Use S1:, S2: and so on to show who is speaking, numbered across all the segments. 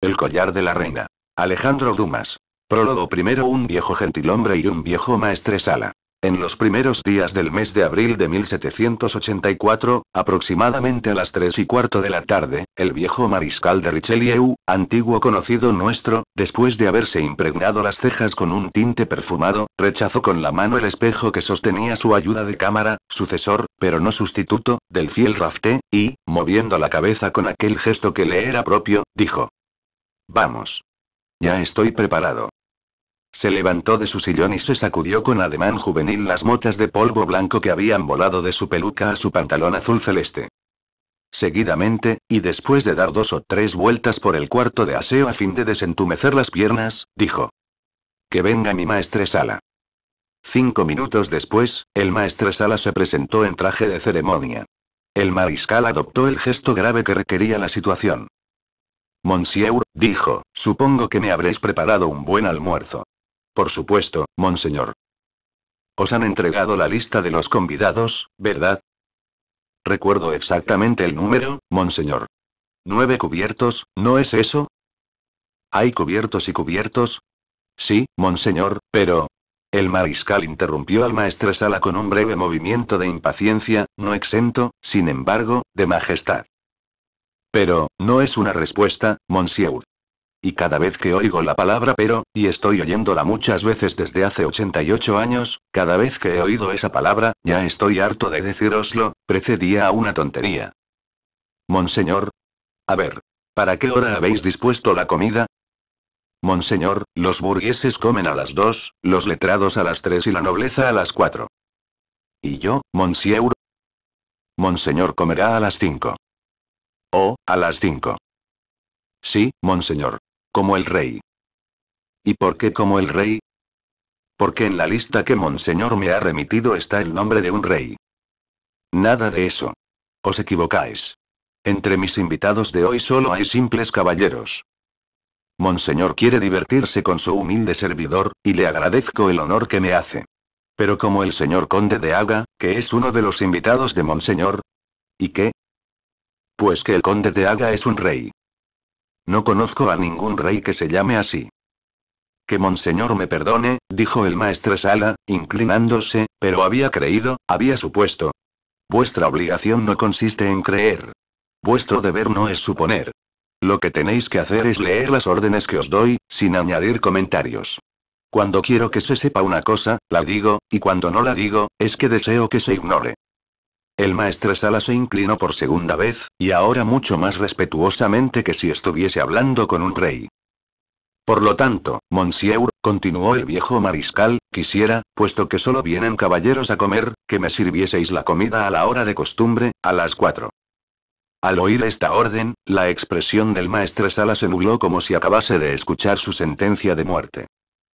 S1: El collar de la reina. Alejandro Dumas. Prólogo primero Un viejo gentilhombre y un viejo maestresala. En los primeros días del mes de abril de 1784, aproximadamente a las tres y cuarto de la tarde, el viejo mariscal de Richelieu, antiguo conocido nuestro, después de haberse impregnado las cejas con un tinte perfumado, rechazó con la mano el espejo que sostenía su ayuda de cámara, sucesor, pero no sustituto, del fiel Rafté, y, moviendo la cabeza con aquel gesto que le era propio, dijo, Vamos. Ya estoy preparado. Se levantó de su sillón y se sacudió con ademán juvenil las motas de polvo blanco que habían volado de su peluca a su pantalón azul celeste. Seguidamente, y después de dar dos o tres vueltas por el cuarto de aseo a fin de desentumecer las piernas, dijo. Que venga mi maestresala. Cinco minutos después, el maestresala se presentó en traje de ceremonia. El mariscal adoptó el gesto grave que requería la situación. Monsieur, dijo, supongo que me habréis preparado un buen almuerzo. Por supuesto, monseñor. Os han entregado la lista de los convidados, ¿verdad? Recuerdo exactamente el número, monseñor. Nueve cubiertos, ¿no es eso? ¿Hay cubiertos y cubiertos? Sí, monseñor, pero... El mariscal interrumpió al maestresala con un breve movimiento de impaciencia, no exento, sin embargo, de majestad. Pero, no es una respuesta, monsieur. Y cada vez que oigo la palabra pero, y estoy oyéndola muchas veces desde hace 88 años, cada vez que he oído esa palabra, ya estoy harto de deciroslo, precedía a una tontería. Monseñor. A ver. ¿Para qué hora habéis dispuesto la comida? Monseñor, los burgueses comen a las dos, los letrados a las tres y la nobleza a las cuatro. ¿Y yo, monsieur? Monseñor comerá a las cinco. Oh, a las cinco. Sí, monseñor. Como el rey. ¿Y por qué como el rey? Porque en la lista que monseñor me ha remitido está el nombre de un rey. Nada de eso. Os equivocáis. Entre mis invitados de hoy solo hay simples caballeros. Monseñor quiere divertirse con su humilde servidor, y le agradezco el honor que me hace. Pero como el señor conde de Haga, que es uno de los invitados de Monseñor. ¿Y qué? Pues que el conde de Haga es un rey. No conozco a ningún rey que se llame así. Que Monseñor me perdone, dijo el Sala, inclinándose, pero había creído, había supuesto. Vuestra obligación no consiste en creer. Vuestro deber no es suponer. Lo que tenéis que hacer es leer las órdenes que os doy, sin añadir comentarios. Cuando quiero que se sepa una cosa, la digo, y cuando no la digo, es que deseo que se ignore. El maestresala se inclinó por segunda vez, y ahora mucho más respetuosamente que si estuviese hablando con un rey. Por lo tanto, Monsieur, continuó el viejo mariscal, quisiera, puesto que solo vienen caballeros a comer, que me sirvieseis la comida a la hora de costumbre, a las cuatro. Al oír esta orden, la expresión del maestresala se nubló como si acabase de escuchar su sentencia de muerte.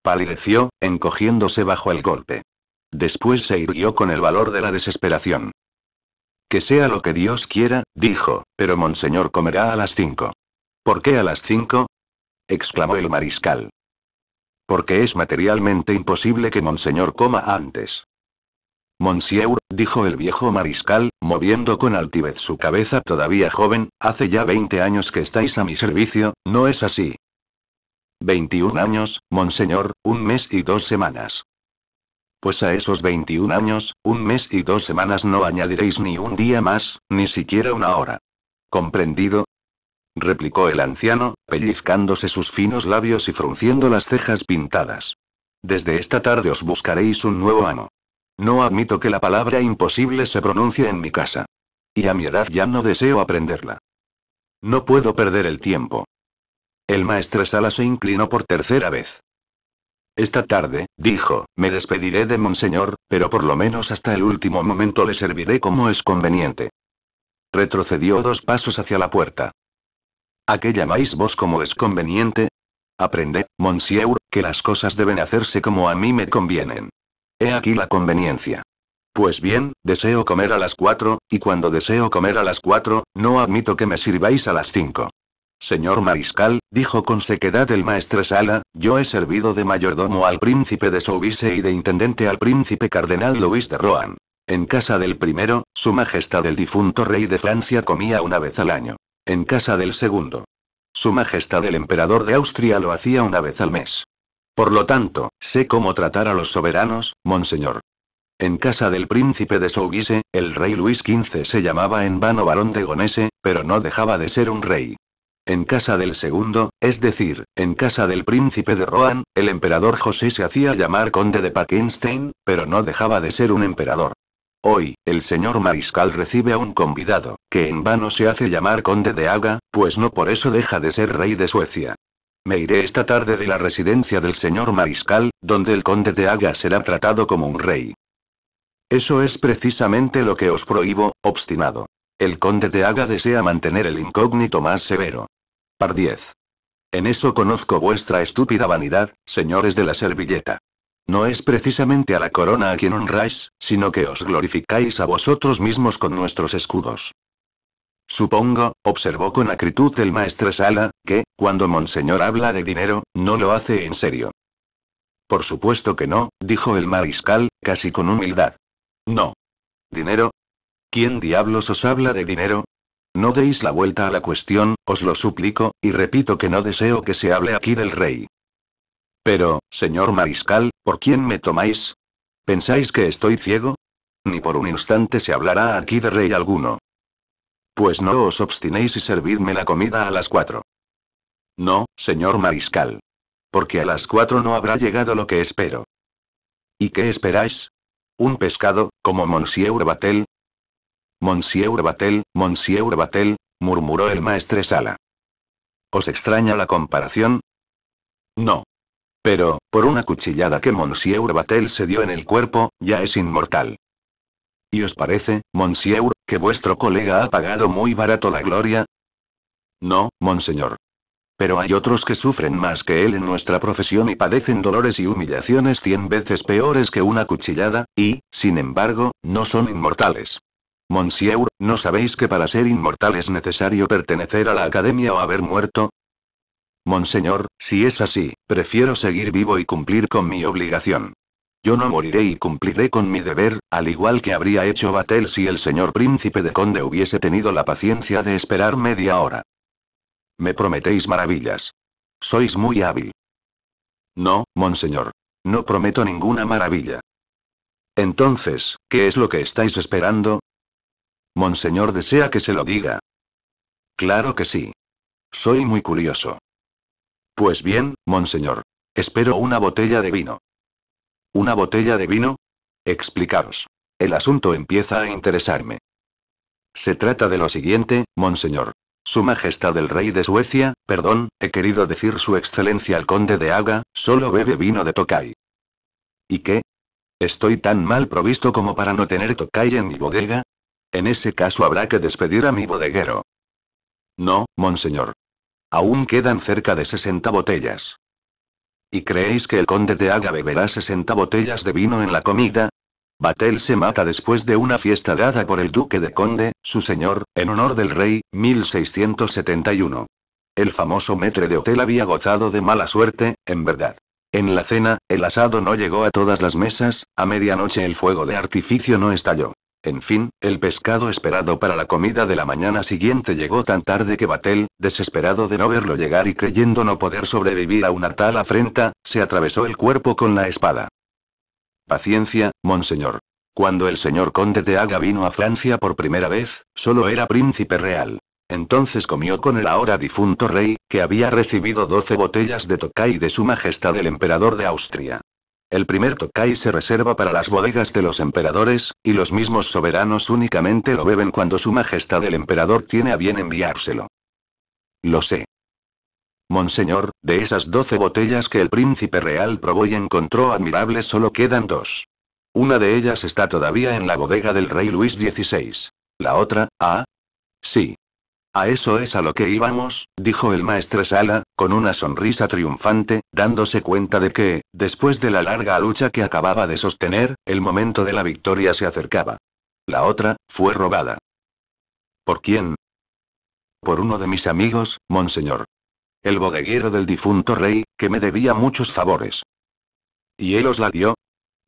S1: Palideció, encogiéndose bajo el golpe. Después se irguió con el valor de la desesperación. Que sea lo que Dios quiera, dijo, pero Monseñor comerá a las cinco. ¿Por qué a las cinco? exclamó el mariscal. Porque es materialmente imposible que Monseñor coma antes. Monsieur, dijo el viejo mariscal, moviendo con altivez su cabeza todavía joven, hace ya veinte años que estáis a mi servicio, ¿no es así? Veintiún años, Monseñor, un mes y dos semanas. Pues a esos 21 años, un mes y dos semanas no añadiréis ni un día más, ni siquiera una hora. ¿Comprendido? replicó el anciano, pellizcándose sus finos labios y frunciendo las cejas pintadas. Desde esta tarde os buscaréis un nuevo amo. No admito que la palabra imposible se pronuncie en mi casa. Y a mi edad ya no deseo aprenderla. No puedo perder el tiempo. El maestresala se inclinó por tercera vez. Esta tarde, dijo, me despediré de Monseñor, pero por lo menos hasta el último momento le serviré como es conveniente. Retrocedió dos pasos hacia la puerta. ¿A qué llamáis vos como es conveniente? Aprended, Monsieur, que las cosas deben hacerse como a mí me convienen. He aquí la conveniencia. Pues bien, deseo comer a las cuatro, y cuando deseo comer a las cuatro, no admito que me sirváis a las cinco. Señor mariscal, dijo con sequedad el Sala, yo he servido de mayordomo al príncipe de Soubise y de intendente al príncipe cardenal Luis de Rohan. En casa del primero, su majestad el difunto rey de Francia comía una vez al año. En casa del segundo. Su majestad el emperador de Austria lo hacía una vez al mes. Por lo tanto, sé cómo tratar a los soberanos, monseñor. En casa del príncipe de Soubise, el rey Luis XV se llamaba en vano barón de Gonese, pero no dejaba de ser un rey. En casa del segundo, es decir, en casa del príncipe de Rohan, el emperador José se hacía llamar conde de Pakenstein, pero no dejaba de ser un emperador. Hoy, el señor mariscal recibe a un convidado, que en vano se hace llamar conde de Haga, pues no por eso deja de ser rey de Suecia. Me iré esta tarde de la residencia del señor mariscal, donde el conde de Haga será tratado como un rey. Eso es precisamente lo que os prohíbo, obstinado. El conde de Haga desea mantener el incógnito más severo. 10. En eso conozco vuestra estúpida vanidad, señores de la servilleta. No es precisamente a la corona a quien honráis, sino que os glorificáis a vosotros mismos con nuestros escudos. Supongo, observó con acritud el Sala, que, cuando Monseñor habla de dinero, no lo hace en serio. Por supuesto que no, dijo el mariscal, casi con humildad. No. ¿Dinero? ¿Quién diablos os habla de dinero? No deis la vuelta a la cuestión, os lo suplico, y repito que no deseo que se hable aquí del rey. Pero, señor mariscal, ¿por quién me tomáis? ¿Pensáis que estoy ciego? Ni por un instante se hablará aquí de rey alguno. Pues no os obstinéis y servidme la comida a las cuatro. No, señor mariscal. Porque a las cuatro no habrá llegado lo que espero. ¿Y qué esperáis? ¿Un pescado, como Monsieur Batel? Monsieur Batel, Monsieur Batel, murmuró el maestre Sala. ¿Os extraña la comparación? No. Pero, por una cuchillada que Monsieur Batel se dio en el cuerpo, ya es inmortal. ¿Y os parece, Monsieur, que vuestro colega ha pagado muy barato la gloria? No, Monseñor. Pero hay otros que sufren más que él en nuestra profesión y padecen dolores y humillaciones cien veces peores que una cuchillada, y, sin embargo, no son inmortales. Monsieur, ¿no sabéis que para ser inmortal es necesario pertenecer a la academia o haber muerto? Monseñor, si es así, prefiero seguir vivo y cumplir con mi obligación. Yo no moriré y cumpliré con mi deber, al igual que habría hecho Batel si el señor príncipe de conde hubiese tenido la paciencia de esperar media hora. Me prometéis maravillas. Sois muy hábil. No, monseñor. No prometo ninguna maravilla. Entonces, ¿qué es lo que estáis esperando? Monseñor desea que se lo diga. Claro que sí. Soy muy curioso. Pues bien, monseñor. Espero una botella de vino. ¿Una botella de vino? Explicaos. El asunto empieza a interesarme. Se trata de lo siguiente, monseñor. Su Majestad el Rey de Suecia, perdón, he querido decir Su Excelencia el Conde de Haga, solo bebe vino de Tokay. ¿Y qué? ¿Estoy tan mal provisto como para no tener Tokay en mi bodega? En ese caso habrá que despedir a mi bodeguero. No, monseñor. Aún quedan cerca de 60 botellas. ¿Y creéis que el conde de Haga beberá 60 botellas de vino en la comida? Batel se mata después de una fiesta dada por el duque de Conde, su señor, en honor del rey, 1671. El famoso metre de hotel había gozado de mala suerte, en verdad. En la cena, el asado no llegó a todas las mesas, a medianoche el fuego de artificio no estalló. En fin, el pescado esperado para la comida de la mañana siguiente llegó tan tarde que Batel, desesperado de no verlo llegar y creyendo no poder sobrevivir a una tal afrenta, se atravesó el cuerpo con la espada. Paciencia, monseñor. Cuando el señor conde de Aga vino a Francia por primera vez, solo era príncipe real. Entonces comió con el ahora difunto rey, que había recibido doce botellas de Tokay de su majestad el emperador de Austria. El primer Tokai se reserva para las bodegas de los emperadores, y los mismos soberanos únicamente lo beben cuando su majestad el emperador tiene a bien enviárselo. Lo sé. Monseñor, de esas doce botellas que el príncipe real probó y encontró admirables solo quedan dos. Una de ellas está todavía en la bodega del rey Luis XVI. La otra, ah. Sí, a eso es a lo que íbamos, dijo el Sala, con una sonrisa triunfante, dándose cuenta de que, después de la larga lucha que acababa de sostener, el momento de la victoria se acercaba. La otra, fue robada. ¿Por quién? Por uno de mis amigos, monseñor. El bodeguero del difunto rey, que me debía muchos favores. ¿Y él os la dio?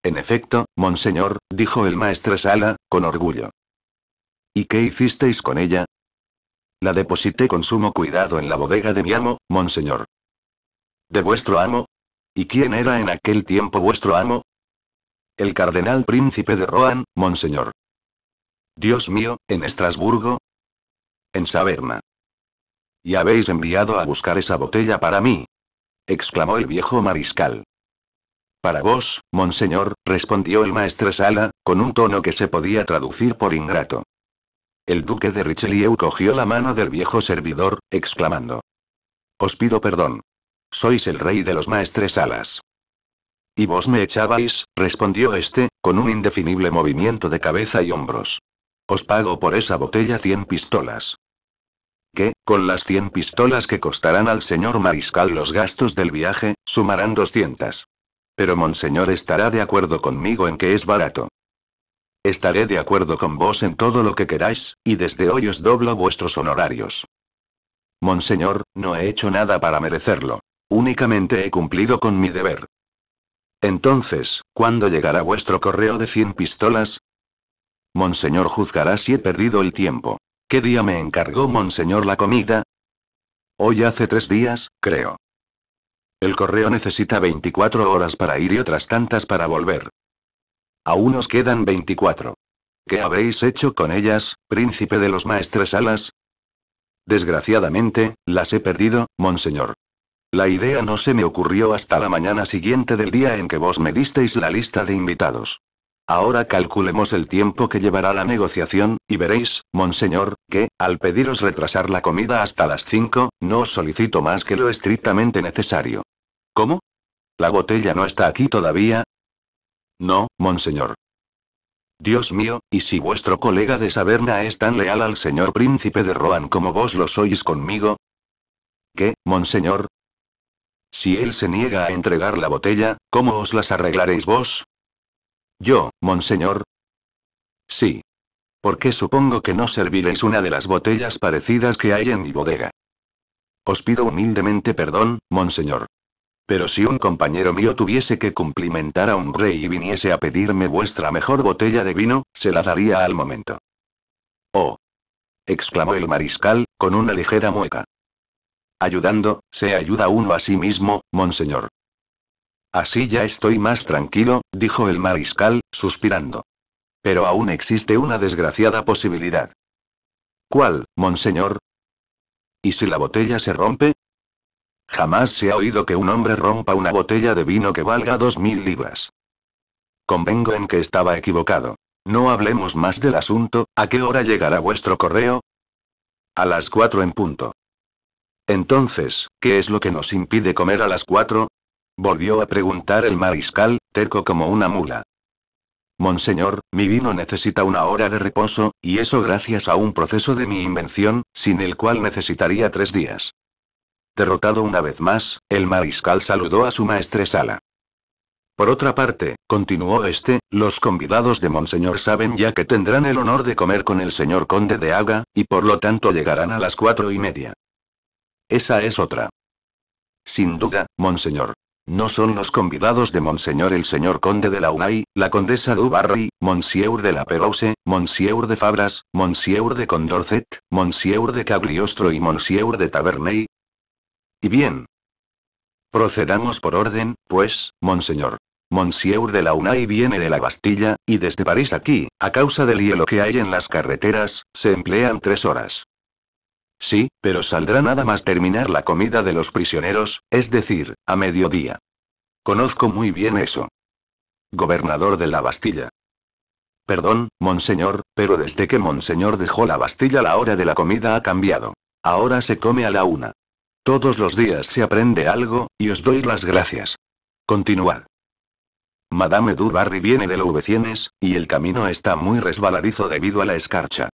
S1: En efecto, monseñor, dijo el Sala, con orgullo. ¿Y qué hicisteis con ella? La deposité con sumo cuidado en la bodega de mi amo, monseñor. ¿De vuestro amo? ¿Y quién era en aquel tiempo vuestro amo? El cardenal príncipe de Rohan, monseñor. Dios mío, ¿en Estrasburgo? En Saberna. Y habéis enviado a buscar esa botella para mí. exclamó el viejo mariscal. Para vos, monseñor, respondió el Sala, con un tono que se podía traducir por ingrato. El duque de Richelieu cogió la mano del viejo servidor, exclamando. Os pido perdón. Sois el rey de los maestres alas. Y vos me echabais, respondió este, con un indefinible movimiento de cabeza y hombros. Os pago por esa botella cien pistolas. Que, con las cien pistolas que costarán al señor mariscal los gastos del viaje, sumarán doscientas. Pero monseñor estará de acuerdo conmigo en que es barato. Estaré de acuerdo con vos en todo lo que queráis, y desde hoy os doblo vuestros honorarios. Monseñor, no he hecho nada para merecerlo. Únicamente he cumplido con mi deber. Entonces, ¿cuándo llegará vuestro correo de 100 pistolas? Monseñor juzgará si he perdido el tiempo. ¿Qué día me encargó Monseñor la comida? Hoy hace tres días, creo. El correo necesita 24 horas para ir y otras tantas para volver. Aún os quedan 24. ¿Qué habéis hecho con ellas, príncipe de los maestres alas? Desgraciadamente, las he perdido, monseñor. La idea no se me ocurrió hasta la mañana siguiente del día en que vos me disteis la lista de invitados. Ahora calculemos el tiempo que llevará la negociación, y veréis, monseñor, que, al pediros retrasar la comida hasta las 5, no os solicito más que lo estrictamente necesario. ¿Cómo? La botella no está aquí todavía, no, monseñor. Dios mío, y si vuestro colega de Saberna es tan leal al señor príncipe de Rohan como vos lo sois conmigo. ¿Qué, monseñor? Si él se niega a entregar la botella, ¿cómo os las arreglaréis vos? Yo, monseñor. Sí. Porque supongo que no serviréis una de las botellas parecidas que hay en mi bodega. Os pido humildemente perdón, monseñor. Pero si un compañero mío tuviese que cumplimentar a un rey y viniese a pedirme vuestra mejor botella de vino, se la daría al momento. Oh. exclamó el mariscal, con una ligera mueca. Ayudando, se ayuda uno a sí mismo, monseñor. Así ya estoy más tranquilo, dijo el mariscal, suspirando. Pero aún existe una desgraciada posibilidad. ¿Cuál, monseñor? ¿Y si la botella se rompe? Jamás se ha oído que un hombre rompa una botella de vino que valga dos mil libras. Convengo en que estaba equivocado. No hablemos más del asunto, ¿a qué hora llegará vuestro correo? A las cuatro en punto. Entonces, ¿qué es lo que nos impide comer a las cuatro? Volvió a preguntar el mariscal, terco como una mula. Monseñor, mi vino necesita una hora de reposo, y eso gracias a un proceso de mi invención, sin el cual necesitaría tres días. Derrotado una vez más, el mariscal saludó a su maestresala. Por otra parte, continuó este, los convidados de Monseñor saben ya que tendrán el honor de comer con el señor conde de Haga, y por lo tanto llegarán a las cuatro y media. Esa es otra. Sin duda, Monseñor. No son los convidados de Monseñor el señor conde de la UNAI, la condesa de Monsieur de la Perouse, Monsieur de Fabras, Monsieur de Condorcet, Monsieur de Cagliostro y Monsieur de Taverney, bien. Procedamos por orden, pues, monseñor. Monsieur de la UNAI viene de la Bastilla, y desde París aquí, a causa del hielo que hay en las carreteras, se emplean tres horas. Sí, pero saldrá nada más terminar la comida de los prisioneros, es decir, a mediodía. Conozco muy bien eso. Gobernador de la Bastilla. Perdón, monseñor, pero desde que monseñor dejó la Bastilla la hora de la comida ha cambiado. Ahora se come a la una. Todos los días se aprende algo, y os doy las gracias. Continuad. Madame Barry viene de VCNs, y el camino está muy resbaladizo debido a la escarcha.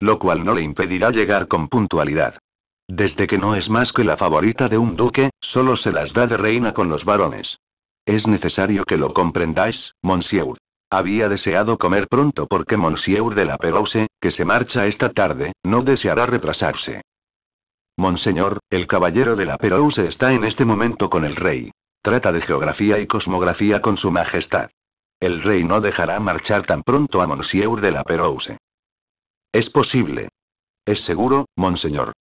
S1: Lo cual no le impedirá llegar con puntualidad. Desde que no es más que la favorita de un duque, solo se las da de reina con los varones. Es necesario que lo comprendáis, monsieur. Había deseado comer pronto porque monsieur de la Perouse, que se marcha esta tarde, no deseará retrasarse. Monseñor, el caballero de la Perouse está en este momento con el rey. Trata de geografía y cosmografía con su majestad. El rey no dejará marchar tan pronto a Monsieur de la Perouse. Es posible. Es seguro, monseñor.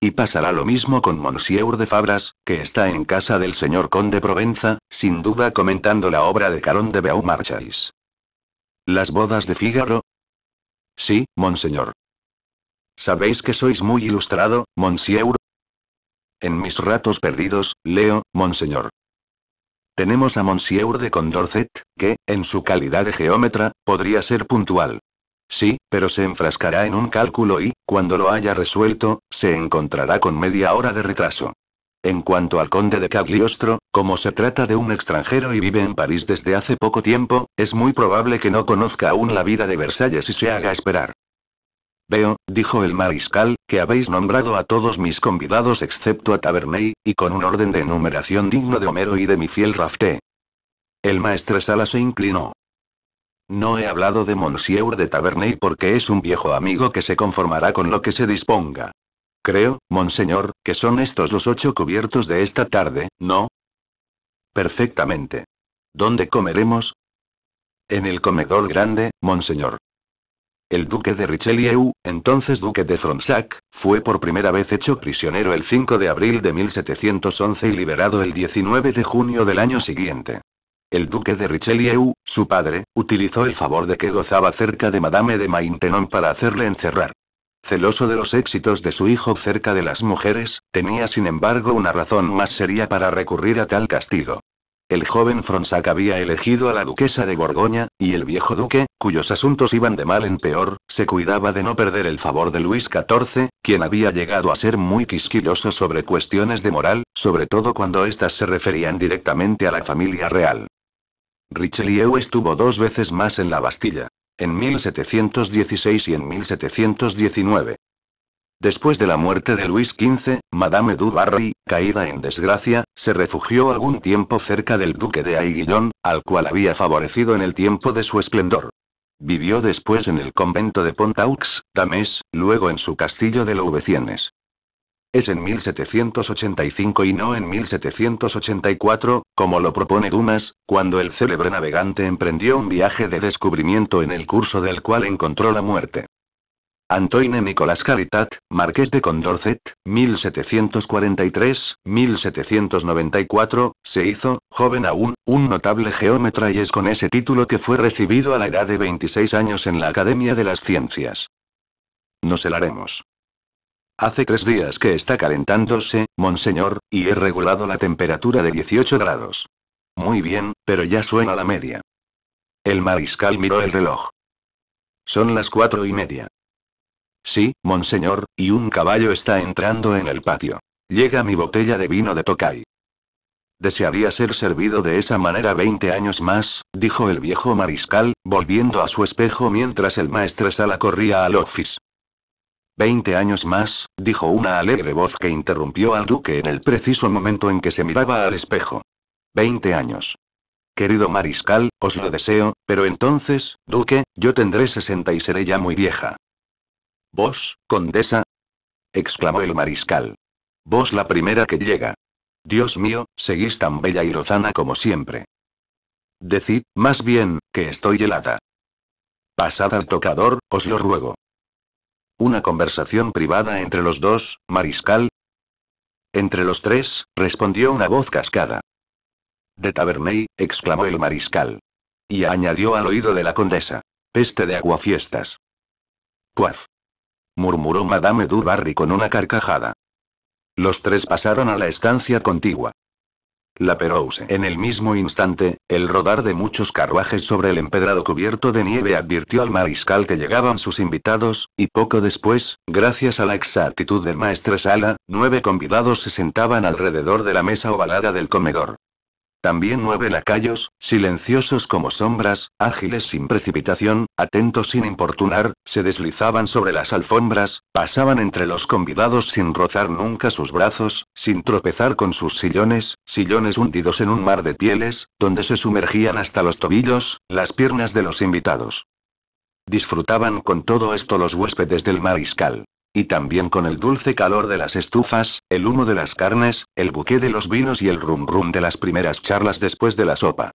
S1: Y pasará lo mismo con Monsieur de Fabras, que está en casa del señor conde Provenza, sin duda comentando la obra de Carón de Beaumarchais. ¿Las bodas de Fígaro? Sí, monseñor. Sabéis que sois muy ilustrado, monsieur. En mis ratos perdidos, leo, monseñor. Tenemos a monsieur de Condorcet, que, en su calidad de geómetra, podría ser puntual. Sí, pero se enfrascará en un cálculo y, cuando lo haya resuelto, se encontrará con media hora de retraso. En cuanto al conde de Cagliostro, como se trata de un extranjero y vive en París desde hace poco tiempo, es muy probable que no conozca aún la vida de Versalles y se haga esperar. Veo, dijo el mariscal, que habéis nombrado a todos mis convidados excepto a Taberney, y con un orden de enumeración digno de Homero y de mi fiel Rafté. El maestresala se inclinó. No he hablado de Monsieur de Taberney porque es un viejo amigo que se conformará con lo que se disponga. Creo, monseñor, que son estos los ocho cubiertos de esta tarde, ¿no? Perfectamente. ¿Dónde comeremos? En el comedor grande, monseñor. El duque de Richelieu, entonces duque de Fronsac, fue por primera vez hecho prisionero el 5 de abril de 1711 y liberado el 19 de junio del año siguiente. El duque de Richelieu, su padre, utilizó el favor de que gozaba cerca de Madame de Maintenon para hacerle encerrar. Celoso de los éxitos de su hijo cerca de las mujeres, tenía sin embargo una razón más seria para recurrir a tal castigo. El joven Fronsac había elegido a la duquesa de Borgoña, y el viejo duque, cuyos asuntos iban de mal en peor, se cuidaba de no perder el favor de Luis XIV, quien había llegado a ser muy quisquilloso sobre cuestiones de moral, sobre todo cuando éstas se referían directamente a la familia real. Richelieu estuvo dos veces más en la Bastilla, en 1716 y en 1719. Después de la muerte de Luis XV, Madame du Barry, caída en desgracia, se refugió algún tiempo cerca del duque de Aiguillon, al cual había favorecido en el tiempo de su esplendor. Vivió después en el convento de Pontaux, Tamés, luego en su castillo de Louveciennes. Es en 1785 y no en 1784, como lo propone Dumas, cuando el célebre navegante emprendió un viaje de descubrimiento en el curso del cual encontró la muerte. Antoine Nicolas Caritat, marqués de Condorcet, 1743-1794, se hizo, joven aún, un notable geómetra y es con ese título que fue recibido a la edad de 26 años en la Academia de las Ciencias. Nos helaremos. Hace tres días que está calentándose, monseñor, y he regulado la temperatura de 18 grados. Muy bien, pero ya suena la media. El mariscal miró el reloj. Son las cuatro y media. Sí, monseñor, y un caballo está entrando en el patio. Llega mi botella de vino de Tokay. Desearía ser servido de esa manera 20 años más, dijo el viejo mariscal, volviendo a su espejo mientras el Sala corría al office. Veinte años más, dijo una alegre voz que interrumpió al duque en el preciso momento en que se miraba al espejo. Veinte años. Querido mariscal, os lo deseo, pero entonces, duque, yo tendré 60 y seré ya muy vieja. ¿Vos, condesa? exclamó el mariscal. Vos la primera que llega. Dios mío, seguís tan bella y lozana como siempre. Decid, más bien, que estoy helada. Pasad al tocador, os lo ruego. Una conversación privada entre los dos, mariscal. Entre los tres, respondió una voz cascada. De Tabernay, exclamó el mariscal. Y añadió al oído de la condesa. Peste de aguafiestas. ¡Cuaf! murmuró Madame Durbarry con una carcajada. Los tres pasaron a la estancia contigua. La Perouse. En el mismo instante, el rodar de muchos carruajes sobre el empedrado cubierto de nieve advirtió al mariscal que llegaban sus invitados, y poco después, gracias a la exactitud del Sala, nueve convidados se sentaban alrededor de la mesa ovalada del comedor. También nueve lacayos, silenciosos como sombras, ágiles sin precipitación, atentos sin importunar, se deslizaban sobre las alfombras, pasaban entre los convidados sin rozar nunca sus brazos, sin tropezar con sus sillones, sillones hundidos en un mar de pieles, donde se sumergían hasta los tobillos, las piernas de los invitados. Disfrutaban con todo esto los huéspedes del mariscal. Y también con el dulce calor de las estufas, el humo de las carnes, el buque de los vinos y el rum rum de las primeras charlas después de la sopa.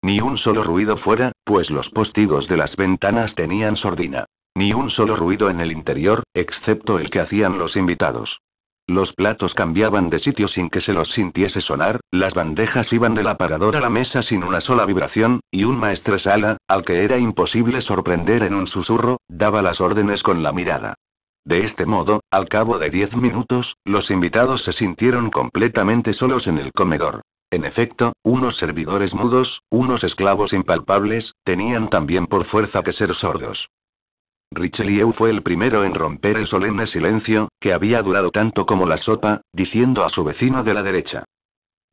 S1: Ni un solo ruido fuera, pues los postigos de las ventanas tenían sordina. Ni un solo ruido en el interior, excepto el que hacían los invitados. Los platos cambiaban de sitio sin que se los sintiese sonar, las bandejas iban del aparador a la mesa sin una sola vibración, y un maestresala, al que era imposible sorprender en un susurro, daba las órdenes con la mirada. De este modo, al cabo de diez minutos, los invitados se sintieron completamente solos en el comedor. En efecto, unos servidores mudos, unos esclavos impalpables, tenían también por fuerza que ser sordos. Richelieu fue el primero en romper el solemne silencio, que había durado tanto como la sopa, diciendo a su vecino de la derecha.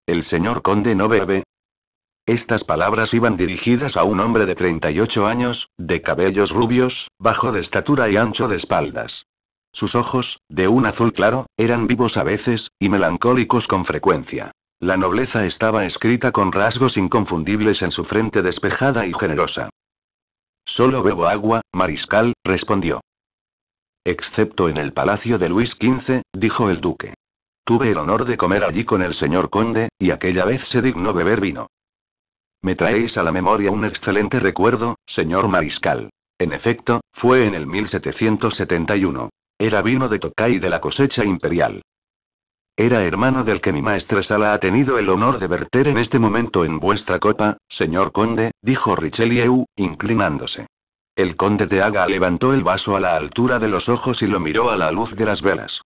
S1: El señor conde no bebe. Estas palabras iban dirigidas a un hombre de 38 años, de cabellos rubios, bajo de estatura y ancho de espaldas. Sus ojos, de un azul claro, eran vivos a veces, y melancólicos con frecuencia. La nobleza estaba escrita con rasgos inconfundibles en su frente despejada y generosa. Solo bebo agua, mariscal, respondió. Excepto en el palacio de Luis XV, dijo el duque. Tuve el honor de comer allí con el señor conde, y aquella vez se dignó beber vino. Me traéis a la memoria un excelente recuerdo, señor mariscal. En efecto, fue en el 1771. Era vino de Tokai de la cosecha imperial. Era hermano del que mi maestra Sala ha tenido el honor de verter en este momento en vuestra copa, señor conde, dijo Richelieu, inclinándose. El conde de Haga levantó el vaso a la altura de los ojos y lo miró a la luz de las velas.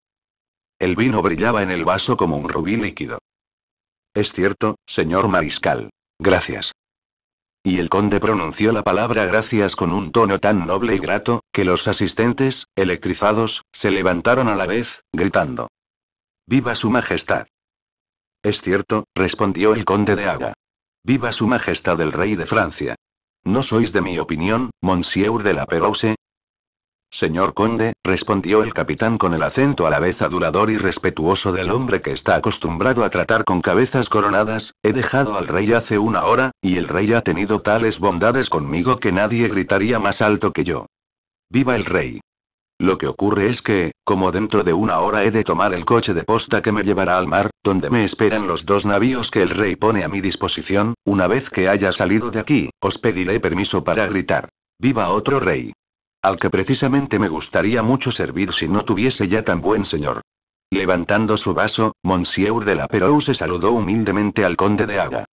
S1: El vino brillaba en el vaso como un rubí líquido. Es cierto, señor mariscal. Gracias. Y el conde pronunció la palabra gracias con un tono tan noble y grato, que los asistentes, electrizados, se levantaron a la vez, gritando. ¡Viva su Majestad! Es cierto, respondió el conde de Aga. Viva su Majestad el Rey de Francia. No sois de mi opinión, Monsieur de la Perouse, Señor conde, respondió el capitán con el acento a la vez adulador y respetuoso del hombre que está acostumbrado a tratar con cabezas coronadas, he dejado al rey hace una hora, y el rey ha tenido tales bondades conmigo que nadie gritaría más alto que yo. ¡Viva el rey! Lo que ocurre es que, como dentro de una hora he de tomar el coche de posta que me llevará al mar, donde me esperan los dos navíos que el rey pone a mi disposición, una vez que haya salido de aquí, os pediré permiso para gritar. ¡Viva otro rey! Al que precisamente me gustaría mucho servir si no tuviese ya tan buen señor. Levantando su vaso, Monsieur de la se saludó humildemente al conde de Aga.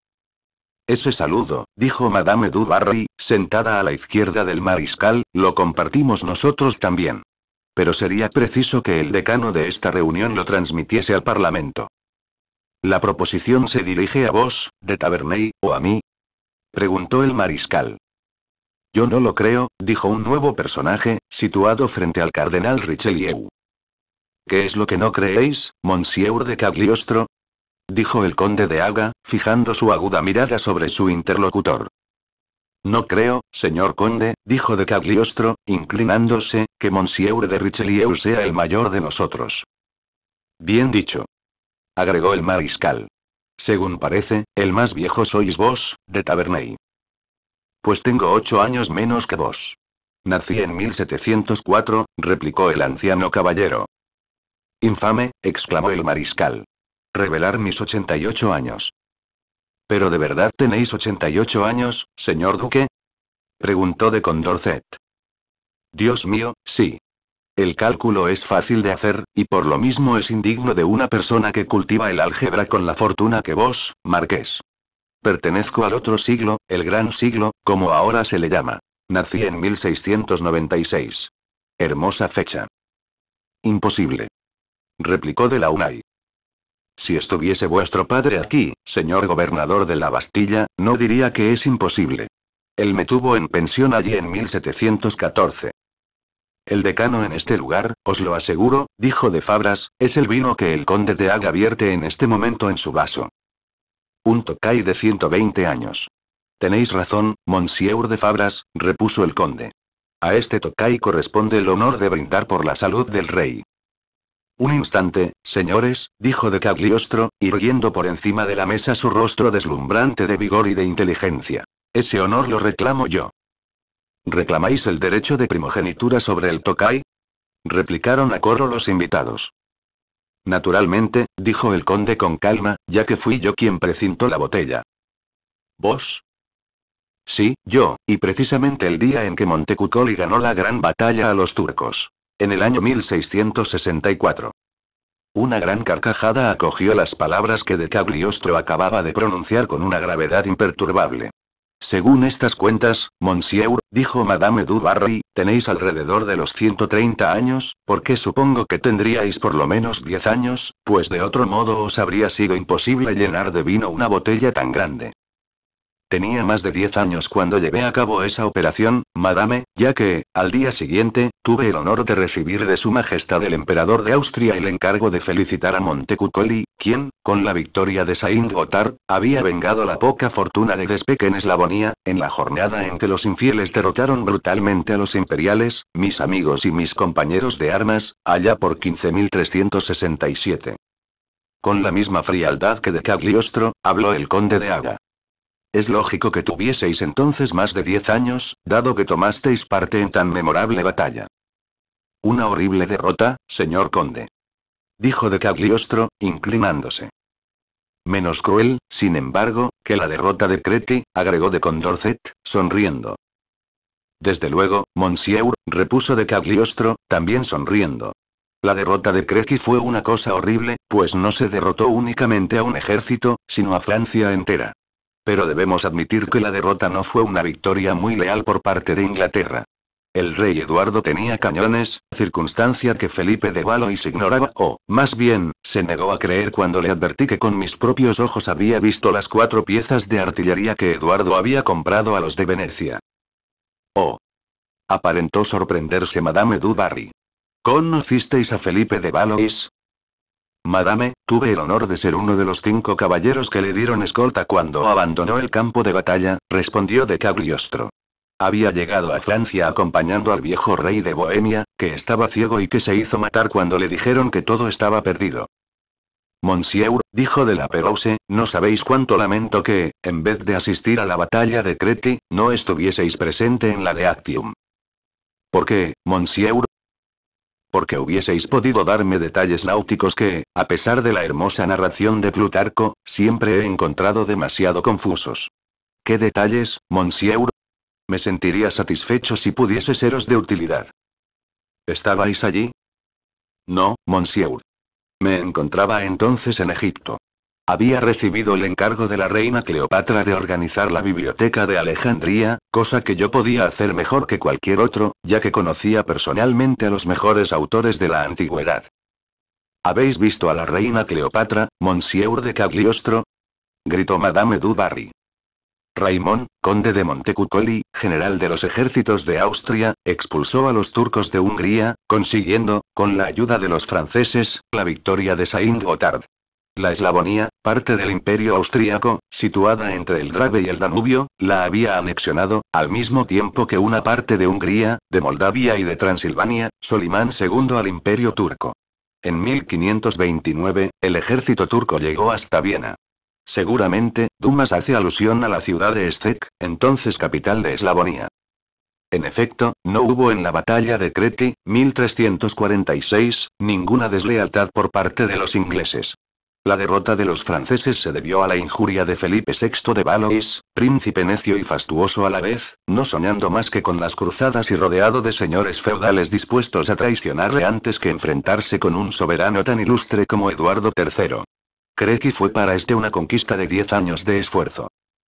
S1: Ese saludo, dijo Madame du Barry, sentada a la izquierda del mariscal, lo compartimos nosotros también. Pero sería preciso que el decano de esta reunión lo transmitiese al Parlamento. ¿La proposición se dirige a vos, de Taverney, o a mí? preguntó el mariscal. Yo no lo creo, dijo un nuevo personaje, situado frente al cardenal Richelieu. ¿Qué es lo que no creéis, Monsieur de Cagliostro? dijo el conde de Aga, fijando su aguda mirada sobre su interlocutor. No creo, señor conde, dijo de Cagliostro, inclinándose, que Monsieur de Richelieu sea el mayor de nosotros. Bien dicho. Agregó el mariscal. Según parece, el más viejo sois vos, de Tabernay pues tengo ocho años menos que vos. Nací en 1704, replicó el anciano caballero. Infame, exclamó el mariscal. Revelar mis 88 años. ¿Pero de verdad tenéis 88 años, señor duque? preguntó de Condorcet. Dios mío, sí. El cálculo es fácil de hacer, y por lo mismo es indigno de una persona que cultiva el álgebra con la fortuna que vos, marqués, Pertenezco al otro siglo, el Gran Siglo, como ahora se le llama. Nací en 1696. Hermosa fecha. Imposible. Replicó de la UNAI. Si estuviese vuestro padre aquí, señor gobernador de la Bastilla, no diría que es imposible. Él me tuvo en pensión allí en 1714. El decano en este lugar, os lo aseguro, dijo de Fabras, es el vino que el conde de Haga vierte en este momento en su vaso. Un Tokai de 120 años. Tenéis razón, Monsieur de Fabras, repuso el conde. A este Tokai corresponde el honor de brindar por la salud del rey. Un instante, señores, dijo de Cagliostro, irguiendo por encima de la mesa su rostro deslumbrante de vigor y de inteligencia. Ese honor lo reclamo yo. ¿Reclamáis el derecho de primogenitura sobre el Tokai? Replicaron a coro los invitados. Naturalmente, dijo el conde con calma, ya que fui yo quien precintó la botella. ¿Vos? Sí, yo, y precisamente el día en que Montecucoli ganó la gran batalla a los turcos. En el año 1664. Una gran carcajada acogió las palabras que de Cagliostro acababa de pronunciar con una gravedad imperturbable. Según estas cuentas, Monsieur, dijo Madame du Barry, tenéis alrededor de los 130 años, porque supongo que tendríais por lo menos 10 años, pues de otro modo os habría sido imposible llenar de vino una botella tan grande. Tenía más de 10 años cuando llevé a cabo esa operación, madame, ya que, al día siguiente, tuve el honor de recibir de su majestad el emperador de Austria el encargo de felicitar a Montecucoli, quien, con la victoria de Saint Gotthard, había vengado la poca fortuna de Despeck en Eslavonia, en la jornada en que los infieles derrotaron brutalmente a los imperiales, mis amigos y mis compañeros de armas, allá por 15367. Con la misma frialdad que de Cagliostro, habló el conde de Aga. Es lógico que tuvieseis entonces más de diez años, dado que tomasteis parte en tan memorable batalla. Una horrible derrota, señor conde. Dijo de Cagliostro, inclinándose. Menos cruel, sin embargo, que la derrota de Creti, agregó de Condorcet, sonriendo. Desde luego, Monsieur, repuso de Cagliostro, también sonriendo. La derrota de Creti fue una cosa horrible, pues no se derrotó únicamente a un ejército, sino a Francia entera pero debemos admitir que la derrota no fue una victoria muy leal por parte de Inglaterra. El rey Eduardo tenía cañones, circunstancia que Felipe de Valois ignoraba o, más bien, se negó a creer cuando le advertí que con mis propios ojos había visto las cuatro piezas de artillería que Eduardo había comprado a los de Venecia. Oh. Aparentó sorprenderse Madame Dubarry. ¿Conocisteis a Felipe de Valois? Madame, tuve el honor de ser uno de los cinco caballeros que le dieron escolta cuando abandonó el campo de batalla, respondió de Cagliostro. Había llegado a Francia acompañando al viejo rey de Bohemia, que estaba ciego y que se hizo matar cuando le dijeron que todo estaba perdido. Monsieur, dijo de la Perouse, no sabéis cuánto lamento que, en vez de asistir a la batalla de Creti, no estuvieseis presente en la de Actium. ¿Por qué, Monsieur? porque hubieseis podido darme detalles náuticos que, a pesar de la hermosa narración de Plutarco, siempre he encontrado demasiado confusos. ¿Qué detalles, monsieur? Me sentiría satisfecho si pudiese seros de utilidad. ¿Estabais allí? No, monsieur. Me encontraba entonces en Egipto. Había recibido el encargo de la reina Cleopatra de organizar la biblioteca de Alejandría, cosa que yo podía hacer mejor que cualquier otro, ya que conocía personalmente a los mejores autores de la antigüedad. ¿Habéis visto a la reina Cleopatra, Monsieur de Cagliostro? gritó Madame du Barry. conde de Montecucoli, general de los ejércitos de Austria, expulsó a los turcos de Hungría, consiguiendo, con la ayuda de los franceses, la victoria de Saint Gotard. La Eslavonia, parte del Imperio Austriaco, situada entre el Drave y el Danubio, la había anexionado, al mismo tiempo que una parte de Hungría, de Moldavia y de Transilvania, Solimán II al Imperio turco. En 1529, el ejército turco llegó hasta Viena. Seguramente, Dumas hace alusión a la ciudad de Szek, entonces capital de Eslavonia. En efecto, no hubo en la batalla de Creti, 1346, ninguna deslealtad por parte de los ingleses. La derrota de los franceses se debió a la injuria de Felipe VI de Valois, príncipe necio y fastuoso a la vez, no soñando más que con las cruzadas y rodeado de señores feudales dispuestos a traicionarle antes que enfrentarse con un soberano tan ilustre como Eduardo III. Crequi fue para este una conquista de diez años de esfuerzo.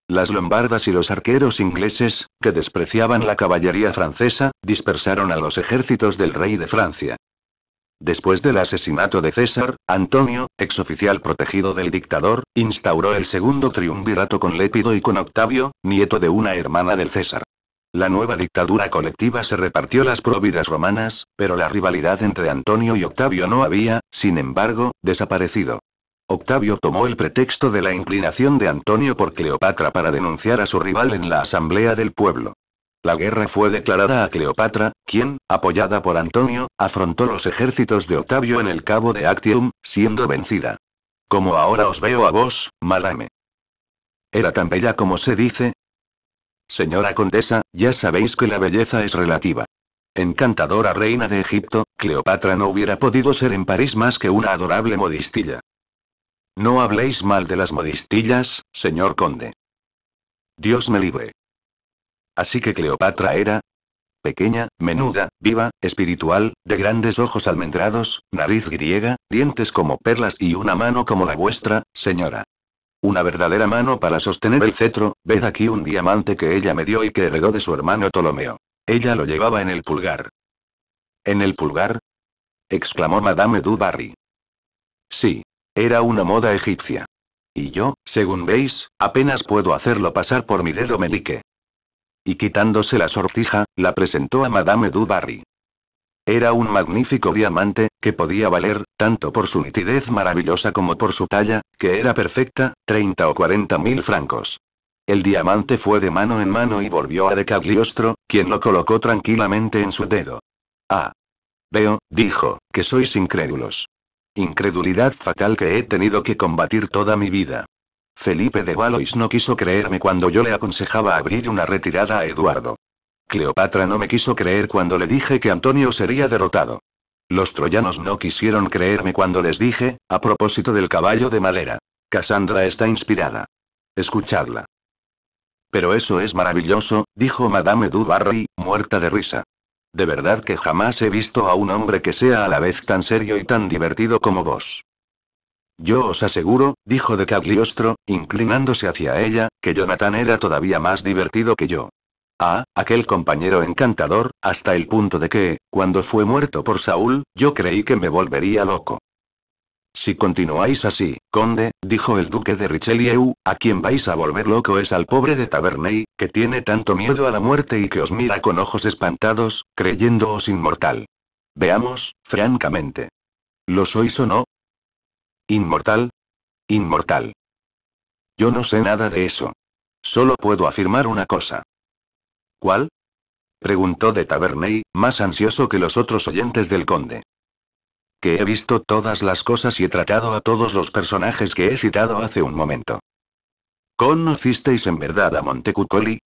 S1: Las lombardas y los arqueros ingleses, que despreciaban la caballería francesa, dispersaron a los ejércitos del rey de Francia. Después del asesinato de César, Antonio, exoficial protegido del dictador, instauró el segundo triunvirato con Lépido y con Octavio, nieto de una hermana del César. La nueva dictadura colectiva se repartió las providas romanas, pero la rivalidad entre Antonio y Octavio no había, sin embargo, desaparecido. Octavio tomó el pretexto de la inclinación de Antonio por Cleopatra para denunciar a su rival en la Asamblea del Pueblo. La guerra fue declarada a Cleopatra, quien, apoyada por Antonio, afrontó los ejércitos de Octavio en el cabo de Actium, siendo vencida. Como ahora os veo a vos, Malame. ¿Era tan bella como se dice? Señora condesa, ya sabéis que la belleza es relativa. Encantadora reina de Egipto, Cleopatra no hubiera podido ser en París más que una adorable modistilla. No habléis mal de las modistillas, señor conde. Dios me libre. Así que Cleopatra era, pequeña, menuda, viva, espiritual, de grandes ojos almendrados, nariz griega, dientes como perlas y una mano como la vuestra, señora. Una verdadera mano para sostener el cetro, ved aquí un diamante que ella me dio y que heredó de su hermano Ptolomeo. Ella lo llevaba en el pulgar. ¿En el pulgar? exclamó Madame du Barry. Sí. Era una moda egipcia. Y yo, según veis, apenas puedo hacerlo pasar por mi dedo melique y quitándose la sortija, la presentó a Madame Dubarry. Era un magnífico diamante, que podía valer, tanto por su nitidez maravillosa como por su talla, que era perfecta, 30 o 40 mil francos. El diamante fue de mano en mano y volvió a Decagliostro, quien lo colocó tranquilamente en su dedo. Ah. Veo, dijo, que sois incrédulos. Incredulidad fatal que he tenido que combatir toda mi vida. Felipe de Valois no quiso creerme cuando yo le aconsejaba abrir una retirada a Eduardo. Cleopatra no me quiso creer cuando le dije que Antonio sería derrotado. Los troyanos no quisieron creerme cuando les dije, a propósito del caballo de madera. Cassandra está inspirada. Escuchadla. Pero eso es maravilloso, dijo Madame du Barry, muerta de risa. De verdad que jamás he visto a un hombre que sea a la vez tan serio y tan divertido como vos. Yo os aseguro, dijo de Cagliostro, inclinándose hacia ella, que Jonathan era todavía más divertido que yo. Ah, aquel compañero encantador, hasta el punto de que, cuando fue muerto por Saúl, yo creí que me volvería loco. Si continuáis así, conde, dijo el duque de Richelieu, a quien vais a volver loco es al pobre de Taverney, que tiene tanto miedo a la muerte y que os mira con ojos espantados, creyéndoos inmortal. Veamos, francamente. ¿Lo sois o no? ¿Inmortal? Inmortal. Yo no sé nada de eso. Solo puedo afirmar una cosa. ¿Cuál? Preguntó de Taverney, más ansioso que los otros oyentes del conde. Que he visto todas las cosas y he tratado a todos los personajes que he citado hace un momento. ¿Conocisteis en verdad a Montecucoli?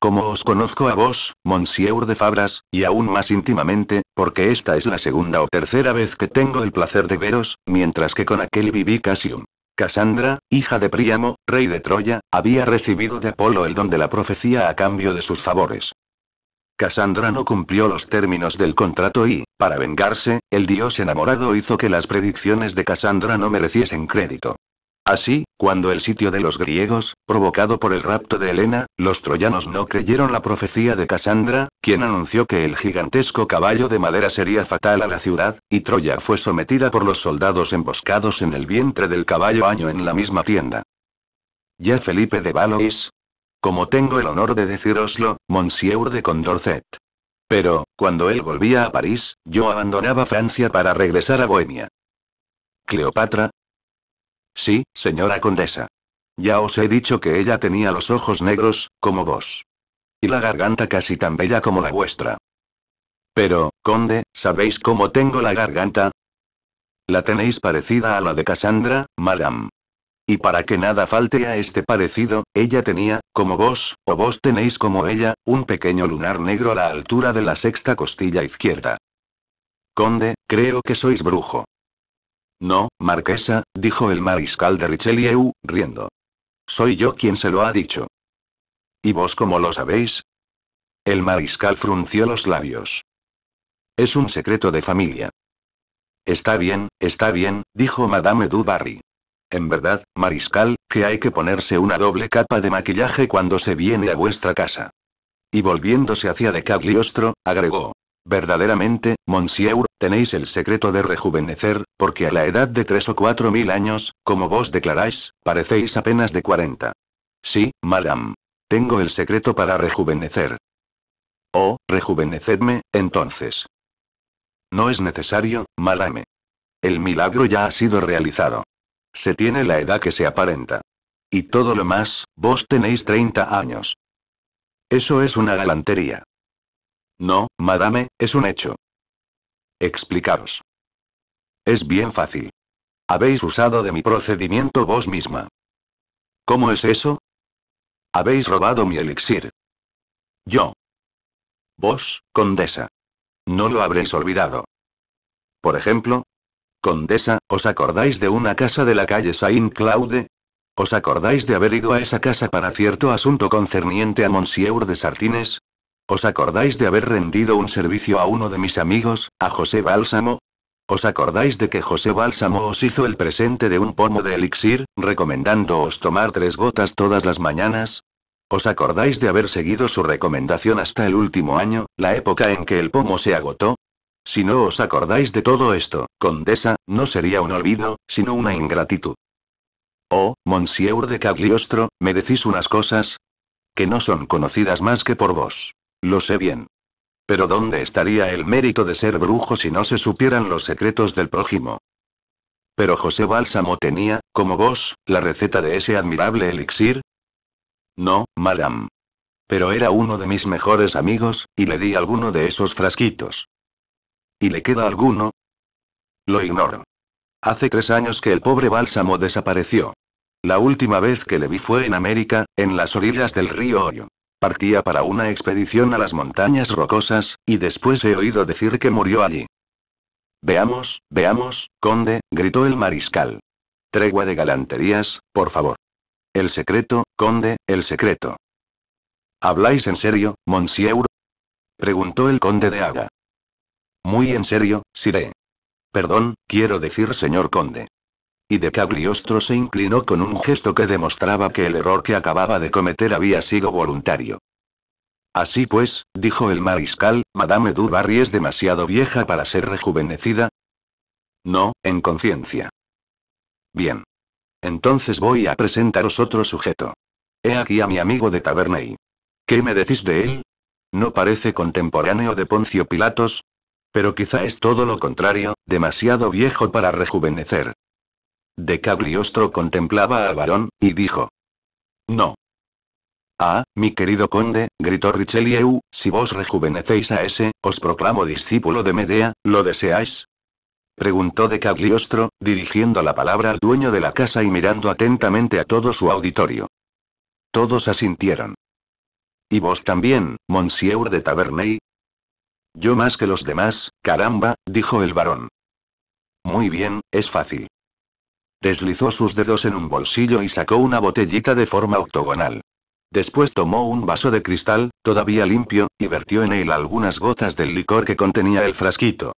S1: Como os conozco a vos, Monsieur de Fabras, y aún más íntimamente, porque esta es la segunda o tercera vez que tengo el placer de veros, mientras que con aquel viví Cassium. Cassandra, hija de Príamo, rey de Troya, había recibido de Apolo el don de la profecía a cambio de sus favores. Cassandra no cumplió los términos del contrato y, para vengarse, el dios enamorado hizo que las predicciones de Cassandra no mereciesen crédito. Así, cuando el sitio de los griegos, provocado por el rapto de Helena, los troyanos no creyeron la profecía de Casandra, quien anunció que el gigantesco caballo de madera sería fatal a la ciudad, y Troya fue sometida por los soldados emboscados en el vientre del caballo año en la misma tienda. Ya Felipe de Valois. Como tengo el honor de deciroslo, Monsieur de Condorcet. Pero, cuando él volvía a París, yo abandonaba Francia para regresar a Bohemia. Cleopatra, Sí, señora condesa. Ya os he dicho que ella tenía los ojos negros, como vos. Y la garganta casi tan bella como la vuestra. Pero, conde, ¿sabéis cómo tengo la garganta? La tenéis parecida a la de Cassandra, madame. Y para que nada falte a este parecido, ella tenía, como vos, o vos tenéis como ella, un pequeño lunar negro a la altura de la sexta costilla izquierda. Conde, creo que sois brujo. No, marquesa, dijo el mariscal de Richelieu, riendo. Soy yo quien se lo ha dicho. ¿Y vos cómo lo sabéis? El mariscal frunció los labios. Es un secreto de familia. Está bien, está bien, dijo Madame Dubarry. En verdad, mariscal, que hay que ponerse una doble capa de maquillaje cuando se viene a vuestra casa. Y volviéndose hacia de Cagliostro, agregó. Verdaderamente, Monsieur, tenéis el secreto de rejuvenecer, porque a la edad de tres o cuatro mil años, como vos declaráis, parecéis apenas de cuarenta. Sí, madame. Tengo el secreto para rejuvenecer. Oh, rejuvenecedme, entonces. No es necesario, madame. El milagro ya ha sido realizado. Se tiene la edad que se aparenta. Y todo lo más, vos tenéis 30 años. Eso es una galantería. No, madame, es un hecho. Explicaros. Es bien fácil. Habéis usado de mi procedimiento vos misma. ¿Cómo es eso? Habéis robado mi elixir. Yo. Vos, condesa. No lo habréis olvidado. Por ejemplo, condesa, ¿os acordáis de una casa de la calle Saint-Claude? ¿Os acordáis de haber ido a esa casa para cierto asunto concerniente a Monsieur de Sartines? ¿Os acordáis de haber rendido un servicio a uno de mis amigos, a José Bálsamo? ¿Os acordáis de que José Bálsamo os hizo el presente de un pomo de elixir, recomendándoos tomar tres gotas todas las mañanas? ¿Os acordáis de haber seguido su recomendación hasta el último año, la época en que el pomo se agotó? Si no os acordáis de todo esto, condesa, no sería un olvido, sino una ingratitud. Oh, monsieur de Cagliostro, me decís unas cosas que no son conocidas más que por vos. Lo sé bien. Pero ¿dónde estaría el mérito de ser brujo si no se supieran los secretos del prójimo? Pero José Bálsamo tenía, como vos, la receta de ese admirable elixir. No, madame. Pero era uno de mis mejores amigos, y le di alguno de esos frasquitos. ¿Y le queda alguno? Lo ignoro. Hace tres años que el pobre bálsamo desapareció. La última vez que le vi fue en América, en las orillas del río Hoyo partía para una expedición a las montañas rocosas, y después he oído decir que murió allí. Veamos, veamos, conde, gritó el mariscal. Tregua de galanterías, por favor. El secreto, conde, el secreto. ¿Habláis en serio, monsieur? preguntó el conde de Aga. Muy en serio, siré. Perdón, quiero decir señor conde y de Cagliostro se inclinó con un gesto que demostraba que el error que acababa de cometer había sido voluntario. Así pues, dijo el mariscal, Madame Dubarry es demasiado vieja para ser rejuvenecida. No, en conciencia. Bien. Entonces voy a presentaros otro sujeto. He aquí a mi amigo de Tabernay. ¿Qué me decís de él? ¿No parece contemporáneo de Poncio Pilatos? Pero quizá es todo lo contrario, demasiado viejo para rejuvenecer. De Cagliostro contemplaba al varón, y dijo. No. Ah, mi querido conde, gritó Richelieu, si vos rejuvenecéis a ese, os proclamo discípulo de Medea, ¿lo deseáis? Preguntó de Cagliostro, dirigiendo la palabra al dueño de la casa y mirando atentamente a todo su auditorio. Todos asintieron. ¿Y vos también, monsieur de Taverney? Yo más que los demás, caramba, dijo el varón. Muy bien, es fácil. Deslizó sus dedos en un bolsillo y sacó una botellita de forma octogonal. Después tomó un vaso de cristal, todavía limpio, y vertió en él algunas gotas del licor que contenía el frasquito.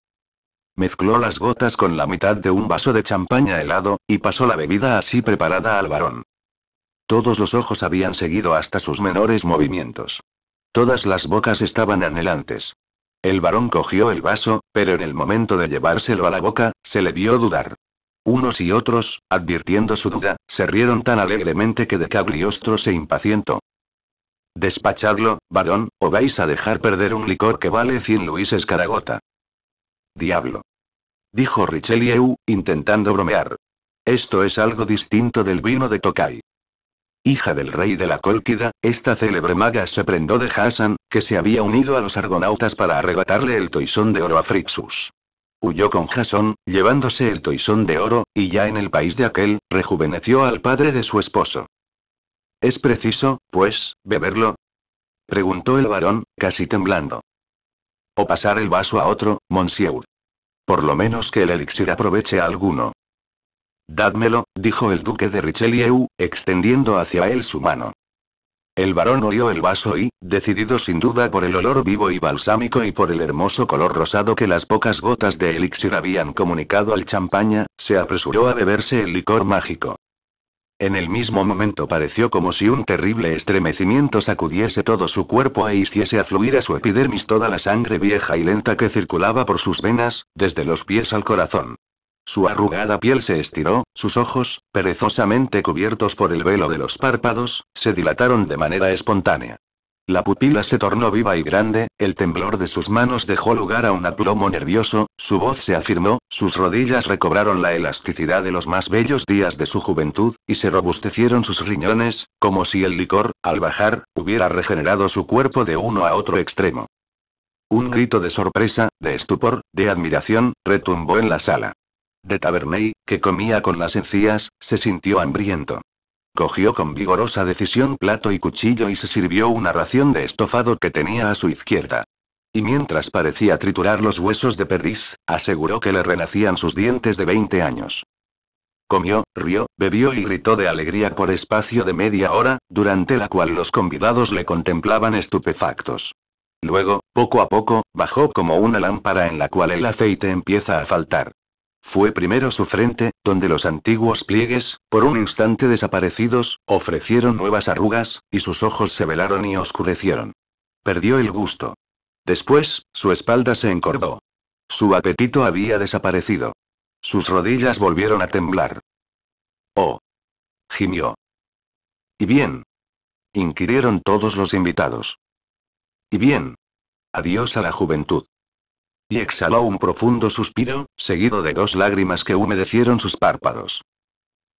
S1: Mezcló las gotas con la mitad de un vaso de champaña helado, y pasó la bebida así preparada al varón. Todos los ojos habían seguido hasta sus menores movimientos. Todas las bocas estaban anhelantes. El varón cogió el vaso, pero en el momento de llevárselo a la boca, se le vio dudar. Unos y otros, advirtiendo su duda, se rieron tan alegremente que de Cagliostro se impacientó. Despachadlo, varón, o vais a dejar perder un licor que vale 100 luises caragota. Diablo. Dijo Richelieu, intentando bromear. Esto es algo distinto del vino de Tokai». Hija del rey de la Colquida, esta célebre maga se prendó de Hassan, que se había unido a los argonautas para arrebatarle el toisón de oro a Frixus. Huyó con Jason, llevándose el toisón de oro, y ya en el país de aquel, rejuveneció al padre de su esposo. ¿Es preciso, pues, beberlo? preguntó el varón, casi temblando. O pasar el vaso a otro, monsieur. Por lo menos que el elixir aproveche a alguno. Dádmelo, dijo el duque de Richelieu, extendiendo hacia él su mano. El varón olió el vaso y, decidido sin duda por el olor vivo y balsámico y por el hermoso color rosado que las pocas gotas de elixir habían comunicado al champaña, se apresuró a beberse el licor mágico. En el mismo momento pareció como si un terrible estremecimiento sacudiese todo su cuerpo e hiciese afluir a su epidermis toda la sangre vieja y lenta que circulaba por sus venas, desde los pies al corazón. Su arrugada piel se estiró, sus ojos, perezosamente cubiertos por el velo de los párpados, se dilataron de manera espontánea. La pupila se tornó viva y grande, el temblor de sus manos dejó lugar a un aplomo nervioso, su voz se afirmó, sus rodillas recobraron la elasticidad de los más bellos días de su juventud, y se robustecieron sus riñones, como si el licor, al bajar, hubiera regenerado su cuerpo de uno a otro extremo. Un grito de sorpresa, de estupor, de admiración, retumbó en la sala de Taberney, que comía con las encías, se sintió hambriento. Cogió con vigorosa decisión plato y cuchillo y se sirvió una ración de estofado que tenía a su izquierda. Y mientras parecía triturar los huesos de perdiz, aseguró que le renacían sus dientes de 20 años. Comió, rió, bebió y gritó de alegría por espacio de media hora, durante la cual los convidados le contemplaban estupefactos. Luego, poco a poco, bajó como una lámpara en la cual el aceite empieza a faltar. Fue primero su frente, donde los antiguos pliegues, por un instante desaparecidos, ofrecieron nuevas arrugas, y sus ojos se velaron y oscurecieron. Perdió el gusto. Después, su espalda se encorvó. Su apetito había desaparecido. Sus rodillas volvieron a temblar. Oh. gimió. ¿Y bien? inquirieron todos los invitados. ¿Y bien? Adiós a la juventud y exhaló un profundo suspiro, seguido de dos lágrimas que humedecieron sus párpados.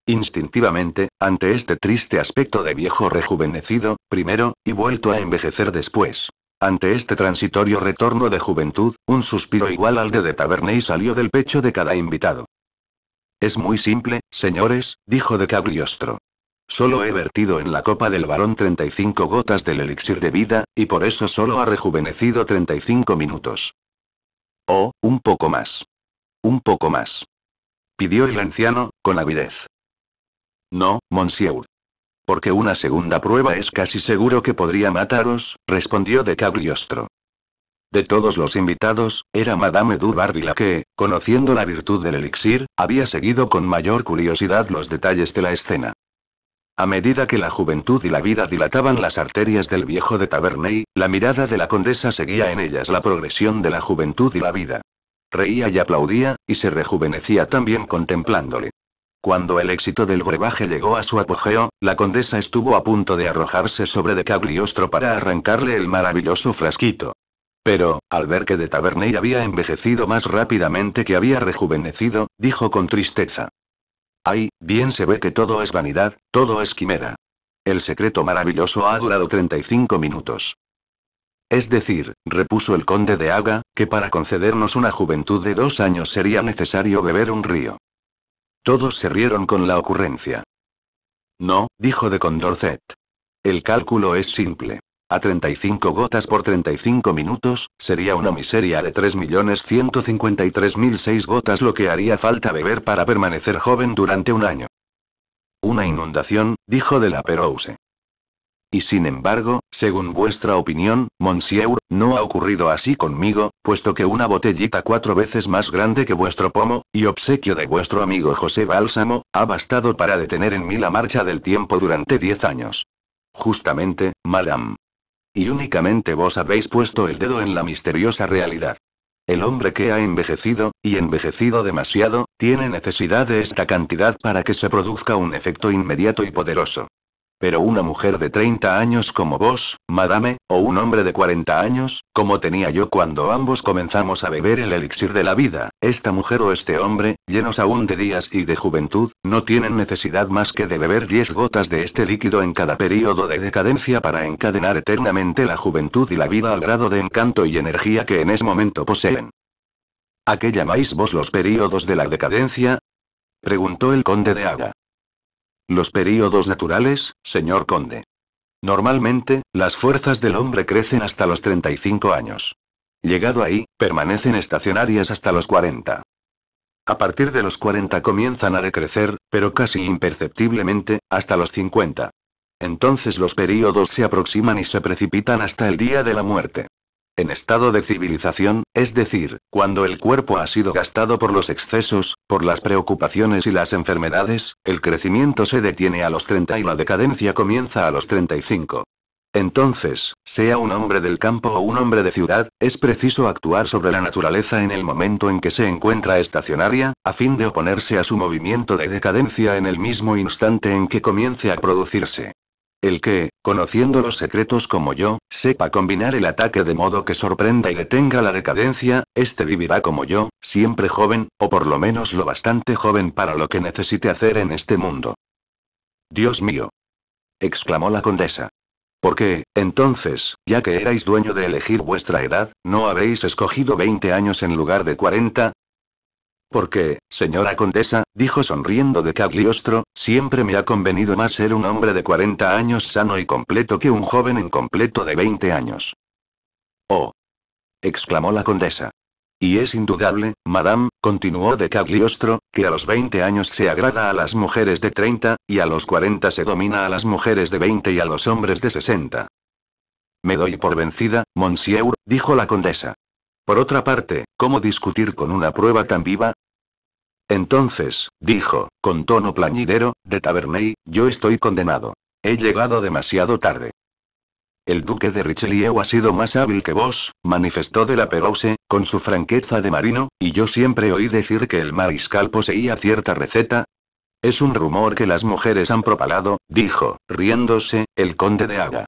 S1: Instintivamente, ante este triste aspecto de viejo rejuvenecido, primero, y vuelto a envejecer después. Ante este transitorio retorno de juventud, un suspiro igual al de de Taverney salió del pecho de cada invitado. Es muy simple, señores, dijo de Cagliostro. Solo he vertido en la copa del varón 35 gotas del elixir de vida, y por eso solo ha rejuvenecido 35 minutos. Oh, un poco más. Un poco más. Pidió el anciano, con avidez. No, monsieur. Porque una segunda prueba es casi seguro que podría mataros, respondió de Cagliostro. De todos los invitados, era Madame du la que, conociendo la virtud del elixir, había seguido con mayor curiosidad los detalles de la escena. A medida que la juventud y la vida dilataban las arterias del viejo de Taverney, la mirada de la condesa seguía en ellas la progresión de la juventud y la vida. Reía y aplaudía, y se rejuvenecía también contemplándole. Cuando el éxito del brebaje llegó a su apogeo, la condesa estuvo a punto de arrojarse sobre de Cagliostro para arrancarle el maravilloso frasquito. Pero, al ver que de Taverney había envejecido más rápidamente que había rejuvenecido, dijo con tristeza. Ay, bien se ve que todo es vanidad, todo es quimera. El secreto maravilloso ha durado 35 minutos. Es decir, repuso el conde de Aga, que para concedernos una juventud de dos años sería necesario beber un río. Todos se rieron con la ocurrencia. No, dijo de Condorcet. El cálculo es simple. A 35 gotas por 35 minutos, sería una miseria de 3.153.006 gotas lo que haría falta beber para permanecer joven durante un año. Una inundación, dijo de la Perouse. Y sin embargo, según vuestra opinión, Monsieur, no ha ocurrido así conmigo, puesto que una botellita cuatro veces más grande que vuestro pomo, y obsequio de vuestro amigo José Bálsamo, ha bastado para detener en mí la marcha del tiempo durante diez años. Justamente, madame. Y únicamente vos habéis puesto el dedo en la misteriosa realidad. El hombre que ha envejecido, y envejecido demasiado, tiene necesidad de esta cantidad para que se produzca un efecto inmediato y poderoso. Pero una mujer de 30 años como vos, madame, o un hombre de 40 años, como tenía yo cuando ambos comenzamos a beber el elixir de la vida, esta mujer o este hombre, llenos aún de días y de juventud, no tienen necesidad más que de beber 10 gotas de este líquido en cada periodo de decadencia para encadenar eternamente la juventud y la vida al grado de encanto y energía que en ese momento poseen. ¿A qué llamáis vos los periodos de la decadencia? preguntó el conde de Aga. Los períodos naturales, señor conde. Normalmente, las fuerzas del hombre crecen hasta los 35 años. Llegado ahí, permanecen estacionarias hasta los 40. A partir de los 40 comienzan a decrecer, pero casi imperceptiblemente, hasta los 50. Entonces los períodos se aproximan y se precipitan hasta el día de la muerte. En estado de civilización, es decir, cuando el cuerpo ha sido gastado por los excesos, por las preocupaciones y las enfermedades, el crecimiento se detiene a los 30 y la decadencia comienza a los 35. Entonces, sea un hombre del campo o un hombre de ciudad, es preciso actuar sobre la naturaleza en el momento en que se encuentra estacionaria, a fin de oponerse a su movimiento de decadencia en el mismo instante en que comience a producirse. El que, conociendo los secretos como yo, sepa combinar el ataque de modo que sorprenda y detenga la decadencia, este vivirá como yo, siempre joven, o por lo menos lo bastante joven para lo que necesite hacer en este mundo. Dios mío. exclamó la condesa. ¿Por qué, entonces, ya que erais dueño de elegir vuestra edad, no habéis escogido 20 años en lugar de 40? Porque, señora condesa, dijo sonriendo de Cagliostro, siempre me ha convenido más ser un hombre de 40 años sano y completo que un joven incompleto de 20 años. Oh. exclamó la condesa. Y es indudable, madame, continuó de Cagliostro, que a los 20 años se agrada a las mujeres de 30, y a los 40 se domina a las mujeres de 20 y a los hombres de 60. Me doy por vencida, monsieur, dijo la condesa. Por otra parte, ¿cómo discutir con una prueba tan viva? Entonces, dijo, con tono plañidero, de Taverney, yo estoy condenado. He llegado demasiado tarde. El duque de Richelieu ha sido más hábil que vos, manifestó de la Perouse, con su franqueza de marino, y yo siempre oí decir que el mariscal poseía cierta receta. Es un rumor que las mujeres han propalado, dijo, riéndose, el conde de Aga.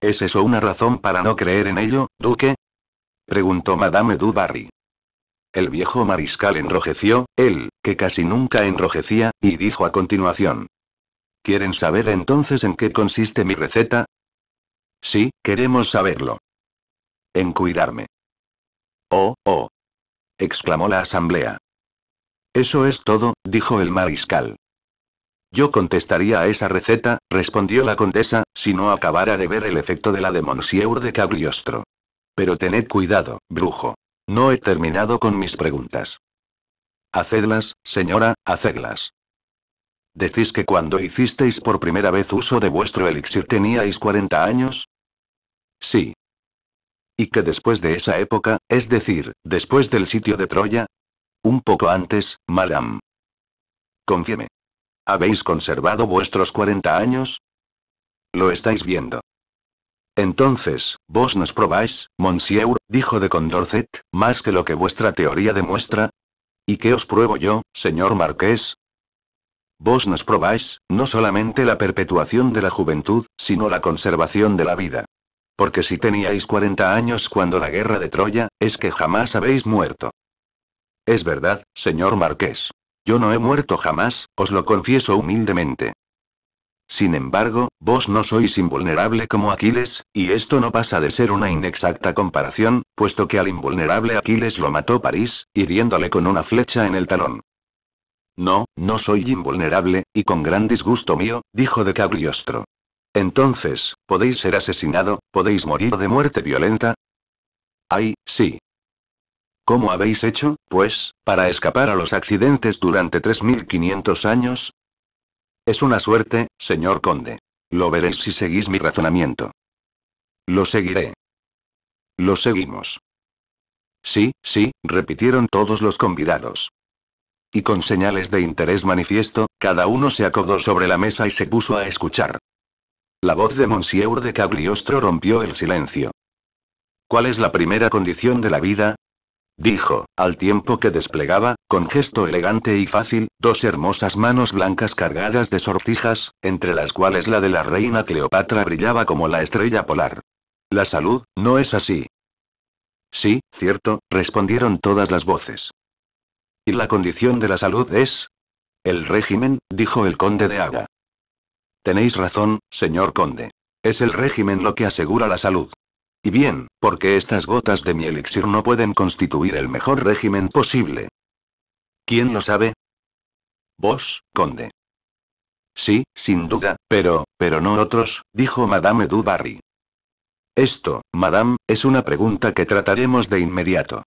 S1: ¿Es eso una razón para no creer en ello, duque? Preguntó Madame Dubarry. El viejo mariscal enrojeció, él, que casi nunca enrojecía, y dijo a continuación. ¿Quieren saber entonces en qué consiste mi receta? Sí, queremos saberlo. En cuidarme. Oh, oh. exclamó la asamblea. Eso es todo, dijo el mariscal. Yo contestaría a esa receta, respondió la condesa, si no acabara de ver el efecto de la de Monsieur de Cagliostro. Pero tened cuidado, brujo. No he terminado con mis preguntas. Hacedlas, señora, hacedlas. ¿Decís que cuando hicisteis por primera vez uso de vuestro elixir teníais 40 años? Sí. ¿Y que después de esa época, es decir, después del sitio de Troya? Un poco antes, madame. Confíeme. ¿Habéis conservado vuestros 40 años? Lo estáis viendo. Entonces, vos nos probáis, monsieur, dijo de Condorcet, más que lo que vuestra teoría demuestra. ¿Y qué os pruebo yo, señor marqués? Vos nos probáis, no solamente la perpetuación de la juventud, sino la conservación de la vida. Porque si teníais 40 años cuando la guerra de Troya, es que jamás habéis muerto. Es verdad, señor marqués. Yo no he muerto jamás, os lo confieso humildemente. Sin embargo, vos no sois invulnerable como Aquiles, y esto no pasa de ser una inexacta comparación, puesto que al invulnerable Aquiles lo mató París, hiriéndole con una flecha en el talón. No, no soy invulnerable, y con gran disgusto mío, dijo de Cagliostro. Entonces, ¿podéis ser asesinado, podéis morir de muerte violenta? Ay, sí. ¿Cómo habéis hecho, pues, para escapar a los accidentes durante 3.500 años? Es una suerte, señor conde. Lo veréis si seguís mi razonamiento. Lo seguiré. Lo seguimos. Sí, sí, repitieron todos los convidados. Y con señales de interés manifiesto, cada uno se acodó sobre la mesa y se puso a escuchar. La voz de Monsieur de Cagliostro rompió el silencio. ¿Cuál es la primera condición de la vida? dijo, al tiempo que desplegaba, con gesto elegante y fácil, dos hermosas manos blancas cargadas de sortijas, entre las cuales la de la reina Cleopatra brillaba como la estrella polar. La salud, no es así. Sí, cierto, respondieron todas las voces. ¿Y la condición de la salud es? El régimen, dijo el conde de Aga. Tenéis razón, señor conde. Es el régimen lo que asegura la salud. Y bien, porque estas gotas de mi elixir no pueden constituir el mejor régimen posible. ¿Quién lo sabe? Vos, conde. Sí, sin duda, pero, pero no otros, dijo Madame du Barry. Esto, madame, es una pregunta que trataremos de inmediato.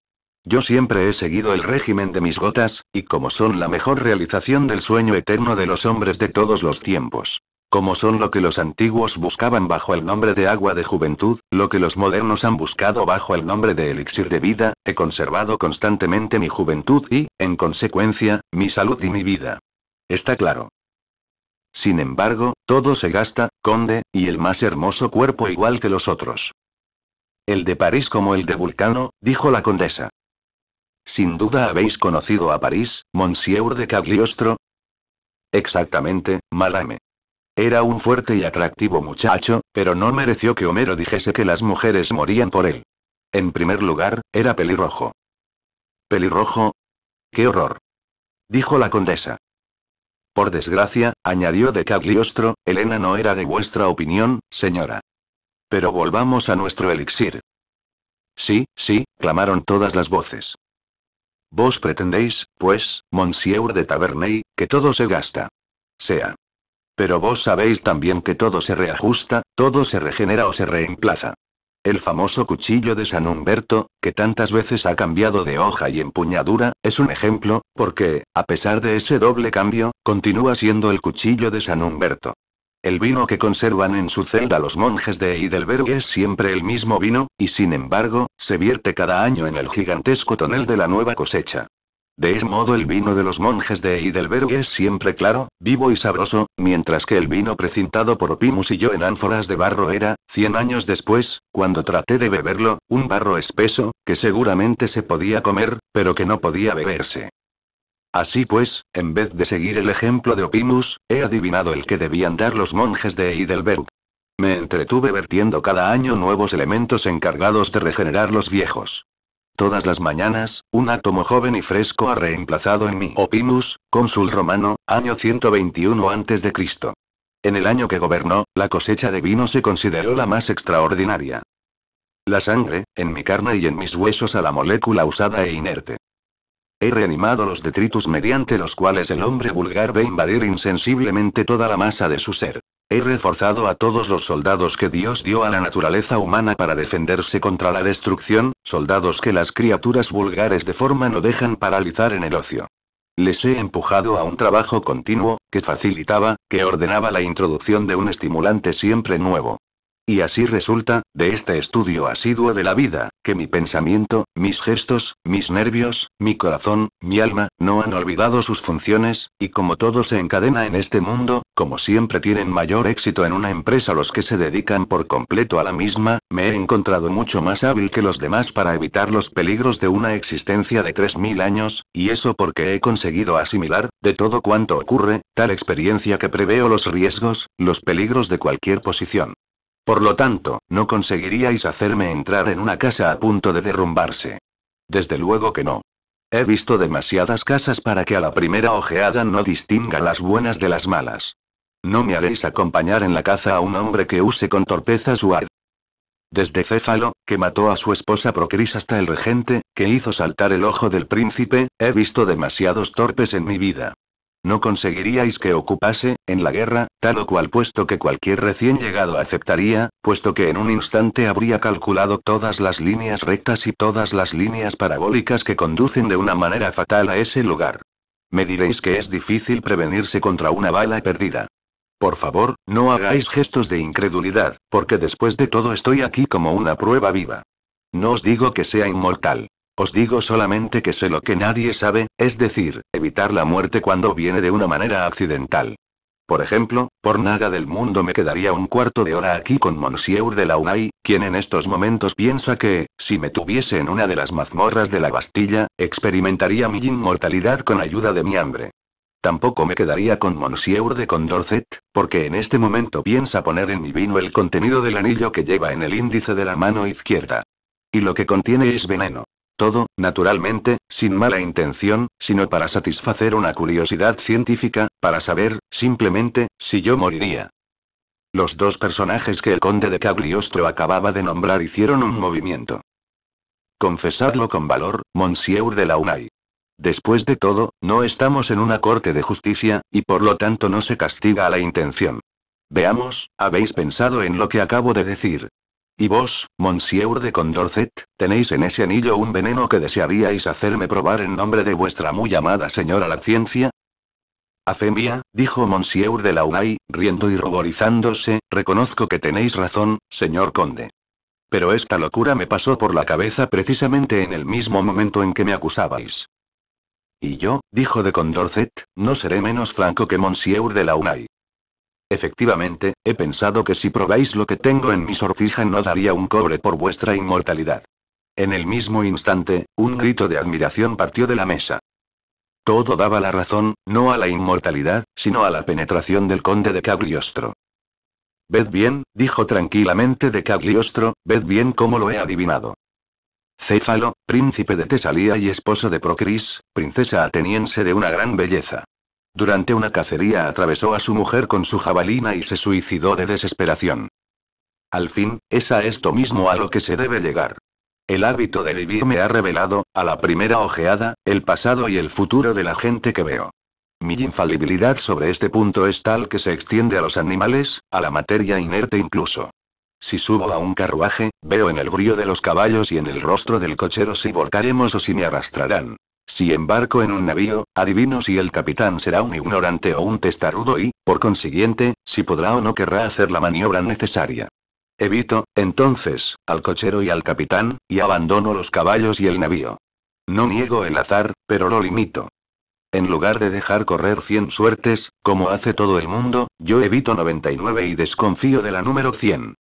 S1: Yo siempre he seguido el régimen de mis gotas, y como son la mejor realización del sueño eterno de los hombres de todos los tiempos como son lo que los antiguos buscaban bajo el nombre de agua de juventud, lo que los modernos han buscado bajo el nombre de elixir de vida, he conservado constantemente mi juventud y, en consecuencia, mi salud y mi vida. Está claro. Sin embargo, todo se gasta, conde, y el más hermoso cuerpo igual que los otros. El de París como el de Vulcano, dijo la condesa. Sin duda habéis conocido a París, Monsieur de Cagliostro. Exactamente, Malame. Era un fuerte y atractivo muchacho, pero no mereció que Homero dijese que las mujeres morían por él. En primer lugar, era pelirrojo. ¿Pelirrojo? ¡Qué horror! dijo la condesa. Por desgracia, añadió de Cagliostro, Elena no era de vuestra opinión, señora. Pero volvamos a nuestro elixir. Sí, sí, clamaron todas las voces. Vos pretendéis, pues, Monsieur de Taverney, que todo se gasta. Sea. Pero vos sabéis también que todo se reajusta, todo se regenera o se reemplaza. El famoso cuchillo de San Humberto, que tantas veces ha cambiado de hoja y empuñadura, es un ejemplo, porque, a pesar de ese doble cambio, continúa siendo el cuchillo de San Humberto. El vino que conservan en su celda los monjes de Heidelberg es siempre el mismo vino, y sin embargo, se vierte cada año en el gigantesco tonel de la nueva cosecha. De ese modo el vino de los monjes de Heidelberg es siempre claro, vivo y sabroso, mientras que el vino precintado por Opimus y yo en ánforas de barro era, cien años después, cuando traté de beberlo, un barro espeso, que seguramente se podía comer, pero que no podía beberse. Así pues, en vez de seguir el ejemplo de Opimus, he adivinado el que debían dar los monjes de Heidelberg. Me entretuve vertiendo cada año nuevos elementos encargados de regenerar los viejos. Todas las mañanas, un átomo joven y fresco ha reemplazado en mí Opimus, cónsul romano, año 121 a.C. En el año que gobernó, la cosecha de vino se consideró la más extraordinaria. La sangre, en mi carne y en mis huesos a la molécula usada e inerte. He reanimado los detritus mediante los cuales el hombre vulgar ve invadir insensiblemente toda la masa de su ser. He reforzado a todos los soldados que Dios dio a la naturaleza humana para defenderse contra la destrucción, soldados que las criaturas vulgares de forma no dejan paralizar en el ocio. Les he empujado a un trabajo continuo, que facilitaba, que ordenaba la introducción de un estimulante siempre nuevo. Y así resulta, de este estudio asiduo de la vida, que mi pensamiento, mis gestos, mis nervios, mi corazón, mi alma, no han olvidado sus funciones, y como todo se encadena en este mundo, como siempre tienen mayor éxito en una empresa los que se dedican por completo a la misma, me he encontrado mucho más hábil que los demás para evitar los peligros de una existencia de 3.000 años, y eso porque he conseguido asimilar, de todo cuanto ocurre, tal experiencia que preveo los riesgos, los peligros de cualquier posición. Por lo tanto, no conseguiríais hacerme entrar en una casa a punto de derrumbarse. Desde luego que no. He visto demasiadas casas para que a la primera ojeada no distinga las buenas de las malas. No me haréis acompañar en la caza a un hombre que use con torpeza su arte. Desde Céfalo, que mató a su esposa Procris hasta el regente, que hizo saltar el ojo del príncipe, he visto demasiados torpes en mi vida. No conseguiríais que ocupase, en la guerra, tal o cual puesto que cualquier recién llegado aceptaría, puesto que en un instante habría calculado todas las líneas rectas y todas las líneas parabólicas que conducen de una manera fatal a ese lugar. Me diréis que es difícil prevenirse contra una bala perdida. Por favor, no hagáis gestos de incredulidad, porque después de todo estoy aquí como una prueba viva. No os digo que sea inmortal, os digo solamente que sé lo que nadie sabe, es decir, evitar la muerte cuando viene de una manera accidental. Por ejemplo, por nada del mundo me quedaría un cuarto de hora aquí con Monsieur de la UNAI, quien en estos momentos piensa que, si me tuviese en una de las mazmorras de la Bastilla, experimentaría mi inmortalidad con ayuda de mi hambre. Tampoco me quedaría con Monsieur de Condorcet, porque en este momento piensa poner en mi vino el contenido del anillo que lleva en el índice de la mano izquierda. Y lo que contiene es veneno. Todo, naturalmente, sin mala intención, sino para satisfacer una curiosidad científica, para saber, simplemente, si yo moriría. Los dos personajes que el conde de Cagliostro acababa de nombrar hicieron un movimiento. Confesadlo con valor, Monsieur de la UNAI. Después de todo, no estamos en una corte de justicia, y por lo tanto no se castiga a la intención. Veamos, ¿habéis pensado en lo que acabo de decir? Y vos, Monsieur de Condorcet, tenéis en ese anillo un veneno que desearíais hacerme probar en nombre de vuestra muy amada señora la ciencia. A fe mía, dijo Monsieur de la riendo y ruborizándose, reconozco que tenéis razón, señor conde. Pero esta locura me pasó por la cabeza precisamente en el mismo momento en que me acusabais. Y yo, dijo de Condorcet, no seré menos franco que Monsieur de la Efectivamente, he pensado que si probáis lo que tengo en mi sortija no daría un cobre por vuestra inmortalidad. En el mismo instante, un grito de admiración partió de la mesa. Todo daba la razón, no a la inmortalidad, sino a la penetración del conde de Cagliostro. Ved bien, dijo tranquilamente de Cagliostro, ved bien cómo lo he adivinado. Céfalo, príncipe de Tesalía y esposo de Procris, princesa ateniense de una gran belleza. Durante una cacería atravesó a su mujer con su jabalina y se suicidó de desesperación. Al fin, es a esto mismo a lo que se debe llegar. El hábito de vivir me ha revelado, a la primera ojeada, el pasado y el futuro de la gente que veo. Mi infalibilidad sobre este punto es tal que se extiende a los animales, a la materia inerte incluso. Si subo a un carruaje, veo en el brío de los caballos y en el rostro del cochero si volcaremos o si me arrastrarán. Si embarco en un navío, adivino si el capitán será un ignorante o un testarudo y, por consiguiente, si podrá o no querrá hacer la maniobra necesaria. Evito, entonces, al cochero y al capitán, y abandono los caballos y el navío. No niego el azar, pero lo limito. En lugar de dejar correr 100 suertes, como hace todo el mundo, yo evito 99 y desconfío de la número 100.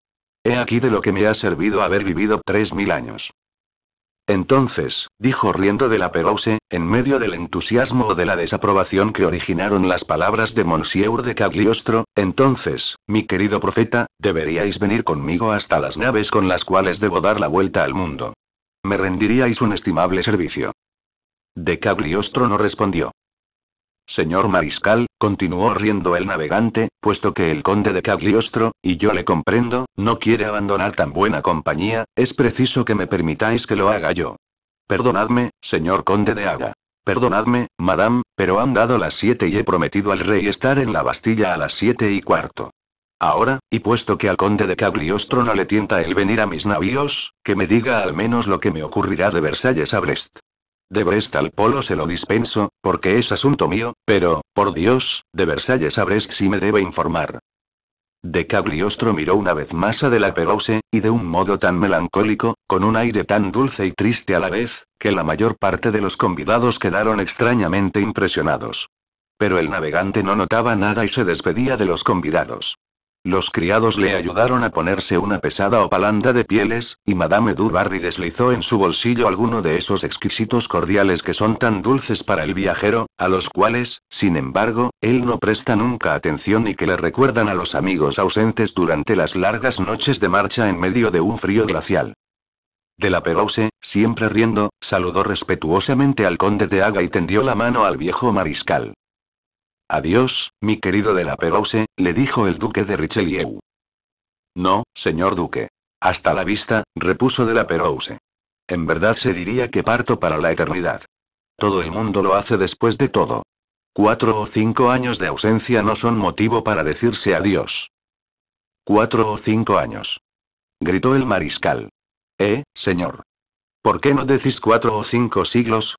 S1: He aquí de lo que me ha servido haber vivido 3.000 años. Entonces, dijo riendo de la Perouse, en medio del entusiasmo o de la desaprobación que originaron las palabras de Monsieur de Cagliostro, entonces, mi querido profeta, deberíais venir conmigo hasta las naves con las cuales debo dar la vuelta al mundo. Me rendiríais un estimable servicio. De Cagliostro no respondió. Señor mariscal, continuó riendo el navegante, puesto que el conde de Cagliostro, y yo le comprendo, no quiere abandonar tan buena compañía, es preciso que me permitáis que lo haga yo. Perdonadme, señor conde de Aga. Perdonadme, madame, pero han dado las siete y he prometido al rey estar en la Bastilla a las siete y cuarto. Ahora, y puesto que al conde de Cagliostro no le tienta el venir a mis navíos, que me diga al menos lo que me ocurrirá de Versalles a Brest. De Brest al Polo se lo dispenso, porque es asunto mío, pero, por Dios, de Versalles a Brest sí me debe informar. De Cagliostro miró una vez más a De la Perouse, y de un modo tan melancólico, con un aire tan dulce y triste a la vez, que la mayor parte de los convidados quedaron extrañamente impresionados. Pero el navegante no notaba nada y se despedía de los convidados. Los criados le ayudaron a ponerse una pesada opalanda de pieles, y Madame Dubarry deslizó en su bolsillo alguno de esos exquisitos cordiales que son tan dulces para el viajero, a los cuales, sin embargo, él no presta nunca atención y que le recuerdan a los amigos ausentes durante las largas noches de marcha en medio de un frío glacial. De la Perouse, siempre riendo, saludó respetuosamente al conde de Haga y tendió la mano al viejo mariscal. Adiós, mi querido de la Perouse, le dijo el duque de Richelieu. No, señor duque. Hasta la vista, repuso de la Perouse. En verdad se diría que parto para la eternidad. Todo el mundo lo hace después de todo. Cuatro o cinco años de ausencia no son motivo para decirse adiós. Cuatro o cinco años. Gritó el mariscal. Eh, señor. ¿Por qué no decís cuatro o cinco siglos?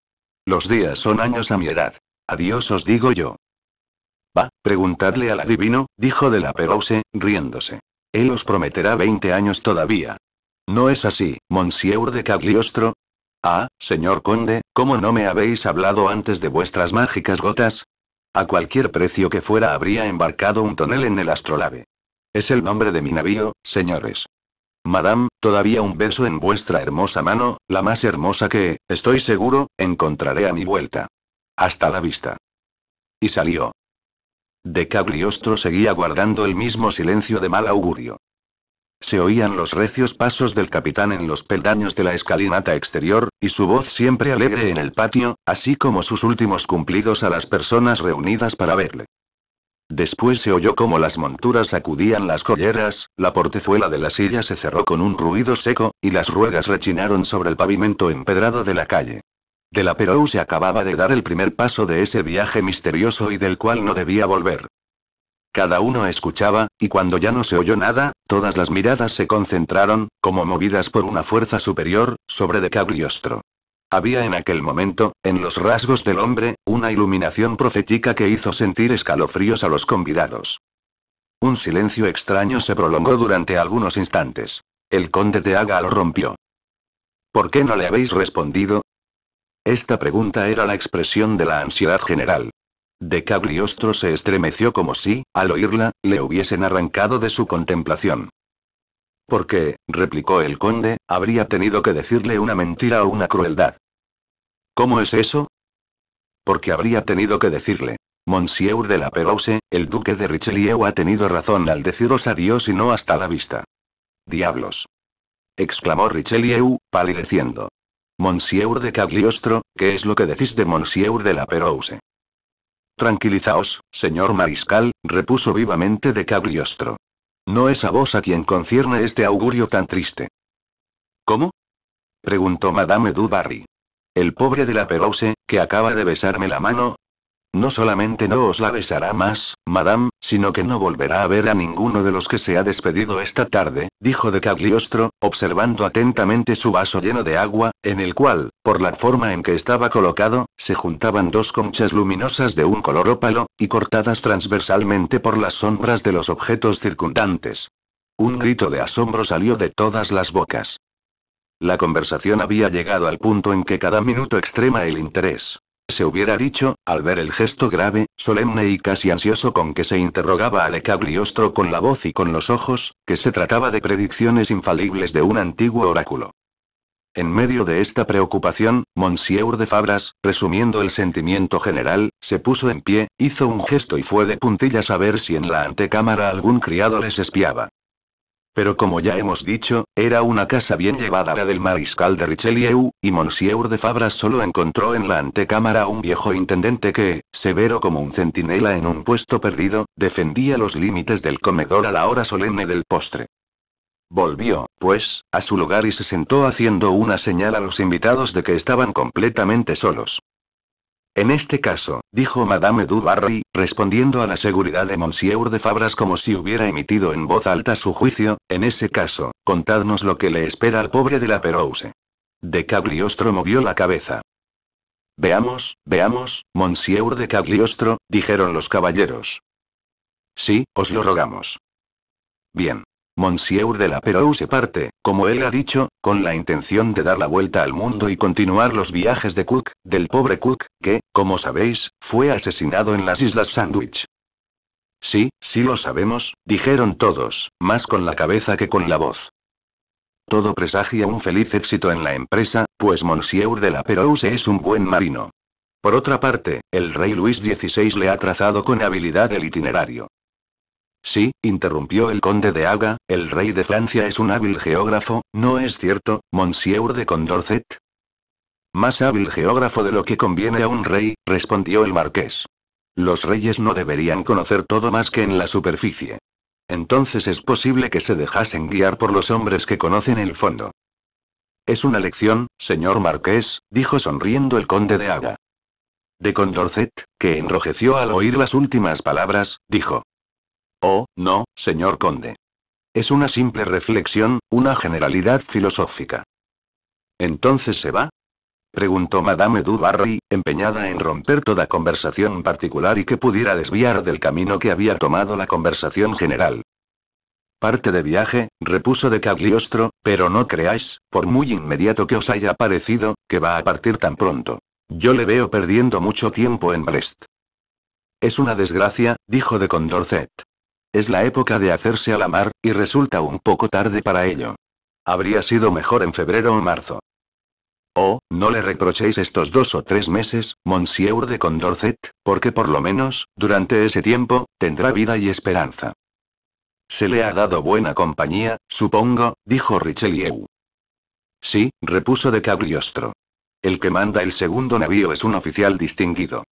S1: Los días son años a mi edad. Adiós os digo yo. Va, preguntadle al adivino, dijo de la Perouse, riéndose. Él os prometerá 20 años todavía. ¿No es así, Monsieur de Cagliostro? Ah, señor conde, ¿cómo no me habéis hablado antes de vuestras mágicas gotas? A cualquier precio que fuera habría embarcado un tonel en el astrolabe. Es el nombre de mi navío, señores. Madame, todavía un beso en vuestra hermosa mano, la más hermosa que, estoy seguro, encontraré a mi vuelta. Hasta la vista. Y salió. De Cagliostro seguía guardando el mismo silencio de mal augurio. Se oían los recios pasos del capitán en los peldaños de la escalinata exterior, y su voz siempre alegre en el patio, así como sus últimos cumplidos a las personas reunidas para verle. Después se oyó como las monturas sacudían las colleras, la portezuela de la silla se cerró con un ruido seco, y las ruedas rechinaron sobre el pavimento empedrado de la calle. De la Perou se acababa de dar el primer paso de ese viaje misterioso y del cual no debía volver. Cada uno escuchaba, y cuando ya no se oyó nada, todas las miradas se concentraron, como movidas por una fuerza superior, sobre de Cagliostro. Había en aquel momento, en los rasgos del hombre, una iluminación profética que hizo sentir escalofríos a los convidados. Un silencio extraño se prolongó durante algunos instantes. El conde de Aga lo rompió. ¿Por qué no le habéis respondido? Esta pregunta era la expresión de la ansiedad general. De Cagliostro se estremeció como si, al oírla, le hubiesen arrancado de su contemplación. ¿Por qué, replicó el conde, habría tenido que decirle una mentira o una crueldad. ¿Cómo es eso? Porque habría tenido que decirle. Monsieur de la Perouse, el duque de Richelieu ha tenido razón al deciros adiós y no hasta la vista. Diablos. exclamó Richelieu, palideciendo. Monsieur de Cagliostro, ¿qué es lo que decís de Monsieur de la Perouse? Tranquilizaos, señor mariscal, repuso vivamente de Cagliostro. No es a vos a quien concierne este augurio tan triste. ¿Cómo? preguntó Madame Dubarry. El pobre de la Perouse, que acaba de besarme la mano, no solamente no os la besará más, madame, sino que no volverá a ver a ninguno de los que se ha despedido esta tarde, dijo de Cagliostro, observando atentamente su vaso lleno de agua, en el cual, por la forma en que estaba colocado, se juntaban dos conchas luminosas de un color ópalo, y cortadas transversalmente por las sombras de los objetos circundantes. Un grito de asombro salió de todas las bocas. La conversación había llegado al punto en que cada minuto extrema el interés. Se hubiera dicho, al ver el gesto grave, solemne y casi ansioso con que se interrogaba a Lecagliostro con la voz y con los ojos, que se trataba de predicciones infalibles de un antiguo oráculo. En medio de esta preocupación, Monsieur de Fabras, resumiendo el sentimiento general, se puso en pie, hizo un gesto y fue de puntillas a ver si en la antecámara algún criado les espiaba. Pero como ya hemos dicho, era una casa bien llevada la del mariscal de Richelieu, y Monsieur de Fabras solo encontró en la antecámara a un viejo intendente que, severo como un centinela en un puesto perdido, defendía los límites del comedor a la hora solemne del postre. Volvió, pues, a su lugar y se sentó haciendo una señal a los invitados de que estaban completamente solos. En este caso, dijo Madame du Barry, respondiendo a la seguridad de Monsieur de Fabras como si hubiera emitido en voz alta su juicio, en ese caso, contadnos lo que le espera al pobre de la Perouse. De Cagliostro movió la cabeza. Veamos, veamos, Monsieur de Cagliostro, dijeron los caballeros. Sí, os lo rogamos. Bien. Monsieur de la Perouse parte, como él ha dicho, con la intención de dar la vuelta al mundo y continuar los viajes de Cook, del pobre Cook, que, como sabéis, fue asesinado en las Islas Sandwich. Sí, sí lo sabemos, dijeron todos, más con la cabeza que con la voz. Todo presagia un feliz éxito en la empresa, pues Monsieur de la Perouse es un buen marino. Por otra parte, el rey Luis XVI le ha trazado con habilidad el itinerario. Sí, interrumpió el conde de Haga, el rey de Francia es un hábil geógrafo, ¿no es cierto, Monsieur de Condorcet? Más hábil geógrafo de lo que conviene a un rey, respondió el marqués. Los reyes no deberían conocer todo más que en la superficie. Entonces es posible que se dejasen guiar por los hombres que conocen el fondo. Es una lección, señor marqués, dijo sonriendo el conde de Haga. De Condorcet, que enrojeció al oír las últimas palabras, dijo. Oh, no, señor conde. Es una simple reflexión, una generalidad filosófica. ¿Entonces se va? preguntó Madame du Barry, empeñada en romper toda conversación particular y que pudiera desviar del camino que había tomado la conversación general. Parte de viaje, repuso de Cagliostro, pero no creáis, por muy inmediato que os haya parecido, que va a partir tan pronto. Yo le veo perdiendo mucho tiempo en Brest. Es una desgracia, dijo de Condorcet. Es la época de hacerse a la mar, y resulta un poco tarde para ello. Habría sido mejor en febrero o marzo. Oh, no le reprochéis estos dos o tres meses, Monsieur de Condorcet, porque por lo menos, durante ese tiempo, tendrá vida y esperanza. Se le ha dado buena compañía, supongo, dijo Richelieu. Sí, repuso de Cagliostro. El que manda el segundo navío es un oficial distinguido.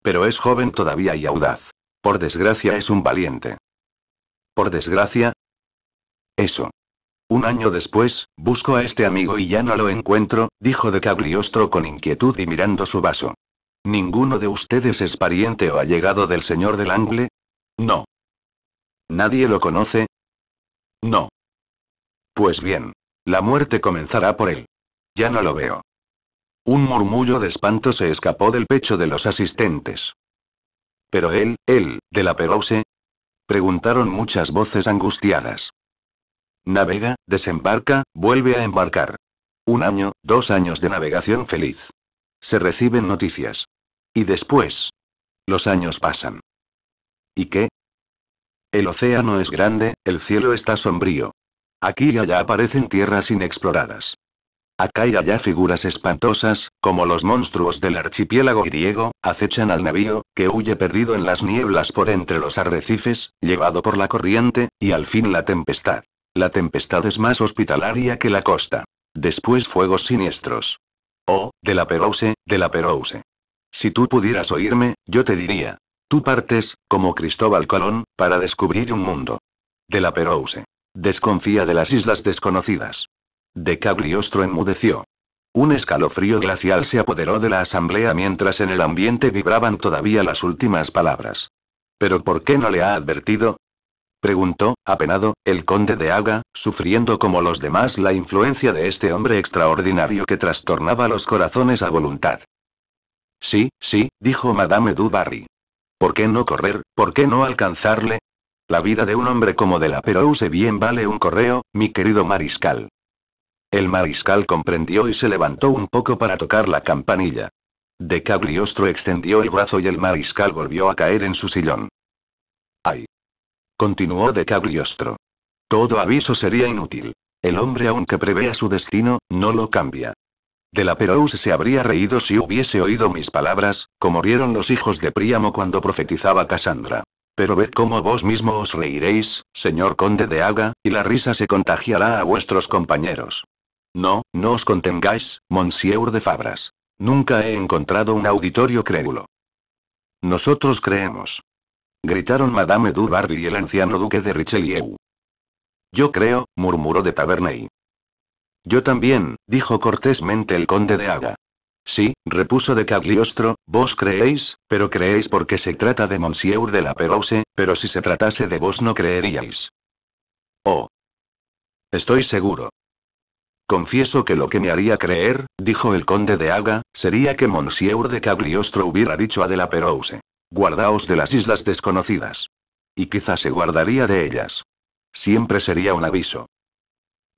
S1: Pero es joven todavía y audaz. Por desgracia es un valiente. Por desgracia. Eso. Un año después, busco a este amigo y ya no lo encuentro, dijo de Cagliostro con inquietud y mirando su vaso. ¿Ninguno de ustedes es pariente o allegado del señor del Angle? No. ¿Nadie lo conoce? No. Pues bien. La muerte comenzará por él. Ya no lo veo. Un murmullo de espanto se escapó del pecho de los asistentes. ¿Pero él, él, de la Perouse? Preguntaron muchas voces angustiadas. Navega, desembarca, vuelve a embarcar. Un año, dos años de navegación feliz. Se reciben noticias. Y después. Los años pasan. ¿Y qué? El océano es grande, el cielo está sombrío. Aquí y allá aparecen tierras inexploradas. Acá y allá figuras espantosas, como los monstruos del archipiélago griego, acechan al navío, que huye perdido en las nieblas por entre los arrecifes, llevado por la corriente, y al fin la tempestad. La tempestad es más hospitalaria que la costa. Después fuegos siniestros. Oh, de la Perouse, de la Perouse. Si tú pudieras oírme, yo te diría. Tú partes, como Cristóbal Colón, para descubrir un mundo. De la Perouse. Desconfía de las islas desconocidas. De Cagliostro enmudeció. Un escalofrío glacial se apoderó de la asamblea mientras en el ambiente vibraban todavía las últimas palabras. ¿Pero por qué no le ha advertido? preguntó, apenado, el conde de Haga, sufriendo como los demás la influencia de este hombre extraordinario que trastornaba los corazones a voluntad. Sí, sí, dijo Madame du Barry. ¿Por qué no correr? ¿Por qué no alcanzarle? La vida de un hombre como de la Perouse bien vale un correo, mi querido mariscal. El mariscal comprendió y se levantó un poco para tocar la campanilla. De Cagliostro extendió el brazo y el mariscal volvió a caer en su sillón. ¡Ay! Continuó de Cagliostro. Todo aviso sería inútil. El hombre, aunque prevea su destino, no lo cambia. De la Perouse se habría reído si hubiese oído mis palabras, como rieron los hijos de Príamo cuando profetizaba Casandra. Pero ved cómo vos mismo os reiréis, señor conde de Haga, y la risa se contagiará a vuestros compañeros. No, no os contengáis, Monsieur de Fabras. Nunca he encontrado un auditorio crédulo. Nosotros creemos. Gritaron Madame du y el anciano duque de Richelieu. Yo creo, murmuró de Taverney. Yo también, dijo cortésmente el conde de Aga. Sí, repuso de Cagliostro, vos creéis, pero creéis porque se trata de Monsieur de la Perouse, pero si se tratase de vos no creeríais. Oh. Estoy seguro. Confieso que lo que me haría creer, dijo el conde de Haga, sería que Monsieur de Cagliostro hubiera dicho a de la Perouse. Guardaos de las islas desconocidas. Y quizá se guardaría de ellas. Siempre sería un aviso.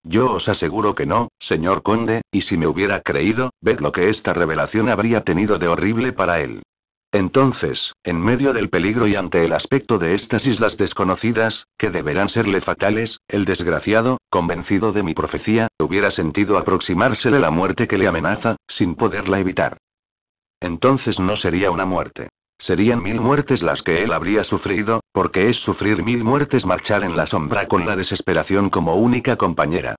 S1: Yo os aseguro que no, señor conde, y si me hubiera creído, ved lo que esta revelación habría tenido de horrible para él. Entonces, en medio del peligro y ante el aspecto de estas islas desconocidas, que deberán serle fatales, el desgraciado, convencido de mi profecía, hubiera sentido aproximársele la muerte que le amenaza, sin poderla evitar. Entonces no sería una muerte. Serían mil muertes las que él habría sufrido, porque es sufrir mil muertes marchar en la sombra con la desesperación como única compañera.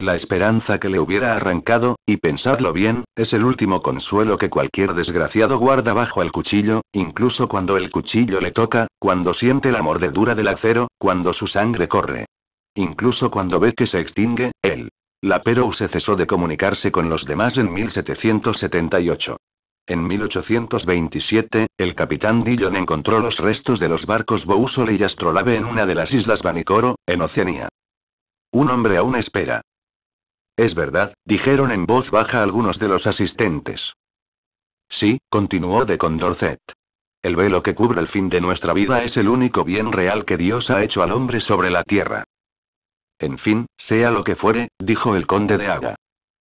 S1: La esperanza que le hubiera arrancado, y pensadlo bien, es el último consuelo que cualquier desgraciado guarda bajo el cuchillo, incluso cuando el cuchillo le toca, cuando siente la mordedura del acero, cuando su sangre corre. Incluso cuando ve que se extingue, él. La se cesó de comunicarse con los demás en 1778. En 1827, el capitán Dillon encontró los restos de los barcos Boussole y Astrolabe en una de las islas Vanikoro, en Oceanía. Un hombre aún espera. Es verdad, dijeron en voz baja algunos de los asistentes. Sí, continuó de Condorcet. El velo que cubre el fin de nuestra vida es el único bien real que Dios ha hecho al hombre sobre la tierra. En fin, sea lo que fuere, dijo el conde de Aga.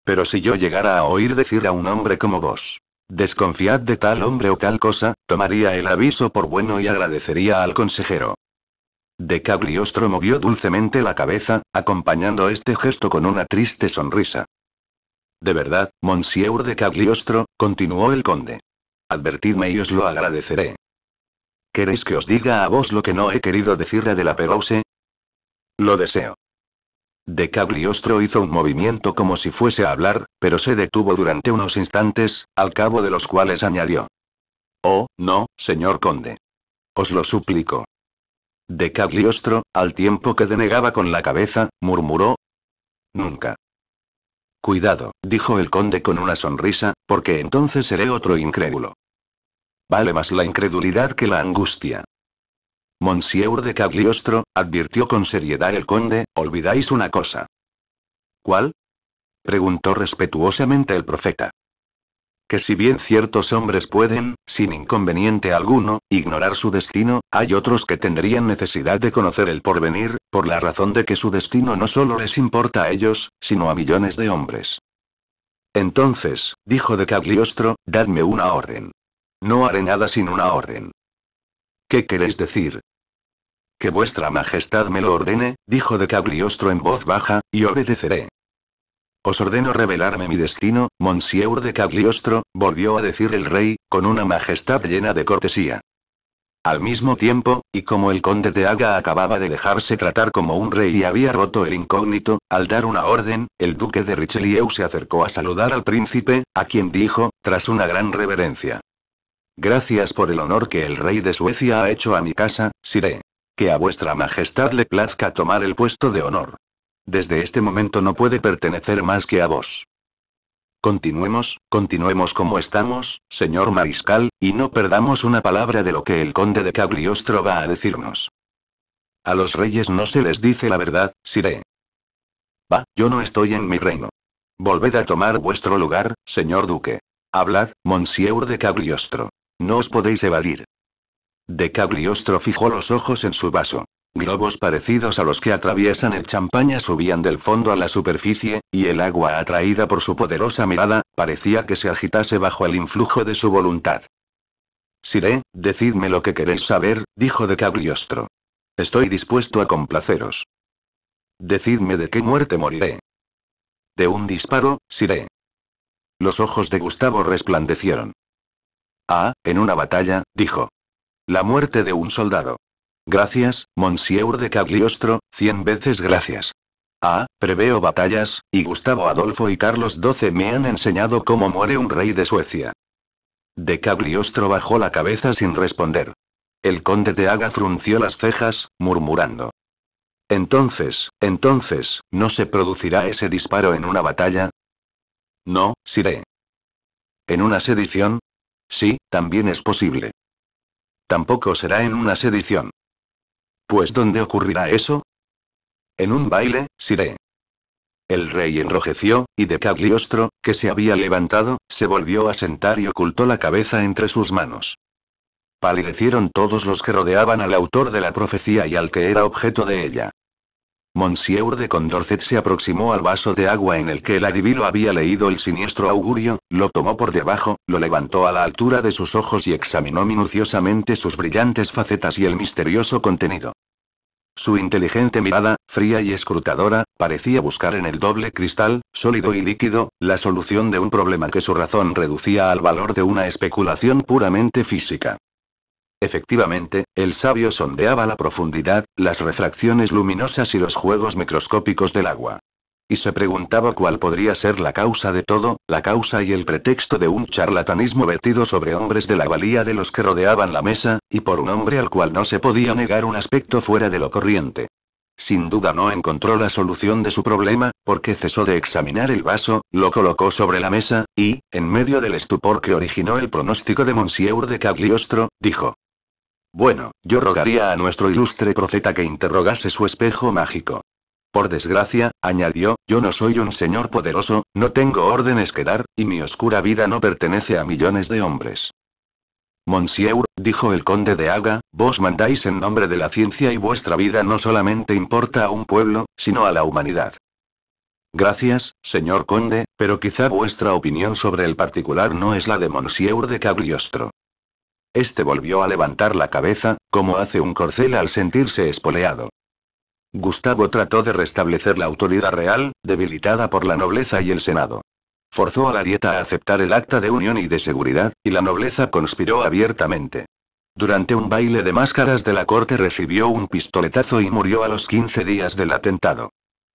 S1: Pero si yo llegara a oír decir a un hombre como vos, desconfiad de tal hombre o tal cosa, tomaría el aviso por bueno y agradecería al consejero. De Cagliostro movió dulcemente la cabeza, acompañando este gesto con una triste sonrisa. De verdad, Monsieur de Cagliostro, continuó el conde. Advertidme y os lo agradeceré. ¿Queréis que os diga a vos lo que no he querido decirle de la Perouse? Lo deseo. De Cagliostro hizo un movimiento como si fuese a hablar, pero se detuvo durante unos instantes, al cabo de los cuales añadió. Oh, no, señor conde. Os lo suplico. De Cagliostro, al tiempo que denegaba con la cabeza, murmuró. Nunca. Cuidado, dijo el conde con una sonrisa, porque entonces seré otro incrédulo. Vale más la incredulidad que la angustia. Monsieur de Cagliostro, advirtió con seriedad el conde, olvidáis una cosa. ¿Cuál? preguntó respetuosamente el profeta si bien ciertos hombres pueden, sin inconveniente alguno, ignorar su destino, hay otros que tendrían necesidad de conocer el porvenir, por la razón de que su destino no solo les importa a ellos, sino a millones de hombres. Entonces, dijo de Cagliostro, dadme una orden. No haré nada sin una orden. ¿Qué queréis decir? Que vuestra majestad me lo ordene, dijo de Cagliostro en voz baja, y obedeceré. Os ordeno revelarme mi destino, Monsieur de Cagliostro, volvió a decir el rey, con una majestad llena de cortesía. Al mismo tiempo, y como el conde de Haga acababa de dejarse tratar como un rey y había roto el incógnito, al dar una orden, el duque de Richelieu se acercó a saludar al príncipe, a quien dijo, tras una gran reverencia. Gracias por el honor que el rey de Suecia ha hecho a mi casa, siré. Que a vuestra majestad le plazca tomar el puesto de honor. Desde este momento no puede pertenecer más que a vos. Continuemos, continuemos como estamos, señor mariscal, y no perdamos una palabra de lo que el conde de Cagliostro va a decirnos. A los reyes no se les dice la verdad, Siré. Va, yo no estoy en mi reino. Volved a tomar vuestro lugar, señor duque. Hablad, monsieur de Cagliostro. No os podéis evadir. De Cagliostro fijó los ojos en su vaso. Globos parecidos a los que atraviesan el champaña subían del fondo a la superficie, y el agua atraída por su poderosa mirada, parecía que se agitase bajo el influjo de su voluntad. Siré, decidme lo que queréis saber, dijo de Cagliostro. Estoy dispuesto a complaceros. Decidme de qué muerte moriré. De un disparo, Siré. Los ojos de Gustavo resplandecieron. Ah, en una batalla, dijo. La muerte de un soldado. Gracias, Monsieur de Cagliostro, cien veces gracias. Ah, preveo batallas, y Gustavo Adolfo y Carlos XII me han enseñado cómo muere un rey de Suecia. De Cagliostro bajó la cabeza sin responder. El conde de Haga frunció las cejas, murmurando. Entonces, entonces, ¿no se producirá ese disparo en una batalla? No, Siré. ¿En una sedición? Sí, también es posible. Tampoco será en una sedición. Pues ¿dónde ocurrirá eso? En un baile, Siré. El rey enrojeció, y de Cagliostro, que se había levantado, se volvió a sentar y ocultó la cabeza entre sus manos. Palidecieron todos los que rodeaban al autor de la profecía y al que era objeto de ella. Monsieur de Condorcet se aproximó al vaso de agua en el que el adivino había leído el siniestro augurio, lo tomó por debajo, lo levantó a la altura de sus ojos y examinó minuciosamente sus brillantes facetas y el misterioso contenido. Su inteligente mirada, fría y escrutadora, parecía buscar en el doble cristal, sólido y líquido, la solución de un problema que su razón reducía al valor de una especulación puramente física. Efectivamente, el sabio sondeaba la profundidad, las refracciones luminosas y los juegos microscópicos del agua. Y se preguntaba cuál podría ser la causa de todo, la causa y el pretexto de un charlatanismo vertido sobre hombres de la valía de los que rodeaban la mesa, y por un hombre al cual no se podía negar un aspecto fuera de lo corriente. Sin duda no encontró la solución de su problema, porque cesó de examinar el vaso, lo colocó sobre la mesa, y, en medio del estupor que originó el pronóstico de Monsieur de Cagliostro, dijo. Bueno, yo rogaría a nuestro ilustre profeta que interrogase su espejo mágico. Por desgracia, añadió, yo no soy un señor poderoso, no tengo órdenes que dar, y mi oscura vida no pertenece a millones de hombres. Monsieur, dijo el conde de Haga, vos mandáis en nombre de la ciencia y vuestra vida no solamente importa a un pueblo, sino a la humanidad. Gracias, señor conde, pero quizá vuestra opinión sobre el particular no es la de Monsieur de Cagliostro. Este volvió a levantar la cabeza, como hace un corcel al sentirse espoleado. Gustavo trató de restablecer la autoridad real, debilitada por la nobleza y el Senado. Forzó a la dieta a aceptar el acta de unión y de seguridad, y la nobleza conspiró abiertamente. Durante un baile de máscaras de la corte recibió un pistoletazo y murió a los 15 días del atentado.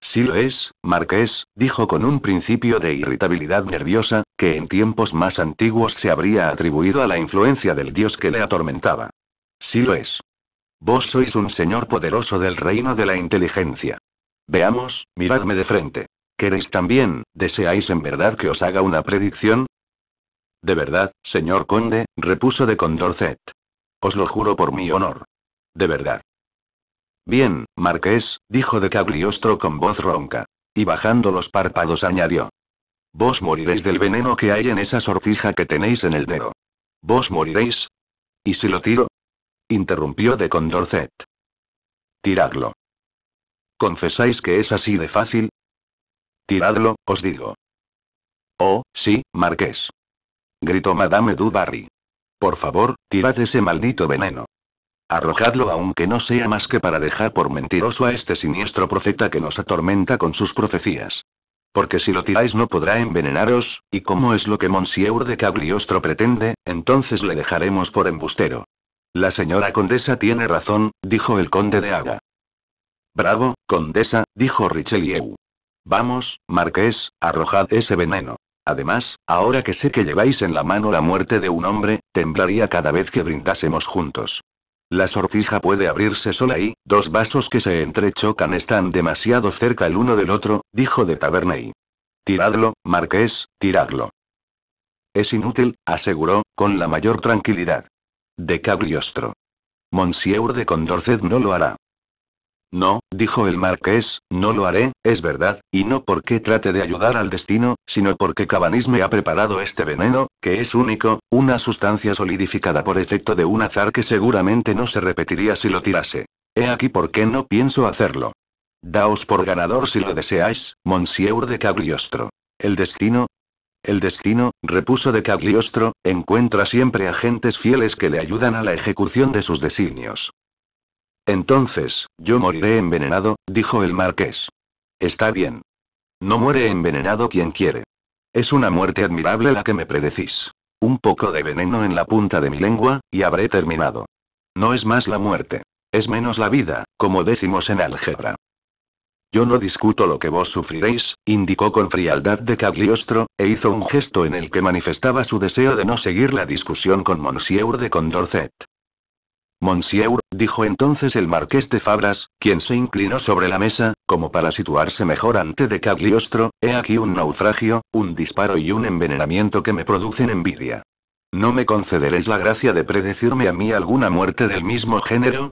S1: Sí lo es, Marqués, dijo con un principio de irritabilidad nerviosa, que en tiempos más antiguos se habría atribuido a la influencia del dios que le atormentaba. Sí lo es. Vos sois un señor poderoso del reino de la inteligencia. Veamos, miradme de frente. ¿Queréis también, deseáis en verdad que os haga una predicción? De verdad, señor conde, repuso de Condorcet. Os lo juro por mi honor. De verdad. Bien, marqués, dijo de Cagliostro con voz ronca. Y bajando los párpados añadió. Vos moriréis del veneno que hay en esa sortija que tenéis en el dedo. Vos moriréis. ¿Y si lo tiro? Interrumpió de Condorcet. Tiradlo. ¿Confesáis que es así de fácil? Tiradlo, os digo. Oh, sí, marqués. Gritó Madame Dubarry. Por favor, tirad ese maldito veneno. Arrojadlo aunque no sea más que para dejar por mentiroso a este siniestro profeta que nos atormenta con sus profecías. Porque si lo tiráis no podrá envenenaros, y como es lo que Monsieur de Cabriostro pretende, entonces le dejaremos por embustero. La señora condesa tiene razón, dijo el conde de Aga. Bravo, condesa, dijo Richelieu. Vamos, marqués, arrojad ese veneno. Además, ahora que sé que lleváis en la mano la muerte de un hombre, temblaría cada vez que brindásemos juntos. La sortija puede abrirse sola y, dos vasos que se entrechocan están demasiado cerca el uno del otro, dijo de Taverney. Tiradlo, marqués, tiradlo. Es inútil, aseguró, con la mayor tranquilidad. De Cagliostro. Monsieur de Condorcet no lo hará. No, dijo el marqués, no lo haré, es verdad, y no porque trate de ayudar al destino, sino porque Cabanis me ha preparado este veneno, que es único, una sustancia solidificada por efecto de un azar que seguramente no se repetiría si lo tirase. He aquí por qué no pienso hacerlo. Daos por ganador si lo deseáis, Monsieur de Cagliostro. El destino, el destino, repuso de Cagliostro, encuentra siempre agentes fieles que le ayudan a la ejecución de sus designios. Entonces, yo moriré envenenado, dijo el marqués. Está bien. No muere envenenado quien quiere. Es una muerte admirable la que me predecís. Un poco de veneno en la punta de mi lengua, y habré terminado. No es más la muerte. Es menos la vida, como decimos en álgebra. Yo no discuto lo que vos sufriréis, indicó con frialdad de Cagliostro, e hizo un gesto en el que manifestaba su deseo de no seguir la discusión con Monsieur de Condorcet. Monsieur, dijo entonces el marqués de Fabras, quien se inclinó sobre la mesa, como para situarse mejor ante de Cagliostro, he aquí un naufragio, un disparo y un envenenamiento que me producen envidia. ¿No me concederéis la gracia de predecirme a mí alguna muerte del mismo género?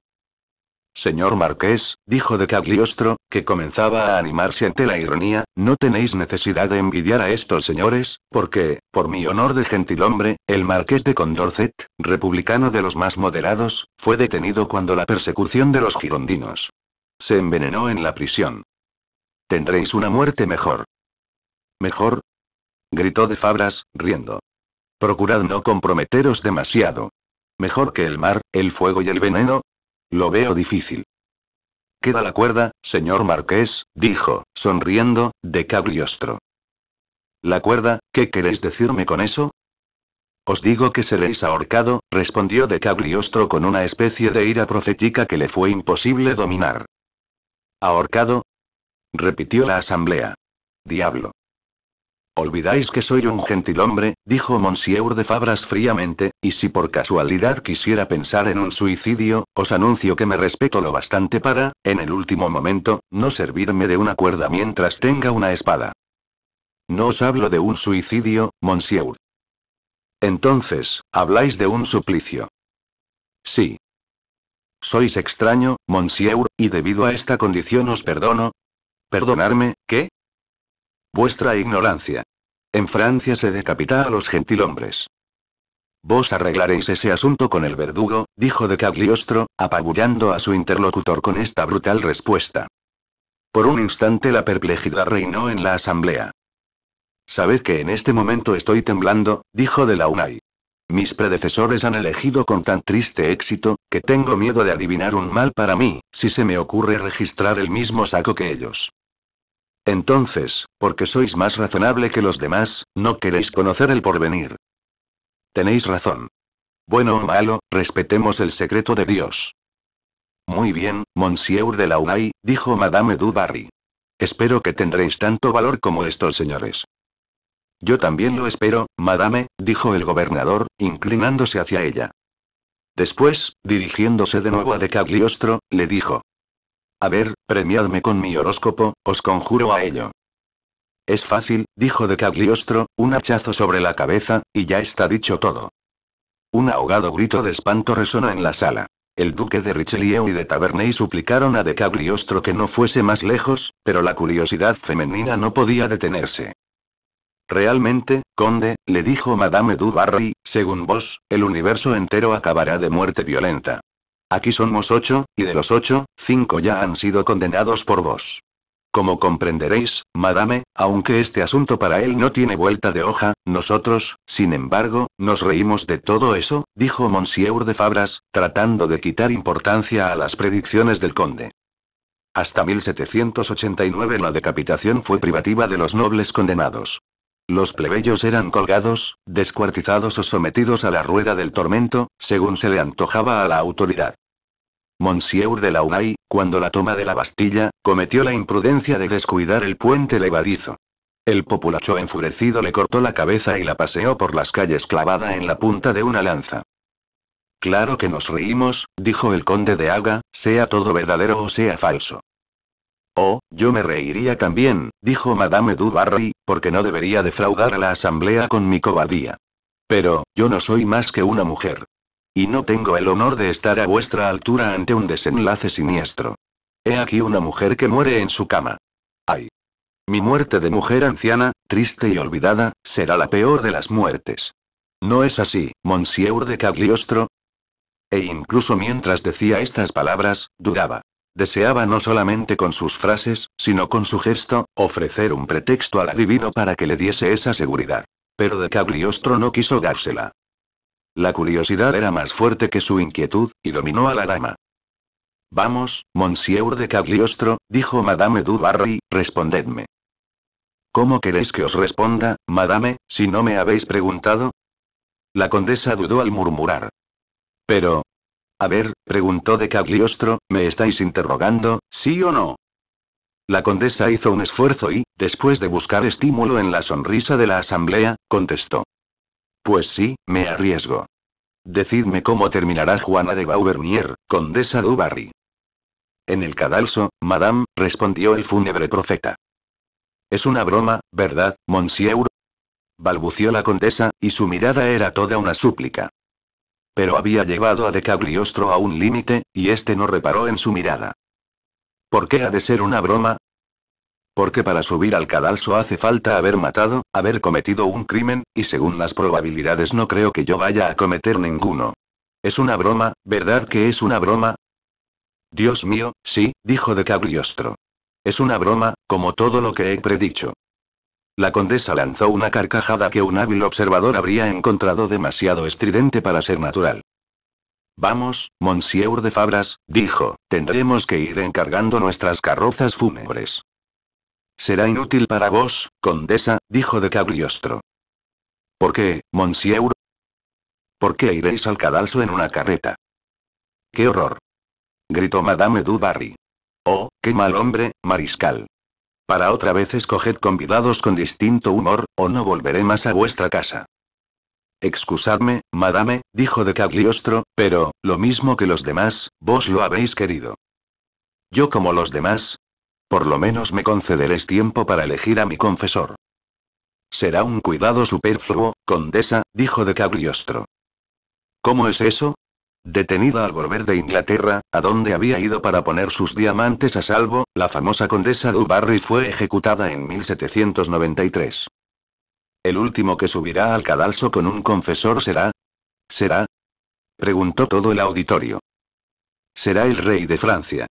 S1: Señor Marqués, dijo de Cagliostro, que comenzaba a animarse ante la ironía, no tenéis necesidad de envidiar a estos señores, porque, por mi honor de gentilhombre, el marqués de Condorcet, republicano de los más moderados, fue detenido cuando la persecución de los girondinos se envenenó en la prisión. Tendréis una muerte mejor. ¿Mejor? gritó de Fabras, riendo. Procurad no comprometeros demasiado. Mejor que el mar, el fuego y el veneno, lo veo difícil. Queda la cuerda, señor marqués, dijo, sonriendo, de Cagliostro. La cuerda, ¿qué queréis decirme con eso? Os digo que seréis ahorcado, respondió de Cagliostro con una especie de ira profética que le fue imposible dominar. ¿Ahorcado? repitió la asamblea. Diablo. Olvidáis que soy un gentilhombre, dijo Monsieur de Fabras fríamente, y si por casualidad quisiera pensar en un suicidio, os anuncio que me respeto lo bastante para, en el último momento, no servirme de una cuerda mientras tenga una espada. No os hablo de un suicidio, Monsieur. Entonces, habláis de un suplicio. Sí. Sois extraño, Monsieur, y debido a esta condición os perdono. ¿Perdonarme, qué? Vuestra ignorancia. En Francia se decapita a los gentilhombres. Vos arreglaréis ese asunto con el verdugo, dijo de Cagliostro, apabullando a su interlocutor con esta brutal respuesta. Por un instante la perplejidad reinó en la asamblea. Sabed que en este momento estoy temblando, dijo de la UNAI. Mis predecesores han elegido con tan triste éxito, que tengo miedo de adivinar un mal para mí, si se me ocurre registrar el mismo saco que ellos. Entonces, porque sois más razonable que los demás, no queréis conocer el porvenir. Tenéis razón. Bueno o malo, respetemos el secreto de Dios. Muy bien, Monsieur de la dijo Madame du Barry. Espero que tendréis tanto valor como estos señores. Yo también lo espero, madame, dijo el gobernador, inclinándose hacia ella. Después, dirigiéndose de nuevo a Cagliostro, le dijo: a ver, premiadme con mi horóscopo, os conjuro a ello. Es fácil, dijo de Cagliostro, un hachazo sobre la cabeza, y ya está dicho todo. Un ahogado grito de espanto resonó en la sala. El duque de Richelieu y de Taverney suplicaron a de Cagliostro que no fuese más lejos, pero la curiosidad femenina no podía detenerse. Realmente, conde, le dijo Madame du Barry, según vos, el universo entero acabará de muerte violenta. Aquí somos ocho, y de los ocho, cinco ya han sido condenados por vos. Como comprenderéis, madame, aunque este asunto para él no tiene vuelta de hoja, nosotros, sin embargo, nos reímos de todo eso, dijo Monsieur de Fabras, tratando de quitar importancia a las predicciones del conde. Hasta 1789 la decapitación fue privativa de los nobles condenados. Los plebeyos eran colgados, descuartizados o sometidos a la rueda del tormento, según se le antojaba a la autoridad. Monsieur de la cuando la toma de la Bastilla, cometió la imprudencia de descuidar el puente levadizo. El populacho enfurecido le cortó la cabeza y la paseó por las calles clavada en la punta de una lanza. Claro que nos reímos, dijo el conde de Haga, sea todo verdadero o sea falso. Oh, yo me reiría también, dijo Madame du Barry, porque no debería defraudar a la asamblea con mi cobardía. Pero, yo no soy más que una mujer. Y no tengo el honor de estar a vuestra altura ante un desenlace siniestro. He aquí una mujer que muere en su cama. ¡Ay! Mi muerte de mujer anciana, triste y olvidada, será la peor de las muertes. ¿No es así, Monsieur de Cagliostro? E incluso mientras decía estas palabras, dudaba. Deseaba no solamente con sus frases, sino con su gesto, ofrecer un pretexto al adivino para que le diese esa seguridad. Pero de Cagliostro no quiso dársela. La curiosidad era más fuerte que su inquietud, y dominó a la dama. Vamos, Monsieur de Cagliostro, dijo Madame Dubarry, respondedme. ¿Cómo queréis que os responda, Madame, si no me habéis preguntado? La condesa dudó al murmurar. Pero... A ver, preguntó de Cagliostro, ¿me estáis interrogando, sí o no? La condesa hizo un esfuerzo y, después de buscar estímulo en la sonrisa de la asamblea, contestó. Pues sí, me arriesgo. Decidme cómo terminará Juana de Bauvernier, condesa de En el cadalso, madame, respondió el fúnebre profeta. Es una broma, ¿verdad, monsieur? balbució la condesa, y su mirada era toda una súplica. Pero había llevado a de Cagliostro a un límite, y este no reparó en su mirada. ¿Por qué ha de ser una broma? Porque para subir al cadalso hace falta haber matado, haber cometido un crimen, y según las probabilidades no creo que yo vaya a cometer ninguno. Es una broma, ¿verdad que es una broma? Dios mío, sí, dijo de Cagliostro. Es una broma, como todo lo que he predicho. La condesa lanzó una carcajada que un hábil observador habría encontrado demasiado estridente para ser natural. Vamos, Monsieur de Fabras, dijo, tendremos que ir encargando nuestras carrozas fúnebres. Será inútil para vos, condesa, dijo de Cagliostro. ¿Por qué, monsieur? ¿Por qué iréis al cadalso en una carreta? ¡Qué horror! gritó Madame Dubarry. Oh, qué mal hombre, mariscal. Para otra vez escoged convidados con distinto humor, o no volveré más a vuestra casa. Excusadme, madame, dijo de Cagliostro, pero, lo mismo que los demás, vos lo habéis querido. Yo como los demás, por lo menos me concederéis tiempo para elegir a mi confesor. Será un cuidado superfluo, condesa, dijo de Cagliostro. ¿Cómo es eso? Detenida al volver de Inglaterra, a donde había ido para poner sus diamantes a salvo, la famosa condesa Barry fue ejecutada en 1793. El último que subirá al cadalso con un confesor será. ¿Será? preguntó todo el auditorio. Será el rey de Francia.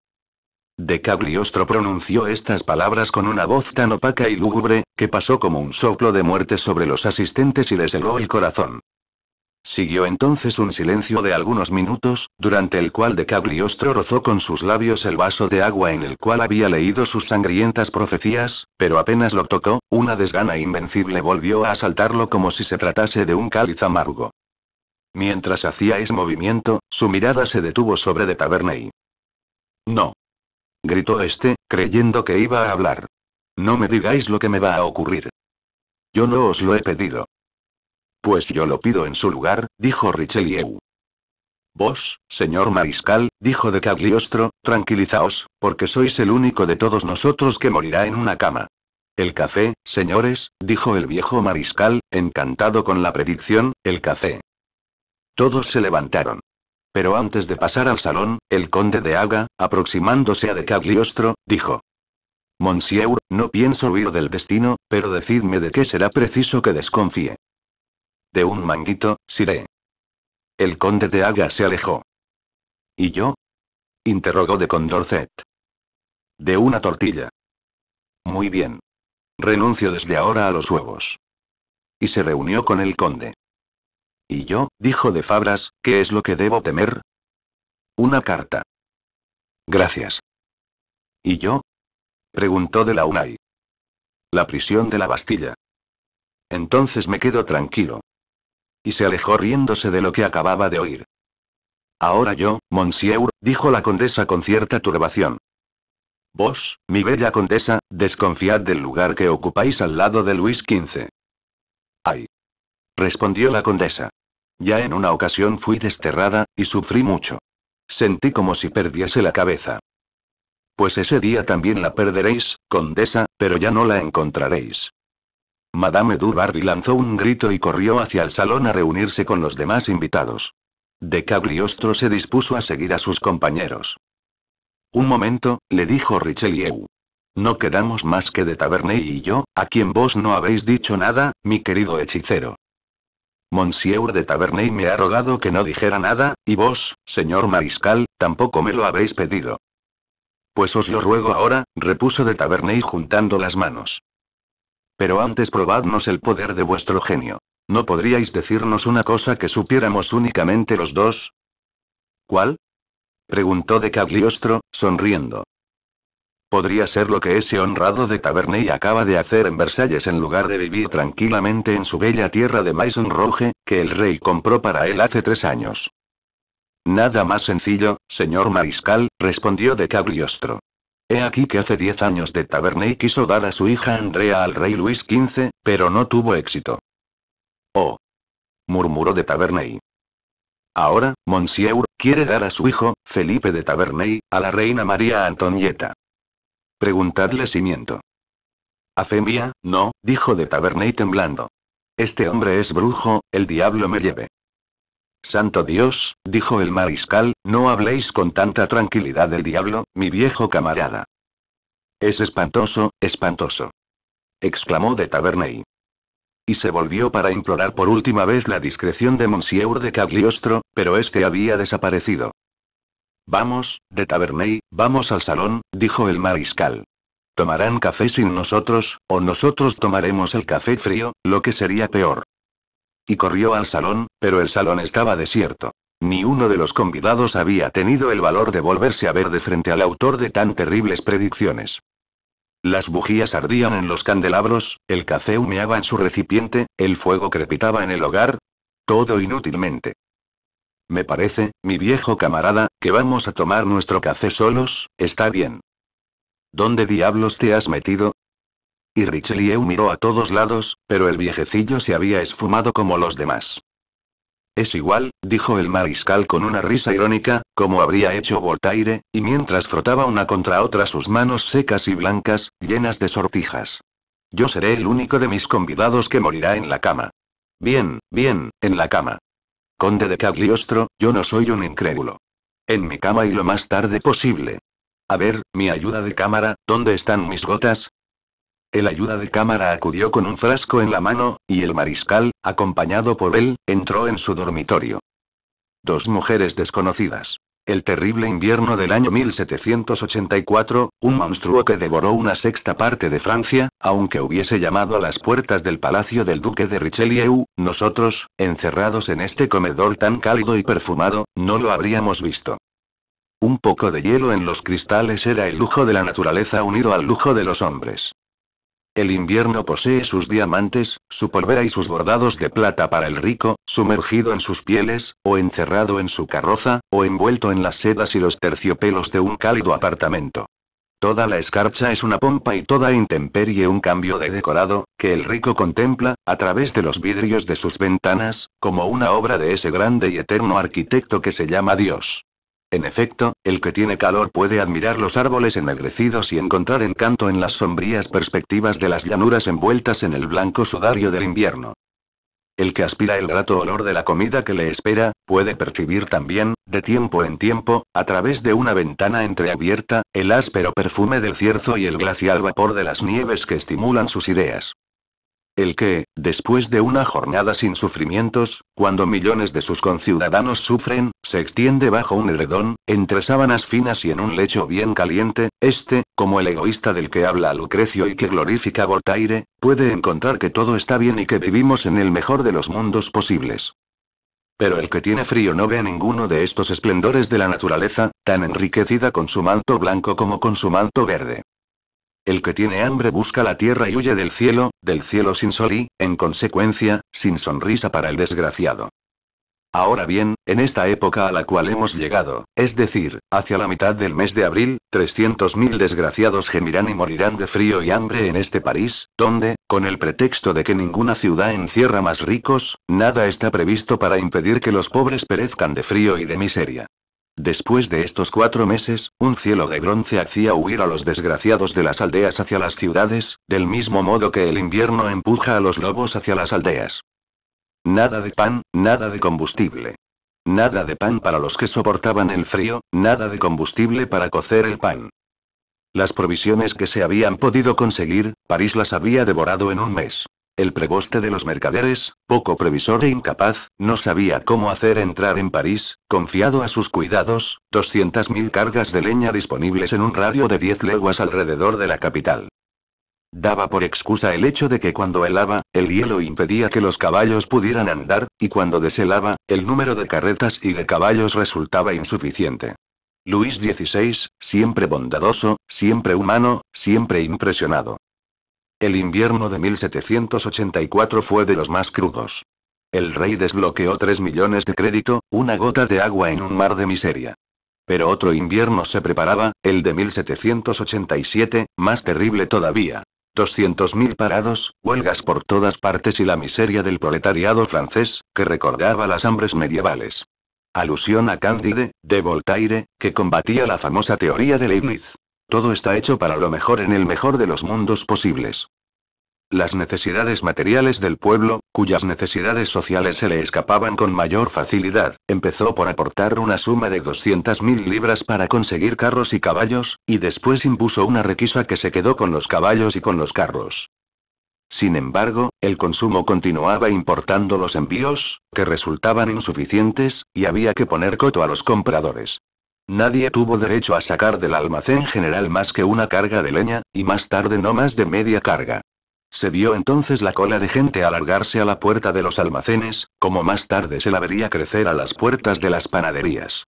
S1: De Cagliostro pronunció estas palabras con una voz tan opaca y lúgubre, que pasó como un soplo de muerte sobre los asistentes y les heló el corazón. Siguió entonces un silencio de algunos minutos, durante el cual de Cagliostro rozó con sus labios el vaso de agua en el cual había leído sus sangrientas profecías, pero apenas lo tocó, una desgana invencible volvió a asaltarlo como si se tratase de un cáliz amargo. Mientras hacía ese movimiento, su mirada se detuvo sobre de Taverney. No gritó este, creyendo que iba a hablar. No me digáis lo que me va a ocurrir. Yo no os lo he pedido. Pues yo lo pido en su lugar, dijo Richelieu. Vos, señor mariscal, dijo de Cagliostro, tranquilizaos, porque sois el único de todos nosotros que morirá en una cama. El café, señores, dijo el viejo mariscal, encantado con la predicción, el café. Todos se levantaron. Pero antes de pasar al salón, el conde de Haga, aproximándose a de Cagliostro, dijo. Monsieur, no pienso huir del destino, pero decidme de qué será preciso que desconfíe. De un manguito, siré. El conde de Haga se alejó. ¿Y yo? interrogó de Condorcet. De una tortilla. Muy bien. Renuncio desde ahora a los huevos. Y se reunió con el conde. ¿Y yo? dijo de Fabras, ¿qué es lo que debo temer? Una carta. Gracias. ¿Y yo? preguntó de la UNAI. La prisión de la Bastilla. Entonces me quedo tranquilo. Y se alejó riéndose de lo que acababa de oír. Ahora yo, Monsieur, dijo la condesa con cierta turbación. Vos, mi bella condesa, desconfiad del lugar que ocupáis al lado de Luis XV. Ay. Respondió la condesa. Ya en una ocasión fui desterrada, y sufrí mucho. Sentí como si perdiese la cabeza. Pues ese día también la perderéis, condesa, pero ya no la encontraréis. Madame du Barry lanzó un grito y corrió hacia el salón a reunirse con los demás invitados. De Cabriostro se dispuso a seguir a sus compañeros. Un momento, le dijo Richelieu. No quedamos más que de Taverney y yo, a quien vos no habéis dicho nada, mi querido hechicero. Monsieur de Taverney me ha rogado que no dijera nada, y vos, señor mariscal, tampoco me lo habéis pedido. Pues os lo ruego ahora, repuso de Taverney juntando las manos. Pero antes probadnos el poder de vuestro genio. ¿No podríais decirnos una cosa que supiéramos únicamente los dos? ¿Cuál? preguntó de Cagliostro, sonriendo. Podría ser lo que ese honrado de Taverney acaba de hacer en Versalles en lugar de vivir tranquilamente en su bella tierra de Maison Roge, que el rey compró para él hace tres años. Nada más sencillo, señor mariscal, respondió de Cagliostro. He aquí que hace diez años de Taverney quiso dar a su hija Andrea al rey Luis XV, pero no tuvo éxito. Oh. murmuró de Taverney. Ahora, Monsieur, quiere dar a su hijo, Felipe de Taverney, a la reina María Antonieta. Preguntadle si miento. A fe no, dijo de Taverney temblando. Este hombre es brujo, el diablo me lleve. Santo Dios, dijo el mariscal, no habléis con tanta tranquilidad del diablo, mi viejo camarada. Es espantoso, espantoso. exclamó de Taverney. Y se volvió para implorar por última vez la discreción de Monsieur de Cagliostro, pero este había desaparecido. Vamos, de Tabernay, vamos al salón, dijo el mariscal. Tomarán café sin nosotros, o nosotros tomaremos el café frío, lo que sería peor. Y corrió al salón, pero el salón estaba desierto. Ni uno de los convidados había tenido el valor de volverse a ver de frente al autor de tan terribles predicciones. Las bujías ardían en los candelabros, el café humeaba en su recipiente, el fuego crepitaba en el hogar. Todo inútilmente. Me parece, mi viejo camarada, que vamos a tomar nuestro café solos, está bien. ¿Dónde diablos te has metido? Y Richelieu miró a todos lados, pero el viejecillo se había esfumado como los demás. Es igual, dijo el mariscal con una risa irónica, como habría hecho Voltaire, y mientras frotaba una contra otra sus manos secas y blancas, llenas de sortijas. Yo seré el único de mis convidados que morirá en la cama. Bien, bien, en la cama. Conde de Cagliostro, yo no soy un incrédulo. En mi cama y lo más tarde posible. A ver, mi ayuda de cámara, ¿dónde están mis gotas? El ayuda de cámara acudió con un frasco en la mano, y el mariscal, acompañado por él, entró en su dormitorio. Dos mujeres desconocidas. El terrible invierno del año 1784, un monstruo que devoró una sexta parte de Francia, aunque hubiese llamado a las puertas del palacio del duque de Richelieu, nosotros, encerrados en este comedor tan cálido y perfumado, no lo habríamos visto. Un poco de hielo en los cristales era el lujo de la naturaleza unido al lujo de los hombres. El invierno posee sus diamantes, su polvera y sus bordados de plata para el rico, sumergido en sus pieles, o encerrado en su carroza, o envuelto en las sedas y los terciopelos de un cálido apartamento. Toda la escarcha es una pompa y toda intemperie un cambio de decorado, que el rico contempla, a través de los vidrios de sus ventanas, como una obra de ese grande y eterno arquitecto que se llama Dios. En efecto, el que tiene calor puede admirar los árboles ennegrecidos y encontrar encanto en las sombrías perspectivas de las llanuras envueltas en el blanco sudario del invierno. El que aspira el grato olor de la comida que le espera, puede percibir también, de tiempo en tiempo, a través de una ventana entreabierta, el áspero perfume del cierzo y el glacial vapor de las nieves que estimulan sus ideas el que, después de una jornada sin sufrimientos, cuando millones de sus conciudadanos sufren, se extiende bajo un edredón, entre sábanas finas y en un lecho bien caliente, este, como el egoísta del que habla Lucrecio y que glorifica Voltaire, puede encontrar que todo está bien y que vivimos en el mejor de los mundos posibles. Pero el que tiene frío no ve a ninguno de estos esplendores de la naturaleza, tan enriquecida con su manto blanco como con su manto verde. El que tiene hambre busca la tierra y huye del cielo, del cielo sin sol y, en consecuencia, sin sonrisa para el desgraciado. Ahora bien, en esta época a la cual hemos llegado, es decir, hacia la mitad del mes de abril, 300.000 desgraciados gemirán y morirán de frío y hambre en este París, donde, con el pretexto de que ninguna ciudad encierra más ricos, nada está previsto para impedir que los pobres perezcan de frío y de miseria. Después de estos cuatro meses, un cielo de bronce hacía huir a los desgraciados de las aldeas hacia las ciudades, del mismo modo que el invierno empuja a los lobos hacia las aldeas. Nada de pan, nada de combustible. Nada de pan para los que soportaban el frío, nada de combustible para cocer el pan. Las provisiones que se habían podido conseguir, París las había devorado en un mes el pregoste de los mercaderes, poco previsor e incapaz, no sabía cómo hacer entrar en París, confiado a sus cuidados, 200.000 cargas de leña disponibles en un radio de 10 leguas alrededor de la capital. Daba por excusa el hecho de que cuando helaba, el hielo impedía que los caballos pudieran andar, y cuando deshelaba, el número de carretas y de caballos resultaba insuficiente. Luis XVI, siempre bondadoso, siempre humano, siempre impresionado. El invierno de 1784 fue de los más crudos. El rey desbloqueó 3 millones de crédito, una gota de agua en un mar de miseria. Pero otro invierno se preparaba, el de 1787, más terrible todavía. 200.000 parados, huelgas por todas partes y la miseria del proletariado francés, que recordaba las hambres medievales. Alusión a Cándide, de Voltaire, que combatía la famosa teoría de Leibniz. Todo está hecho para lo mejor en el mejor de los mundos posibles. Las necesidades materiales del pueblo, cuyas necesidades sociales se le escapaban con mayor facilidad, empezó por aportar una suma de 200.000 libras para conseguir carros y caballos, y después impuso una requisa que se quedó con los caballos y con los carros. Sin embargo, el consumo continuaba importando los envíos, que resultaban insuficientes, y había que poner coto a los compradores. Nadie tuvo derecho a sacar del almacén general más que una carga de leña, y más tarde no más de media carga. Se vio entonces la cola de gente alargarse a la puerta de los almacenes, como más tarde se la vería crecer a las puertas de las panaderías.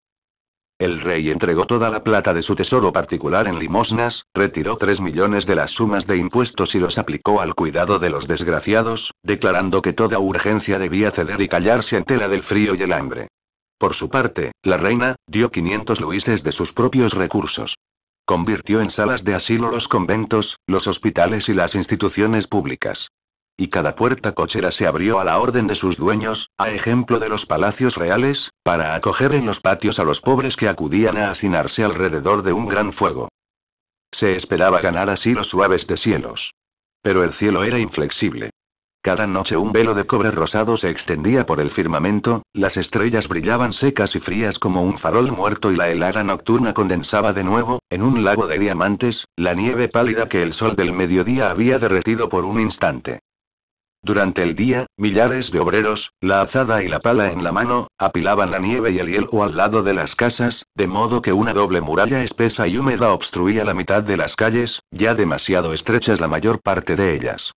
S1: El rey entregó toda la plata de su tesoro particular en limosnas, retiró 3 millones de las sumas de impuestos y los aplicó al cuidado de los desgraciados, declarando que toda urgencia debía ceder y callarse ante la del frío y el hambre. Por su parte, la reina, dio 500 luises de sus propios recursos. Convirtió en salas de asilo los conventos, los hospitales y las instituciones públicas. Y cada puerta cochera se abrió a la orden de sus dueños, a ejemplo de los palacios reales, para acoger en los patios a los pobres que acudían a hacinarse alrededor de un gran fuego. Se esperaba ganar así los suaves de cielos. Pero el cielo era inflexible. Cada noche un velo de cobre rosado se extendía por el firmamento, las estrellas brillaban secas y frías como un farol muerto y la helada nocturna condensaba de nuevo, en un lago de diamantes, la nieve pálida que el sol del mediodía había derretido por un instante. Durante el día, millares de obreros, la azada y la pala en la mano, apilaban la nieve y el hielo al lado de las casas, de modo que una doble muralla espesa y húmeda obstruía la mitad de las calles, ya demasiado estrechas la mayor parte de ellas.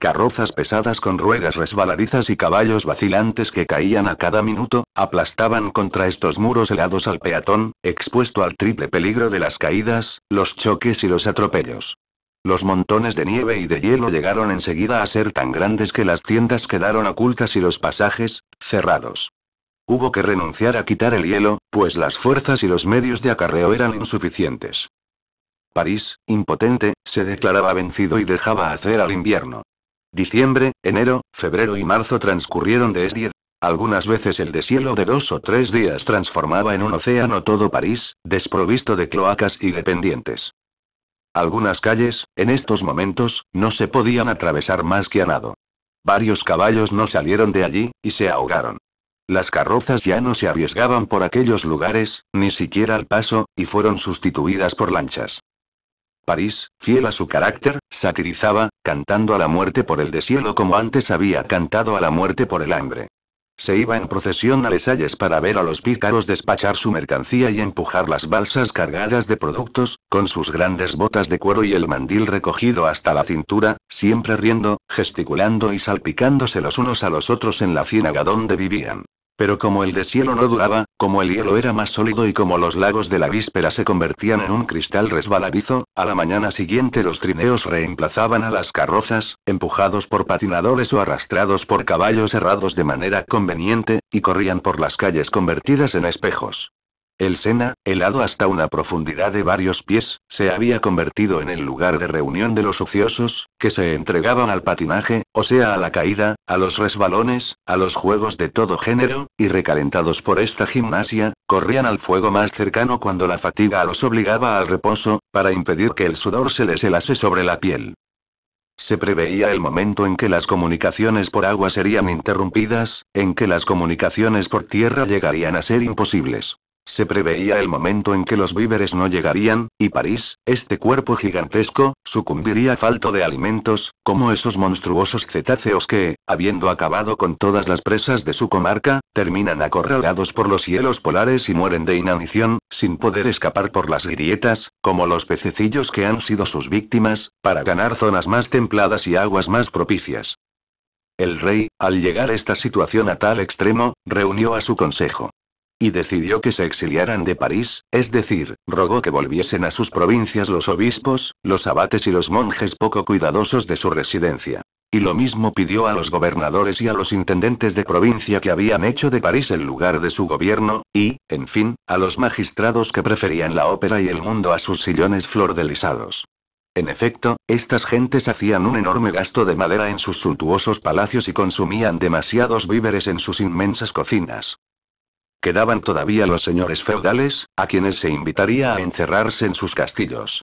S1: Carrozas pesadas con ruedas resbaladizas y caballos vacilantes que caían a cada minuto, aplastaban contra estos muros helados al peatón, expuesto al triple peligro de las caídas, los choques y los atropellos. Los montones de nieve y de hielo llegaron enseguida a ser tan grandes que las tiendas quedaron ocultas y los pasajes, cerrados. Hubo que renunciar a quitar el hielo, pues las fuerzas y los medios de acarreo eran insuficientes. París, impotente, se declaraba vencido y dejaba hacer al invierno. Diciembre, enero, febrero y marzo transcurrieron de es Algunas veces el deshielo de dos o tres días transformaba en un océano todo París, desprovisto de cloacas y dependientes. Algunas calles, en estos momentos, no se podían atravesar más que a nado. Varios caballos no salieron de allí, y se ahogaron. Las carrozas ya no se arriesgaban por aquellos lugares, ni siquiera al paso, y fueron sustituidas por lanchas. París, fiel a su carácter, satirizaba, cantando a la muerte por el deshielo como antes había cantado a la muerte por el hambre. Se iba en procesión a Lesalles para ver a los pícaros despachar su mercancía y empujar las balsas cargadas de productos, con sus grandes botas de cuero y el mandil recogido hasta la cintura, siempre riendo, gesticulando y salpicándose los unos a los otros en la ciénaga donde vivían. Pero como el deshielo no duraba, como el hielo era más sólido y como los lagos de la víspera se convertían en un cristal resbaladizo, a la mañana siguiente los trineos reemplazaban a las carrozas, empujados por patinadores o arrastrados por caballos herrados de manera conveniente, y corrían por las calles convertidas en espejos. El Sena, helado hasta una profundidad de varios pies, se había convertido en el lugar de reunión de los ociosos, que se entregaban al patinaje, o sea a la caída, a los resbalones, a los juegos de todo género, y recalentados por esta gimnasia, corrían al fuego más cercano cuando la fatiga los obligaba al reposo, para impedir que el sudor se les helase sobre la piel. Se preveía el momento en que las comunicaciones por agua serían interrumpidas, en que las comunicaciones por tierra llegarían a ser imposibles. Se preveía el momento en que los víveres no llegarían, y París, este cuerpo gigantesco, sucumbiría a falto de alimentos, como esos monstruosos cetáceos que, habiendo acabado con todas las presas de su comarca, terminan acorralados por los hielos polares y mueren de inanición, sin poder escapar por las grietas, como los pececillos que han sido sus víctimas, para ganar zonas más templadas y aguas más propicias. El rey, al llegar esta situación a tal extremo, reunió a su consejo y decidió que se exiliaran de París, es decir, rogó que volviesen a sus provincias los obispos, los abates y los monjes poco cuidadosos de su residencia. Y lo mismo pidió a los gobernadores y a los intendentes de provincia que habían hecho de París el lugar de su gobierno, y, en fin, a los magistrados que preferían la ópera y el mundo a sus sillones flor En efecto, estas gentes hacían un enorme gasto de madera en sus suntuosos palacios y consumían demasiados víveres en sus inmensas cocinas. Quedaban todavía los señores feudales, a quienes se invitaría a encerrarse en sus castillos.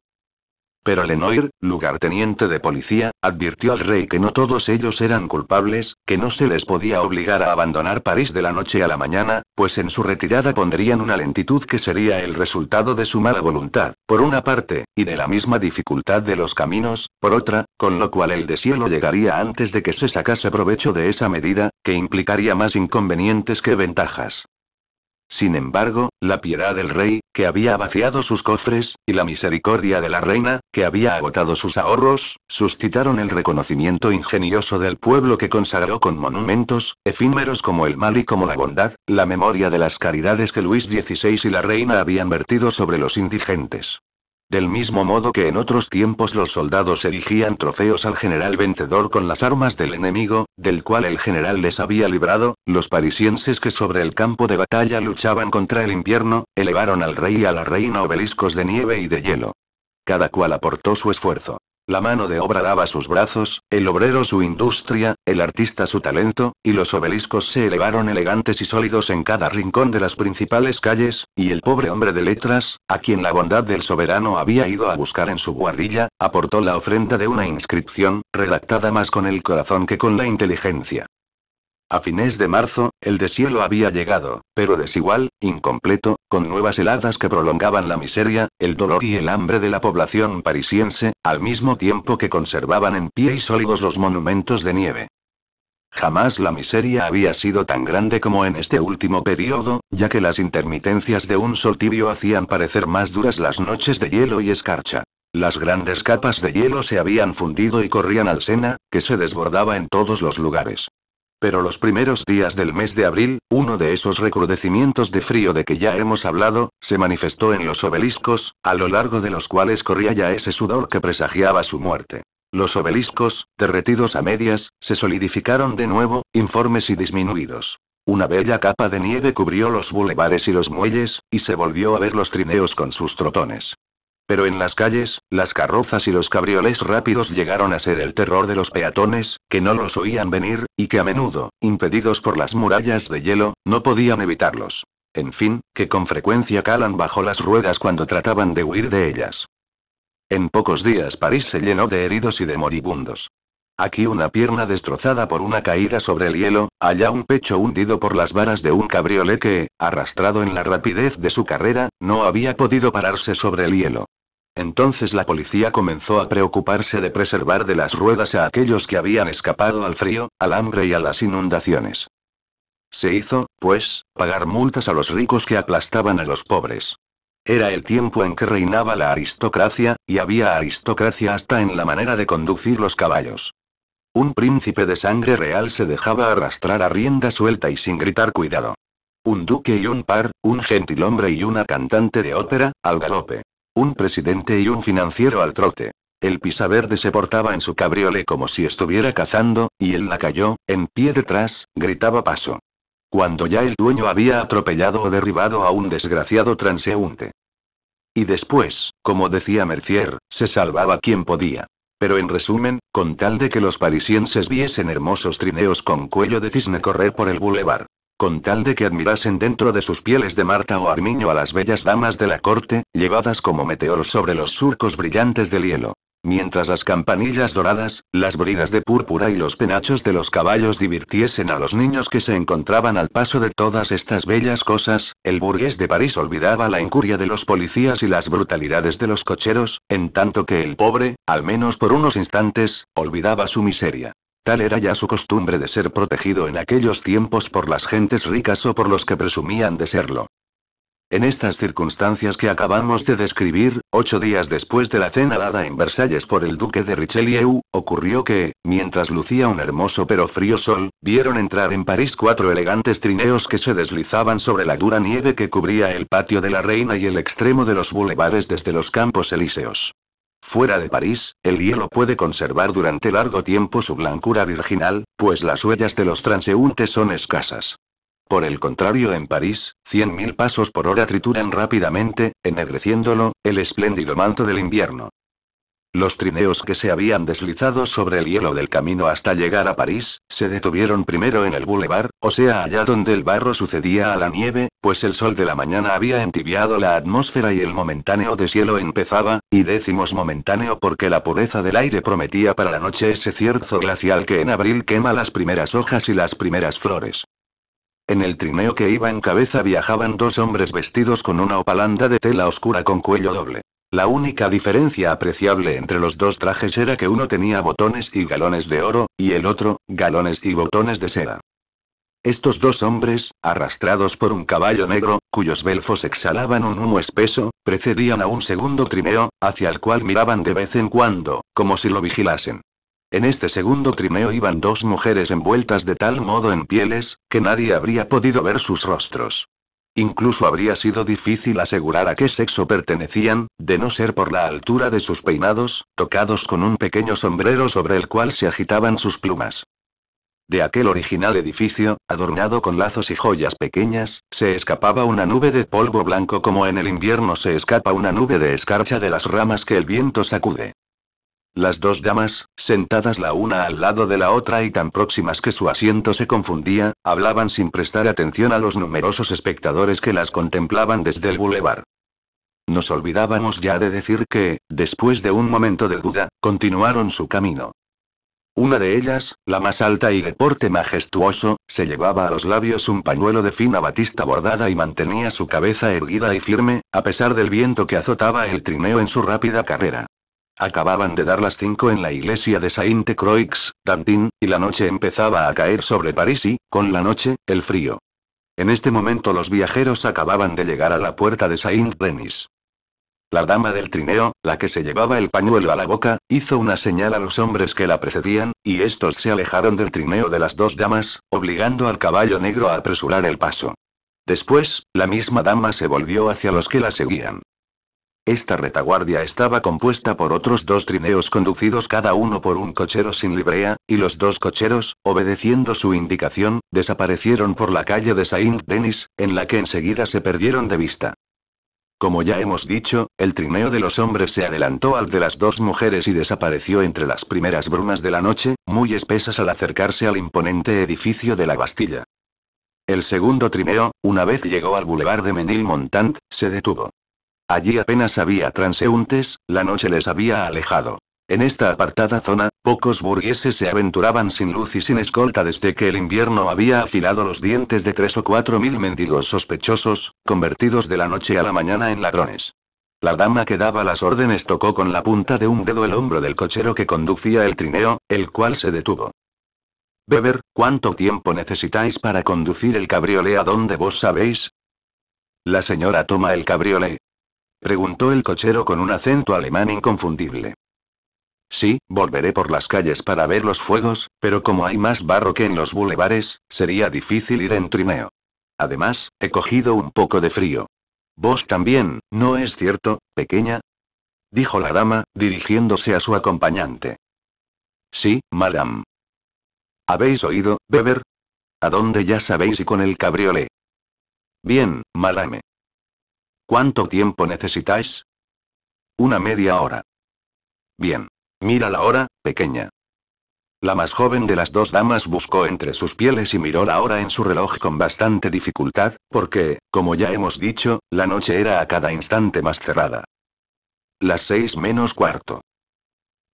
S1: Pero Lenoir, lugarteniente de policía, advirtió al rey que no todos ellos eran culpables, que no se les podía obligar a abandonar París de la noche a la mañana, pues en su retirada pondrían una lentitud que sería el resultado de su mala voluntad, por una parte, y de la misma dificultad de los caminos, por otra, con lo cual el deshielo llegaría antes de que se sacase provecho de esa medida, que implicaría más inconvenientes que ventajas. Sin embargo, la piedad del rey, que había vaciado sus cofres, y la misericordia de la reina, que había agotado sus ahorros, suscitaron el reconocimiento ingenioso del pueblo que consagró con monumentos, efímeros como el mal y como la bondad, la memoria de las caridades que Luis XVI y la reina habían vertido sobre los indigentes. Del mismo modo que en otros tiempos los soldados erigían trofeos al general vencedor con las armas del enemigo, del cual el general les había librado, los parisienses que sobre el campo de batalla luchaban contra el invierno, elevaron al rey y a la reina obeliscos de nieve y de hielo. Cada cual aportó su esfuerzo. La mano de obra daba sus brazos, el obrero su industria, el artista su talento, y los obeliscos se elevaron elegantes y sólidos en cada rincón de las principales calles, y el pobre hombre de letras, a quien la bondad del soberano había ido a buscar en su guardilla, aportó la ofrenda de una inscripción, redactada más con el corazón que con la inteligencia. A fines de marzo, el deshielo había llegado, pero desigual, incompleto, con nuevas heladas que prolongaban la miseria, el dolor y el hambre de la población parisiense, al mismo tiempo que conservaban en pie y sólidos los monumentos de nieve. Jamás la miseria había sido tan grande como en este último periodo, ya que las intermitencias de un sol tibio hacían parecer más duras las noches de hielo y escarcha. Las grandes capas de hielo se habían fundido y corrían al Sena, que se desbordaba en todos los lugares. Pero los primeros días del mes de abril, uno de esos recrudecimientos de frío de que ya hemos hablado, se manifestó en los obeliscos, a lo largo de los cuales corría ya ese sudor que presagiaba su muerte. Los obeliscos, derretidos a medias, se solidificaron de nuevo, informes y disminuidos. Una bella capa de nieve cubrió los bulevares y los muelles, y se volvió a ver los trineos con sus trotones. Pero en las calles, las carrozas y los cabrioles rápidos llegaron a ser el terror de los peatones, que no los oían venir, y que a menudo, impedidos por las murallas de hielo, no podían evitarlos. En fin, que con frecuencia calan bajo las ruedas cuando trataban de huir de ellas. En pocos días París se llenó de heridos y de moribundos. Aquí una pierna destrozada por una caída sobre el hielo, allá un pecho hundido por las varas de un cabriolet que, arrastrado en la rapidez de su carrera, no había podido pararse sobre el hielo. Entonces la policía comenzó a preocuparse de preservar de las ruedas a aquellos que habían escapado al frío, al hambre y a las inundaciones. Se hizo, pues, pagar multas a los ricos que aplastaban a los pobres. Era el tiempo en que reinaba la aristocracia, y había aristocracia hasta en la manera de conducir los caballos. Un príncipe de sangre real se dejaba arrastrar a rienda suelta y sin gritar cuidado. Un duque y un par, un gentilhombre y una cantante de ópera, al galope. Un presidente y un financiero al trote. El pisaverde se portaba en su cabriole como si estuviera cazando, y el lacayo, en pie detrás, gritaba paso. Cuando ya el dueño había atropellado o derribado a un desgraciado transeúnte. Y después, como decía Mercier, se salvaba quien podía. Pero en resumen, con tal de que los parisienses viesen hermosos trineos con cuello de cisne correr por el boulevard. con tal de que admirasen dentro de sus pieles de Marta o Armiño a las bellas damas de la corte, llevadas como meteoros sobre los surcos brillantes del hielo, mientras las campanillas doradas, las bridas de púrpura y los penachos de los caballos divirtiesen a los niños que se encontraban al paso de todas estas bellas cosas, el burgués de París olvidaba la incuria de los policías y las brutalidades de los cocheros, en tanto que el pobre, al menos por unos instantes, olvidaba su miseria. Tal era ya su costumbre de ser protegido en aquellos tiempos por las gentes ricas o por los que presumían de serlo. En estas circunstancias que acabamos de describir, ocho días después de la cena dada en Versalles por el duque de Richelieu, ocurrió que, mientras lucía un hermoso pero frío sol, vieron entrar en París cuatro elegantes trineos que se deslizaban sobre la dura nieve que cubría el patio de la reina y el extremo de los bulevares desde los campos elíseos. Fuera de París, el hielo puede conservar durante largo tiempo su blancura virginal, pues las huellas de los transeúntes son escasas. Por el contrario, en París, 100.000 pasos por hora trituran rápidamente, ennegreciéndolo, el espléndido manto del invierno. Los trineos que se habían deslizado sobre el hielo del camino hasta llegar a París, se detuvieron primero en el boulevard, o sea, allá donde el barro sucedía a la nieve, pues el sol de la mañana había entibiado la atmósfera y el momentáneo deshielo empezaba, y décimos momentáneo porque la pureza del aire prometía para la noche ese cierzo glacial que en abril quema las primeras hojas y las primeras flores. En el trineo que iba en cabeza viajaban dos hombres vestidos con una opalanda de tela oscura con cuello doble. La única diferencia apreciable entre los dos trajes era que uno tenía botones y galones de oro, y el otro, galones y botones de seda. Estos dos hombres, arrastrados por un caballo negro, cuyos belfos exhalaban un humo espeso, precedían a un segundo trineo, hacia el cual miraban de vez en cuando, como si lo vigilasen. En este segundo trineo iban dos mujeres envueltas de tal modo en pieles, que nadie habría podido ver sus rostros. Incluso habría sido difícil asegurar a qué sexo pertenecían, de no ser por la altura de sus peinados, tocados con un pequeño sombrero sobre el cual se agitaban sus plumas. De aquel original edificio, adornado con lazos y joyas pequeñas, se escapaba una nube de polvo blanco como en el invierno se escapa una nube de escarcha de las ramas que el viento sacude. Las dos damas, sentadas la una al lado de la otra y tan próximas que su asiento se confundía, hablaban sin prestar atención a los numerosos espectadores que las contemplaban desde el bulevar. Nos olvidábamos ya de decir que, después de un momento de duda, continuaron su camino. Una de ellas, la más alta y de porte majestuoso, se llevaba a los labios un pañuelo de fina batista bordada y mantenía su cabeza erguida y firme, a pesar del viento que azotaba el trineo en su rápida carrera. Acababan de dar las cinco en la iglesia de Sainte-Croix, Tantin, y la noche empezaba a caer sobre París y, con la noche, el frío. En este momento los viajeros acababan de llegar a la puerta de Saint-Denis. La dama del trineo, la que se llevaba el pañuelo a la boca, hizo una señal a los hombres que la precedían, y estos se alejaron del trineo de las dos damas, obligando al caballo negro a apresurar el paso. Después, la misma dama se volvió hacia los que la seguían. Esta retaguardia estaba compuesta por otros dos trineos conducidos cada uno por un cochero sin librea, y los dos cocheros, obedeciendo su indicación, desaparecieron por la calle de Saint-Denis, en la que enseguida se perdieron de vista. Como ya hemos dicho, el trineo de los hombres se adelantó al de las dos mujeres y desapareció entre las primeras brumas de la noche, muy espesas al acercarse al imponente edificio de la Bastilla. El segundo trineo, una vez llegó al bulevar de Menilmontant, se detuvo. Allí apenas había transeúntes, la noche les había alejado. En esta apartada zona, pocos burgueses se aventuraban sin luz y sin escolta desde que el invierno había afilado los dientes de tres o cuatro mil mendigos sospechosos, convertidos de la noche a la mañana en ladrones. La dama que daba las órdenes tocó con la punta de un dedo el hombro del cochero que conducía el trineo, el cual se detuvo. Beber, ¿cuánto tiempo necesitáis para conducir el cabriolé a donde vos sabéis? La señora toma el cabriolé, preguntó el cochero con un acento alemán inconfundible. Sí, volveré por las calles para ver los fuegos, pero como hay más barro que en los bulevares, sería difícil ir en trineo. Además, he cogido un poco de frío. Vos también, ¿no es cierto, pequeña? dijo la dama, dirigiéndose a su acompañante. Sí, madame. ¿Habéis oído, Beber? ¿A dónde ya sabéis y con el cabriolé? Bien, madame. ¿Cuánto tiempo necesitáis? Una media hora. Bien. Mira la hora, pequeña. La más joven de las dos damas buscó entre sus pieles y miró la hora en su reloj con bastante dificultad, porque, como ya hemos dicho, la noche era a cada instante más cerrada. Las seis menos cuarto.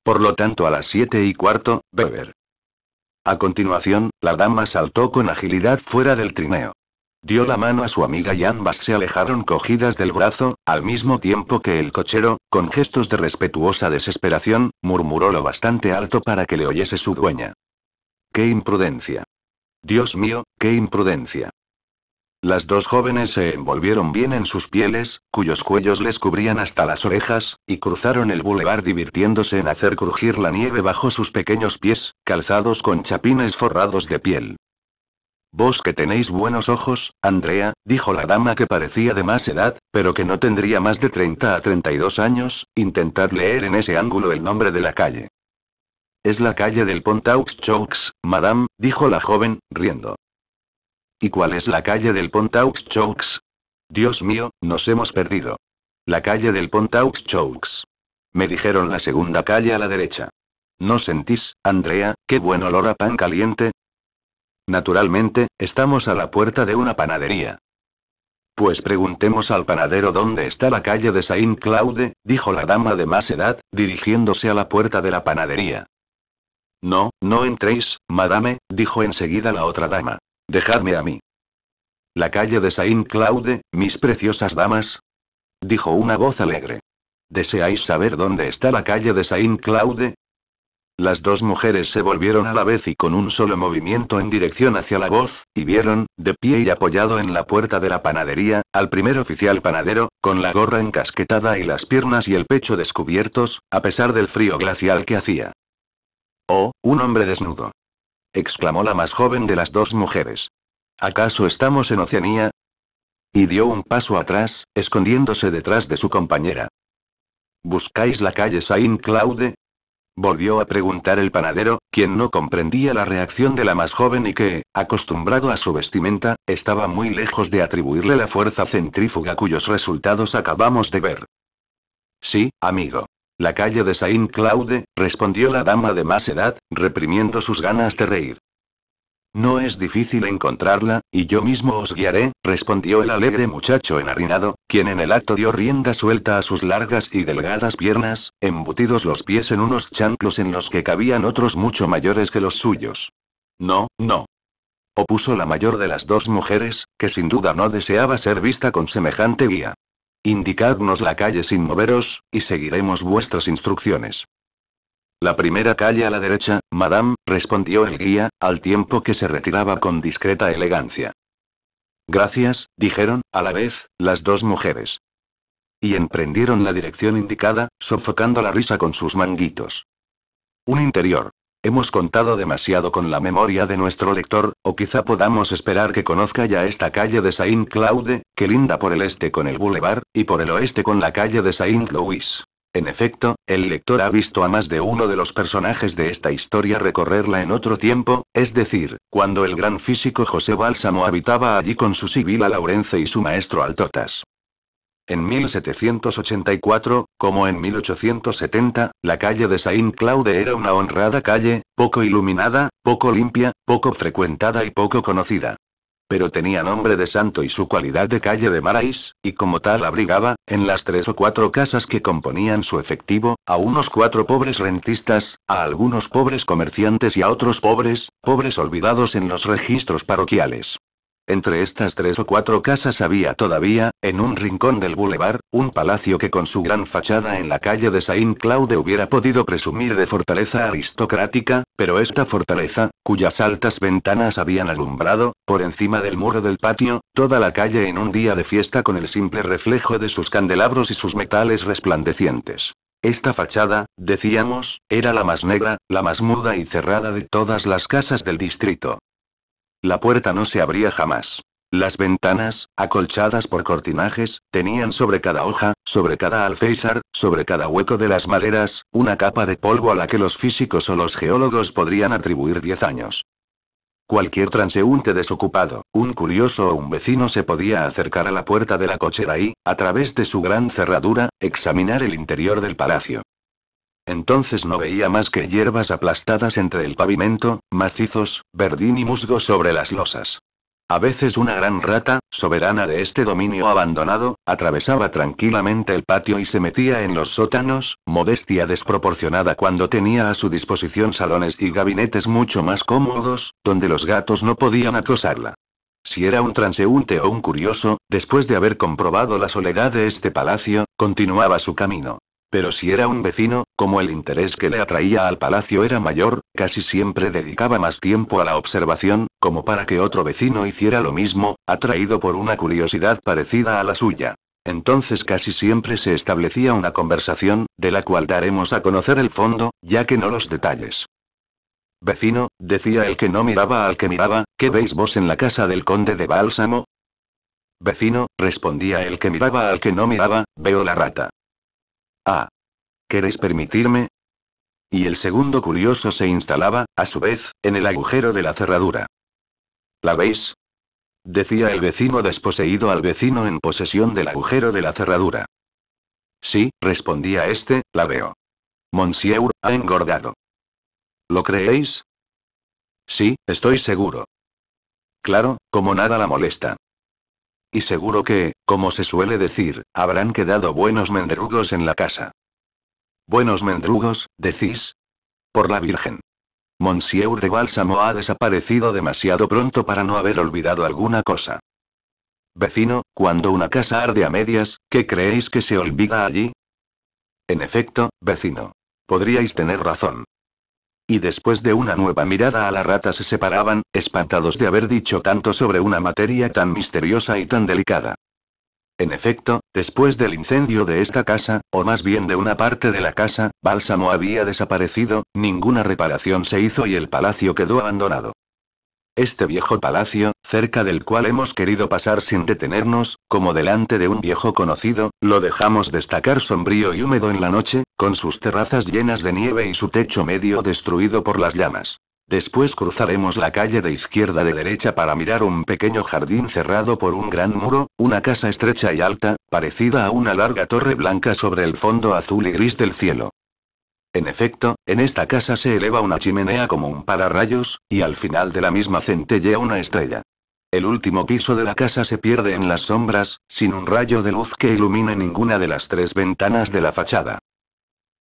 S1: Por lo tanto, a las siete y cuarto, beber. A continuación, la dama saltó con agilidad fuera del trineo. Dio la mano a su amiga y ambas se alejaron cogidas del brazo, al mismo tiempo que el cochero, con gestos de respetuosa desesperación, murmuró lo bastante alto para que le oyese su dueña. ¡Qué imprudencia! Dios mío, qué imprudencia. Las dos jóvenes se envolvieron bien en sus pieles, cuyos cuellos les cubrían hasta las orejas, y cruzaron el bulevar divirtiéndose en hacer crujir la nieve bajo sus pequeños pies, calzados con chapines forrados de piel. Vos que tenéis buenos ojos, Andrea, dijo la dama que parecía de más edad, pero que no tendría más de 30 a 32 años, intentad leer en ese ángulo el nombre de la calle. Es la calle del Pontaux Chokes, madame, dijo la joven, riendo. ¿Y cuál es la calle del Pontaux Chokes? Dios mío, nos hemos perdido. La calle del Pontaux Chokes. Me dijeron la segunda calle a la derecha. ¿No sentís, Andrea, qué buen olor a pan caliente? Naturalmente, estamos a la puerta de una panadería. Pues preguntemos al panadero dónde está la calle de Saint Claude, dijo la dama de más edad, dirigiéndose a la puerta de la panadería. No, no entréis, madame, dijo enseguida la otra dama. Dejadme a mí. La calle de Saint Claude, mis preciosas damas. Dijo una voz alegre. ¿Deseáis saber dónde está la calle de Saint Claude? Las dos mujeres se volvieron a la vez y con un solo movimiento en dirección hacia la voz, y vieron, de pie y apoyado en la puerta de la panadería, al primer oficial panadero, con la gorra encasquetada y las piernas y el pecho descubiertos, a pesar del frío glacial que hacía. Oh, un hombre desnudo. exclamó la más joven de las dos mujeres. ¿Acaso estamos en Oceanía? Y dio un paso atrás, escondiéndose detrás de su compañera. ¿Buscáis la calle Saint-Claude? Volvió a preguntar el panadero, quien no comprendía la reacción de la más joven y que, acostumbrado a su vestimenta, estaba muy lejos de atribuirle la fuerza centrífuga cuyos resultados acabamos de ver. Sí, amigo. La calle de Saint Claude, respondió la dama de más edad, reprimiendo sus ganas de reír. No es difícil encontrarla, y yo mismo os guiaré, respondió el alegre muchacho enharinado, quien en el acto dio rienda suelta a sus largas y delgadas piernas, embutidos los pies en unos chanclos en los que cabían otros mucho mayores que los suyos. No, no. Opuso la mayor de las dos mujeres, que sin duda no deseaba ser vista con semejante guía. Indicadnos la calle sin moveros, y seguiremos vuestras instrucciones. La primera calle a la derecha, madame, respondió el guía, al tiempo que se retiraba con discreta elegancia. Gracias, dijeron, a la vez, las dos mujeres. Y emprendieron la dirección indicada, sofocando la risa con sus manguitos. Un interior. Hemos contado demasiado con la memoria de nuestro lector, o quizá podamos esperar que conozca ya esta calle de Saint-Claude, que linda por el este con el Boulevard, y por el oeste con la calle de Saint-Louis. En efecto, el lector ha visto a más de uno de los personajes de esta historia recorrerla en otro tiempo, es decir, cuando el gran físico José Bálsamo habitaba allí con su sibila Laurence y su maestro Altotas. En 1784, como en 1870, la calle de Saint Claude era una honrada calle, poco iluminada, poco limpia, poco frecuentada y poco conocida pero tenía nombre de santo y su cualidad de calle de Marais, y como tal abrigaba, en las tres o cuatro casas que componían su efectivo, a unos cuatro pobres rentistas, a algunos pobres comerciantes y a otros pobres, pobres olvidados en los registros parroquiales. Entre estas tres o cuatro casas había todavía, en un rincón del bulevar, un palacio que con su gran fachada en la calle de Saint Claude hubiera podido presumir de fortaleza aristocrática, pero esta fortaleza, cuyas altas ventanas habían alumbrado, por encima del muro del patio, toda la calle en un día de fiesta con el simple reflejo de sus candelabros y sus metales resplandecientes. Esta fachada, decíamos, era la más negra, la más muda y cerrada de todas las casas del distrito. La puerta no se abría jamás. Las ventanas, acolchadas por cortinajes, tenían sobre cada hoja, sobre cada alféizar, sobre cada hueco de las maderas, una capa de polvo a la que los físicos o los geólogos podrían atribuir 10 años. Cualquier transeúnte desocupado, un curioso o un vecino se podía acercar a la puerta de la cochera y, a través de su gran cerradura, examinar el interior del palacio. Entonces no veía más que hierbas aplastadas entre el pavimento, macizos, verdín y musgo sobre las losas. A veces una gran rata, soberana de este dominio abandonado, atravesaba tranquilamente el patio y se metía en los sótanos, modestia desproporcionada cuando tenía a su disposición salones y gabinetes mucho más cómodos, donde los gatos no podían acosarla. Si era un transeúnte o un curioso, después de haber comprobado la soledad de este palacio, continuaba su camino pero si era un vecino, como el interés que le atraía al palacio era mayor, casi siempre dedicaba más tiempo a la observación, como para que otro vecino hiciera lo mismo, atraído por una curiosidad parecida a la suya. Entonces casi siempre se establecía una conversación, de la cual daremos a conocer el fondo, ya que no los detalles. Vecino, decía el que no miraba al que miraba, ¿qué veis vos en la casa del conde de Bálsamo? Vecino, respondía el que miraba al que no miraba, veo la rata. Ah. ¿Queréis permitirme? Y el segundo curioso se instalaba, a su vez, en el agujero de la cerradura. ¿La veis? Decía el vecino desposeído al vecino en posesión del agujero de la cerradura. Sí, respondía este, la veo. Monsieur ha engordado. ¿Lo creéis? Sí, estoy seguro. Claro, como nada la molesta y seguro que, como se suele decir, habrán quedado buenos mendrugos en la casa. Buenos mendrugos, decís. Por la Virgen. Monsieur de Bálsamo ha desaparecido demasiado pronto para no haber olvidado alguna cosa. Vecino, cuando una casa arde a medias, ¿qué creéis que se olvida allí? En efecto, vecino. Podríais tener razón y después de una nueva mirada a la rata se separaban, espantados de haber dicho tanto sobre una materia tan misteriosa y tan delicada. En efecto, después del incendio de esta casa, o más bien de una parte de la casa, Bálsamo había desaparecido, ninguna reparación se hizo y el palacio quedó abandonado este viejo palacio, cerca del cual hemos querido pasar sin detenernos, como delante de un viejo conocido, lo dejamos destacar sombrío y húmedo en la noche, con sus terrazas llenas de nieve y su techo medio destruido por las llamas. Después cruzaremos la calle de izquierda de derecha para mirar un pequeño jardín cerrado por un gran muro, una casa estrecha y alta, parecida a una larga torre blanca sobre el fondo azul y gris del cielo. En efecto, en esta casa se eleva una chimenea como un pararrayos, y al final de la misma centellea una estrella. El último piso de la casa se pierde en las sombras, sin un rayo de luz que ilumine ninguna de las tres ventanas de la fachada.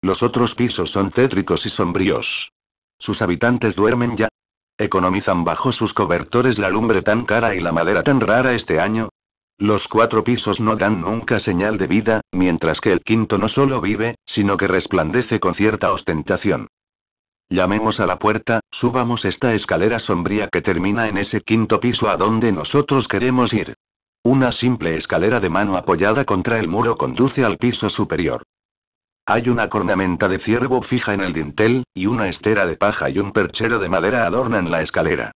S1: Los otros pisos son tétricos y sombríos. Sus habitantes duermen ya. Economizan bajo sus cobertores la lumbre tan cara y la madera tan rara este año, los cuatro pisos no dan nunca señal de vida, mientras que el quinto no solo vive, sino que resplandece con cierta ostentación. Llamemos a la puerta, subamos esta escalera sombría que termina en ese quinto piso a donde nosotros queremos ir. Una simple escalera de mano apoyada contra el muro conduce al piso superior. Hay una cornamenta de ciervo fija en el dintel, y una estera de paja y un perchero de madera adornan la escalera.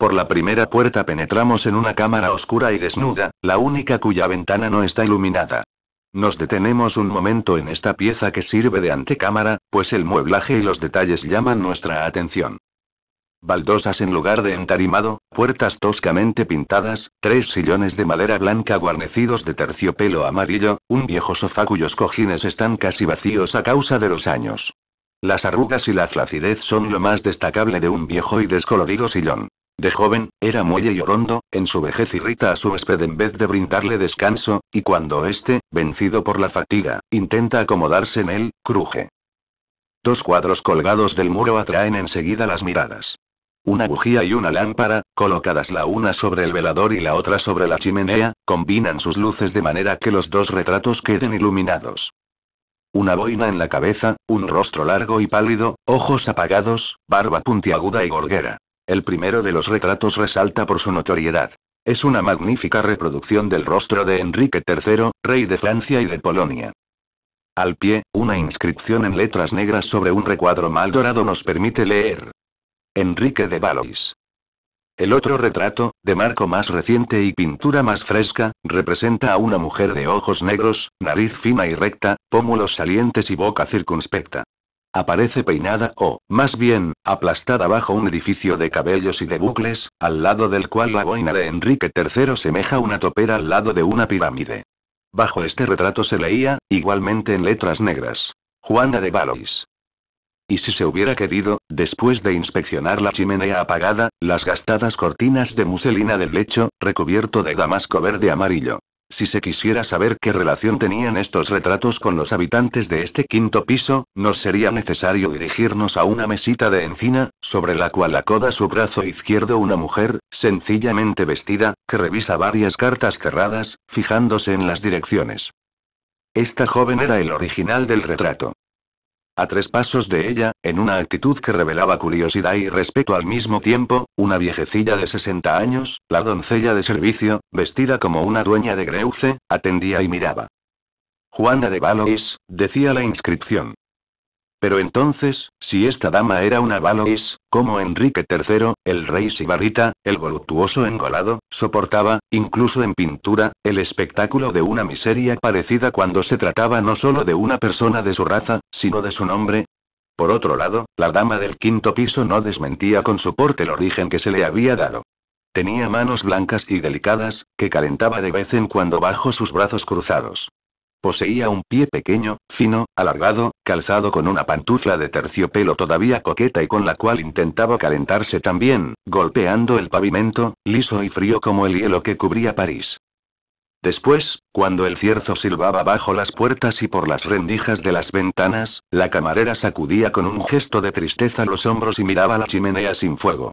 S1: Por la primera puerta penetramos en una cámara oscura y desnuda, la única cuya ventana no está iluminada. Nos detenemos un momento en esta pieza que sirve de antecámara, pues el mueblaje y los detalles llaman nuestra atención. Baldosas en lugar de entarimado, puertas toscamente pintadas, tres sillones de madera blanca guarnecidos de terciopelo amarillo, un viejo sofá cuyos cojines están casi vacíos a causa de los años. Las arrugas y la flacidez son lo más destacable de un viejo y descolorido sillón. De joven, era muelle y orondo, en su vejez irrita a su huésped en vez de brindarle descanso, y cuando éste, vencido por la fatiga, intenta acomodarse en él, cruje. Dos cuadros colgados del muro atraen enseguida las miradas. Una bujía y una lámpara, colocadas la una sobre el velador y la otra sobre la chimenea, combinan sus luces de manera que los dos retratos queden iluminados. Una boina en la cabeza, un rostro largo y pálido, ojos apagados, barba puntiaguda y gorguera. El primero de los retratos resalta por su notoriedad. Es una magnífica reproducción del rostro de Enrique III, rey de Francia y de Polonia. Al pie, una inscripción en letras negras sobre un recuadro mal dorado nos permite leer. Enrique de Valois. El otro retrato, de marco más reciente y pintura más fresca, representa a una mujer de ojos negros, nariz fina y recta, pómulos salientes y boca circunspecta. Aparece peinada o, más bien, aplastada bajo un edificio de cabellos y de bucles, al lado del cual la boina de Enrique III semeja una topera al lado de una pirámide. Bajo este retrato se leía, igualmente en letras negras, Juana de Valois. Y si se hubiera querido, después de inspeccionar la chimenea apagada, las gastadas cortinas de muselina del lecho, recubierto de damasco verde amarillo, si se quisiera saber qué relación tenían estos retratos con los habitantes de este quinto piso, nos sería necesario dirigirnos a una mesita de encina, sobre la cual acoda su brazo izquierdo una mujer, sencillamente vestida, que revisa varias cartas cerradas, fijándose en las direcciones. Esta joven era el original del retrato a tres pasos de ella, en una actitud que revelaba curiosidad y respeto al mismo tiempo, una viejecilla de 60 años, la doncella de servicio, vestida como una dueña de Greuce, atendía y miraba. Juana de Valois, decía la inscripción. Pero entonces, si esta dama era una Valois, como Enrique III, el rey Sibarita, el voluptuoso engolado, soportaba, incluso en pintura, el espectáculo de una miseria parecida cuando se trataba no solo de una persona de su raza, sino de su nombre. Por otro lado, la dama del quinto piso no desmentía con su porte el origen que se le había dado. Tenía manos blancas y delicadas, que calentaba de vez en cuando bajo sus brazos cruzados. Poseía un pie pequeño, fino, alargado, calzado con una pantufla de terciopelo todavía coqueta y con la cual intentaba calentarse también, golpeando el pavimento, liso y frío como el hielo que cubría París. Después, cuando el cierzo silbaba bajo las puertas y por las rendijas de las ventanas, la camarera sacudía con un gesto de tristeza los hombros y miraba la chimenea sin fuego.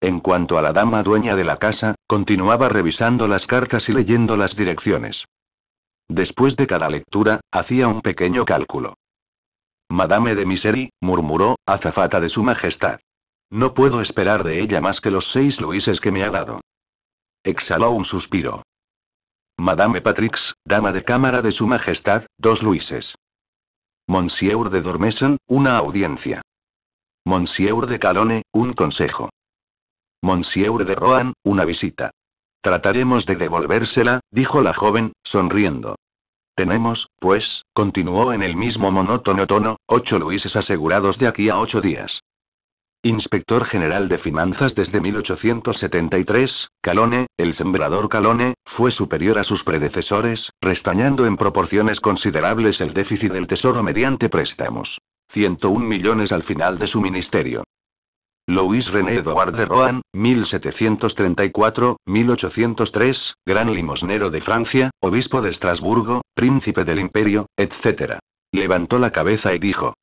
S1: En cuanto a la dama dueña de la casa, continuaba revisando las cartas y leyendo las direcciones. Después de cada lectura, hacía un pequeño cálculo. Madame de Misery, murmuró, azafata de su majestad. No puedo esperar de ella más que los seis luises que me ha dado. Exhaló un suspiro. Madame Patrix, dama de cámara de su majestad, dos luises. Monsieur de Dormesan, una audiencia. Monsieur de Calone, un consejo. Monsieur de Rohan, una visita. Trataremos de devolvérsela, dijo la joven, sonriendo. Tenemos, pues, continuó en el mismo monótono tono, ocho Luises asegurados de aquí a ocho días. Inspector General de Finanzas desde 1873, Calone, el sembrador Calone, fue superior a sus predecesores, restañando en proporciones considerables el déficit del Tesoro mediante préstamos. 101 millones al final de su ministerio. Louis René Edouard de Rohan, 1734-1803, gran limosnero de Francia, obispo de Estrasburgo, príncipe del imperio, etc. Levantó la cabeza y dijo.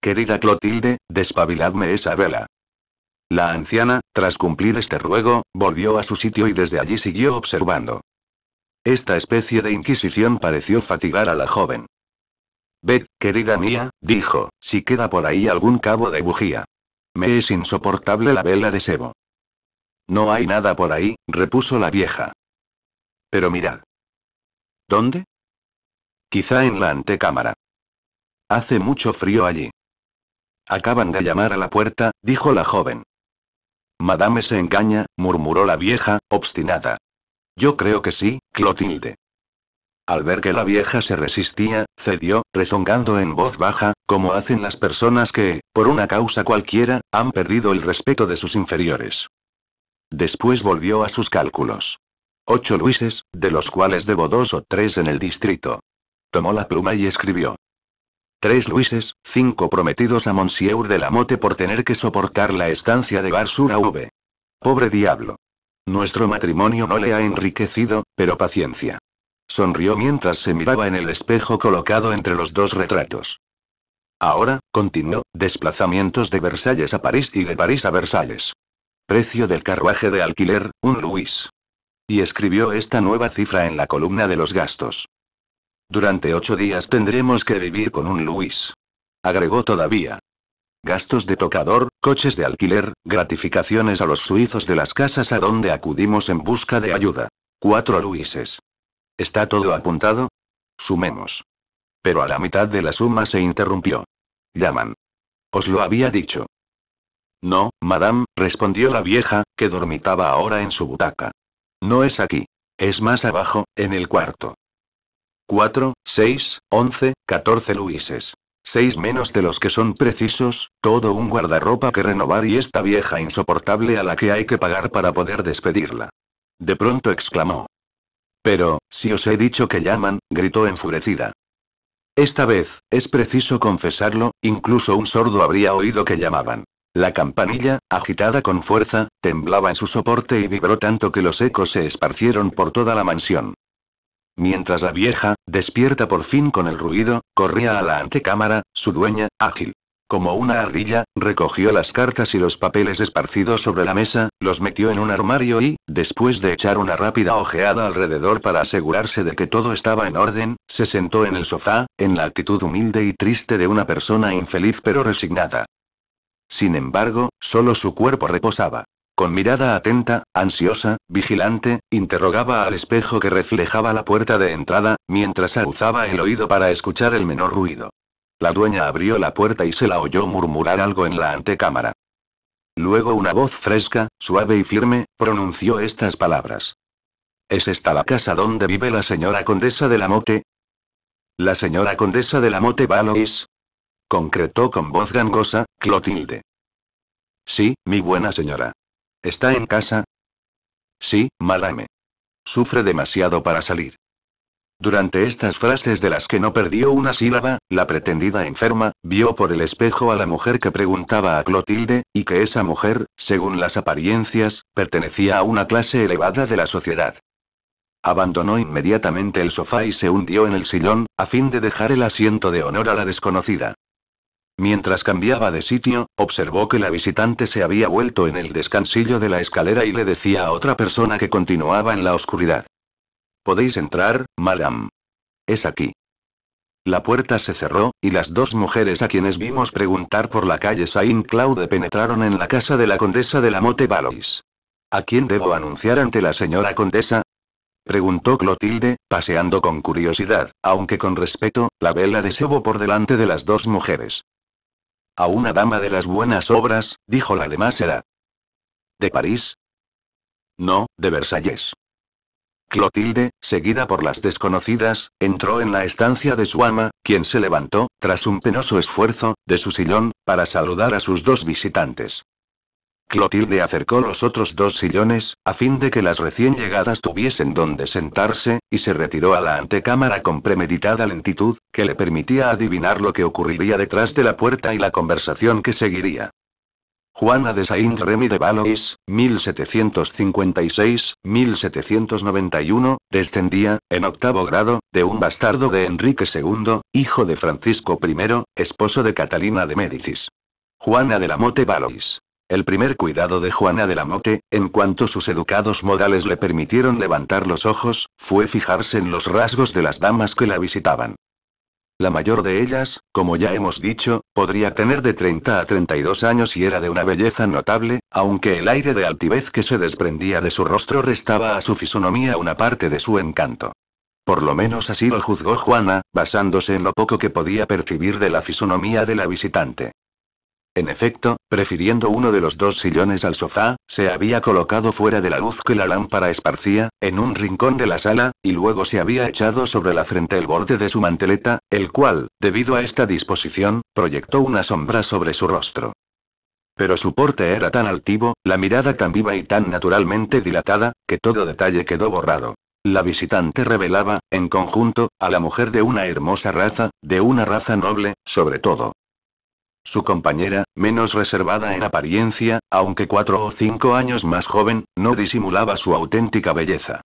S1: Querida Clotilde, despabiladme esa vela. La anciana, tras cumplir este ruego, volvió a su sitio y desde allí siguió observando. Esta especie de inquisición pareció fatigar a la joven. Ved, querida mía, dijo, si queda por ahí algún cabo de bujía. Me es insoportable la vela de sebo. No hay nada por ahí, repuso la vieja. Pero mirad. ¿Dónde? Quizá en la antecámara. Hace mucho frío allí. Acaban de llamar a la puerta, dijo la joven. Madame se engaña, murmuró la vieja, obstinada. Yo creo que sí, Clotilde. Al ver que la vieja se resistía, cedió, rezongando en voz baja, como hacen las personas que, por una causa cualquiera, han perdido el respeto de sus inferiores. Después volvió a sus cálculos. Ocho luises, de los cuales debo dos o tres en el distrito. Tomó la pluma y escribió. Tres luises, cinco prometidos a Monsieur de la Mote por tener que soportar la estancia de Barsura V. Pobre diablo. Nuestro matrimonio no le ha enriquecido, pero paciencia. Sonrió mientras se miraba en el espejo colocado entre los dos retratos. Ahora, continuó, desplazamientos de Versalles a París y de París a Versalles. Precio del carruaje de alquiler, un Luis. Y escribió esta nueva cifra en la columna de los gastos. Durante ocho días tendremos que vivir con un Luis. Agregó todavía. Gastos de tocador, coches de alquiler, gratificaciones a los suizos de las casas a donde acudimos en busca de ayuda. Cuatro Luises. ¿Está todo apuntado? Sumemos. Pero a la mitad de la suma se interrumpió. Llaman. Os lo había dicho. No, madame, respondió la vieja, que dormitaba ahora en su butaca. No es aquí. Es más abajo, en el cuarto. Cuatro, seis, once, catorce luises. Seis menos de los que son precisos, todo un guardarropa que renovar y esta vieja insoportable a la que hay que pagar para poder despedirla. De pronto exclamó. Pero, si os he dicho que llaman, gritó enfurecida. Esta vez, es preciso confesarlo, incluso un sordo habría oído que llamaban. La campanilla, agitada con fuerza, temblaba en su soporte y vibró tanto que los ecos se esparcieron por toda la mansión. Mientras la vieja, despierta por fin con el ruido, corría a la antecámara, su dueña, ágil, como una ardilla, recogió las cartas y los papeles esparcidos sobre la mesa, los metió en un armario y, después de echar una rápida ojeada alrededor para asegurarse de que todo estaba en orden, se sentó en el sofá, en la actitud humilde y triste de una persona infeliz pero resignada. Sin embargo, solo su cuerpo reposaba. Con mirada atenta, ansiosa, vigilante, interrogaba al espejo que reflejaba la puerta de entrada, mientras aguzaba el oído para escuchar el menor ruido. La dueña abrió la puerta y se la oyó murmurar algo en la antecámara. Luego una voz fresca, suave y firme, pronunció estas palabras. ¿Es esta la casa donde vive la señora condesa de la Mote? La señora condesa de la Mote Valois. Concretó con voz gangosa, Clotilde. Sí, mi buena señora. ¿Está en casa? Sí, madame. Sufre demasiado para salir. Durante estas frases de las que no perdió una sílaba, la pretendida enferma, vio por el espejo a la mujer que preguntaba a Clotilde, y que esa mujer, según las apariencias, pertenecía a una clase elevada de la sociedad. Abandonó inmediatamente el sofá y se hundió en el sillón, a fin de dejar el asiento de honor a la desconocida. Mientras cambiaba de sitio, observó que la visitante se había vuelto en el descansillo de la escalera y le decía a otra persona que continuaba en la oscuridad. Podéis entrar, madame. Es aquí. La puerta se cerró, y las dos mujeres a quienes vimos preguntar por la calle Saint Claude penetraron en la casa de la condesa de la Motte Valois. ¿A quién debo anunciar ante la señora condesa? preguntó Clotilde, paseando con curiosidad, aunque con respeto, la vela de sebo por delante de las dos mujeres. A una dama de las buenas obras, dijo la de edad. ¿De París? No, de Versalles. Clotilde, seguida por las desconocidas, entró en la estancia de su ama, quien se levantó, tras un penoso esfuerzo, de su sillón, para saludar a sus dos visitantes. Clotilde acercó los otros dos sillones, a fin de que las recién llegadas tuviesen donde sentarse, y se retiró a la antecámara con premeditada lentitud, que le permitía adivinar lo que ocurriría detrás de la puerta y la conversación que seguiría. Juana de Saint-Remy de Valois, 1756-1791, descendía, en octavo grado, de un bastardo de Enrique II, hijo de Francisco I, esposo de Catalina de Médicis. Juana de la Mote Valois. El primer cuidado de Juana de la Mote, en cuanto sus educados modales le permitieron levantar los ojos, fue fijarse en los rasgos de las damas que la visitaban. La mayor de ellas, como ya hemos dicho, podría tener de 30 a 32 años y era de una belleza notable, aunque el aire de altivez que se desprendía de su rostro restaba a su fisonomía una parte de su encanto. Por lo menos así lo juzgó Juana, basándose en lo poco que podía percibir de la fisonomía de la visitante. En efecto, prefiriendo uno de los dos sillones al sofá, se había colocado fuera de la luz que la lámpara esparcía, en un rincón de la sala, y luego se había echado sobre la frente el borde de su manteleta, el cual, debido a esta disposición, proyectó una sombra sobre su rostro. Pero su porte era tan altivo, la mirada tan viva y tan naturalmente dilatada, que todo detalle quedó borrado. La visitante revelaba, en conjunto, a la mujer de una hermosa raza, de una raza noble, sobre todo, su compañera, menos reservada en apariencia, aunque cuatro o cinco años más joven, no disimulaba su auténtica belleza.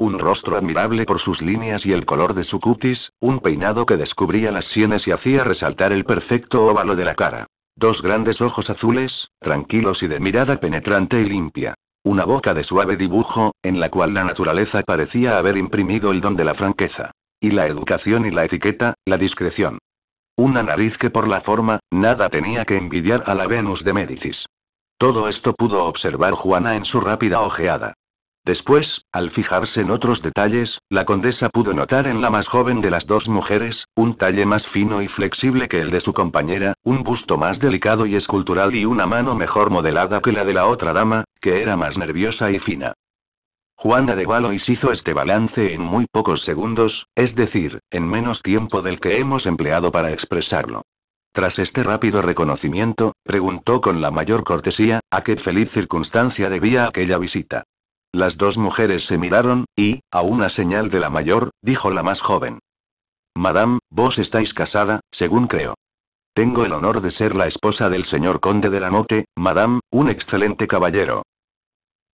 S1: Un rostro admirable por sus líneas y el color de su cutis, un peinado que descubría las sienes y hacía resaltar el perfecto óvalo de la cara. Dos grandes ojos azules, tranquilos y de mirada penetrante y limpia. Una boca de suave dibujo, en la cual la naturaleza parecía haber imprimido el don de la franqueza. Y la educación y la etiqueta, la discreción. Una nariz que por la forma, nada tenía que envidiar a la Venus de Médicis. Todo esto pudo observar Juana en su rápida ojeada. Después, al fijarse en otros detalles, la condesa pudo notar en la más joven de las dos mujeres, un talle más fino y flexible que el de su compañera, un busto más delicado y escultural y una mano mejor modelada que la de la otra dama, que era más nerviosa y fina. Juana de Valois hizo este balance en muy pocos segundos, es decir, en menos tiempo del que hemos empleado para expresarlo. Tras este rápido reconocimiento, preguntó con la mayor cortesía, a qué feliz circunstancia debía aquella visita. Las dos mujeres se miraron, y, a una señal de la mayor, dijo la más joven. Madame, vos estáis casada, según creo. Tengo el honor de ser la esposa del señor conde de la mote, madame, un excelente caballero,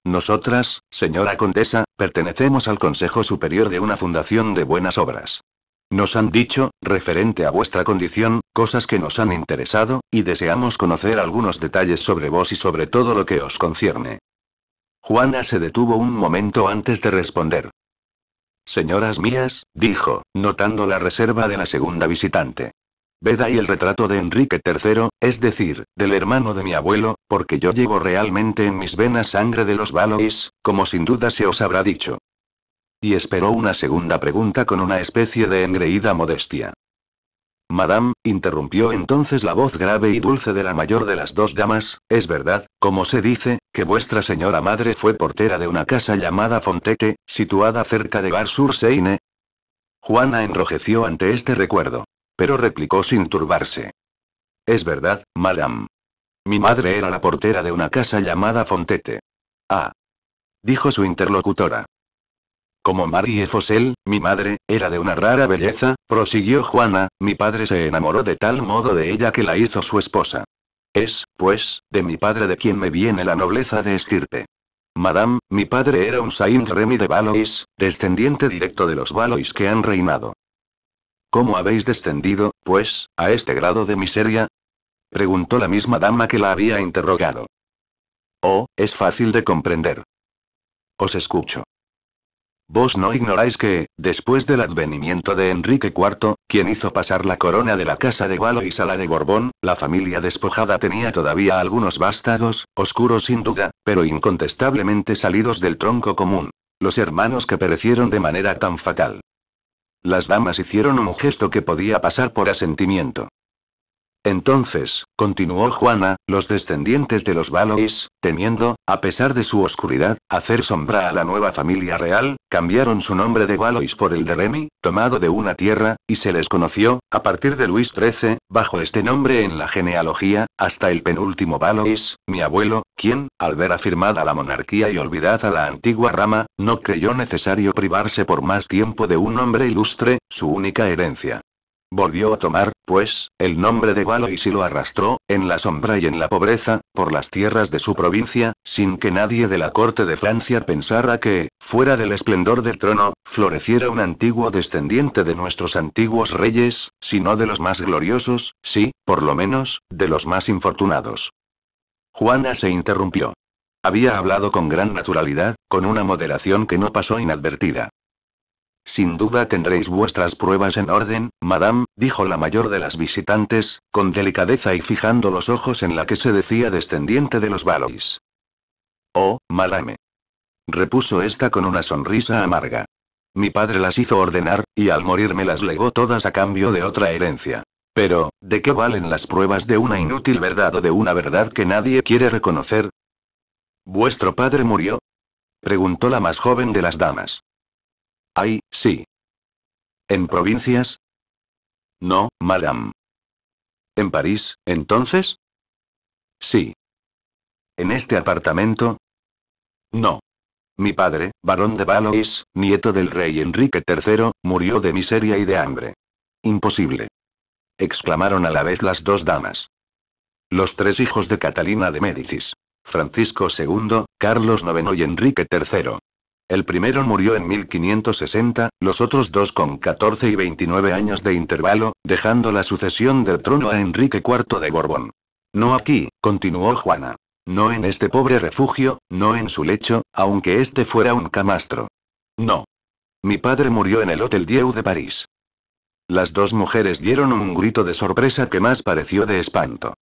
S1: nosotras, señora condesa, pertenecemos al Consejo Superior de una Fundación de Buenas Obras. Nos han dicho, referente a vuestra condición, cosas que nos han interesado, y deseamos conocer algunos detalles sobre vos y sobre todo lo que os concierne. Juana se detuvo un momento antes de responder. Señoras mías, dijo, notando la reserva de la segunda visitante. Ved y el retrato de Enrique III, es decir, del hermano de mi abuelo, porque yo llevo realmente en mis venas sangre de los Valois, como sin duda se os habrá dicho. Y esperó una segunda pregunta con una especie de engreída modestia. Madame, interrumpió entonces la voz grave y dulce de la mayor de las dos damas, es verdad, como se dice, que vuestra señora madre fue portera de una casa llamada Fontete, situada cerca de Bar-sur-Seine. Juana enrojeció ante este recuerdo pero replicó sin turbarse. Es verdad, madame. Mi madre era la portera de una casa llamada Fontete. Ah. Dijo su interlocutora. Como Marie Fosel, mi madre, era de una rara belleza, prosiguió Juana, mi padre se enamoró de tal modo de ella que la hizo su esposa. Es, pues, de mi padre de quien me viene la nobleza de estirpe. Madame, mi padre era un Saint Remy de Valois, descendiente directo de los Valois que han reinado. ¿Cómo habéis descendido, pues, a este grado de miseria? preguntó la misma dama que la había interrogado. Oh, es fácil de comprender. Os escucho. Vos no ignoráis que, después del advenimiento de Enrique IV, quien hizo pasar la corona de la Casa de Valois a la de Borbón, la familia despojada tenía todavía algunos vástagos, oscuros sin duda, pero incontestablemente salidos del tronco común. Los hermanos que perecieron de manera tan fatal. Las damas hicieron un gesto que podía pasar por asentimiento. Entonces, continuó Juana, los descendientes de los Valois, temiendo, a pesar de su oscuridad, hacer sombra a la nueva familia real, cambiaron su nombre de Valois por el de Remy, tomado de una tierra, y se les conoció, a partir de Luis XIII, bajo este nombre en la genealogía, hasta el penúltimo Valois, mi abuelo, quien, al ver afirmada la monarquía y olvidada la antigua rama, no creyó necesario privarse por más tiempo de un hombre ilustre, su única herencia. Volvió a tomar, pues, el nombre de Valois y si lo arrastró, en la sombra y en la pobreza, por las tierras de su provincia, sin que nadie de la corte de Francia pensara que, fuera del esplendor del trono, floreciera un antiguo descendiente de nuestros antiguos reyes, si no de los más gloriosos, sí, por lo menos, de los más infortunados. Juana se interrumpió. Había hablado con gran naturalidad, con una moderación que no pasó inadvertida. Sin duda tendréis vuestras pruebas en orden, madame, dijo la mayor de las visitantes, con delicadeza y fijando los ojos en la que se decía descendiente de los Valois. Oh, madame. Repuso esta con una sonrisa amarga. Mi padre las hizo ordenar, y al morir me las legó todas a cambio de otra herencia. Pero, ¿de qué valen las pruebas de una inútil verdad o de una verdad que nadie quiere reconocer? ¿Vuestro padre murió? preguntó la más joven de las damas. Ay, sí. ¿En provincias? No, madame. ¿En París, entonces? Sí. ¿En este apartamento? No. Mi padre, barón de Valois, nieto del rey Enrique III, murió de miseria y de hambre. Imposible exclamaron a la vez las dos damas. Los tres hijos de Catalina de Médicis. Francisco II, Carlos IX y Enrique III. El primero murió en 1560, los otros dos con 14 y 29 años de intervalo, dejando la sucesión del trono a Enrique IV de Borbón. No aquí, continuó Juana. No en este pobre refugio, no en su lecho, aunque este fuera un camastro. No. Mi padre murió en el Hotel Dieu de París. Las dos mujeres dieron un grito de sorpresa que más pareció de espanto.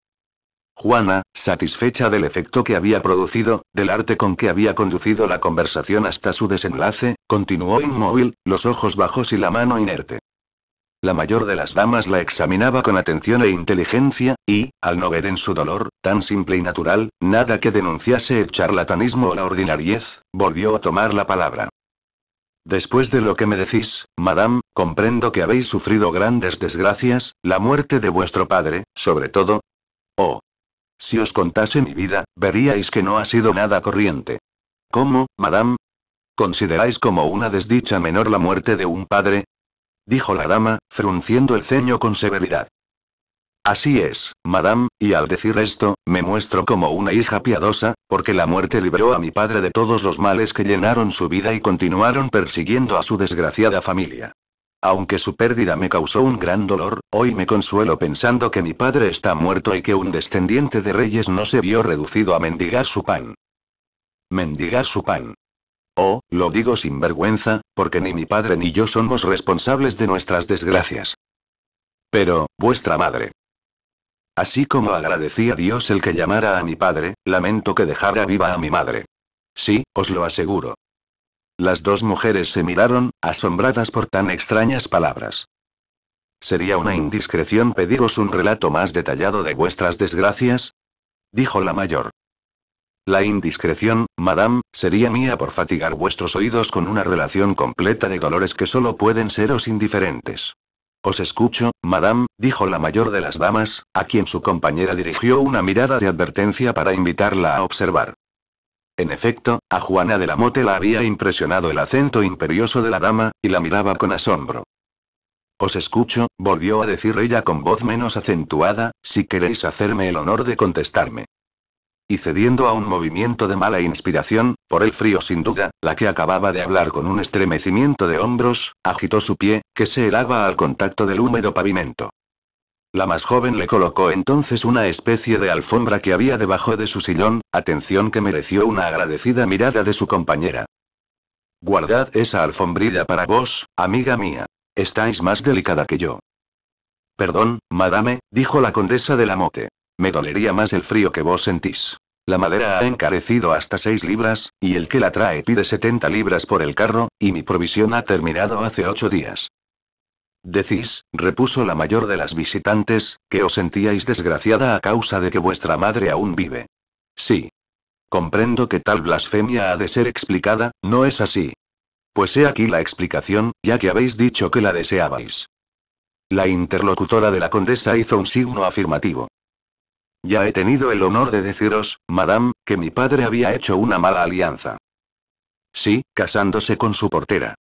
S1: Juana, satisfecha del efecto que había producido, del arte con que había conducido la conversación hasta su desenlace, continuó inmóvil, los ojos bajos y la mano inerte. La mayor de las damas la examinaba con atención e inteligencia, y, al no ver en su dolor, tan simple y natural, nada que denunciase el charlatanismo o la ordinariez, volvió a tomar la palabra. Después de lo que me decís, madame, comprendo que habéis sufrido grandes desgracias, la muerte de vuestro padre, sobre todo. Oh. Si os contase mi vida, veríais que no ha sido nada corriente. ¿Cómo, madame? ¿Consideráis como una desdicha menor la muerte de un padre? Dijo la dama, frunciendo el ceño con severidad. Así es, madame, y al decir esto, me muestro como una hija piadosa, porque la muerte libró a mi padre de todos los males que llenaron su vida y continuaron persiguiendo a su desgraciada familia. Aunque su pérdida me causó un gran dolor, hoy me consuelo pensando que mi padre está muerto y que un descendiente de reyes no se vio reducido a mendigar su pan. Mendigar su pan. Oh, lo digo sin vergüenza, porque ni mi padre ni yo somos responsables de nuestras desgracias. Pero, vuestra madre. Así como agradecía a Dios el que llamara a mi padre, lamento que dejara viva a mi madre. Sí, os lo aseguro. Las dos mujeres se miraron, asombradas por tan extrañas palabras. ¿Sería una indiscreción pediros un relato más detallado de vuestras desgracias? dijo la mayor. La indiscreción, madame, sería mía por fatigar vuestros oídos con una relación completa de dolores que solo pueden seros indiferentes. Os escucho, madame, dijo la mayor de las damas, a quien su compañera dirigió una mirada de advertencia para invitarla a observar. En efecto, a Juana de la Mote la había impresionado el acento imperioso de la dama, y la miraba con asombro. Os escucho, volvió a decir ella con voz menos acentuada, si queréis hacerme el honor de contestarme. Y cediendo a un movimiento de mala inspiración, por el frío sin duda, la que acababa de hablar con un estremecimiento de hombros, agitó su pie, que se helaba al contacto del húmedo pavimento. La más joven le colocó entonces una especie de alfombra que había debajo de su sillón, atención que mereció una agradecida mirada de su compañera. Guardad esa alfombrilla para vos, amiga mía. Estáis más delicada que yo. Perdón, madame, dijo la condesa de la mote. Me dolería más el frío que vos sentís. La madera ha encarecido hasta seis libras, y el que la trae pide 70 libras por el carro, y mi provisión ha terminado hace ocho días. Decís, repuso la mayor de las visitantes, que os sentíais desgraciada a causa de que vuestra madre aún vive. Sí. Comprendo que tal blasfemia ha de ser explicada, ¿no es así? Pues he aquí la explicación, ya que habéis dicho que la deseabais. La interlocutora de la condesa hizo un signo afirmativo. Ya he tenido el honor de deciros, madame, que mi padre había hecho una mala alianza. Sí, casándose con su portera.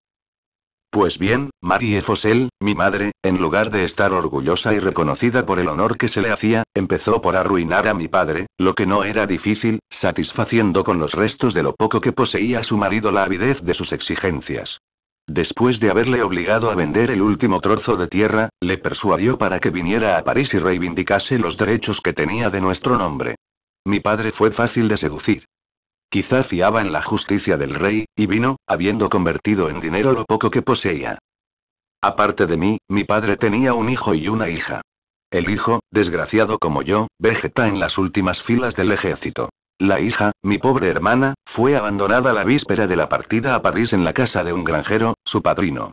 S1: Pues bien, Marie Fossel, mi madre, en lugar de estar orgullosa y reconocida por el honor que se le hacía, empezó por arruinar a mi padre, lo que no era difícil, satisfaciendo con los restos de lo poco que poseía su marido la avidez de sus exigencias. Después de haberle obligado a vender el último trozo de tierra, le persuadió para que viniera a París y reivindicase los derechos que tenía de nuestro nombre. Mi padre fue fácil de seducir. Quizá fiaba en la justicia del rey, y vino, habiendo convertido en dinero lo poco que poseía. Aparte de mí, mi padre tenía un hijo y una hija. El hijo, desgraciado como yo, vegeta en las últimas filas del ejército. La hija, mi pobre hermana, fue abandonada la víspera de la partida a París en la casa de un granjero, su padrino.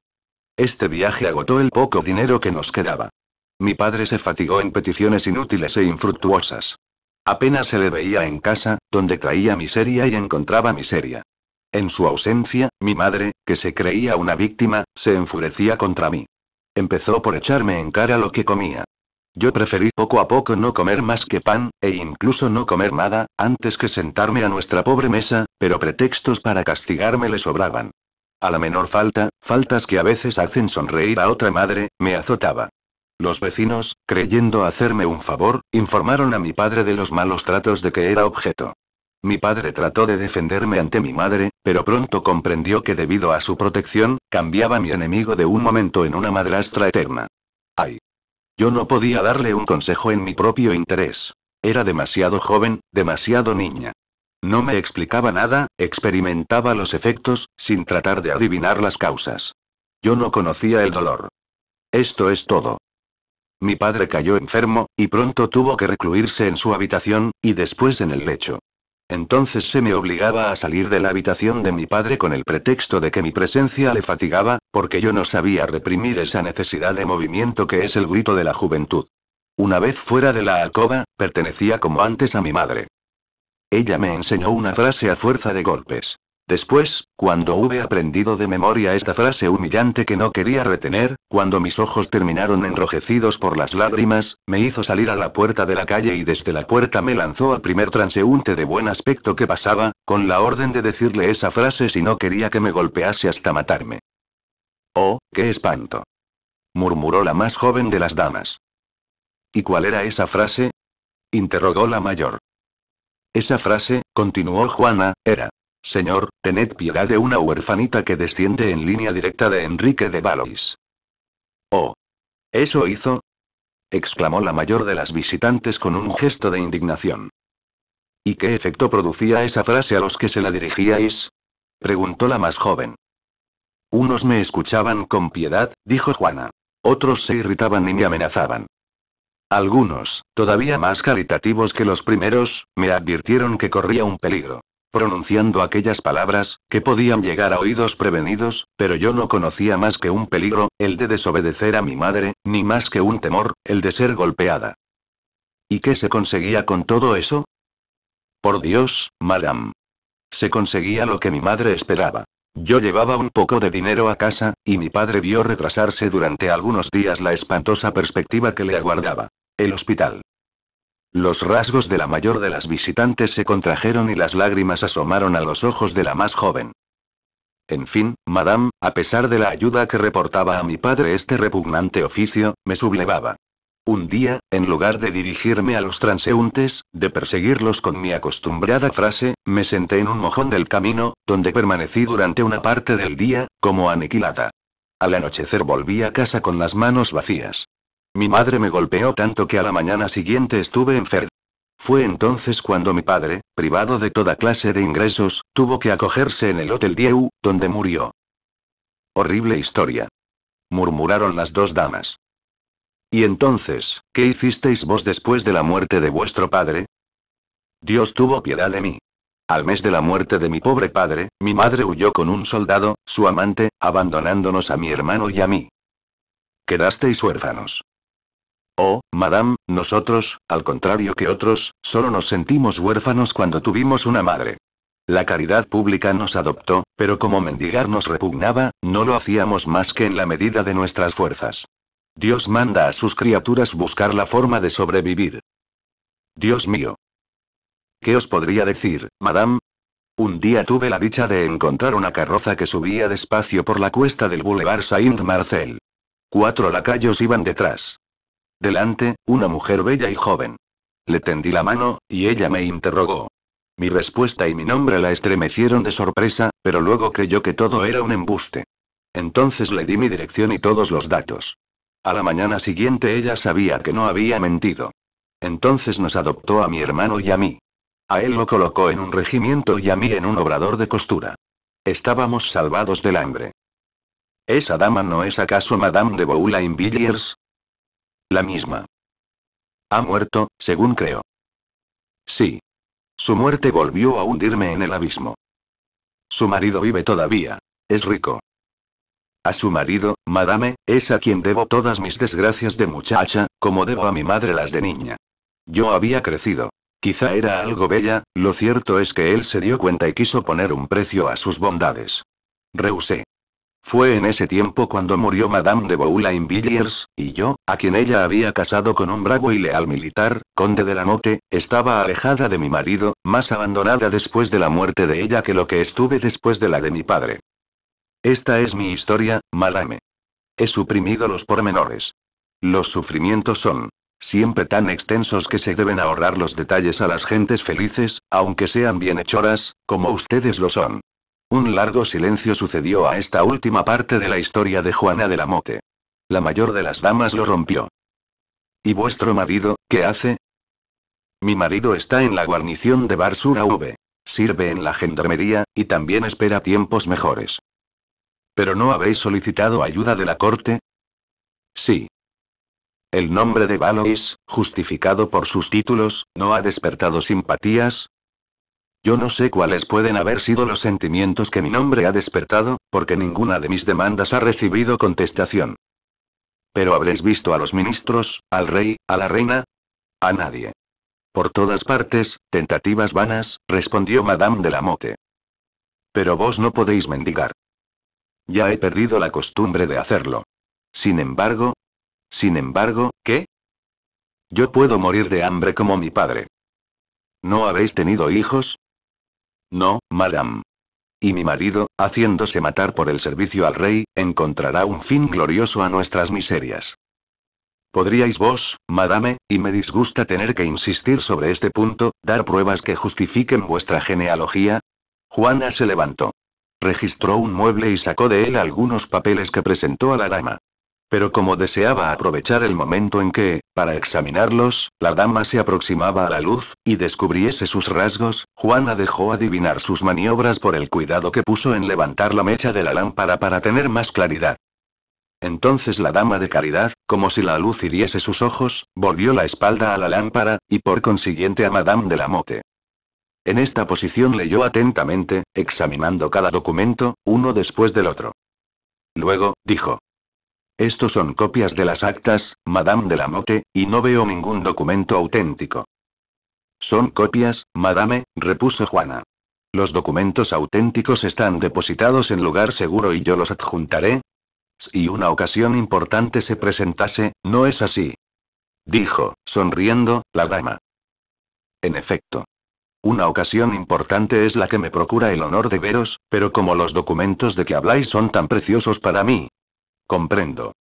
S1: Este viaje agotó el poco dinero que nos quedaba. Mi padre se fatigó en peticiones inútiles e infructuosas. Apenas se le veía en casa, donde traía miseria y encontraba miseria. En su ausencia, mi madre, que se creía una víctima, se enfurecía contra mí. Empezó por echarme en cara lo que comía. Yo preferí poco a poco no comer más que pan, e incluso no comer nada, antes que sentarme a nuestra pobre mesa, pero pretextos para castigarme le sobraban. A la menor falta, faltas que a veces hacen sonreír a otra madre, me azotaba. Los vecinos, creyendo hacerme un favor, informaron a mi padre de los malos tratos de que era objeto. Mi padre trató de defenderme ante mi madre, pero pronto comprendió que debido a su protección, cambiaba mi enemigo de un momento en una madrastra eterna. Ay. Yo no podía darle un consejo en mi propio interés. Era demasiado joven, demasiado niña. No me explicaba nada, experimentaba los efectos, sin tratar de adivinar las causas. Yo no conocía el dolor. Esto es todo. Mi padre cayó enfermo, y pronto tuvo que recluirse en su habitación, y después en el lecho. Entonces se me obligaba a salir de la habitación de mi padre con el pretexto de que mi presencia le fatigaba, porque yo no sabía reprimir esa necesidad de movimiento que es el grito de la juventud. Una vez fuera de la alcoba, pertenecía como antes a mi madre. Ella me enseñó una frase a fuerza de golpes. Después, cuando hube aprendido de memoria esta frase humillante que no quería retener, cuando mis ojos terminaron enrojecidos por las lágrimas, me hizo salir a la puerta de la calle y desde la puerta me lanzó al primer transeúnte de buen aspecto que pasaba, con la orden de decirle esa frase si no quería que me golpease hasta matarme. Oh, qué espanto. murmuró la más joven de las damas. ¿Y cuál era esa frase? interrogó la mayor. Esa frase, continuó Juana, era, Señor, tened piedad de una huerfanita que desciende en línea directa de Enrique de Valois. Oh. ¿Eso hizo? exclamó la mayor de las visitantes con un gesto de indignación. ¿Y qué efecto producía esa frase a los que se la dirigíais? preguntó la más joven. Unos me escuchaban con piedad, dijo Juana. Otros se irritaban y me amenazaban. Algunos, todavía más caritativos que los primeros, me advirtieron que corría un peligro pronunciando aquellas palabras, que podían llegar a oídos prevenidos, pero yo no conocía más que un peligro, el de desobedecer a mi madre, ni más que un temor, el de ser golpeada. ¿Y qué se conseguía con todo eso? Por Dios, madame. Se conseguía lo que mi madre esperaba. Yo llevaba un poco de dinero a casa, y mi padre vio retrasarse durante algunos días la espantosa perspectiva que le aguardaba. El hospital. Los rasgos de la mayor de las visitantes se contrajeron y las lágrimas asomaron a los ojos de la más joven. En fin, madame, a pesar de la ayuda que reportaba a mi padre este repugnante oficio, me sublevaba. Un día, en lugar de dirigirme a los transeúntes, de perseguirlos con mi acostumbrada frase, me senté en un mojón del camino, donde permanecí durante una parte del día, como aniquilada. Al anochecer volví a casa con las manos vacías. Mi madre me golpeó tanto que a la mañana siguiente estuve enfermo. Fue entonces cuando mi padre, privado de toda clase de ingresos, tuvo que acogerse en el Hotel Dieu, donde murió. Horrible historia. Murmuraron las dos damas. Y entonces, ¿qué hicisteis vos después de la muerte de vuestro padre? Dios tuvo piedad de mí. Al mes de la muerte de mi pobre padre, mi madre huyó con un soldado, su amante, abandonándonos a mi hermano y a mí. Quedasteis huérfanos. Oh, madame, nosotros, al contrario que otros, solo nos sentimos huérfanos cuando tuvimos una madre. La caridad pública nos adoptó, pero como mendigar nos repugnaba, no lo hacíamos más que en la medida de nuestras fuerzas. Dios manda a sus criaturas buscar la forma de sobrevivir. Dios mío. ¿Qué os podría decir, madame? Un día tuve la dicha de encontrar una carroza que subía despacio por la cuesta del Boulevard Saint Marcel. Cuatro lacayos iban detrás. Delante, una mujer bella y joven. Le tendí la mano, y ella me interrogó. Mi respuesta y mi nombre la estremecieron de sorpresa, pero luego creyó que todo era un embuste. Entonces le di mi dirección y todos los datos. A la mañana siguiente ella sabía que no había mentido. Entonces nos adoptó a mi hermano y a mí. A él lo colocó en un regimiento y a mí en un obrador de costura. Estábamos salvados del hambre. ¿Esa dama no es acaso Madame de Boula Villiers? La misma. Ha muerto, según creo. Sí. Su muerte volvió a hundirme en el abismo. Su marido vive todavía. Es rico. A su marido, madame, es a quien debo todas mis desgracias de muchacha, como debo a mi madre las de niña. Yo había crecido. Quizá era algo bella, lo cierto es que él se dio cuenta y quiso poner un precio a sus bondades. Rehusé. Fue en ese tiempo cuando murió Madame de Villiers, y yo, a quien ella había casado con un bravo y leal militar, conde de la Motte, estaba alejada de mi marido, más abandonada después de la muerte de ella que lo que estuve después de la de mi padre. Esta es mi historia, Malame. He suprimido los pormenores. Los sufrimientos son siempre tan extensos que se deben ahorrar los detalles a las gentes felices, aunque sean bienhechoras, como ustedes lo son. Un largo silencio sucedió a esta última parte de la historia de Juana de la Mote. La mayor de las damas lo rompió. ¿Y vuestro marido, qué hace? Mi marido está en la guarnición de Barsura V. Sirve en la gendarmería, y también espera tiempos mejores. ¿Pero no habéis solicitado ayuda de la corte? Sí. El nombre de Valois, justificado por sus títulos, no ha despertado simpatías, yo no sé cuáles pueden haber sido los sentimientos que mi nombre ha despertado, porque ninguna de mis demandas ha recibido contestación. Pero habréis visto a los ministros, al rey, a la reina. A nadie. Por todas partes, tentativas vanas, respondió Madame de la Mote. Pero vos no podéis mendigar. Ya he perdido la costumbre de hacerlo. Sin embargo. Sin embargo, ¿qué? Yo puedo morir de hambre como mi padre. ¿No habéis tenido hijos? No, madame. Y mi marido, haciéndose matar por el servicio al rey, encontrará un fin glorioso a nuestras miserias. Podríais vos, madame, y me disgusta tener que insistir sobre este punto, dar pruebas que justifiquen vuestra genealogía. Juana se levantó. Registró un mueble y sacó de él algunos papeles que presentó a la dama. Pero como deseaba aprovechar el momento en que, para examinarlos, la dama se aproximaba a la luz, y descubriese sus rasgos, Juana dejó adivinar sus maniobras por el cuidado que puso en levantar la mecha de la lámpara para tener más claridad. Entonces la dama de caridad, como si la luz hiriese sus ojos, volvió la espalda a la lámpara, y por consiguiente a Madame de la Motte. En esta posición leyó atentamente, examinando cada documento, uno después del otro. Luego, dijo, estos son copias de las actas, Madame de la Motte, y no veo ningún documento auténtico. Son copias, Madame, repuso Juana. Los documentos auténticos están depositados en lugar seguro y yo los adjuntaré. Si una ocasión importante se presentase, no es así. Dijo, sonriendo, la dama. En efecto. Una ocasión importante es la que me procura el honor de veros, pero como los documentos de que habláis son tan preciosos para mí, Comprendo.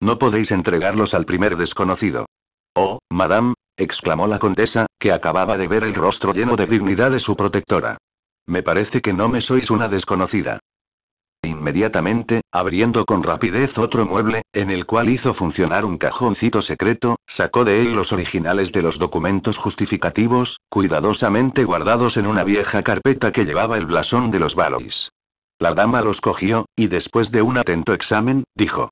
S1: No podéis entregarlos al primer desconocido. Oh, madame, exclamó la condesa, que acababa de ver el rostro lleno de dignidad de su protectora. Me parece que no me sois una desconocida. Inmediatamente, abriendo con rapidez otro mueble, en el cual hizo funcionar un cajoncito secreto, sacó de él los originales de los documentos justificativos, cuidadosamente guardados en una vieja carpeta que llevaba el blasón de los Valois. La dama los cogió, y después de un atento examen, dijo.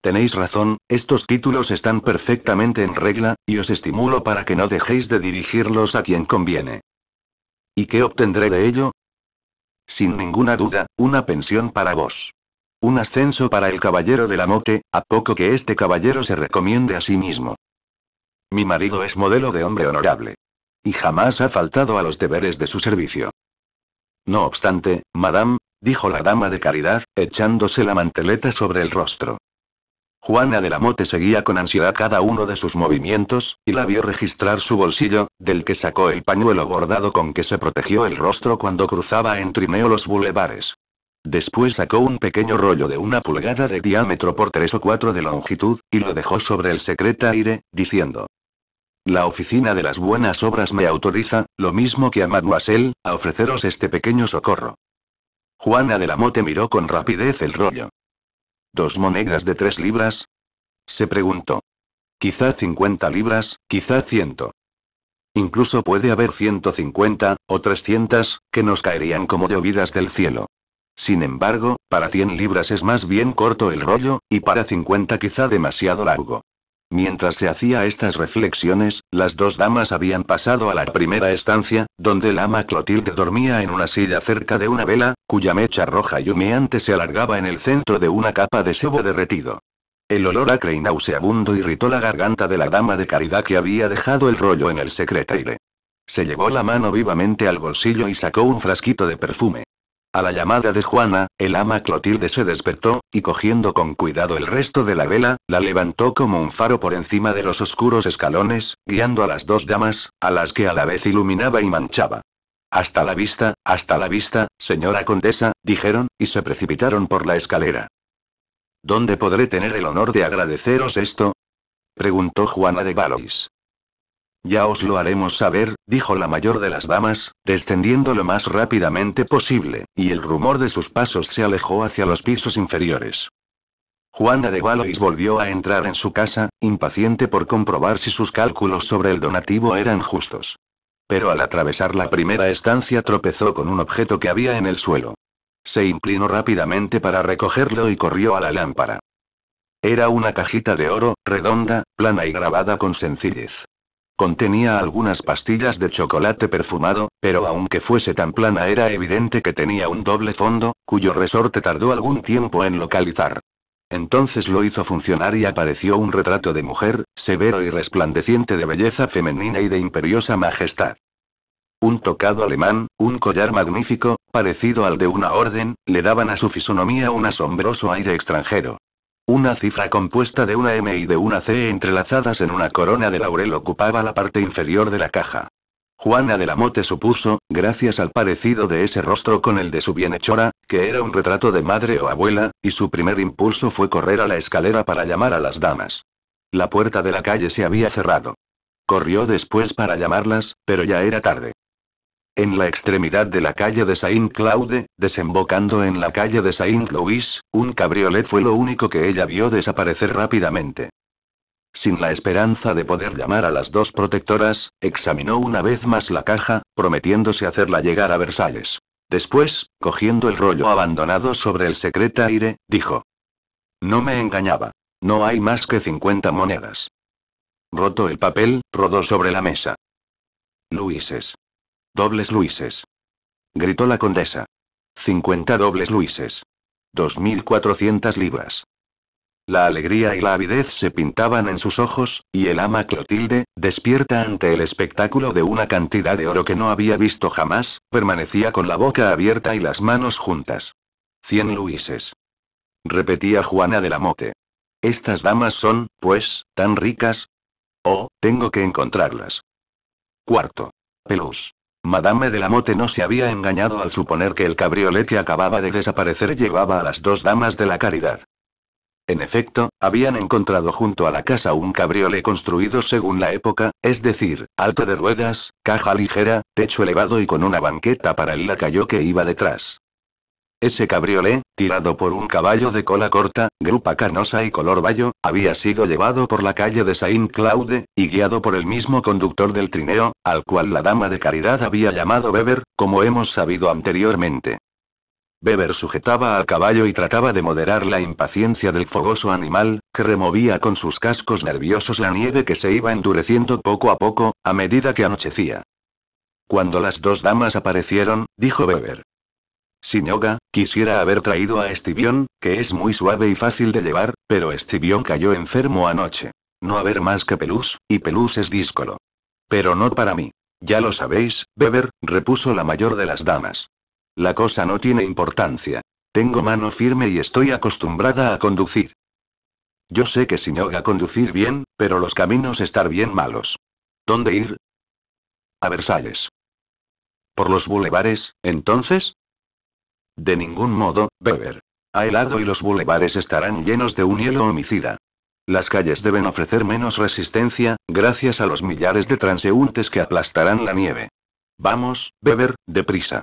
S1: Tenéis razón, estos títulos están perfectamente en regla, y os estimulo para que no dejéis de dirigirlos a quien conviene. ¿Y qué obtendré de ello? Sin ninguna duda, una pensión para vos. Un ascenso para el caballero de la mote, a poco que este caballero se recomiende a sí mismo. Mi marido es modelo de hombre honorable. Y jamás ha faltado a los deberes de su servicio. No obstante, madame, dijo la dama de caridad, echándose la manteleta sobre el rostro. Juana de la Mote seguía con ansiedad cada uno de sus movimientos, y la vio registrar su bolsillo, del que sacó el pañuelo bordado con que se protegió el rostro cuando cruzaba en trineo los bulevares. Después sacó un pequeño rollo de una pulgada de diámetro por tres o cuatro de longitud, y lo dejó sobre el secreta aire, diciendo. La Oficina de las Buenas Obras me autoriza, lo mismo que a Mademoiselle, a ofreceros este pequeño socorro. Juana de la Mote miró con rapidez el rollo. ¿Dos monedas de tres libras? Se preguntó. Quizá 50 libras, quizá ciento. Incluso puede haber 150, o 300, que nos caerían como llovidas del cielo. Sin embargo, para 100 libras es más bien corto el rollo, y para 50 quizá demasiado largo. Mientras se hacía estas reflexiones, las dos damas habían pasado a la primera estancia, donde la ama Clotilde dormía en una silla cerca de una vela, cuya mecha roja y humeante se alargaba en el centro de una capa de sebo derretido. El olor acre y nauseabundo irritó la garganta de la dama de caridad que había dejado el rollo en el secretaire. Se llevó la mano vivamente al bolsillo y sacó un frasquito de perfume. A la llamada de Juana, el ama Clotilde se despertó, y cogiendo con cuidado el resto de la vela, la levantó como un faro por encima de los oscuros escalones, guiando a las dos damas, a las que a la vez iluminaba y manchaba. Hasta la vista, hasta la vista, señora condesa, dijeron, y se precipitaron por la escalera. ¿Dónde podré tener el honor de agradeceros esto? preguntó Juana de Valois. Ya os lo haremos saber, dijo la mayor de las damas, descendiendo lo más rápidamente posible, y el rumor de sus pasos se alejó hacia los pisos inferiores. Juana de Valois volvió a entrar en su casa, impaciente por comprobar si sus cálculos sobre el donativo eran justos. Pero al atravesar la primera estancia tropezó con un objeto que había en el suelo. Se inclinó rápidamente para recogerlo y corrió a la lámpara. Era una cajita de oro, redonda, plana y grabada con sencillez. Contenía algunas pastillas de chocolate perfumado, pero aunque fuese tan plana era evidente que tenía un doble fondo, cuyo resorte tardó algún tiempo en localizar. Entonces lo hizo funcionar y apareció un retrato de mujer, severo y resplandeciente de belleza femenina y de imperiosa majestad. Un tocado alemán, un collar magnífico, parecido al de una orden, le daban a su fisonomía un asombroso aire extranjero. Una cifra compuesta de una M y de una C entrelazadas en una corona de laurel ocupaba la parte inferior de la caja. Juana de la Mote supuso, gracias al parecido de ese rostro con el de su bienhechora, que era un retrato de madre o abuela, y su primer impulso fue correr a la escalera para llamar a las damas. La puerta de la calle se había cerrado. Corrió después para llamarlas, pero ya era tarde en la extremidad de la calle de Saint-Claude, desembocando en la calle de Saint-Louis, un cabriolet fue lo único que ella vio desaparecer rápidamente. Sin la esperanza de poder llamar a las dos protectoras, examinó una vez más la caja, prometiéndose hacerla llegar a Versalles. Después, cogiendo el rollo abandonado sobre el secreto aire, dijo. No me engañaba. No hay más que 50 monedas. Roto el papel, rodó sobre la mesa. Luises. Dobles luises. Gritó la condesa. 50 dobles luises. 2.400 libras. La alegría y la avidez se pintaban en sus ojos, y el ama Clotilde, despierta ante el espectáculo de una cantidad de oro que no había visto jamás, permanecía con la boca abierta y las manos juntas. 100 luises. Repetía Juana de la Mote. Estas damas son, pues, tan ricas. Oh, tengo que encontrarlas. Cuarto. Pelús. Madame de la Motte no se había engañado al suponer que el cabriolet que acababa de desaparecer llevaba a las dos damas de la caridad. En efecto, habían encontrado junto a la casa un cabriolet construido según la época, es decir, alto de ruedas, caja ligera, techo elevado y con una banqueta para el lacayo que iba detrás. Ese cabriolet? Tirado por un caballo de cola corta, grupa carnosa y color bayo, había sido llevado por la calle de Saint-Claude, y guiado por el mismo conductor del trineo, al cual la dama de caridad había llamado Beber, como hemos sabido anteriormente. Beber sujetaba al caballo y trataba de moderar la impaciencia del fogoso animal, que removía con sus cascos nerviosos la nieve que se iba endureciendo poco a poco, a medida que anochecía. Cuando las dos damas aparecieron, dijo Beber. Sinoga, Quisiera haber traído a Estibión, que es muy suave y fácil de llevar, pero Estibión cayó enfermo anoche. No haber más que Pelús, y Pelús es díscolo. Pero no para mí. Ya lo sabéis, Beber, repuso la mayor de las damas. La cosa no tiene importancia. Tengo mano firme y estoy acostumbrada a conducir. Yo sé que no a conducir bien, pero los caminos estar bien malos. ¿Dónde ir? A Versalles. ¿Por los bulevares, entonces? De ningún modo, Beber. Ha helado y los bulevares estarán llenos de un hielo homicida. Las calles deben ofrecer menos resistencia, gracias a los millares de transeúntes que aplastarán la nieve. Vamos, Beber, deprisa.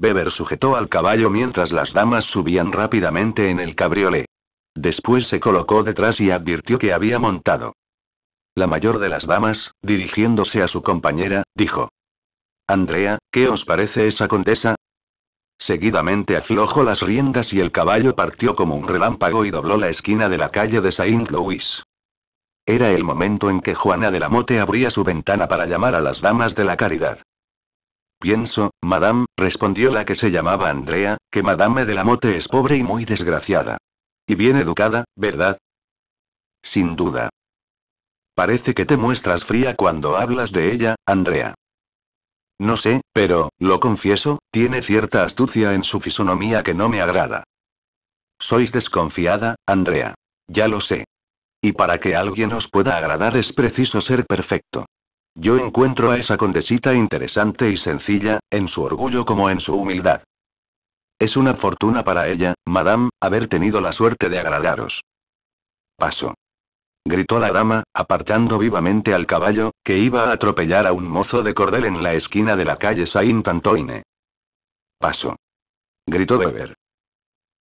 S1: Beber sujetó al caballo mientras las damas subían rápidamente en el cabriolé. Después se colocó detrás y advirtió que había montado. La mayor de las damas, dirigiéndose a su compañera, dijo. Andrea, ¿qué os parece esa condesa? Seguidamente aflojó las riendas y el caballo partió como un relámpago y dobló la esquina de la calle de Saint Louis. Era el momento en que Juana de la Mote abría su ventana para llamar a las damas de la caridad. Pienso, madame, respondió la que se llamaba Andrea, que madame de la Mote es pobre y muy desgraciada. Y bien educada, ¿verdad? Sin duda. Parece que te muestras fría cuando hablas de ella, Andrea. No sé, pero, lo confieso, tiene cierta astucia en su fisonomía que no me agrada. Sois desconfiada, Andrea. Ya lo sé. Y para que alguien os pueda agradar es preciso ser perfecto. Yo encuentro a esa condesita interesante y sencilla, en su orgullo como en su humildad. Es una fortuna para ella, madame, haber tenido la suerte de agradaros. Paso gritó la dama, apartando vivamente al caballo, que iba a atropellar a un mozo de cordel en la esquina de la calle Saint Antoine. Paso. Gritó Weber.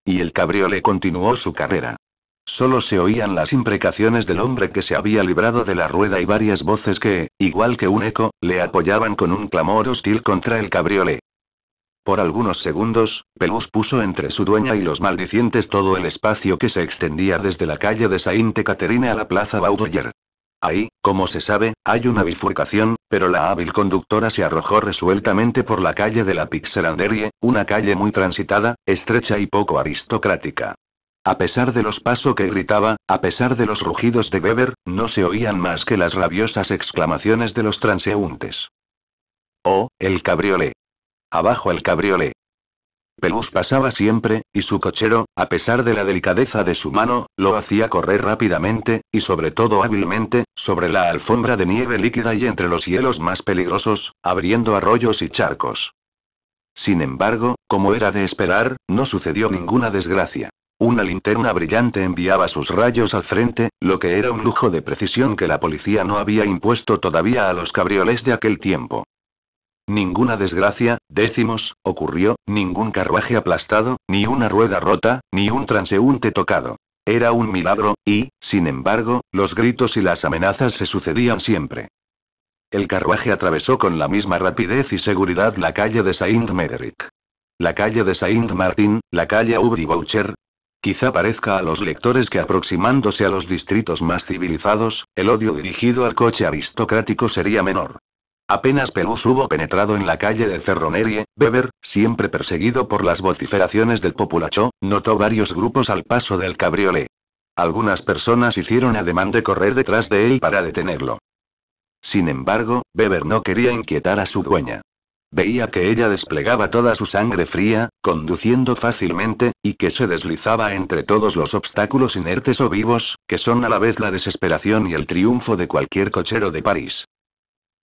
S1: Y el cabriole continuó su carrera. Solo se oían las imprecaciones del hombre que se había librado de la rueda y varias voces que, igual que un eco, le apoyaban con un clamor hostil contra el cabriolé. Por algunos segundos, Pelús puso entre su dueña y los maldicientes todo el espacio que se extendía desde la calle de Sainte Caterina a la plaza Baudoyer. Ahí, como se sabe, hay una bifurcación, pero la hábil conductora se arrojó resueltamente por la calle de la Pixelanderie, una calle muy transitada, estrecha y poco aristocrática. A pesar de los pasos que gritaba, a pesar de los rugidos de Weber, no se oían más que las rabiosas exclamaciones de los transeúntes. Oh, el cabriolé. Abajo el cabriolé. Pelús pasaba siempre, y su cochero, a pesar de la delicadeza de su mano, lo hacía correr rápidamente, y sobre todo hábilmente, sobre la alfombra de nieve líquida y entre los hielos más peligrosos, abriendo arroyos y charcos. Sin embargo, como era de esperar, no sucedió ninguna desgracia. Una linterna brillante enviaba sus rayos al frente, lo que era un lujo de precisión que la policía no había impuesto todavía a los cabriolés de aquel tiempo. Ninguna desgracia, décimos, ocurrió, ningún carruaje aplastado, ni una rueda rota, ni un transeúnte tocado. Era un milagro, y, sin embargo, los gritos y las amenazas se sucedían siempre. El carruaje atravesó con la misma rapidez y seguridad la calle de Saint Mederick. La calle de Saint Martin, la calle Aubry Quizá parezca a los lectores que aproximándose a los distritos más civilizados, el odio dirigido al coche aristocrático sería menor. Apenas Pelús hubo penetrado en la calle de Ferronerie, Beber, siempre perseguido por las vociferaciones del populacho, notó varios grupos al paso del cabriolé. Algunas personas hicieron ademán de correr detrás de él para detenerlo. Sin embargo, Weber no quería inquietar a su dueña. Veía que ella desplegaba toda su sangre fría, conduciendo fácilmente, y que se deslizaba entre todos los obstáculos inertes o vivos, que son a la vez la desesperación y el triunfo de cualquier cochero de París.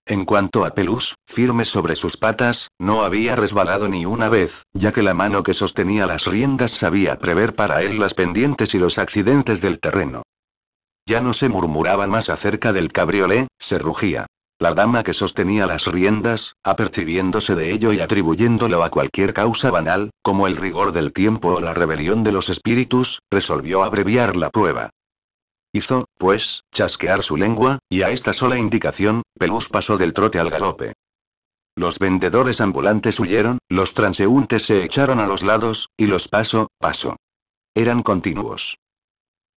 S1: En cuanto a Pelús, firme sobre sus patas, no había resbalado ni una vez, ya que la mano que sostenía las riendas sabía prever para él las pendientes y los accidentes del terreno. Ya no se murmuraba más acerca del cabriolé, se rugía. La dama que sostenía las riendas, apercibiéndose de ello y atribuyéndolo a cualquier causa banal, como el rigor del tiempo o la rebelión de los espíritus, resolvió abreviar la prueba. Hizo, pues, chasquear su lengua, y a esta sola indicación, Pelús pasó del trote al galope. Los vendedores ambulantes huyeron, los transeúntes se echaron a los lados, y los paso, paso. Eran continuos.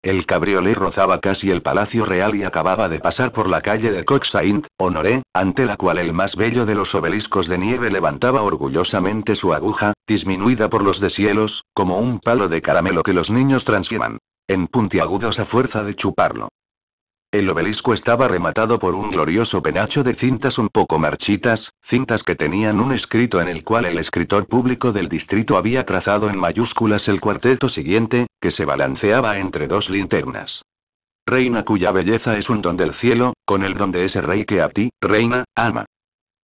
S1: El cabriolé rozaba casi el Palacio Real y acababa de pasar por la calle de Coxaint, Honoré, ante la cual el más bello de los obeliscos de nieve levantaba orgullosamente su aguja, disminuida por los deshielos, como un palo de caramelo que los niños transfieman en puntiagudos a fuerza de chuparlo. El obelisco estaba rematado por un glorioso penacho de cintas un poco marchitas, cintas que tenían un escrito en el cual el escritor público del distrito había trazado en mayúsculas el cuarteto siguiente, que se balanceaba entre dos linternas. Reina cuya belleza es un don del cielo, con el don de ese rey que a ti, reina, ama.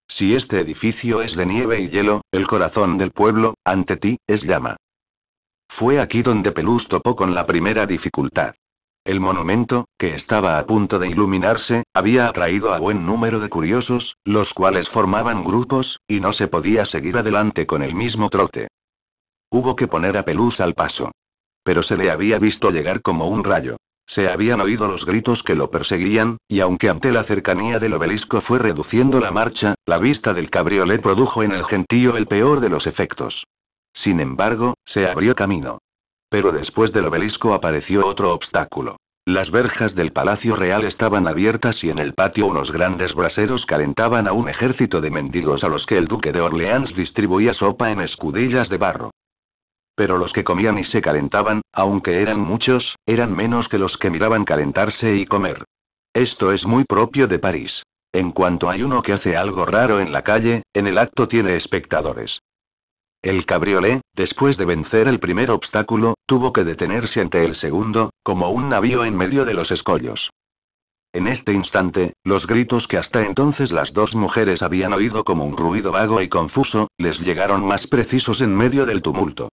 S1: Si este edificio es de nieve y hielo, el corazón del pueblo, ante ti, es llama. Fue aquí donde Pelús topó con la primera dificultad. El monumento, que estaba a punto de iluminarse, había atraído a buen número de curiosos, los cuales formaban grupos, y no se podía seguir adelante con el mismo trote. Hubo que poner a Pelús al paso. Pero se le había visto llegar como un rayo. Se habían oído los gritos que lo perseguían, y aunque ante la cercanía del obelisco fue reduciendo la marcha, la vista del cabriolet produjo en el gentío el peor de los efectos. Sin embargo, se abrió camino. Pero después del obelisco apareció otro obstáculo. Las verjas del palacio real estaban abiertas y en el patio unos grandes braseros calentaban a un ejército de mendigos a los que el duque de Orleans distribuía sopa en escudillas de barro. Pero los que comían y se calentaban, aunque eran muchos, eran menos que los que miraban calentarse y comer. Esto es muy propio de París. En cuanto hay uno que hace algo raro en la calle, en el acto tiene espectadores. El cabriolé, después de vencer el primer obstáculo, tuvo que detenerse ante el segundo, como un navío en medio de los escollos. En este instante, los gritos que hasta entonces las dos mujeres habían oído como un ruido vago y confuso, les llegaron más precisos en medio del tumulto.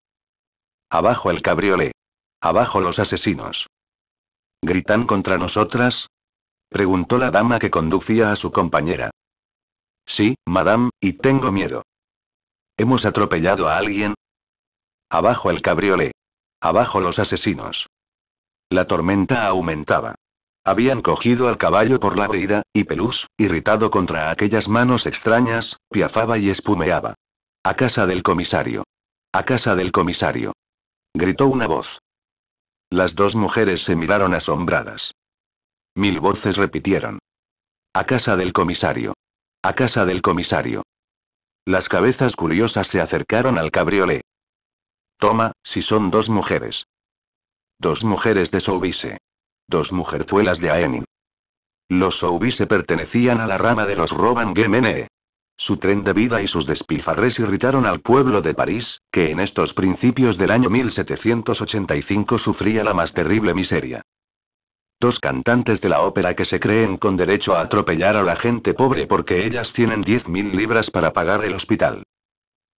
S1: Abajo el cabriolé. Abajo los asesinos. ¿Gritan contra nosotras? preguntó la dama que conducía a su compañera. Sí, madame, y tengo miedo. ¿Hemos atropellado a alguien? Abajo el cabriolé. Abajo los asesinos. La tormenta aumentaba. Habían cogido al caballo por la brida, y Pelús, irritado contra aquellas manos extrañas, piafaba y espumeaba. A casa del comisario. A casa del comisario. Gritó una voz. Las dos mujeres se miraron asombradas. Mil voces repitieron. A casa del comisario. A casa del comisario. Las cabezas curiosas se acercaron al cabriolé. Toma, si son dos mujeres. Dos mujeres de Soubise. Dos mujerzuelas de Aenin. Los Soubise pertenecían a la rama de los Roban Gemene. Su tren de vida y sus despilfarres irritaron al pueblo de París, que en estos principios del año 1785 sufría la más terrible miseria. Dos cantantes de la ópera que se creen con derecho a atropellar a la gente pobre porque ellas tienen 10.000 libras para pagar el hospital.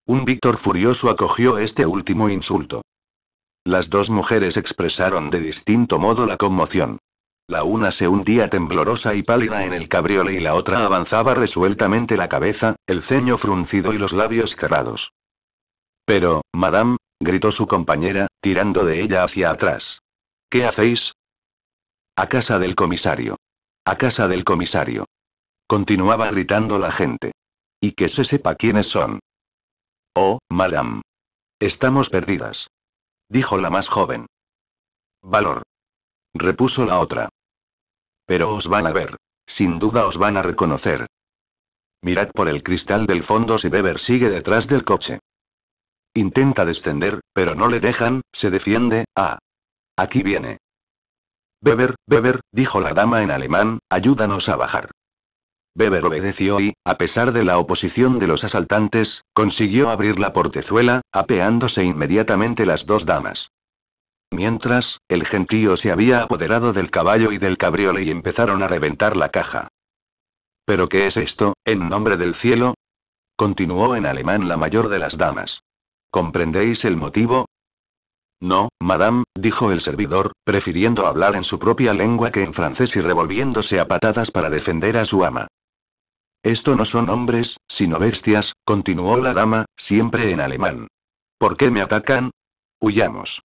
S1: Un Víctor furioso acogió este último insulto. Las dos mujeres expresaron de distinto modo la conmoción. La una se hundía temblorosa y pálida en el cabriolé y la otra avanzaba resueltamente la cabeza, el ceño fruncido y los labios cerrados. Pero, madame, gritó su compañera, tirando de ella hacia atrás. ¿Qué hacéis? A casa del comisario. A casa del comisario. Continuaba gritando la gente. Y que se sepa quiénes son. Oh, madame. Estamos perdidas. Dijo la más joven. Valor. Repuso la otra. Pero os van a ver. Sin duda os van a reconocer. Mirad por el cristal del fondo si Beber sigue detrás del coche. Intenta descender, pero no le dejan, se defiende, ah. Aquí viene. Beber, Beber, dijo la dama en alemán, ayúdanos a bajar. Beber obedeció y, a pesar de la oposición de los asaltantes, consiguió abrir la portezuela, apeándose inmediatamente las dos damas. Mientras, el gentío se había apoderado del caballo y del cabriole y empezaron a reventar la caja. ¿Pero qué es esto, en nombre del cielo? Continuó en alemán la mayor de las damas. ¿Comprendéis el motivo? No, madame, dijo el servidor, prefiriendo hablar en su propia lengua que en francés y revolviéndose a patadas para defender a su ama. Esto no son hombres, sino bestias, continuó la dama, siempre en alemán. ¿Por qué me atacan? Huyamos.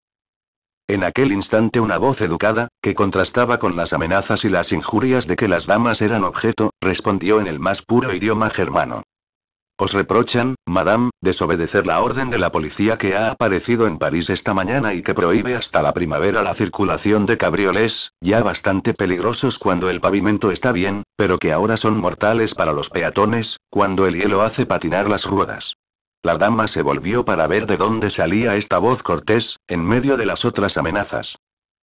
S1: En aquel instante una voz educada, que contrastaba con las amenazas y las injurias de que las damas eran objeto, respondió en el más puro idioma germano. Os reprochan, madame, desobedecer la orden de la policía que ha aparecido en París esta mañana y que prohíbe hasta la primavera la circulación de cabrioles, ya bastante peligrosos cuando el pavimento está bien, pero que ahora son mortales para los peatones, cuando el hielo hace patinar las ruedas. La dama se volvió para ver de dónde salía esta voz cortés, en medio de las otras amenazas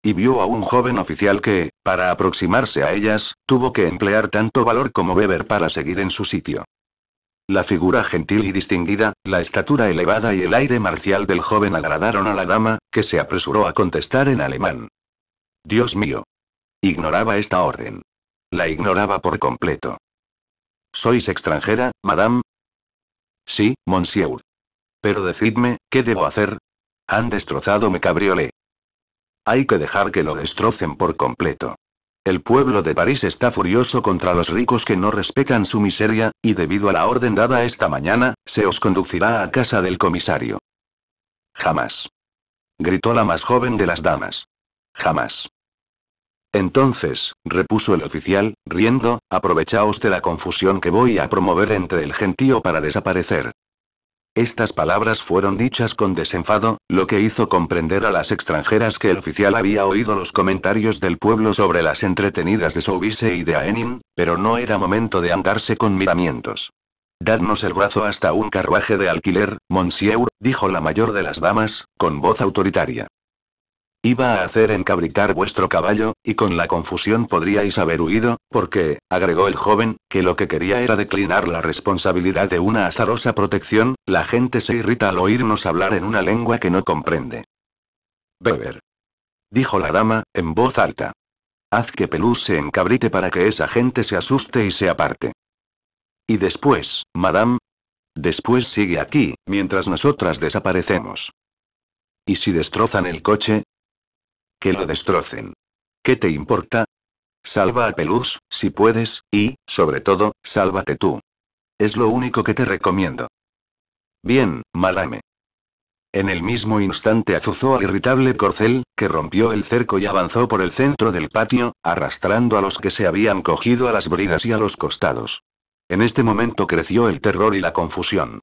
S1: y vio a un joven oficial que, para aproximarse a ellas, tuvo que emplear tanto valor como beber para seguir en su sitio. La figura gentil y distinguida, la estatura elevada y el aire marcial del joven agradaron a la dama, que se apresuró a contestar en alemán. Dios mío. Ignoraba esta orden. La ignoraba por completo. ¿Sois extranjera, madame? Sí, monsieur. Pero decidme, ¿qué debo hacer? Han destrozado mi cabriolé. Hay que dejar que lo destrocen por completo. El pueblo de París está furioso contra los ricos que no respetan su miseria, y debido a la orden dada esta mañana, se os conducirá a casa del comisario. Jamás. Gritó la más joven de las damas. Jamás. Entonces, repuso el oficial, riendo, aprovechaos de la confusión que voy a promover entre el gentío para desaparecer. Estas palabras fueron dichas con desenfado, lo que hizo comprender a las extranjeras que el oficial había oído los comentarios del pueblo sobre las entretenidas de Soubise y de Aenin, pero no era momento de andarse con miramientos. Dadnos el brazo hasta un carruaje de alquiler, monsieur, dijo la mayor de las damas, con voz autoritaria. Iba a hacer encabritar vuestro caballo, y con la confusión podríais haber huido, porque, agregó el joven, que lo que quería era declinar la responsabilidad de una azarosa protección, la gente se irrita al oírnos hablar en una lengua que no comprende. Beber. Dijo la dama, en voz alta. Haz que Pelús se encabrite para que esa gente se asuste y se aparte. Y después, madame. Después sigue aquí, mientras nosotras desaparecemos. ¿Y si destrozan el coche? Que lo destrocen. ¿Qué te importa? Salva a Pelus, si puedes, y, sobre todo, sálvate tú. Es lo único que te recomiendo. Bien, Malame. En el mismo instante azuzó al irritable corcel, que rompió el cerco y avanzó por el centro del patio, arrastrando a los que se habían cogido a las bridas y a los costados. En este momento creció el terror y la confusión.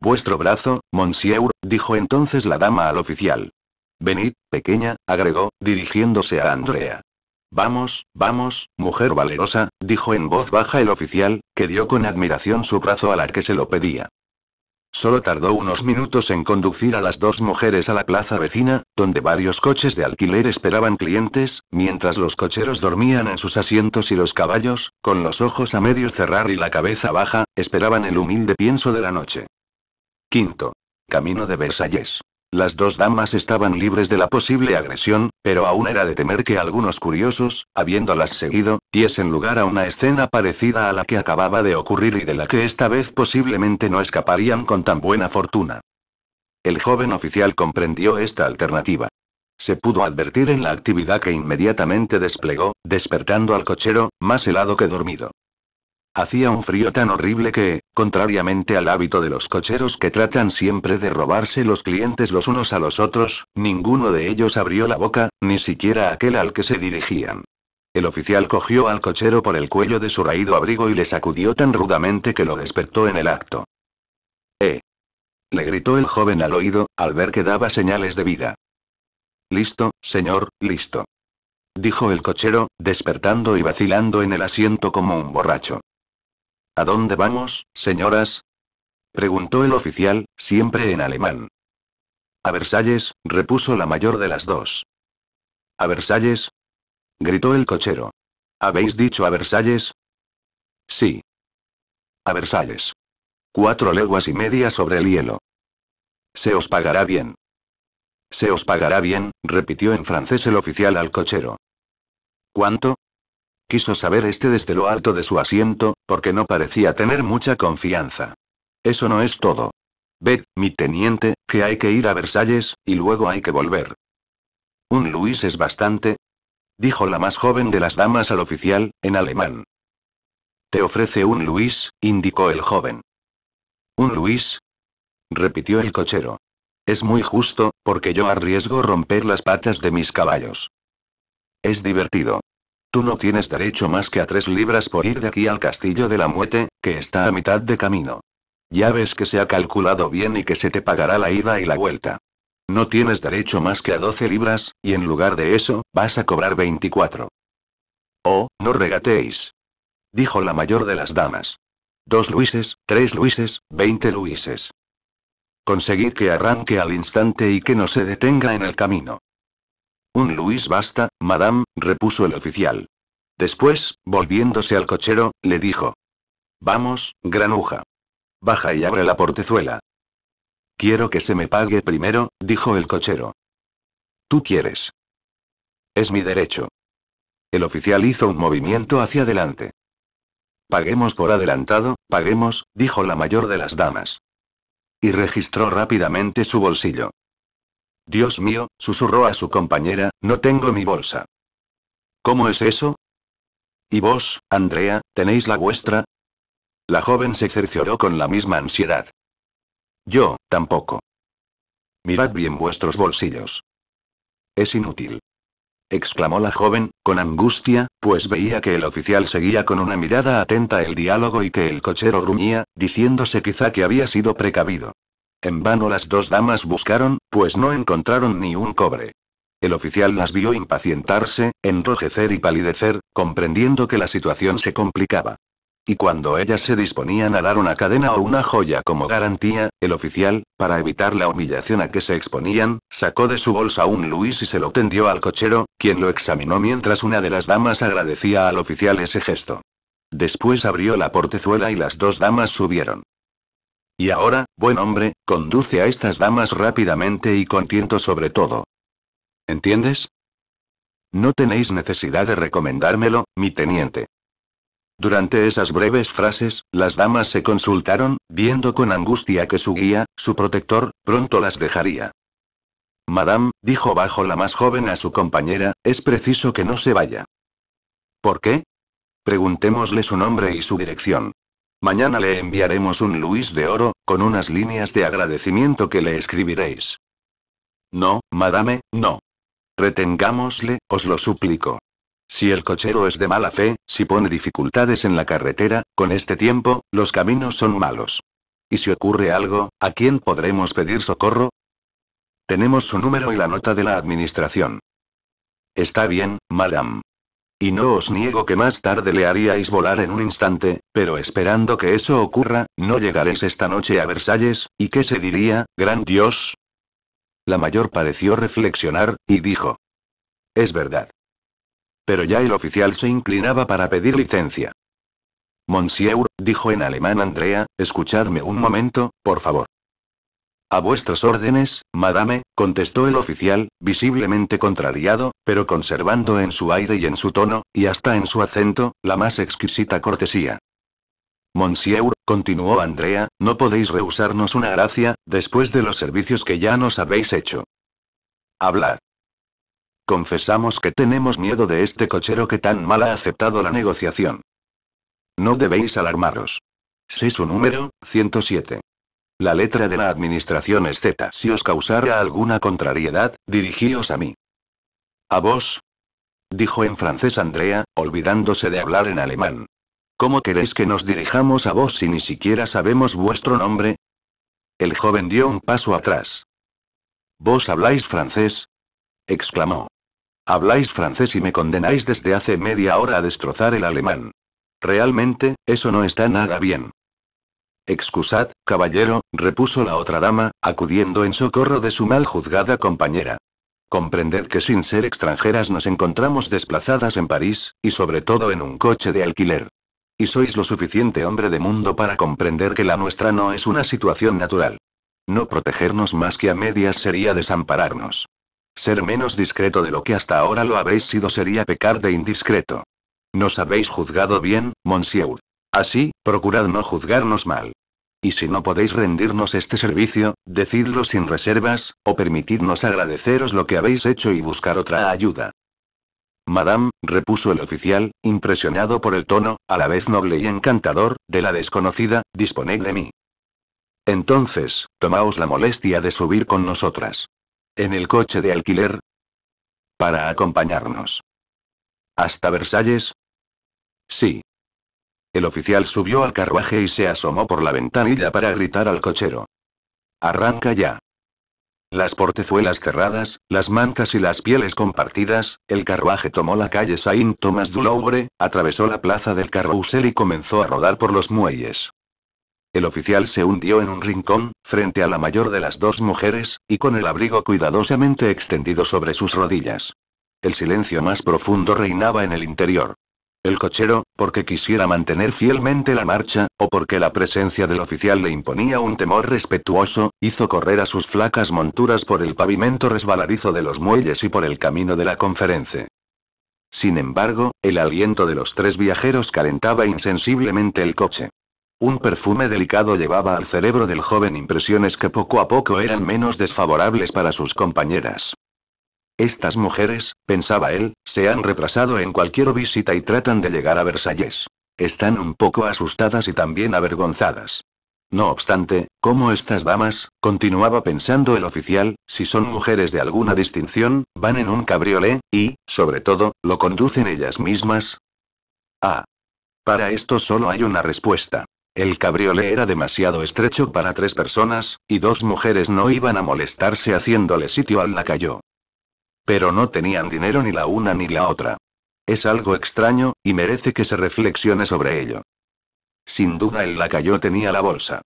S1: Vuestro brazo, monsieur, dijo entonces la dama al oficial. Venid, pequeña, agregó, dirigiéndose a Andrea. Vamos, vamos, mujer valerosa, dijo en voz baja el oficial, que dio con admiración su brazo a la que se lo pedía. Solo tardó unos minutos en conducir a las dos mujeres a la plaza vecina, donde varios coches de alquiler esperaban clientes, mientras los cocheros dormían en sus asientos y los caballos, con los ojos a medio cerrar y la cabeza baja, esperaban el humilde pienso de la noche. Quinto. Camino de Versalles. Las dos damas estaban libres de la posible agresión, pero aún era de temer que algunos curiosos, habiéndolas seguido, diesen lugar a una escena parecida a la que acababa de ocurrir y de la que esta vez posiblemente no escaparían con tan buena fortuna. El joven oficial comprendió esta alternativa. Se pudo advertir en la actividad que inmediatamente desplegó, despertando al cochero, más helado que dormido. Hacía un frío tan horrible que, contrariamente al hábito de los cocheros que tratan siempre de robarse los clientes los unos a los otros, ninguno de ellos abrió la boca, ni siquiera aquel al que se dirigían. El oficial cogió al cochero por el cuello de su raído abrigo y le sacudió tan rudamente que lo despertó en el acto. ¡Eh! le gritó el joven al oído, al ver que daba señales de vida. Listo, señor, listo. Dijo el cochero, despertando y vacilando en el asiento como un borracho. ¿A dónde vamos, señoras? preguntó el oficial, siempre en alemán. A Versalles, repuso la mayor de las dos. ¿A Versalles? gritó el cochero. ¿Habéis dicho a Versalles? Sí. A Versalles. Cuatro leguas y media sobre el hielo. Se os pagará bien. Se os pagará bien, repitió en francés el oficial al cochero. ¿Cuánto? quiso saber este desde lo alto de su asiento, porque no parecía tener mucha confianza. Eso no es todo. Ved, mi teniente, que hay que ir a Versalles, y luego hay que volver. Un Luis es bastante, dijo la más joven de las damas al oficial, en alemán. Te ofrece un Luis, indicó el joven. ¿Un Luis? repitió el cochero. Es muy justo, porque yo arriesgo romper las patas de mis caballos. Es divertido. Tú no tienes derecho más que a tres libras por ir de aquí al castillo de la muerte, que está a mitad de camino. Ya ves que se ha calculado bien y que se te pagará la ida y la vuelta. No tienes derecho más que a 12 libras, y en lugar de eso, vas a cobrar 24. Oh, no regateéis. Dijo la mayor de las damas. Dos luises, tres luises, veinte luises. Conseguid que arranque al instante y que no se detenga en el camino. Un Luis basta, madame, repuso el oficial. Después, volviéndose al cochero, le dijo. Vamos, granuja. Baja y abre la portezuela. Quiero que se me pague primero, dijo el cochero. Tú quieres. Es mi derecho. El oficial hizo un movimiento hacia adelante. Paguemos por adelantado, paguemos, dijo la mayor de las damas. Y registró rápidamente su bolsillo. Dios mío, susurró a su compañera, no tengo mi bolsa. ¿Cómo es eso? ¿Y vos, Andrea, tenéis la vuestra? La joven se cercioró con la misma ansiedad. Yo, tampoco. Mirad bien vuestros bolsillos. Es inútil. exclamó la joven, con angustia, pues veía que el oficial seguía con una mirada atenta el diálogo y que el cochero gruñía, diciéndose quizá que había sido precavido. En vano las dos damas buscaron, pues no encontraron ni un cobre. El oficial las vio impacientarse, enrojecer y palidecer, comprendiendo que la situación se complicaba. Y cuando ellas se disponían a dar una cadena o una joya como garantía, el oficial, para evitar la humillación a que se exponían, sacó de su bolsa un Luis y se lo tendió al cochero, quien lo examinó mientras una de las damas agradecía al oficial ese gesto. Después abrió la portezuela y las dos damas subieron. Y ahora, buen hombre, conduce a estas damas rápidamente y con tiento sobre todo. ¿Entiendes? No tenéis necesidad de recomendármelo, mi teniente. Durante esas breves frases, las damas se consultaron, viendo con angustia que su guía, su protector, pronto las dejaría. Madame, dijo bajo la más joven a su compañera, es preciso que no se vaya. ¿Por qué? Preguntémosle su nombre y su dirección. Mañana le enviaremos un Luis de oro, con unas líneas de agradecimiento que le escribiréis. No, madame, no. Retengámosle, os lo suplico. Si el cochero es de mala fe, si pone dificultades en la carretera, con este tiempo, los caminos son malos. Y si ocurre algo, ¿a quién podremos pedir socorro? Tenemos su número y la nota de la administración. Está bien, madame. Y no os niego que más tarde le haríais volar en un instante, pero esperando que eso ocurra, no llegaréis esta noche a Versalles, ¿y qué se diría, gran Dios? La mayor pareció reflexionar, y dijo. Es verdad. Pero ya el oficial se inclinaba para pedir licencia. Monsieur, dijo en alemán Andrea, escuchadme un momento, por favor. A vuestras órdenes, madame, contestó el oficial, visiblemente contrariado, pero conservando en su aire y en su tono, y hasta en su acento, la más exquisita cortesía. Monsieur, continuó Andrea, no podéis rehusarnos una gracia, después de los servicios que ya nos habéis hecho. Hablad. Confesamos que tenemos miedo de este cochero que tan mal ha aceptado la negociación. No debéis alarmaros. Sé su número, 107. La letra de la administración es Z. Si os causara alguna contrariedad, dirigíos a mí. A vos. Dijo en francés Andrea, olvidándose de hablar en alemán. ¿Cómo queréis que nos dirijamos a vos si ni siquiera sabemos vuestro nombre? El joven dio un paso atrás. ¿Vos habláis francés? exclamó. Habláis francés y me condenáis desde hace media hora a destrozar el alemán. Realmente, eso no está nada bien. Excusad, caballero, repuso la otra dama, acudiendo en socorro de su mal juzgada compañera. Comprended que sin ser extranjeras nos encontramos desplazadas en París, y sobre todo en un coche de alquiler. Y sois lo suficiente hombre de mundo para comprender que la nuestra no es una situación natural. No protegernos más que a medias sería desampararnos. Ser menos discreto de lo que hasta ahora lo habéis sido sería pecar de indiscreto. Nos habéis juzgado bien, monsieur. Así, procurad no juzgarnos mal. Y si no podéis rendirnos este servicio, decidlo sin reservas, o permitidnos agradeceros lo que habéis hecho y buscar otra ayuda. Madame, repuso el oficial, impresionado por el tono, a la vez noble y encantador, de la desconocida, disponed de mí. Entonces, tomaos la molestia de subir con nosotras. En el coche de alquiler. Para acompañarnos. ¿Hasta Versalles? Sí. El oficial subió al carruaje y se asomó por la ventanilla para gritar al cochero. Arranca ya. Las portezuelas cerradas, las mantas y las pieles compartidas, el carruaje tomó la calle Saint Thomas du Louvre, atravesó la plaza del Carrousel y comenzó a rodar por los muelles. El oficial se hundió en un rincón, frente a la mayor de las dos mujeres, y con el abrigo cuidadosamente extendido sobre sus rodillas. El silencio más profundo reinaba en el interior. El cochero, porque quisiera mantener fielmente la marcha, o porque la presencia del oficial le imponía un temor respetuoso, hizo correr a sus flacas monturas por el pavimento resbaladizo de los muelles y por el camino de la conferencia. Sin embargo, el aliento de los tres viajeros calentaba insensiblemente el coche. Un perfume delicado llevaba al cerebro del joven impresiones que poco a poco eran menos desfavorables para sus compañeras. Estas mujeres, pensaba él, se han retrasado en cualquier visita y tratan de llegar a Versalles. Están un poco asustadas y también avergonzadas. No obstante, como estas damas, continuaba pensando el oficial, si son mujeres de alguna distinción, van en un cabriolé, y, sobre todo, lo conducen ellas mismas. Ah. Para esto solo hay una respuesta. El cabriolé era demasiado estrecho para tres personas, y dos mujeres no iban a molestarse haciéndole sitio al lacayo. Pero no tenían dinero ni la una ni la otra. Es algo extraño, y merece que se reflexione sobre ello. Sin duda el lacayo tenía la bolsa.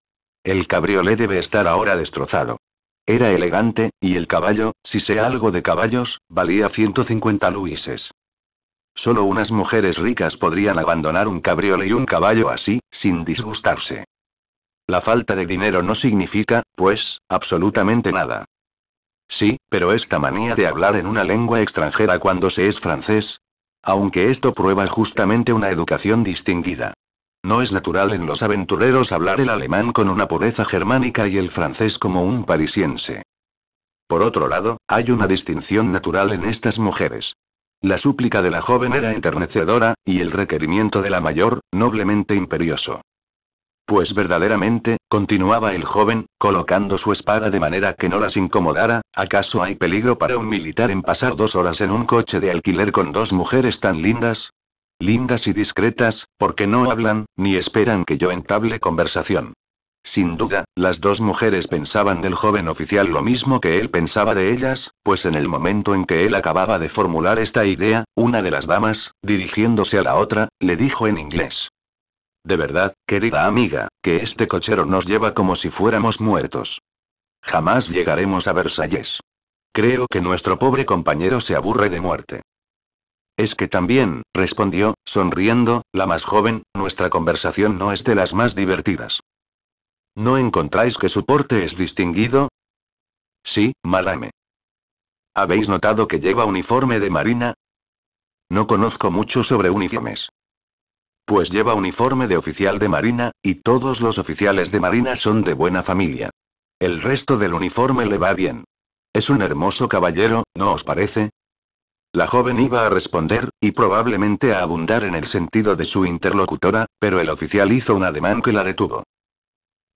S1: El cabriolé debe estar ahora destrozado. Era elegante, y el caballo, si sea algo de caballos, valía 150 luises. Solo unas mujeres ricas podrían abandonar un cabriolé y un caballo así, sin disgustarse. La falta de dinero no significa, pues, absolutamente nada. Sí, pero esta manía de hablar en una lengua extranjera cuando se es francés. Aunque esto prueba justamente una educación distinguida. No es natural en los aventureros hablar el alemán con una pureza germánica y el francés como un parisiense. Por otro lado, hay una distinción natural en estas mujeres. La súplica de la joven era enternecedora, y el requerimiento de la mayor, noblemente imperioso. Pues verdaderamente, continuaba el joven, colocando su espada de manera que no las incomodara, ¿acaso hay peligro para un militar en pasar dos horas en un coche de alquiler con dos mujeres tan lindas? Lindas y discretas, porque no hablan, ni esperan que yo entable conversación. Sin duda, las dos mujeres pensaban del joven oficial lo mismo que él pensaba de ellas, pues en el momento en que él acababa de formular esta idea, una de las damas, dirigiéndose a la otra, le dijo en inglés. De verdad, querida amiga, que este cochero nos lleva como si fuéramos muertos. Jamás llegaremos a Versalles. Creo que nuestro pobre compañero se aburre de muerte. Es que también, respondió, sonriendo, la más joven, nuestra conversación no es de las más divertidas. ¿No encontráis que su porte es distinguido? Sí, madame. ¿Habéis notado que lleva uniforme de marina? No conozco mucho sobre uniformes. Pues lleva uniforme de oficial de marina, y todos los oficiales de marina son de buena familia. El resto del uniforme le va bien. Es un hermoso caballero, ¿no os parece? La joven iba a responder, y probablemente a abundar en el sentido de su interlocutora, pero el oficial hizo un ademán que la detuvo.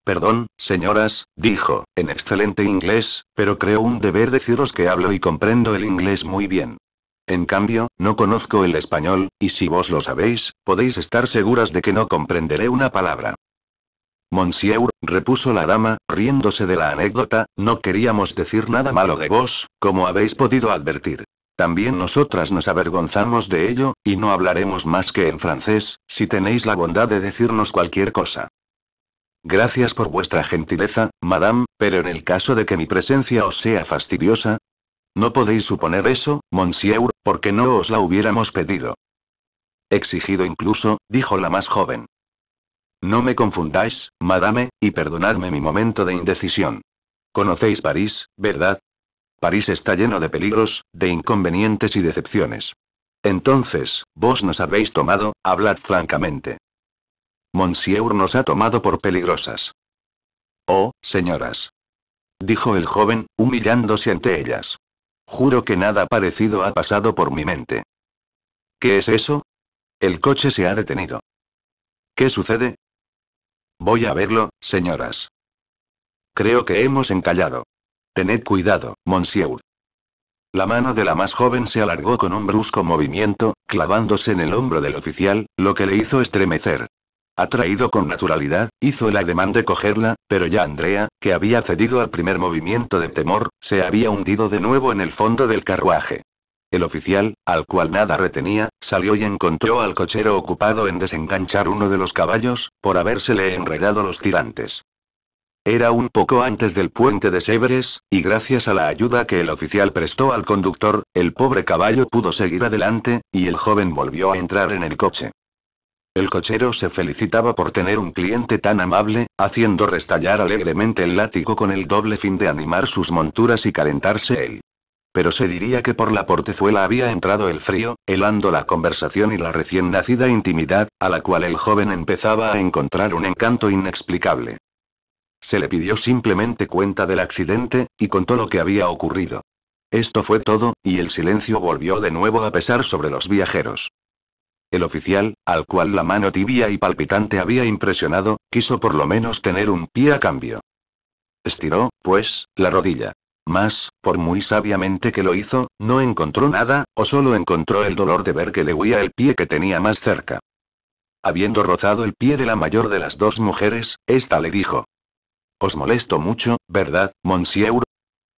S1: Perdón, señoras, dijo, en excelente inglés, pero creo un deber deciros que hablo y comprendo el inglés muy bien. En cambio, no conozco el español, y si vos lo sabéis, podéis estar seguras de que no comprenderé una palabra. Monsieur, repuso la dama, riéndose de la anécdota, no queríamos decir nada malo de vos, como habéis podido advertir. También nosotras nos avergonzamos de ello, y no hablaremos más que en francés, si tenéis la bondad de decirnos cualquier cosa. Gracias por vuestra gentileza, madame, pero en el caso de que mi presencia os sea fastidiosa, no podéis suponer eso, monsieur, porque no os la hubiéramos pedido. Exigido incluso, dijo la más joven. No me confundáis, madame, y perdonadme mi momento de indecisión. Conocéis París, ¿verdad? París está lleno de peligros, de inconvenientes y decepciones. Entonces, vos nos habéis tomado, hablad francamente. Monsieur nos ha tomado por peligrosas. Oh, señoras. Dijo el joven, humillándose ante ellas. Juro que nada parecido ha pasado por mi mente. ¿Qué es eso? El coche se ha detenido. ¿Qué sucede? Voy a verlo, señoras. Creo que hemos encallado. Tened cuidado, monsieur. La mano de la más joven se alargó con un brusco movimiento, clavándose en el hombro del oficial, lo que le hizo estremecer. Atraído con naturalidad, hizo el ademán de cogerla, pero ya Andrea, que había cedido al primer movimiento de temor, se había hundido de nuevo en el fondo del carruaje. El oficial, al cual nada retenía, salió y encontró al cochero ocupado en desenganchar uno de los caballos, por habérsele enredado los tirantes. Era un poco antes del puente de Sevres, y gracias a la ayuda que el oficial prestó al conductor, el pobre caballo pudo seguir adelante, y el joven volvió a entrar en el coche. El cochero se felicitaba por tener un cliente tan amable, haciendo restallar alegremente el látigo con el doble fin de animar sus monturas y calentarse él. Pero se diría que por la portezuela había entrado el frío, helando la conversación y la recién nacida intimidad, a la cual el joven empezaba a encontrar un encanto inexplicable. Se le pidió simplemente cuenta del accidente, y contó lo que había ocurrido. Esto fue todo, y el silencio volvió de nuevo a pesar sobre los viajeros. El oficial, al cual la mano tibia y palpitante había impresionado, quiso por lo menos tener un pie a cambio. Estiró, pues, la rodilla. Mas, por muy sabiamente que lo hizo, no encontró nada, o solo encontró el dolor de ver que le huía el pie que tenía más cerca. Habiendo rozado el pie de la mayor de las dos mujeres, ésta le dijo. Os molesto mucho, ¿verdad, monsieur?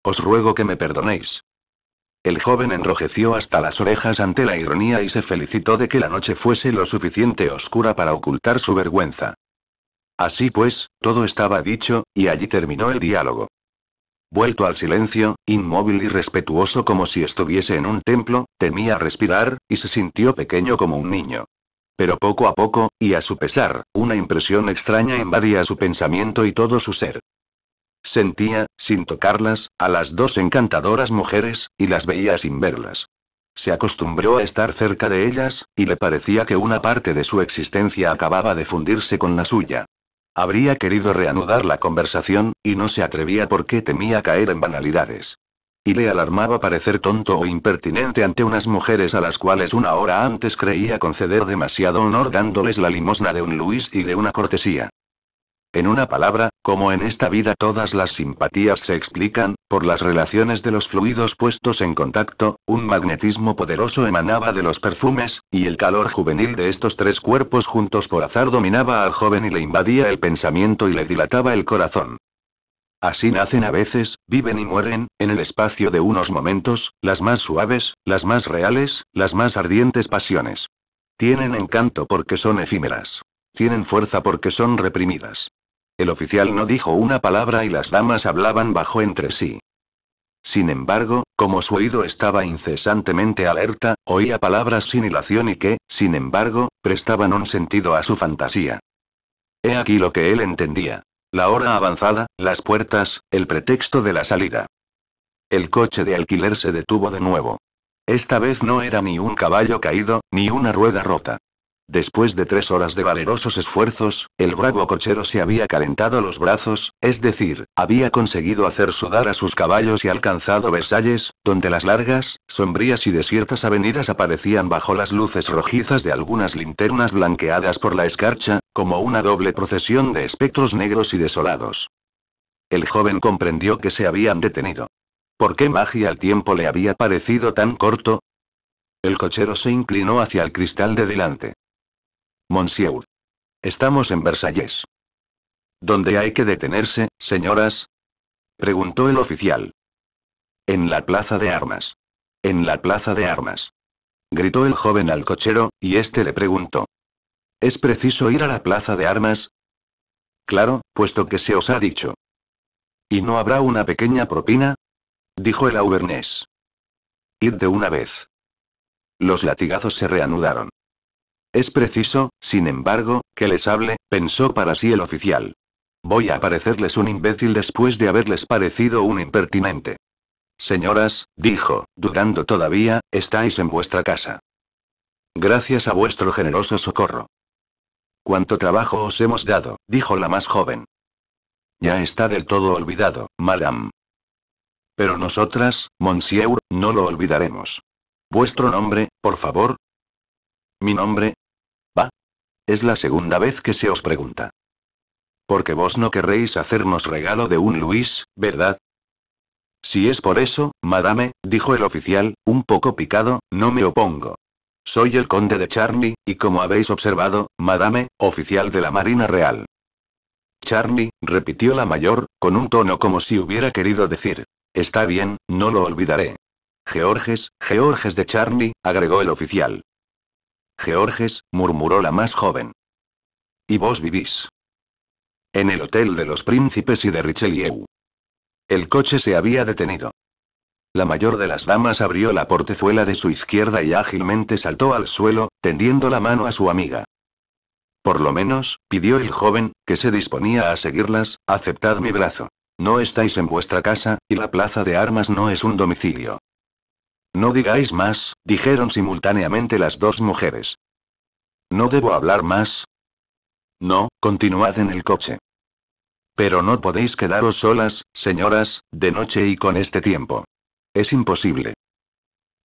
S1: Os ruego que me perdonéis. El joven enrojeció hasta las orejas ante la ironía y se felicitó de que la noche fuese lo suficiente oscura para ocultar su vergüenza. Así pues, todo estaba dicho, y allí terminó el diálogo. Vuelto al silencio, inmóvil y respetuoso como si estuviese en un templo, temía respirar, y se sintió pequeño como un niño. Pero poco a poco, y a su pesar, una impresión extraña invadía su pensamiento y todo su ser. Sentía, sin tocarlas, a las dos encantadoras mujeres, y las veía sin verlas. Se acostumbró a estar cerca de ellas, y le parecía que una parte de su existencia acababa de fundirse con la suya. Habría querido reanudar la conversación, y no se atrevía porque temía caer en banalidades. Y le alarmaba parecer tonto o impertinente ante unas mujeres a las cuales una hora antes creía conceder demasiado honor dándoles la limosna de un Luis y de una cortesía. En una palabra, como en esta vida todas las simpatías se explican, por las relaciones de los fluidos puestos en contacto, un magnetismo poderoso emanaba de los perfumes, y el calor juvenil de estos tres cuerpos juntos por azar dominaba al joven y le invadía el pensamiento y le dilataba el corazón. Así nacen a veces, viven y mueren, en el espacio de unos momentos, las más suaves, las más reales, las más ardientes pasiones. Tienen encanto porque son efímeras. Tienen fuerza porque son reprimidas. El oficial no dijo una palabra y las damas hablaban bajo entre sí. Sin embargo, como su oído estaba incesantemente alerta, oía palabras sin hilación y que, sin embargo, prestaban un sentido a su fantasía. He aquí lo que él entendía. La hora avanzada, las puertas, el pretexto de la salida. El coche de alquiler se detuvo de nuevo. Esta vez no era ni un caballo caído, ni una rueda rota. Después de tres horas de valerosos esfuerzos, el bravo cochero se había calentado los brazos, es decir, había conseguido hacer sudar a sus caballos y alcanzado Versalles, donde las largas, sombrías y desiertas avenidas aparecían bajo las luces rojizas de algunas linternas blanqueadas por la escarcha, como una doble procesión de espectros negros y desolados. El joven comprendió que se habían detenido. ¿Por qué magia el tiempo le había parecido tan corto? El cochero se inclinó hacia el cristal de delante. Monsieur. Estamos en Versalles. ¿Dónde hay que detenerse, señoras? preguntó el oficial. En la plaza de armas. En la plaza de armas. Gritó el joven al cochero, y este le preguntó. ¿Es preciso ir a la plaza de armas? Claro, puesto que se os ha dicho. ¿Y no habrá una pequeña propina? Dijo el auvernés. Id de una vez. Los latigazos se reanudaron. Es preciso, sin embargo, que les hable, pensó para sí el oficial. Voy a parecerles un imbécil después de haberles parecido un impertinente. Señoras, dijo, durando todavía, estáis en vuestra casa. Gracias a vuestro generoso socorro. Cuánto trabajo os hemos dado, dijo la más joven. Ya está del todo olvidado, madame. Pero nosotras, monsieur, no lo olvidaremos. Vuestro nombre, por favor. Mi nombre, es la segunda vez que se os pregunta. Porque vos no querréis hacernos regalo de un Luis, ¿verdad? Si es por eso, madame, dijo el oficial, un poco picado, no me opongo. Soy el conde de Charlie, y como habéis observado, madame, oficial de la Marina Real. Charlie, repitió la mayor, con un tono como si hubiera querido decir. Está bien, no lo olvidaré. Georges, Georges de Charlie, agregó el oficial. Georges, murmuró la más joven. Y vos vivís. En el Hotel de los Príncipes y de Richelieu. El coche se había detenido. La mayor de las damas abrió la portezuela de su izquierda y ágilmente saltó al suelo, tendiendo la mano a su amiga. Por lo menos, pidió el joven, que se disponía a seguirlas, aceptad mi brazo. No estáis en vuestra casa, y la plaza de armas no es un domicilio. No digáis más, dijeron simultáneamente las dos mujeres. ¿No debo hablar más? No, continuad en el coche. Pero no podéis quedaros solas, señoras, de noche y con este tiempo. Es imposible.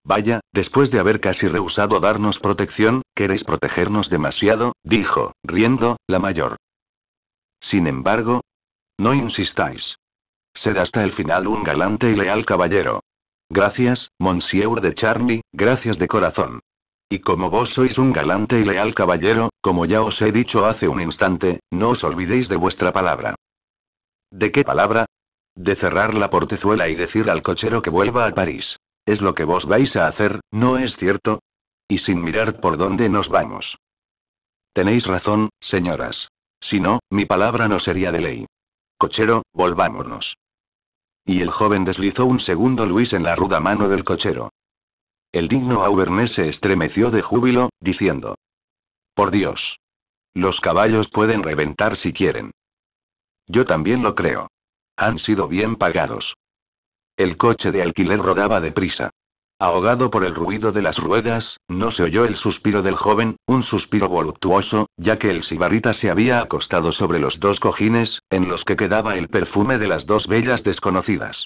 S1: Vaya, después de haber casi rehusado darnos protección, queréis protegernos demasiado, dijo, riendo, la mayor. Sin embargo, no insistáis. Sed hasta el final un galante y leal caballero. Gracias, Monsieur de Charlie, gracias de corazón. Y como vos sois un galante y leal caballero, como ya os he dicho hace un instante, no os olvidéis de vuestra palabra. ¿De qué palabra? De cerrar la portezuela y decir al cochero que vuelva a París. Es lo que vos vais a hacer, ¿no es cierto? Y sin mirar por dónde nos vamos. Tenéis razón, señoras. Si no, mi palabra no sería de ley. Cochero, volvámonos. Y el joven deslizó un segundo Luis en la ruda mano del cochero. El digno Auvernés se estremeció de júbilo, diciendo. Por Dios. Los caballos pueden reventar si quieren. Yo también lo creo. Han sido bien pagados. El coche de alquiler rodaba deprisa. Ahogado por el ruido de las ruedas, no se oyó el suspiro del joven, un suspiro voluptuoso, ya que el sibarita se había acostado sobre los dos cojines, en los que quedaba el perfume de las dos bellas desconocidas.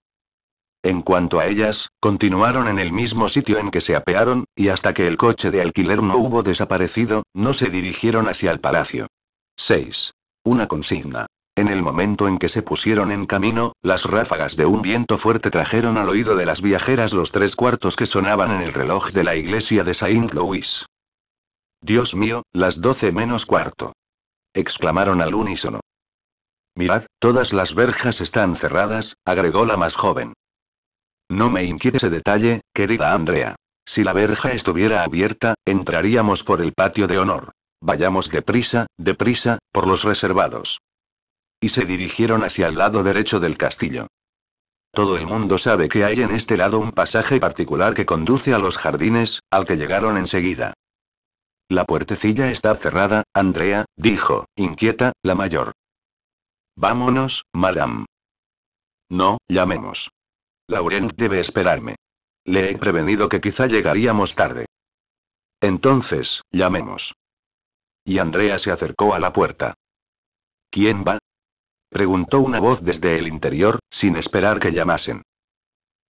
S1: En cuanto a ellas, continuaron en el mismo sitio en que se apearon, y hasta que el coche de alquiler no hubo desaparecido, no se dirigieron hacia el palacio. 6. Una consigna. En el momento en que se pusieron en camino, las ráfagas de un viento fuerte trajeron al oído de las viajeras los tres cuartos que sonaban en el reloj de la iglesia de Saint Louis. Dios mío, las doce menos cuarto. exclamaron al unísono. Mirad, todas las verjas están cerradas, agregó la más joven. No me inquietes ese detalle, querida Andrea. Si la verja estuviera abierta, entraríamos por el patio de honor. Vayamos deprisa, deprisa, por los reservados. Y se dirigieron hacia el lado derecho del castillo. Todo el mundo sabe que hay en este lado un pasaje particular que conduce a los jardines, al que llegaron enseguida. La puertecilla está cerrada, Andrea, dijo, inquieta, la mayor. Vámonos, madame. No, llamemos. Laurent debe esperarme. Le he prevenido que quizá llegaríamos tarde. Entonces, llamemos. Y Andrea se acercó a la puerta. ¿Quién va? Preguntó una voz desde el interior, sin esperar que llamasen.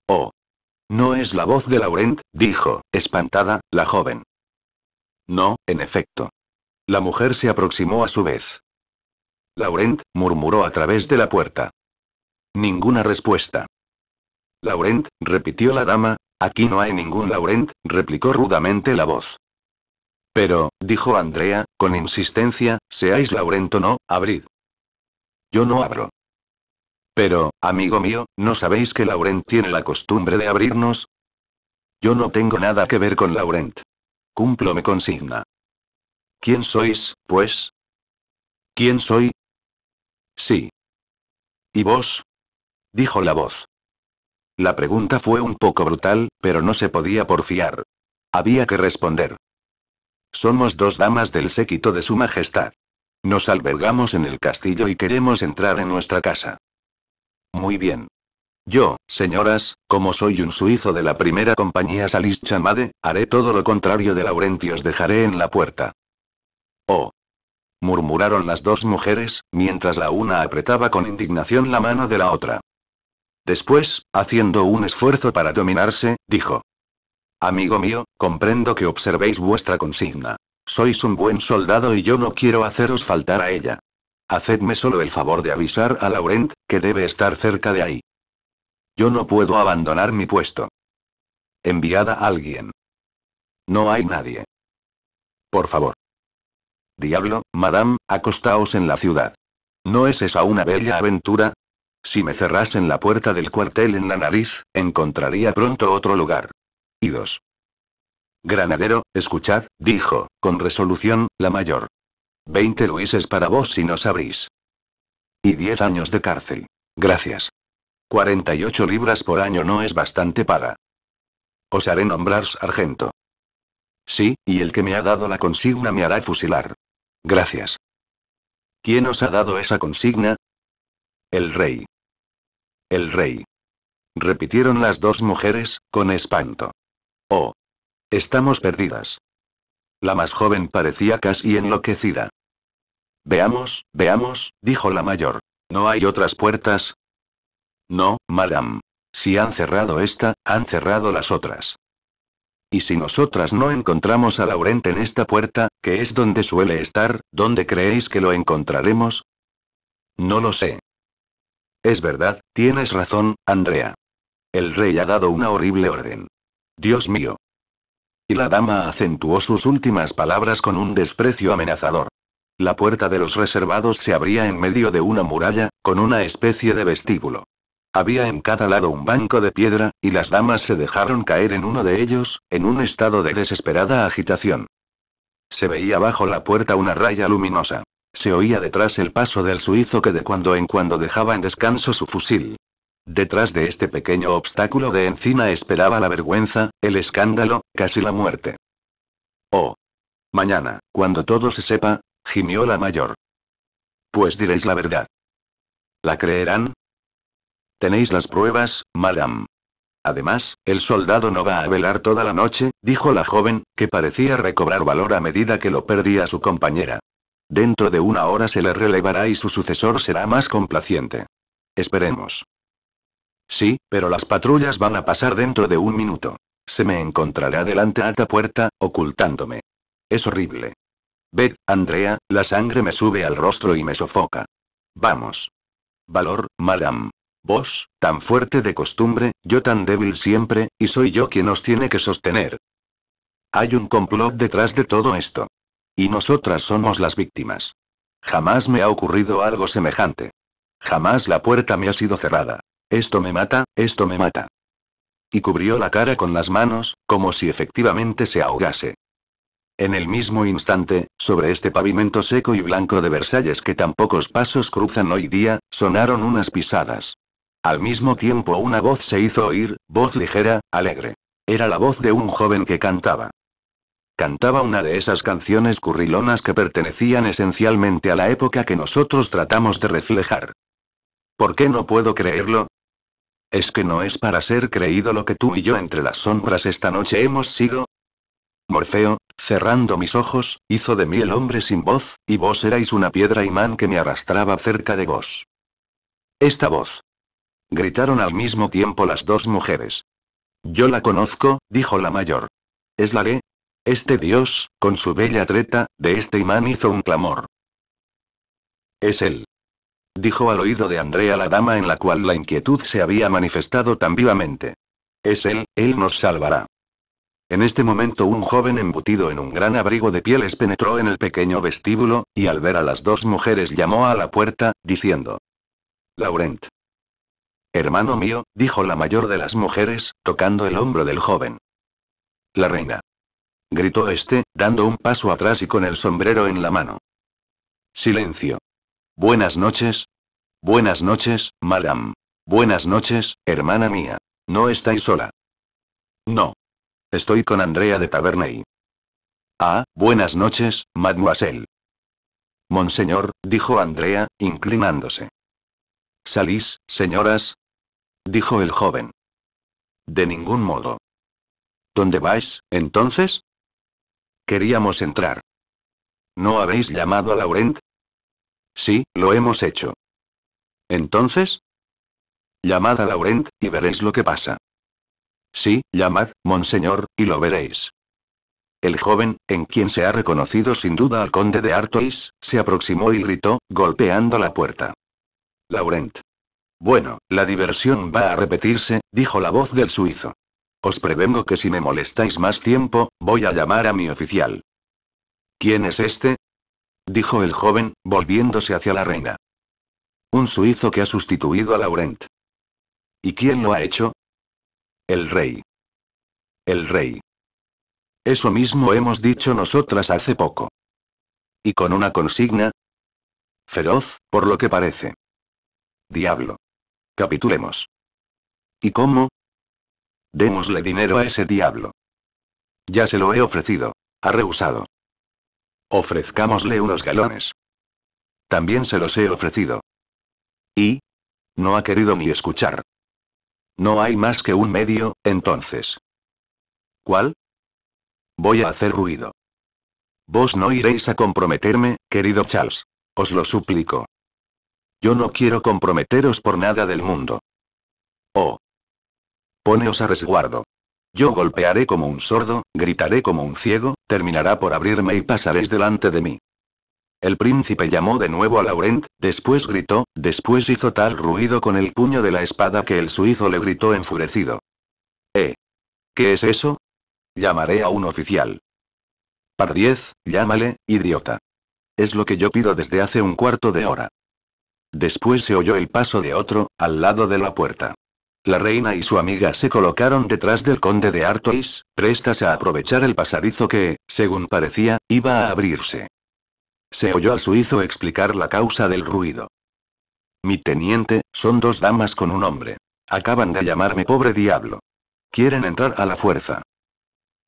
S1: Oh. No es la voz de Laurent, dijo, espantada, la joven. No, en efecto. La mujer se aproximó a su vez. Laurent, murmuró a través de la puerta. Ninguna respuesta. Laurent, repitió la dama, aquí no hay ningún Laurent, replicó rudamente la voz. Pero, dijo Andrea, con insistencia, seáis Laurent o no, abrid. Yo no abro. Pero, amigo mío, ¿no sabéis que Laurent tiene la costumbre de abrirnos? Yo no tengo nada que ver con Laurent. Cumplo mi consigna. ¿Quién sois, pues? ¿Quién soy? Sí. ¿Y vos? dijo la voz. La pregunta fue un poco brutal, pero no se podía porfiar. Había que responder. Somos dos damas del séquito de Su Majestad. Nos albergamos en el castillo y queremos entrar en nuestra casa. Muy bien. Yo, señoras, como soy un suizo de la primera compañía Salis Chamade, haré todo lo contrario de Laurenti os dejaré en la puerta. Oh. murmuraron las dos mujeres, mientras la una apretaba con indignación la mano de la otra. Después, haciendo un esfuerzo para dominarse, dijo. Amigo mío, comprendo que observéis vuestra consigna. Sois un buen soldado y yo no quiero haceros faltar a ella. Hacedme solo el favor de avisar a Laurent, que debe estar cerca de ahí. Yo no puedo abandonar mi puesto. Enviada a alguien. No hay nadie. Por favor. Diablo, madame, acostaos en la ciudad. ¿No es esa una bella aventura? Si me cerrasen la puerta del cuartel en la nariz, encontraría pronto otro lugar. Idos. Granadero, escuchad, dijo, con resolución, la mayor. Veinte luises para vos si no abrís. Y diez años de cárcel. Gracias. 48 libras por año no es bastante paga. Os haré nombrar sargento. Sí, y el que me ha dado la consigna me hará fusilar. Gracias. ¿Quién os ha dado esa consigna? El rey. El rey. Repitieron las dos mujeres, con espanto. Oh, Estamos perdidas. La más joven parecía casi enloquecida. Veamos, veamos, dijo la mayor. ¿No hay otras puertas? No, madame. Si han cerrado esta, han cerrado las otras. Y si nosotras no encontramos a Laurent en esta puerta, que es donde suele estar, ¿dónde creéis que lo encontraremos? No lo sé. Es verdad, tienes razón, Andrea. El rey ha dado una horrible orden. Dios mío, y la dama acentuó sus últimas palabras con un desprecio amenazador. La puerta de los reservados se abría en medio de una muralla, con una especie de vestíbulo. Había en cada lado un banco de piedra, y las damas se dejaron caer en uno de ellos, en un estado de desesperada agitación. Se veía bajo la puerta una raya luminosa. Se oía detrás el paso del suizo que de cuando en cuando dejaba en descanso su fusil. Detrás de este pequeño obstáculo de encina esperaba la vergüenza, el escándalo, casi la muerte. Oh. Mañana, cuando todo se sepa, gimió la mayor. Pues diréis la verdad. ¿La creerán? Tenéis las pruebas, madame. Además, el soldado no va a velar toda la noche, dijo la joven, que parecía recobrar valor a medida que lo perdía su compañera. Dentro de una hora se le relevará y su sucesor será más complaciente. Esperemos. Sí, pero las patrullas van a pasar dentro de un minuto. Se me encontrará delante alta puerta, ocultándome. Es horrible. Ved, Andrea, la sangre me sube al rostro y me sofoca. Vamos. Valor, madame. Vos, tan fuerte de costumbre, yo tan débil siempre, y soy yo quien os tiene que sostener. Hay un complot detrás de todo esto. Y nosotras somos las víctimas. Jamás me ha ocurrido algo semejante. Jamás la puerta me ha sido cerrada. Esto me mata, esto me mata. Y cubrió la cara con las manos, como si efectivamente se ahogase. En el mismo instante, sobre este pavimento seco y blanco de Versalles que tan pocos pasos cruzan hoy día, sonaron unas pisadas. Al mismo tiempo una voz se hizo oír, voz ligera, alegre. Era la voz de un joven que cantaba. Cantaba una de esas canciones currilonas que pertenecían esencialmente a la época que nosotros tratamos de reflejar. ¿Por qué no puedo creerlo? ¿Es que no es para ser creído lo que tú y yo entre las sombras esta noche hemos sido? Morfeo, cerrando mis ojos, hizo de mí el hombre sin voz, y vos erais una piedra imán que me arrastraba cerca de vos. Esta voz. Gritaron al mismo tiempo las dos mujeres. Yo la conozco, dijo la mayor. Es la de. Este dios, con su bella treta, de este imán hizo un clamor. Es él dijo al oído de Andrea la dama en la cual la inquietud se había manifestado tan vivamente. Es él, él nos salvará. En este momento un joven embutido en un gran abrigo de pieles penetró en el pequeño vestíbulo, y al ver a las dos mujeres llamó a la puerta, diciendo. Laurent. Hermano mío, dijo la mayor de las mujeres, tocando el hombro del joven. La reina. Gritó este, dando un paso atrás y con el sombrero en la mano. Silencio. Buenas noches. Buenas noches, madame. Buenas noches, hermana mía. No estáis sola. No. Estoy con Andrea de Taverney. Ah, buenas noches, mademoiselle. Monseñor, dijo Andrea, inclinándose. ¿Salís, señoras? dijo el joven. De ningún modo. ¿Dónde vais, entonces? Queríamos entrar. ¿No habéis llamado a Laurent? Sí, lo hemos hecho. Entonces. Llamad a Laurent, y veréis lo que pasa. Sí, llamad, monseñor, y lo veréis. El joven, en quien se ha reconocido sin duda al conde de Artois, se aproximó y gritó, golpeando la puerta. Laurent. Bueno, la diversión va a repetirse, dijo la voz del suizo. Os prevengo que si me molestáis más tiempo, voy a llamar a mi oficial. ¿Quién es este? dijo el joven, volviéndose hacia la reina. Un suizo que ha sustituido a Laurent. ¿Y quién lo ha hecho? El rey. El rey. Eso mismo hemos dicho nosotras hace poco. ¿Y con una consigna? Feroz, por lo que parece. Diablo. Capitulemos. ¿Y cómo? Démosle dinero a ese diablo. Ya se lo he ofrecido. Ha rehusado. Ofrezcámosle unos galones. También se los he ofrecido. ¿Y? No ha querido ni escuchar. No hay más que un medio, entonces. ¿Cuál? Voy a hacer ruido. Vos no iréis a comprometerme, querido Charles. Os lo suplico. Yo no quiero comprometeros por nada del mundo. Oh. Poneos a resguardo. Yo golpearé como un sordo, gritaré como un ciego, terminará por abrirme y pasaréis delante de mí. El príncipe llamó de nuevo a Laurent, después gritó, después hizo tal ruido con el puño de la espada que el suizo le gritó enfurecido. ¿Eh? ¿Qué es eso? Llamaré a un oficial. Pardiez, llámale, idiota. Es lo que yo pido desde hace un cuarto de hora. Después se oyó el paso de otro, al lado de la puerta. La reina y su amiga se colocaron detrás del conde de Artois, prestas a aprovechar el pasadizo que, según parecía, iba a abrirse. Se oyó al suizo explicar la causa del ruido. Mi teniente, son dos damas con un hombre. Acaban de llamarme pobre diablo. Quieren entrar a la fuerza.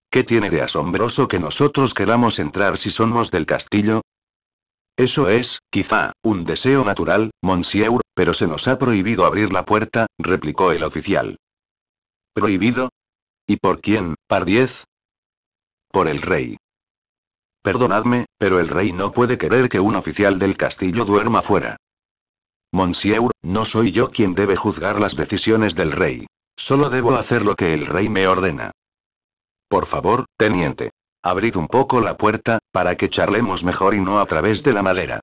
S1: ¿Qué tiene de asombroso que nosotros queramos entrar si somos del castillo? Eso es, quizá, un deseo natural, monsieur, pero se nos ha prohibido abrir la puerta, replicó el oficial. ¿Prohibido? ¿Y por quién, pardiez? Por el rey. Perdonadme, pero el rey no puede querer que un oficial del castillo duerma fuera. Monsieur, no soy yo quien debe juzgar las decisiones del rey. Solo debo hacer lo que el rey me ordena. Por favor, teniente. Abrid un poco la puerta, para que charlemos mejor y no a través de la madera.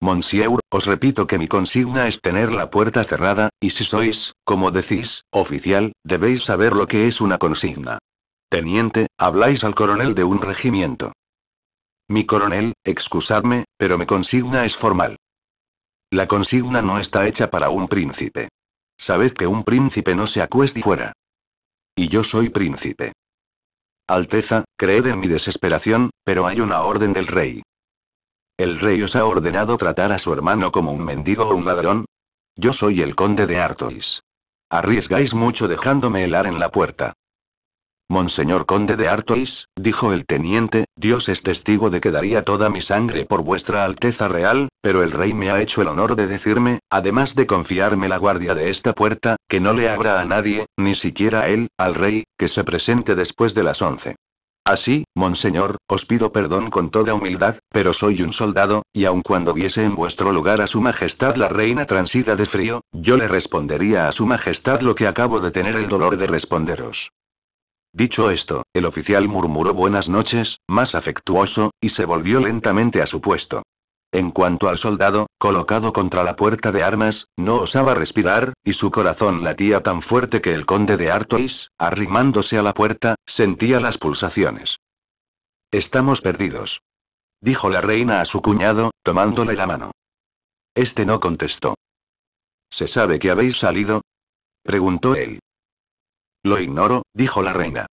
S1: Monsieur, os repito que mi consigna es tener la puerta cerrada, y si sois, como decís, oficial, debéis saber lo que es una consigna. Teniente, habláis al coronel de un regimiento. Mi coronel, excusadme, pero mi consigna es formal. La consigna no está hecha para un príncipe. Sabed que un príncipe no se acueste fuera. Y yo soy príncipe. Alteza, Creed en mi desesperación, pero hay una orden del rey. El rey os ha ordenado tratar a su hermano como un mendigo o un ladrón. Yo soy el conde de Artois. Arriesgáis mucho dejándome helar en la puerta. Monseñor conde de Artois, dijo el teniente, Dios es testigo de que daría toda mi sangre por vuestra Alteza Real, pero el rey me ha hecho el honor de decirme, además de confiarme la guardia de esta puerta, que no le abra a nadie, ni siquiera a él, al rey, que se presente después de las once. Así, monseñor, os pido perdón con toda humildad, pero soy un soldado, y aun cuando viese en vuestro lugar a su majestad la reina transida de frío, yo le respondería a su majestad lo que acabo de tener el dolor de responderos. Dicho esto, el oficial murmuró buenas noches, más afectuoso, y se volvió lentamente a su puesto. En cuanto al soldado, colocado contra la puerta de armas, no osaba respirar, y su corazón latía tan fuerte que el conde de Artois, arrimándose a la puerta, sentía las pulsaciones. Estamos perdidos. Dijo la reina a su cuñado, tomándole la mano. Este no contestó. ¿Se sabe que habéis salido? preguntó él. Lo ignoro, dijo la reina.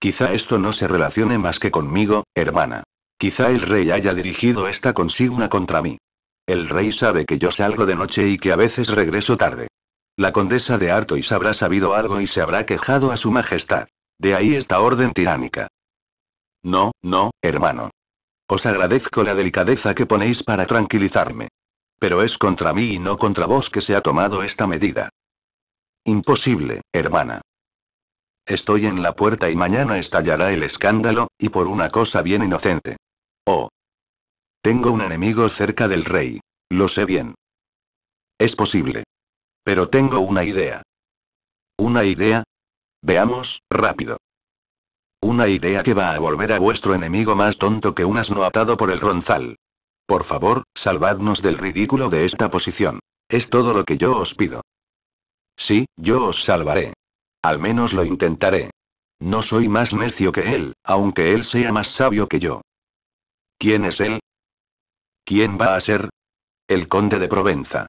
S1: Quizá esto no se relacione más que conmigo, hermana. Quizá el rey haya dirigido esta consigna contra mí. El rey sabe que yo salgo de noche y que a veces regreso tarde. La condesa de Artois habrá sabido algo y se habrá quejado a su majestad. De ahí esta orden tiránica. No, no, hermano. Os agradezco la delicadeza que ponéis para tranquilizarme. Pero es contra mí y no contra vos que se ha tomado esta medida. Imposible, hermana. Estoy en la puerta y mañana estallará el escándalo, y por una cosa bien inocente. Oh. Tengo un enemigo cerca del rey. Lo sé bien. Es posible. Pero tengo una idea. ¿Una idea? Veamos, rápido. Una idea que va a volver a vuestro enemigo más tonto que un asno atado por el ronzal. Por favor, salvadnos del ridículo de esta posición. Es todo lo que yo os pido. Sí, yo os salvaré. Al menos lo intentaré. No soy más necio que él, aunque él sea más sabio que yo. ¿Quién es él? ¿Quién va a ser? El conde de Provenza.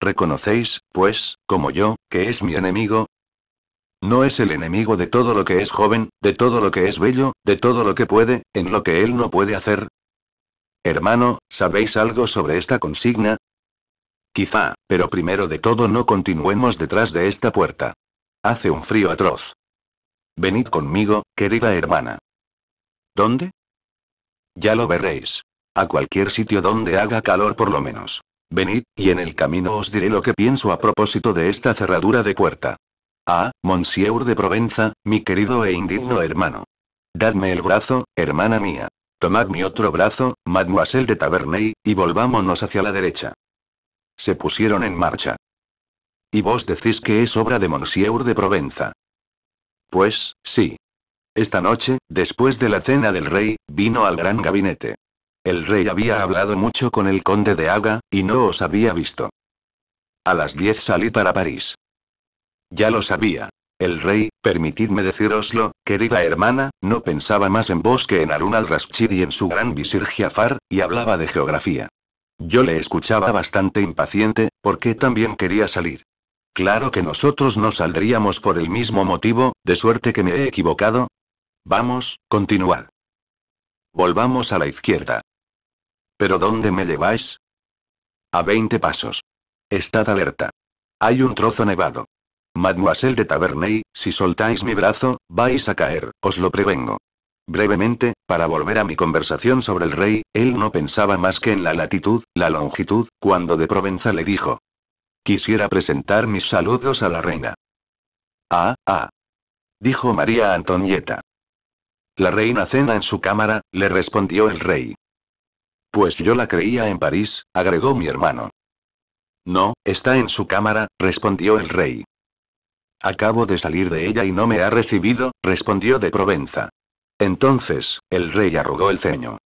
S1: ¿Reconocéis, pues, como yo, que es mi enemigo? No es el enemigo de todo lo que es joven, de todo lo que es bello, de todo lo que puede, en lo que él no puede hacer. Hermano, ¿sabéis algo sobre esta consigna? Quizá, pero primero de todo no continuemos detrás de esta puerta. Hace un frío atroz. Venid conmigo, querida hermana. ¿Dónde? Ya lo veréis. A cualquier sitio donde haga calor por lo menos. Venid, y en el camino os diré lo que pienso a propósito de esta cerradura de puerta. Ah, Monsieur de Provenza, mi querido e indigno hermano. Dadme el brazo, hermana mía. Tomad mi otro brazo, mademoiselle de Taverney, y volvámonos hacia la derecha. Se pusieron en marcha. Y vos decís que es obra de Monsieur de Provenza. Pues, sí. Esta noche, después de la cena del rey, vino al gran gabinete. El rey había hablado mucho con el conde de Haga, y no os había visto. A las 10 salí para París. Ya lo sabía. El rey, permitidme deciroslo, querida hermana, no pensaba más en vos que en Arun al Raschid y en su gran visir giafar y hablaba de geografía. Yo le escuchaba bastante impaciente, porque también quería salir. Claro que nosotros no saldríamos por el mismo motivo, de suerte que me he equivocado, Vamos, continuad. Volvamos a la izquierda. ¿Pero dónde me lleváis? A 20 pasos. Estad alerta. Hay un trozo nevado. Mademoiselle de Taverney, si soltáis mi brazo, vais a caer, os lo prevengo. Brevemente, para volver a mi conversación sobre el rey, él no pensaba más que en la latitud, la longitud, cuando de Provenza le dijo. Quisiera presentar mis saludos a la reina. Ah, ah. Dijo María Antonieta. La reina cena en su cámara, le respondió el rey. Pues yo la creía en París, agregó mi hermano. No, está en su cámara, respondió el rey. Acabo de salir de ella y no me ha recibido, respondió de Provenza. Entonces, el rey arrugó el ceño.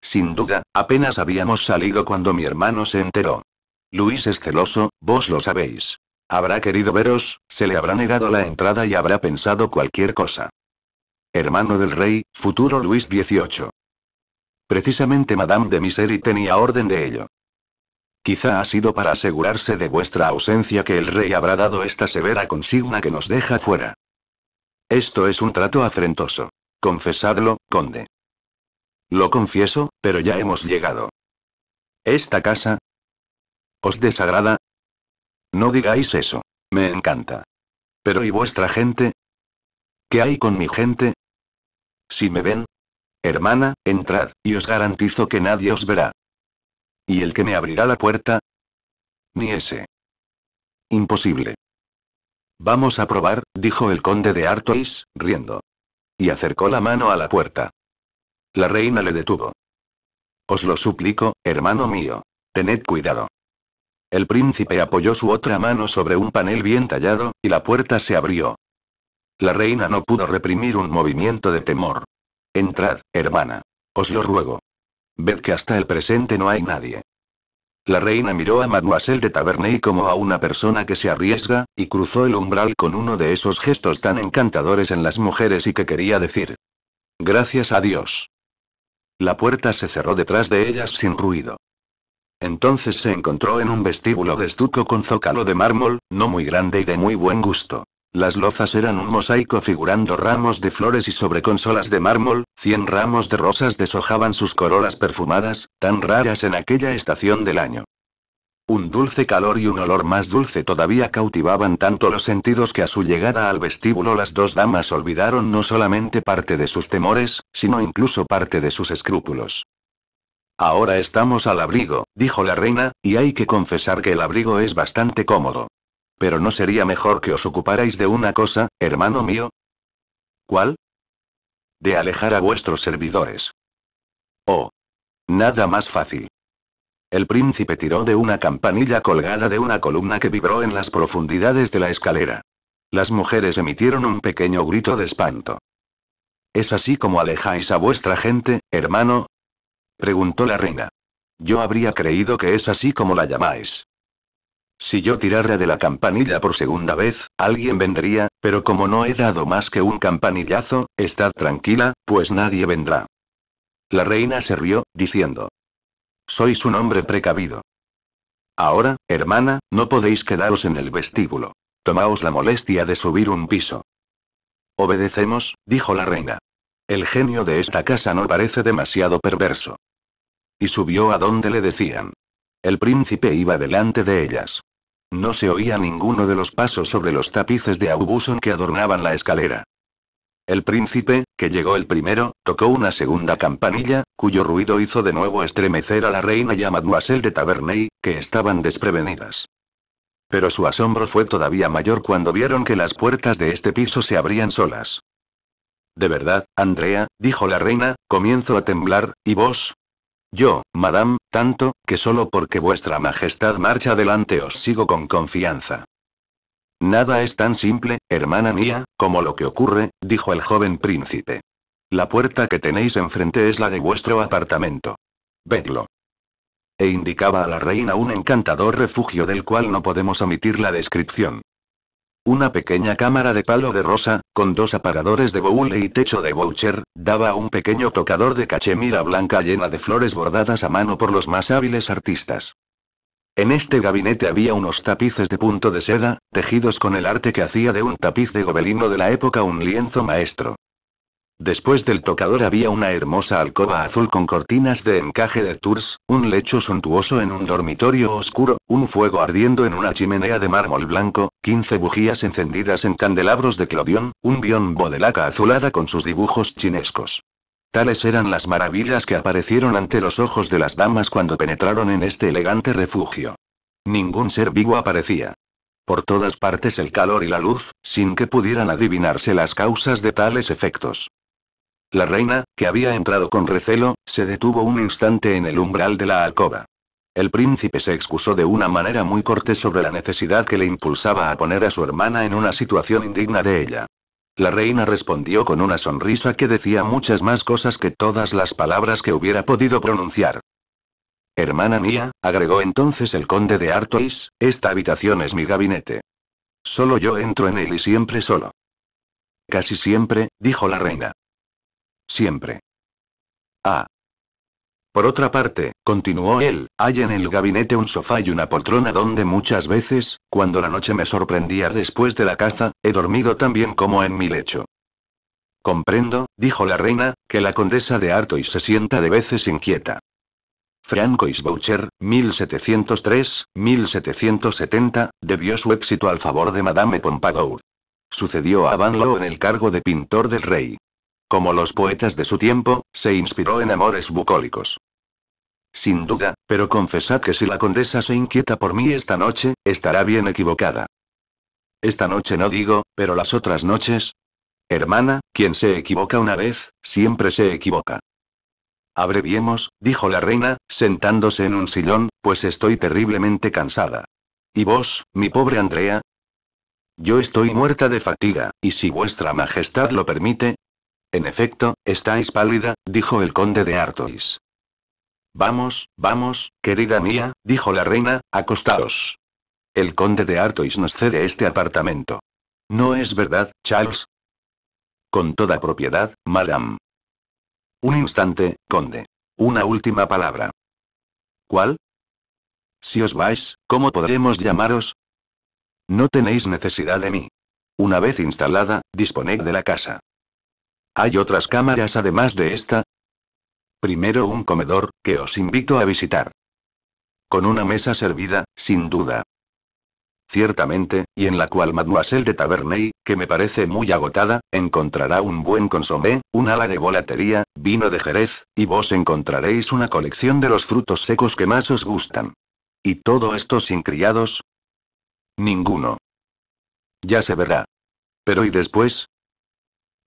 S1: Sin duda, apenas habíamos salido cuando mi hermano se enteró. Luis es celoso, vos lo sabéis. Habrá querido veros, se le habrá negado la entrada y habrá pensado cualquier cosa hermano del rey, futuro Luis XVIII. Precisamente Madame de Misery tenía orden de ello. Quizá ha sido para asegurarse de vuestra ausencia que el rey habrá dado esta severa consigna que nos deja fuera. Esto es un trato afrentoso. Confesadlo, conde. Lo confieso, pero ya hemos llegado. ¿Esta casa? ¿Os desagrada? No digáis eso. Me encanta. Pero ¿y vuestra gente? ¿Qué hay con mi gente? Si me ven. Hermana, entrad, y os garantizo que nadie os verá. ¿Y el que me abrirá la puerta? Ni ese. Imposible. Vamos a probar, dijo el conde de Artois, riendo. Y acercó la mano a la puerta. La reina le detuvo. Os lo suplico, hermano mío. Tened cuidado. El príncipe apoyó su otra mano sobre un panel bien tallado, y la puerta se abrió. La reina no pudo reprimir un movimiento de temor. Entrad, hermana. Os lo ruego. Ved que hasta el presente no hay nadie. La reina miró a Mademoiselle de Taverney como a una persona que se arriesga, y cruzó el umbral con uno de esos gestos tan encantadores en las mujeres y que quería decir. Gracias a Dios. La puerta se cerró detrás de ellas sin ruido. Entonces se encontró en un vestíbulo de estuco con zócalo de mármol, no muy grande y de muy buen gusto. Las lozas eran un mosaico figurando ramos de flores y sobre consolas de mármol, cien ramos de rosas deshojaban sus corolas perfumadas, tan raras en aquella estación del año. Un dulce calor y un olor más dulce todavía cautivaban tanto los sentidos que a su llegada al vestíbulo las dos damas olvidaron no solamente parte de sus temores, sino incluso parte de sus escrúpulos. Ahora estamos al abrigo, dijo la reina, y hay que confesar que el abrigo es bastante cómodo. Pero no sería mejor que os ocuparais de una cosa, hermano mío. ¿Cuál? De alejar a vuestros servidores. Oh. Nada más fácil. El príncipe tiró de una campanilla colgada de una columna que vibró en las profundidades de la escalera. Las mujeres emitieron un pequeño grito de espanto. ¿Es así como alejáis a vuestra gente, hermano? preguntó la reina. Yo habría creído que es así como la llamáis. Si yo tirara de la campanilla por segunda vez, alguien vendría, pero como no he dado más que un campanillazo, estad tranquila, pues nadie vendrá. La reina se rió, diciendo. Sois un hombre precavido. Ahora, hermana, no podéis quedaros en el vestíbulo. Tomaos la molestia de subir un piso. Obedecemos, dijo la reina. El genio de esta casa no parece demasiado perverso. Y subió a donde le decían. El príncipe iba delante de ellas. No se oía ninguno de los pasos sobre los tapices de Aubuson que adornaban la escalera. El príncipe, que llegó el primero, tocó una segunda campanilla, cuyo ruido hizo de nuevo estremecer a la reina y a Mademoiselle de Taverney, que estaban desprevenidas. Pero su asombro fue todavía mayor cuando vieron que las puertas de este piso se abrían solas. De verdad, Andrea, dijo la reina, comienzo a temblar, ¿y vos? Yo, madame, tanto, que solo porque vuestra majestad marcha adelante os sigo con confianza. Nada es tan simple, hermana mía, como lo que ocurre, dijo el joven príncipe. La puerta que tenéis enfrente es la de vuestro apartamento. Vedlo. E indicaba a la reina un encantador refugio del cual no podemos omitir la descripción. Una pequeña cámara de palo de rosa, con dos aparadores de boule y techo de voucher, daba a un pequeño tocador de cachemira blanca llena de flores bordadas a mano por los más hábiles artistas. En este gabinete había unos tapices de punto de seda, tejidos con el arte que hacía de un tapiz de gobelino de la época un lienzo maestro. Después del tocador había una hermosa alcoba azul con cortinas de encaje de tours, un lecho suntuoso en un dormitorio oscuro, un fuego ardiendo en una chimenea de mármol blanco, 15 bujías encendidas en candelabros de clodión, un biombo de laca azulada con sus dibujos chinescos. Tales eran las maravillas que aparecieron ante los ojos de las damas cuando penetraron en este elegante refugio. Ningún ser vivo aparecía. Por todas partes el calor y la luz, sin que pudieran adivinarse las causas de tales efectos. La reina, que había entrado con recelo, se detuvo un instante en el umbral de la alcoba. El príncipe se excusó de una manera muy corte sobre la necesidad que le impulsaba a poner a su hermana en una situación indigna de ella. La reina respondió con una sonrisa que decía muchas más cosas que todas las palabras que hubiera podido pronunciar. Hermana mía, agregó entonces el conde de Artois, esta habitación es mi gabinete. Solo yo entro en él y siempre solo. Casi siempre, dijo la reina. Siempre. Ah. Por otra parte, continuó él, hay en el gabinete un sofá y una poltrona donde muchas veces, cuando la noche me sorprendía después de la caza, he dormido tan bien como en mi lecho. Comprendo, dijo la reina, que la condesa de y se sienta de veces inquieta. Francois Boucher, 1703-1770, debió su éxito al favor de Madame Pompadour. Sucedió a Van Loo en el cargo de pintor del rey. Como los poetas de su tiempo, se inspiró en amores bucólicos. Sin duda, pero confesad que si la condesa se inquieta por mí esta noche, estará bien equivocada. Esta noche no digo, pero las otras noches. Hermana, quien se equivoca una vez, siempre se equivoca. Abreviemos, dijo la reina, sentándose en un sillón, pues estoy terriblemente cansada. ¿Y vos, mi pobre Andrea? Yo estoy muerta de fatiga, y si vuestra majestad lo permite, en efecto, estáis pálida, dijo el conde de Artois. Vamos, vamos, querida mía, dijo la reina, acostaos. El conde de Artois nos cede este apartamento. ¿No es verdad, Charles? Con toda propiedad, madame. Un instante, conde. Una última palabra. ¿Cuál? Si os vais, ¿cómo podremos llamaros? No tenéis necesidad de mí. Una vez instalada, disponed de la casa. ¿Hay otras cámaras además de esta? Primero un comedor, que os invito a visitar. Con una mesa servida, sin duda. Ciertamente, y en la cual Mademoiselle de Taverney, que me parece muy agotada, encontrará un buen consomé, un ala de volatería, vino de Jerez, y vos encontraréis una colección de los frutos secos que más os gustan. ¿Y todo esto sin criados? Ninguno. Ya se verá. Pero ¿y después?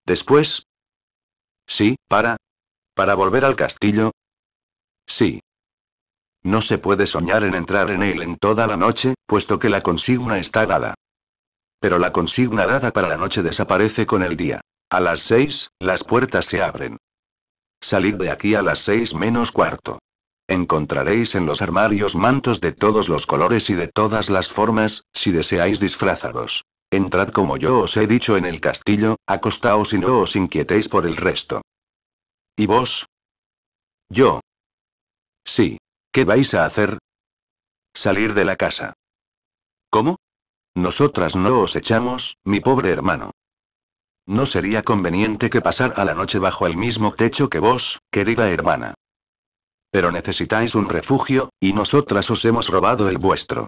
S1: Después, Sí, para. ¿Para volver al castillo? Sí. No se puede soñar en entrar en él en toda la noche, puesto que la consigna está dada. Pero la consigna dada para la noche desaparece con el día. A las seis, las puertas se abren. Salid de aquí a las seis menos cuarto. Encontraréis en los armarios mantos de todos los colores y de todas las formas, si deseáis disfrazados. Entrad como yo os he dicho en el castillo, acostaos y no os inquietéis por el resto. ¿Y vos? Yo. Sí. ¿Qué vais a hacer? Salir de la casa. ¿Cómo? Nosotras no os echamos, mi pobre hermano. No sería conveniente que pasara la noche bajo el mismo techo que vos, querida hermana. Pero necesitáis un refugio, y nosotras os hemos robado el vuestro.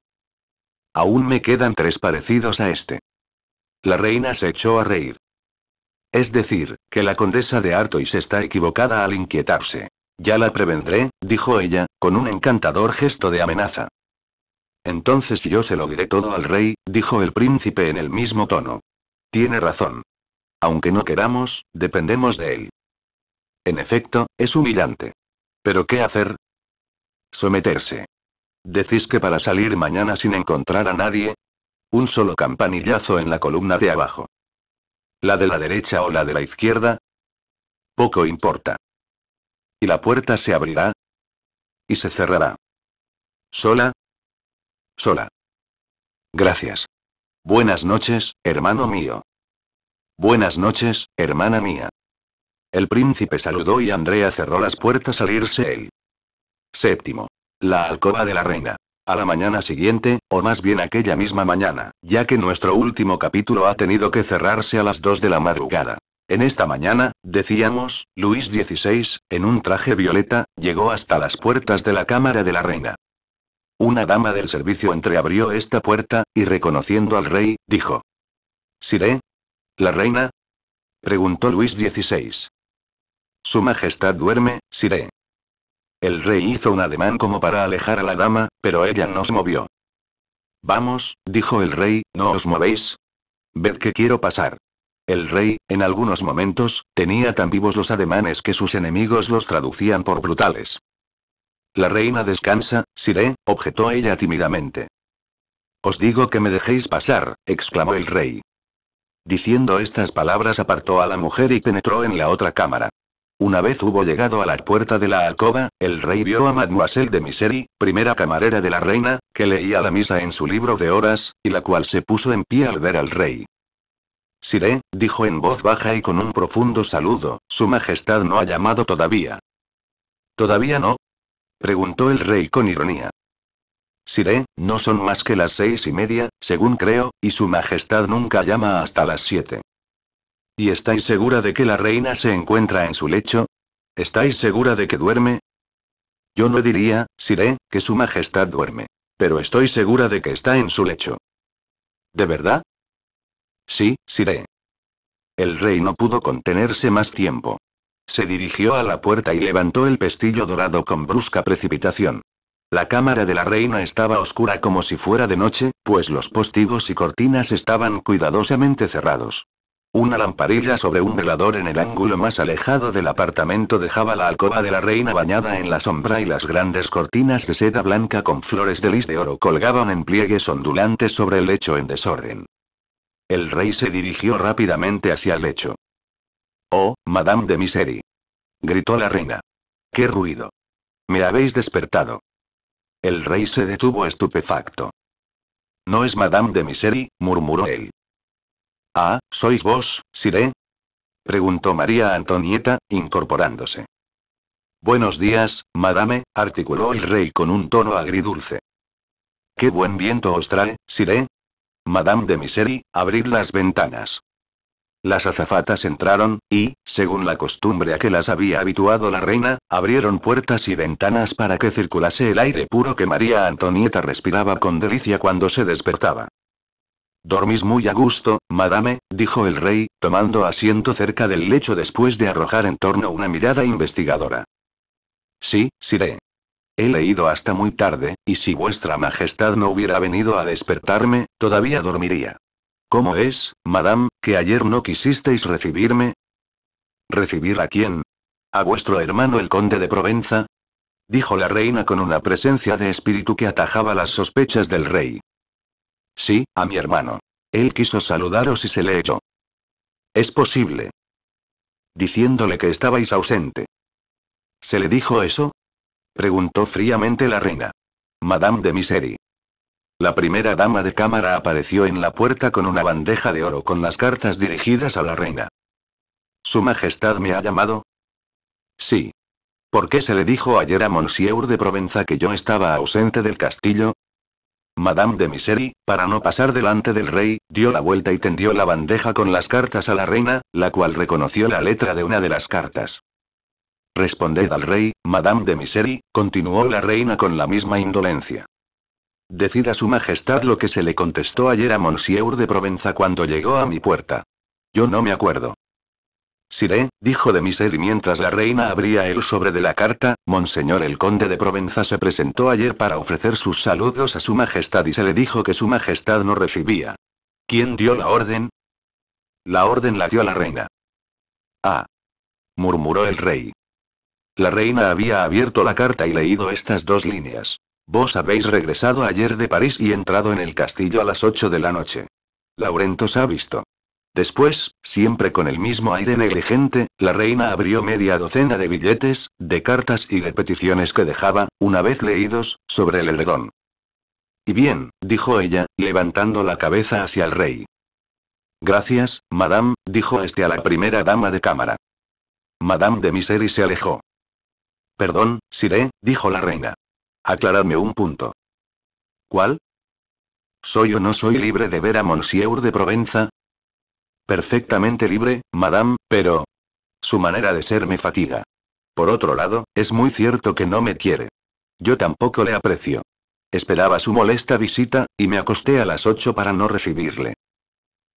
S1: Aún me quedan tres parecidos a este. La reina se echó a reír. Es decir, que la condesa de Artois está equivocada al inquietarse. Ya la prevendré, dijo ella, con un encantador gesto de amenaza. Entonces yo se lo diré todo al rey, dijo el príncipe en el mismo tono. Tiene razón. Aunque no queramos, dependemos de él. En efecto, es humillante. ¿Pero qué hacer? Someterse. Decís que para salir mañana sin encontrar a nadie, un solo campanillazo en la columna de abajo. ¿La de la derecha o la de la izquierda? Poco importa. Y la puerta se abrirá. Y se cerrará. ¿Sola? Sola. Gracias. Buenas noches, hermano mío. Buenas noches, hermana mía. El príncipe saludó y Andrea cerró las puertas al irse él. Séptimo. La alcoba de la reina. A la mañana siguiente, o más bien aquella misma mañana, ya que nuestro último capítulo ha tenido que cerrarse a las 2 de la madrugada. En esta mañana, decíamos, Luis XVI, en un traje violeta, llegó hasta las puertas de la Cámara de la Reina. Una dama del servicio entreabrió esta puerta, y reconociendo al rey, dijo. ¿Siré? ¿La reina? preguntó Luis XVI. Su Majestad duerme, Siré. El rey hizo un ademán como para alejar a la dama, pero ella no se movió. Vamos, dijo el rey, ¿no os movéis? Ved que quiero pasar. El rey, en algunos momentos, tenía tan vivos los ademanes que sus enemigos los traducían por brutales. La reina descansa, Siré, objetó ella tímidamente. Os digo que me dejéis pasar, exclamó el rey. Diciendo estas palabras apartó a la mujer y penetró en la otra cámara. Una vez hubo llegado a la puerta de la alcoba, el rey vio a Mademoiselle de Misery, primera camarera de la reina, que leía la misa en su libro de horas, y la cual se puso en pie al ver al rey. Siré, dijo en voz baja y con un profundo saludo, Su Majestad no ha llamado todavía. ¿Todavía no? preguntó el rey con ironía. Siré, no son más que las seis y media, según creo, y Su Majestad nunca llama hasta las siete. ¿Y estáis segura de que la reina se encuentra en su lecho? ¿Estáis segura de que duerme? Yo no diría, Siré, que su majestad duerme. Pero estoy segura de que está en su lecho. ¿De verdad? Sí, Siré. El rey no pudo contenerse más tiempo. Se dirigió a la puerta y levantó el pestillo dorado con brusca precipitación. La cámara de la reina estaba oscura como si fuera de noche, pues los postigos y cortinas estaban cuidadosamente cerrados. Una lamparilla sobre un velador en el ángulo más alejado del apartamento dejaba la alcoba de la reina bañada en la sombra y las grandes cortinas de seda blanca con flores de lis de oro colgaban en pliegues ondulantes sobre el lecho en desorden. El rey se dirigió rápidamente hacia el lecho. Oh, Madame de Misery. gritó la reina. ¡Qué ruido! Me habéis despertado. El rey se detuvo estupefacto. No es Madame de Misery, murmuró él. Ah, ¿sois vos, Siré? preguntó María Antonieta, incorporándose. Buenos días, madame, articuló el rey con un tono agridulce. Qué buen viento os trae, Siré. Madame de Misery, abrid las ventanas. Las azafatas entraron, y, según la costumbre a que las había habituado la reina, abrieron puertas y ventanas para que circulase el aire puro que María Antonieta respiraba con delicia cuando se despertaba. Dormís muy a gusto, madame, dijo el rey, tomando asiento cerca del lecho después de arrojar en torno una mirada investigadora. Sí, siré. He leído hasta muy tarde, y si vuestra majestad no hubiera venido a despertarme, todavía dormiría. ¿Cómo es, madame, que ayer no quisisteis recibirme? ¿Recibir a quién? ¿A vuestro hermano el conde de Provenza? dijo la reina con una presencia de espíritu que atajaba las sospechas del rey. Sí, a mi hermano. Él quiso saludaros y se le echó. Es posible. Diciéndole que estabais ausente. ¿Se le dijo eso? Preguntó fríamente la reina. Madame de Misery. La primera dama de cámara apareció en la puerta con una bandeja de oro con las cartas dirigidas a la reina. ¿Su Majestad me ha llamado? Sí. ¿Por qué se le dijo ayer a Monsieur de Provenza que yo estaba ausente del castillo? Madame de Misery, para no pasar delante del rey, dio la vuelta y tendió la bandeja con las cartas a la reina, la cual reconoció la letra de una de las cartas. Responded al rey, Madame de Misery, continuó la reina con la misma indolencia. Decida su majestad lo que se le contestó ayer a Monsieur de Provenza cuando llegó a mi puerta. Yo no me acuerdo. Siré, dijo de y mientras la reina abría el sobre de la carta, Monseñor el conde de Provenza se presentó ayer para ofrecer sus saludos a su majestad y se le dijo que su majestad no recibía. ¿Quién dio la orden? La orden la dio la reina. Ah. murmuró el rey. La reina había abierto la carta y leído estas dos líneas. Vos habéis regresado ayer de París y entrado en el castillo a las ocho de la noche. Laurentos ha visto. Después, siempre con el mismo aire negligente, la reina abrió media docena de billetes, de cartas y de peticiones que dejaba, una vez leídos, sobre el edredón. Y bien, dijo ella, levantando la cabeza hacia el rey. Gracias, madame, dijo este a la primera dama de cámara. Madame de Misery se alejó. Perdón, Siré, dijo la reina. Aclaradme un punto. ¿Cuál? ¿Soy o no soy libre de ver a Monsieur de Provenza? Perfectamente libre, madame, pero... Su manera de ser me fatiga. Por otro lado, es muy cierto que no me quiere. Yo tampoco le aprecio. Esperaba su molesta visita, y me acosté a las ocho para no recibirle.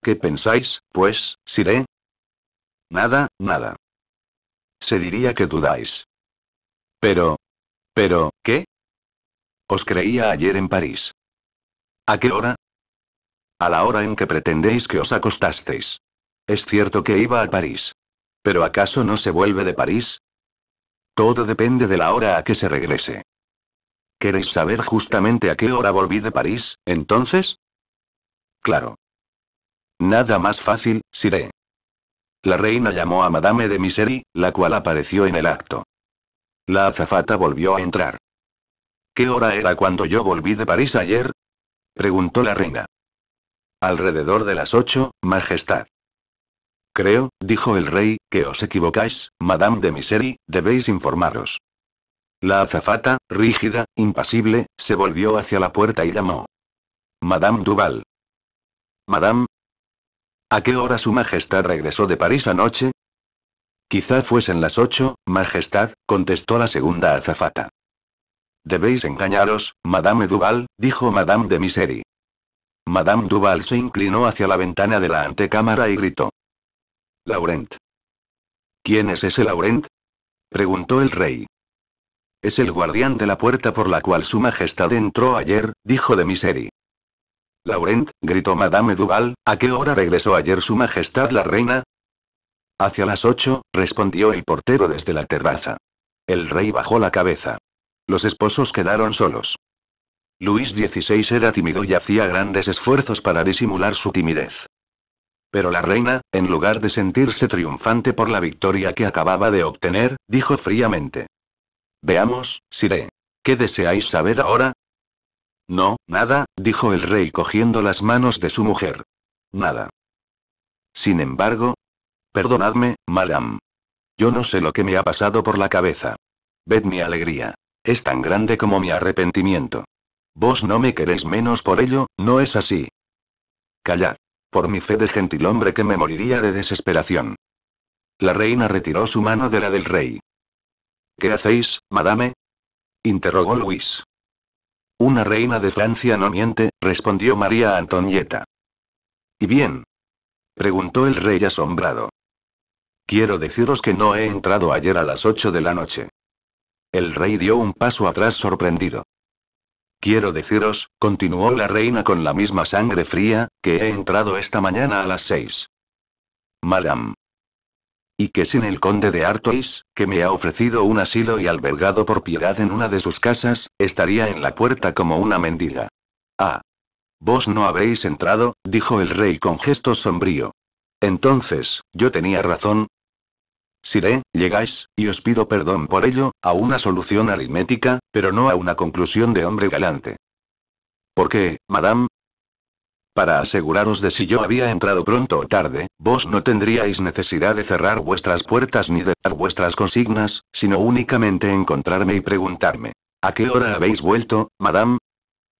S1: ¿Qué pensáis, pues, Siré? Nada, nada. Se diría que dudáis. Pero... ¿Pero, qué? Os creía ayer en París. ¿A qué hora? A la hora en que pretendéis que os acostasteis. Es cierto que iba a París. ¿Pero acaso no se vuelve de París? Todo depende de la hora a que se regrese. ¿Queréis saber justamente a qué hora volví de París, entonces? Claro. Nada más fácil, Siré. La reina llamó a Madame de Misery, la cual apareció en el acto. La azafata volvió a entrar. ¿Qué hora era cuando yo volví de París ayer? preguntó la reina. Alrededor de las ocho, Majestad. Creo, dijo el rey, que os equivocáis, Madame de Misery, debéis informaros. La azafata, rígida, impasible, se volvió hacia la puerta y llamó. Madame Duval. Madame. ¿A qué hora su Majestad regresó de París anoche? Quizá fuesen las ocho, Majestad, contestó la segunda azafata. Debéis engañaros, Madame Duval, dijo Madame de Misery. Madame Duval se inclinó hacia la ventana de la antecámara y gritó. Laurent. ¿Quién es ese Laurent? preguntó el rey. Es el guardián de la puerta por la cual su majestad entró ayer, dijo de miseria. Laurent, gritó Madame Duval, ¿a qué hora regresó ayer su majestad la reina? Hacia las ocho, respondió el portero desde la terraza. El rey bajó la cabeza. Los esposos quedaron solos. Luis XVI era tímido y hacía grandes esfuerzos para disimular su timidez. Pero la reina, en lugar de sentirse triunfante por la victoria que acababa de obtener, dijo fríamente. Veamos, Siré. ¿Qué deseáis saber ahora? No, nada, dijo el rey cogiendo las manos de su mujer. Nada. Sin embargo, perdonadme, madame. Yo no sé lo que me ha pasado por la cabeza. Ved mi alegría. Es tan grande como mi arrepentimiento. Vos no me queréis menos por ello, ¿no es así? Callad. Por mi fe de gentilhombre que me moriría de desesperación. La reina retiró su mano de la del rey. ¿Qué hacéis, madame? interrogó Luis. Una reina de Francia no miente, respondió María Antonieta. ¿Y bien? preguntó el rey asombrado. Quiero deciros que no he entrado ayer a las ocho de la noche. El rey dio un paso atrás sorprendido. Quiero deciros, continuó la reina con la misma sangre fría, que he entrado esta mañana a las seis. Madame. Y que sin el conde de Artois, que me ha ofrecido un asilo y albergado por piedad en una de sus casas, estaría en la puerta como una mendiga. Ah. Vos no habréis entrado, dijo el rey con gesto sombrío. Entonces, yo tenía razón, si llegáis, y os pido perdón por ello, a una solución aritmética, pero no a una conclusión de hombre galante. ¿Por qué, madame? Para aseguraros de si yo había entrado pronto o tarde, vos no tendríais necesidad de cerrar vuestras puertas ni de dar vuestras consignas, sino únicamente encontrarme y preguntarme. ¿A qué hora habéis vuelto, madame?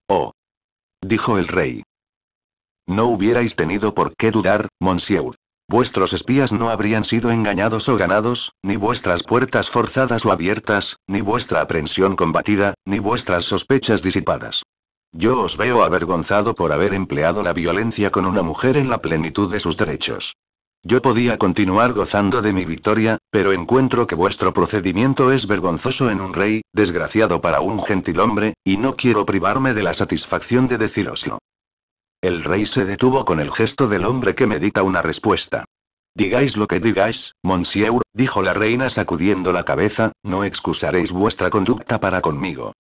S1: Oh. Dijo el rey. No hubierais tenido por qué dudar, monsieur. Vuestros espías no habrían sido engañados o ganados, ni vuestras puertas forzadas o abiertas, ni vuestra aprensión combatida, ni vuestras sospechas disipadas. Yo os veo avergonzado por haber empleado la violencia con una mujer en la plenitud de sus derechos. Yo podía continuar gozando de mi victoria, pero encuentro que vuestro procedimiento es vergonzoso en un rey, desgraciado para un gentilhombre, y no quiero privarme de la satisfacción de decíroslo. El rey se detuvo con el gesto del hombre que medita una respuesta. Digáis lo que digáis, monsieur, dijo la reina sacudiendo la cabeza, no excusaréis vuestra conducta para conmigo.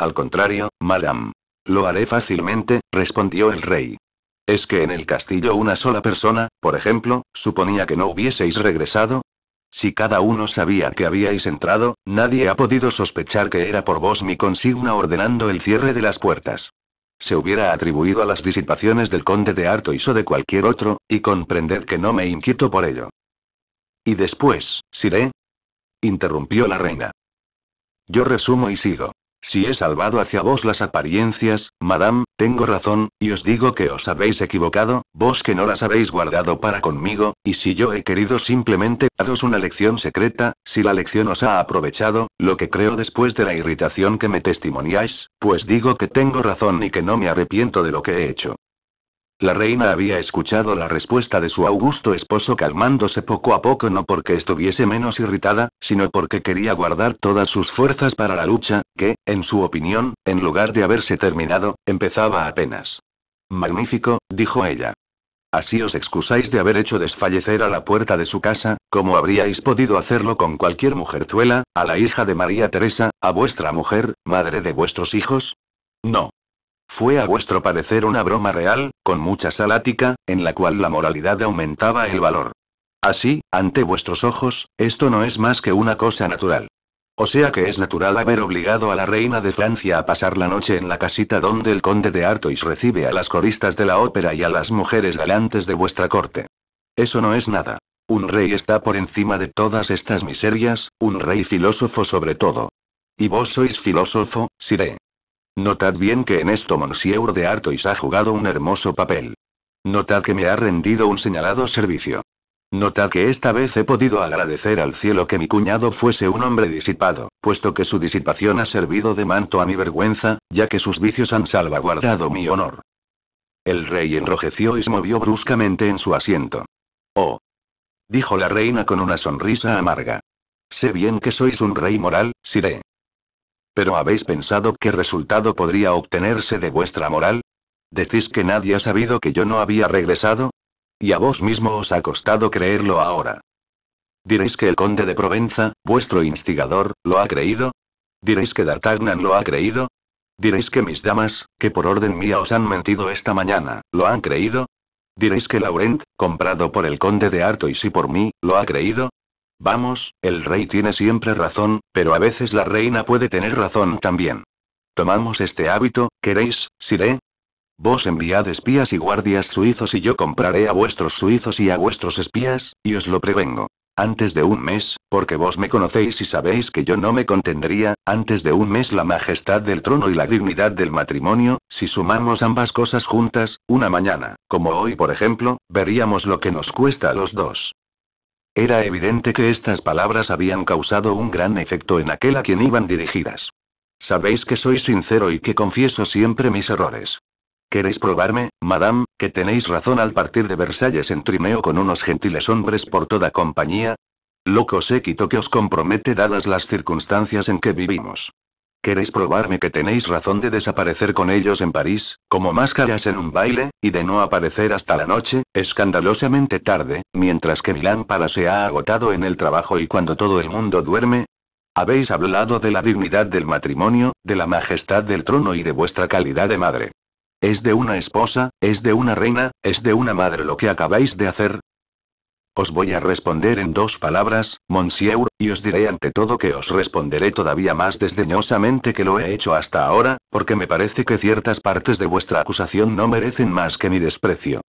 S1: Al contrario, madame. Lo haré fácilmente, respondió el rey. ¿Es que en el castillo una sola persona, por ejemplo, suponía que no hubieseis regresado? Si cada uno sabía que habíais entrado, nadie ha podido sospechar que era por vos mi consigna ordenando el cierre de las puertas se hubiera atribuido a las disipaciones del conde de Artois o de cualquier otro, y comprended que no me inquieto por ello. Y después, Siré. Interrumpió la reina. Yo resumo y sigo. Si he salvado hacia vos las apariencias, madame, tengo razón, y os digo que os habéis equivocado, vos que no las habéis guardado para conmigo, y si yo he querido simplemente daros una lección secreta, si la lección os ha aprovechado, lo que creo después de la irritación que me testimoniáis, pues digo que tengo razón y que no me arrepiento de lo que he hecho. La reina había escuchado la respuesta de su augusto esposo calmándose poco a poco no porque estuviese menos irritada, sino porque quería guardar todas sus fuerzas para la lucha, que, en su opinión, en lugar de haberse terminado, empezaba apenas. Magnífico, dijo ella. Así os excusáis de haber hecho desfallecer a la puerta de su casa, como habríais podido hacerlo con cualquier mujerzuela, a la hija de María Teresa, a vuestra mujer, madre de vuestros hijos. No. Fue a vuestro parecer una broma real, con mucha salática, en la cual la moralidad aumentaba el valor. Así, ante vuestros ojos, esto no es más que una cosa natural. O sea que es natural haber obligado a la reina de Francia a pasar la noche en la casita donde el conde de Artois recibe a las coristas de la ópera y a las mujeres galantes de vuestra corte. Eso no es nada. Un rey está por encima de todas estas miserias, un rey filósofo sobre todo. Y vos sois filósofo, Siré. Notad bien que en esto Monsieur de Artois ha jugado un hermoso papel. Notad que me ha rendido un señalado servicio. Notad que esta vez he podido agradecer al cielo que mi cuñado fuese un hombre disipado, puesto que su disipación ha servido de manto a mi vergüenza, ya que sus vicios han salvaguardado mi honor. El rey enrojeció y se movió bruscamente en su asiento. Oh. Dijo la reina con una sonrisa amarga. Sé bien que sois un rey moral, Siré. Pero ¿habéis pensado qué resultado podría obtenerse de vuestra moral? ¿Decís que nadie ha sabido que yo no había regresado? Y a vos mismo os ha costado creerlo ahora. ¿Diréis que el conde de Provenza, vuestro instigador, lo ha creído? ¿Diréis que D'Artagnan lo ha creído? ¿Diréis que mis damas, que por orden mía os han mentido esta mañana, lo han creído? ¿Diréis que Laurent, comprado por el conde de Artois y por mí, lo ha creído? Vamos, el rey tiene siempre razón, pero a veces la reina puede tener razón también. Tomamos este hábito, ¿queréis, Siré? Vos enviad espías y guardias suizos y yo compraré a vuestros suizos y a vuestros espías, y os lo prevengo. Antes de un mes, porque vos me conocéis y sabéis que yo no me contendría, antes de un mes la majestad del trono y la dignidad del matrimonio, si sumamos ambas cosas juntas, una mañana, como hoy por ejemplo, veríamos lo que nos cuesta a los dos. Era evidente que estas palabras habían causado un gran efecto en aquel a quien iban dirigidas. Sabéis que soy sincero y que confieso siempre mis errores. ¿Queréis probarme, madame, que tenéis razón al partir de Versalles en trimeo con unos gentiles hombres por toda compañía? Loco séquito que os compromete dadas las circunstancias en que vivimos. ¿Queréis probarme que tenéis razón de desaparecer con ellos en París, como máscaras en un baile, y de no aparecer hasta la noche, escandalosamente tarde, mientras que mi lámpara se ha agotado en el trabajo y cuando todo el mundo duerme? Habéis hablado de la dignidad del matrimonio, de la majestad del trono y de vuestra calidad de madre. Es de una esposa, es de una reina, es de una madre lo que acabáis de hacer, os voy a responder en dos palabras, monsieur, y os diré ante todo que os responderé todavía más desdeñosamente que lo he hecho hasta ahora, porque me parece que ciertas partes de vuestra acusación no merecen más que mi desprecio.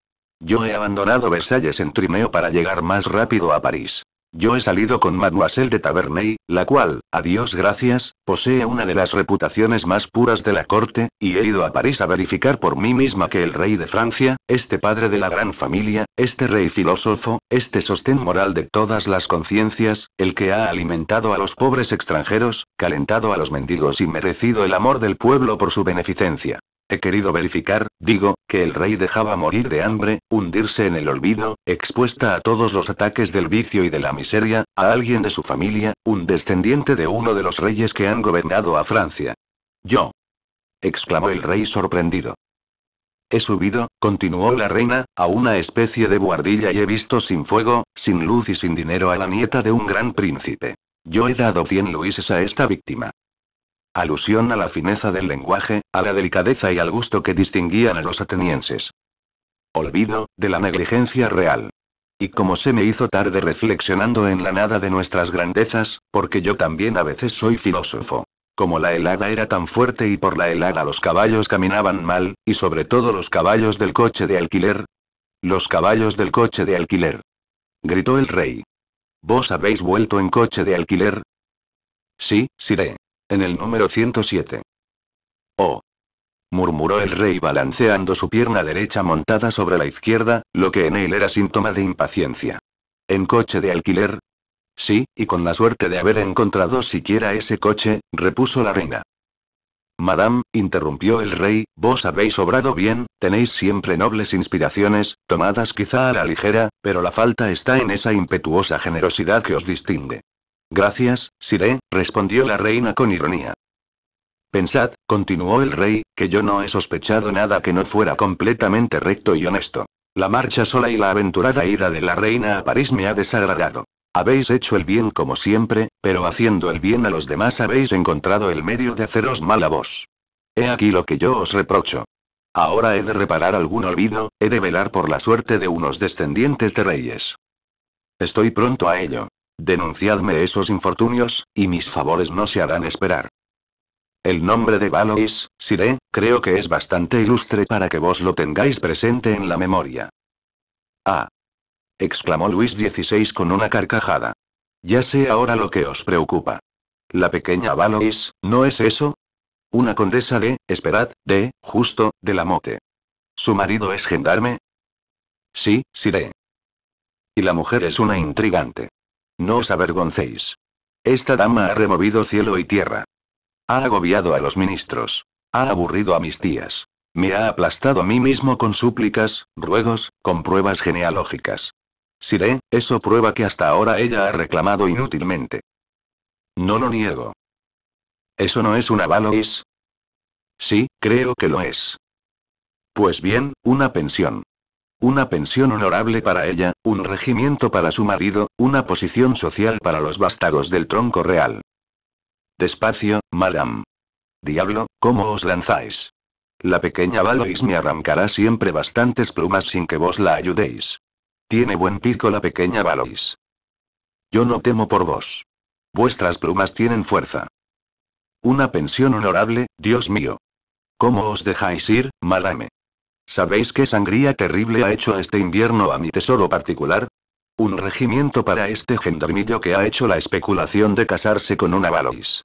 S1: Yo he abandonado Versalles en trineo para llegar más rápido a París. Yo he salido con Mademoiselle de Taverney, la cual, a Dios gracias, posee una de las reputaciones más puras de la corte, y he ido a París a verificar por mí misma que el rey de Francia, este padre de la gran familia, este rey filósofo, este sostén moral de todas las conciencias, el que ha alimentado a los pobres extranjeros, calentado a los mendigos y merecido el amor del pueblo por su beneficencia. He querido verificar, digo, que el rey dejaba morir de hambre, hundirse en el olvido, expuesta a todos los ataques del vicio y de la miseria, a alguien de su familia, un descendiente de uno de los reyes que han gobernado a Francia. Yo. exclamó el rey sorprendido. He subido, continuó la reina, a una especie de guardilla y he visto sin fuego, sin luz y sin dinero a la nieta de un gran príncipe. Yo he dado 100 luises a esta víctima alusión a la fineza del lenguaje, a la delicadeza y al gusto que distinguían a los atenienses. Olvido, de la negligencia real. Y como se me hizo tarde reflexionando en la nada de nuestras grandezas, porque yo también a veces soy filósofo. Como la helada era tan fuerte y por la helada los caballos caminaban mal, y sobre todo los caballos del coche de alquiler. Los caballos del coche de alquiler. Gritó el rey. ¿Vos habéis vuelto en coche de alquiler? Sí, Siré. En el número 107. Oh. murmuró el rey balanceando su pierna derecha montada sobre la izquierda, lo que en él era síntoma de impaciencia. ¿En coche de alquiler? Sí, y con la suerte de haber encontrado siquiera ese coche, repuso la reina. Madame, interrumpió el rey, vos habéis obrado bien, tenéis siempre nobles inspiraciones, tomadas quizá a la ligera, pero la falta está en esa impetuosa generosidad que os distingue. Gracias, Siré, respondió la reina con ironía. Pensad, continuó el rey, que yo no he sospechado nada que no fuera completamente recto y honesto. La marcha sola y la aventurada ida de la reina a París me ha desagradado. Habéis hecho el bien como siempre, pero haciendo el bien a los demás habéis encontrado el medio de haceros mal a vos. He aquí lo que yo os reprocho. Ahora he de reparar algún olvido, he de velar por la suerte de unos descendientes de reyes. Estoy pronto a ello. Denunciadme esos infortunios, y mis favores no se harán esperar. El nombre de Valois, Siré, creo que es bastante ilustre para que vos lo tengáis presente en la memoria. Ah. exclamó Luis XVI con una carcajada. Ya sé ahora lo que os preocupa. La pequeña Valois, ¿no es eso? Una condesa de, esperad, de, justo, de la mote. ¿Su marido es gendarme? Sí, Siré. Y la mujer es una intrigante. No os avergoncéis. Esta dama ha removido cielo y tierra. Ha agobiado a los ministros. Ha aburrido a mis tías. Me ha aplastado a mí mismo con súplicas, ruegos, con pruebas genealógicas. Siré, eso prueba que hasta ahora ella ha reclamado inútilmente. No lo niego. ¿Eso no es un Is. Sí, creo que lo es. Pues bien, una pensión. Una pensión honorable para ella, un regimiento para su marido, una posición social para los vástagos del tronco real. Despacio, madame. Diablo, ¿cómo os lanzáis? La pequeña Valois me arrancará siempre bastantes plumas sin que vos la ayudéis. Tiene buen pico la pequeña Valois. Yo no temo por vos. Vuestras plumas tienen fuerza. Una pensión honorable, Dios mío. ¿Cómo os dejáis ir, madame? ¿Sabéis qué sangría terrible ha hecho este invierno a mi tesoro particular? Un regimiento para este gendarmillo que ha hecho la especulación de casarse con una Valois.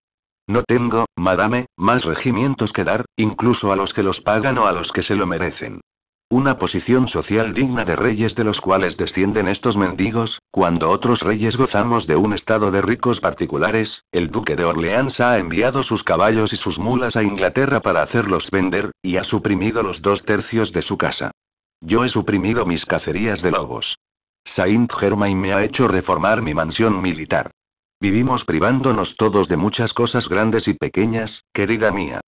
S1: No tengo, madame, más regimientos que dar, incluso a los que los pagan o a los que se lo merecen. Una posición social digna de reyes de los cuales descienden estos mendigos, cuando otros reyes gozamos de un estado de ricos particulares, el duque de Orleans ha enviado sus caballos y sus mulas a Inglaterra para hacerlos vender, y ha suprimido los dos tercios de su casa. Yo he suprimido mis cacerías de lobos. Saint Germain me ha hecho reformar mi mansión militar. Vivimos privándonos todos de muchas cosas grandes y pequeñas, querida mía.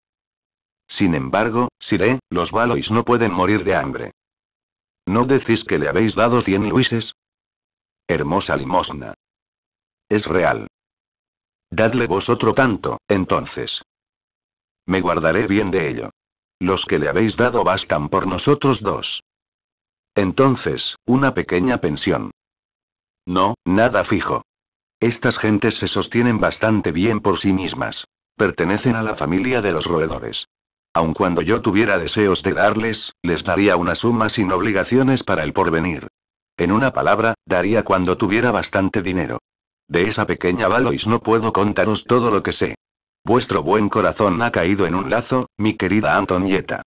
S1: Sin embargo, Siré, los Valois no pueden morir de hambre. ¿No decís que le habéis dado 100 luises? Hermosa limosna. Es real. Dadle vos otro tanto, entonces. Me guardaré bien de ello. Los que le habéis dado bastan por nosotros dos. Entonces, una pequeña pensión. No, nada fijo. Estas gentes se sostienen bastante bien por sí mismas. Pertenecen a la familia de los roedores. Aun cuando yo tuviera deseos de darles, les daría una suma sin obligaciones para el porvenir. En una palabra, daría cuando tuviera bastante dinero. De esa pequeña Valois no puedo contaros todo lo que sé. Vuestro buen corazón ha caído en un lazo, mi querida Antonieta.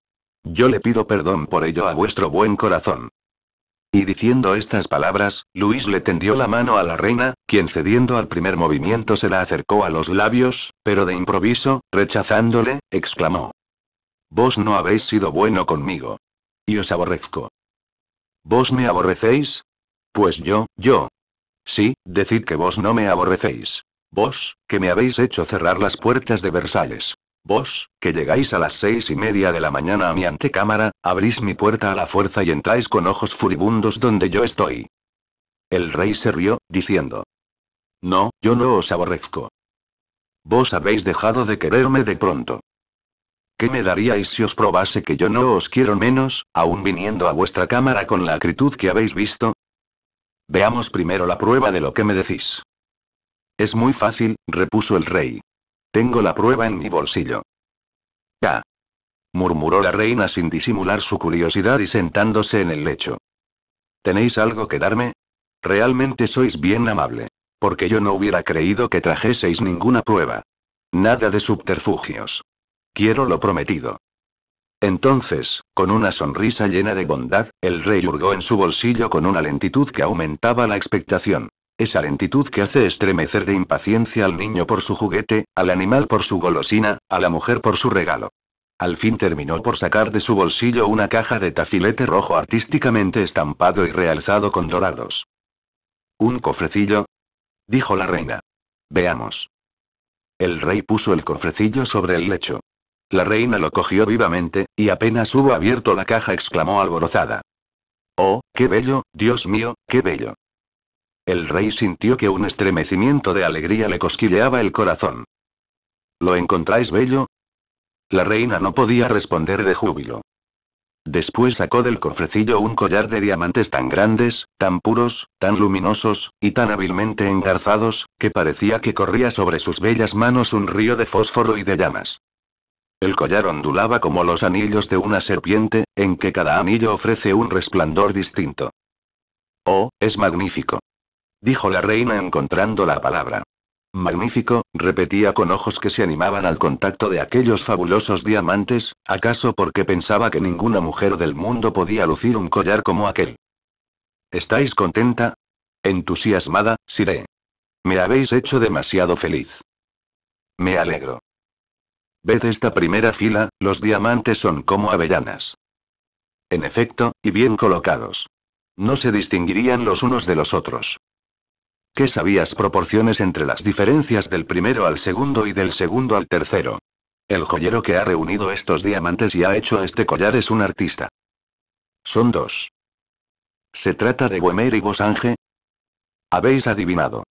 S1: Yo le pido perdón por ello a vuestro buen corazón. Y diciendo estas palabras, Luis le tendió la mano a la reina, quien cediendo al primer movimiento se la acercó a los labios, pero de improviso, rechazándole, exclamó. Vos no habéis sido bueno conmigo. Y os aborrezco. ¿Vos me aborrecéis? Pues yo, yo. Sí, decid que vos no me aborrecéis. Vos, que me habéis hecho cerrar las puertas de Versalles. Vos, que llegáis a las seis y media de la mañana a mi antecámara, abrís mi puerta a la fuerza y entráis con ojos furibundos donde yo estoy. El rey se rió, diciendo. No, yo no os aborrezco. Vos habéis dejado de quererme de pronto. ¿Qué me daríais si os probase que yo no os quiero menos, aún viniendo a vuestra cámara con la acritud que habéis visto? Veamos primero la prueba de lo que me decís. Es muy fácil, repuso el rey. Tengo la prueba en mi bolsillo. Ya. murmuró la reina sin disimular su curiosidad y sentándose en el lecho. ¿Tenéis algo que darme? Realmente sois bien amable. Porque yo no hubiera creído que trajeseis ninguna prueba. Nada de subterfugios. Quiero lo prometido. Entonces, con una sonrisa llena de bondad, el rey hurgó en su bolsillo con una lentitud que aumentaba la expectación. Esa lentitud que hace estremecer de impaciencia al niño por su juguete, al animal por su golosina, a la mujer por su regalo. Al fin terminó por sacar de su bolsillo una caja de tafilete rojo artísticamente estampado y realzado con dorados. ¿Un cofrecillo? dijo la reina. Veamos. El rey puso el cofrecillo sobre el lecho. La reina lo cogió vivamente, y apenas hubo abierto la caja exclamó alborozada. ¡Oh, qué bello, Dios mío, qué bello! El rey sintió que un estremecimiento de alegría le cosquilleaba el corazón. ¿Lo encontráis bello? La reina no podía responder de júbilo. Después sacó del cofrecillo un collar de diamantes tan grandes, tan puros, tan luminosos, y tan hábilmente engarzados, que parecía que corría sobre sus bellas manos un río de fósforo y de llamas. El collar ondulaba como los anillos de una serpiente, en que cada anillo ofrece un resplandor distinto. Oh, es magnífico. Dijo la reina encontrando la palabra. Magnífico, repetía con ojos que se animaban al contacto de aquellos fabulosos diamantes, acaso porque pensaba que ninguna mujer del mundo podía lucir un collar como aquel. ¿Estáis contenta? Entusiasmada, Siré. Me habéis hecho demasiado feliz. Me alegro. Ved esta primera fila, los diamantes son como avellanas. En efecto, y bien colocados. No se distinguirían los unos de los otros. ¿Qué sabías proporciones entre las diferencias del primero al segundo y del segundo al tercero? El joyero que ha reunido estos diamantes y ha hecho este collar es un artista. Son dos. ¿Se trata de Boemer y Bosange? Habéis adivinado.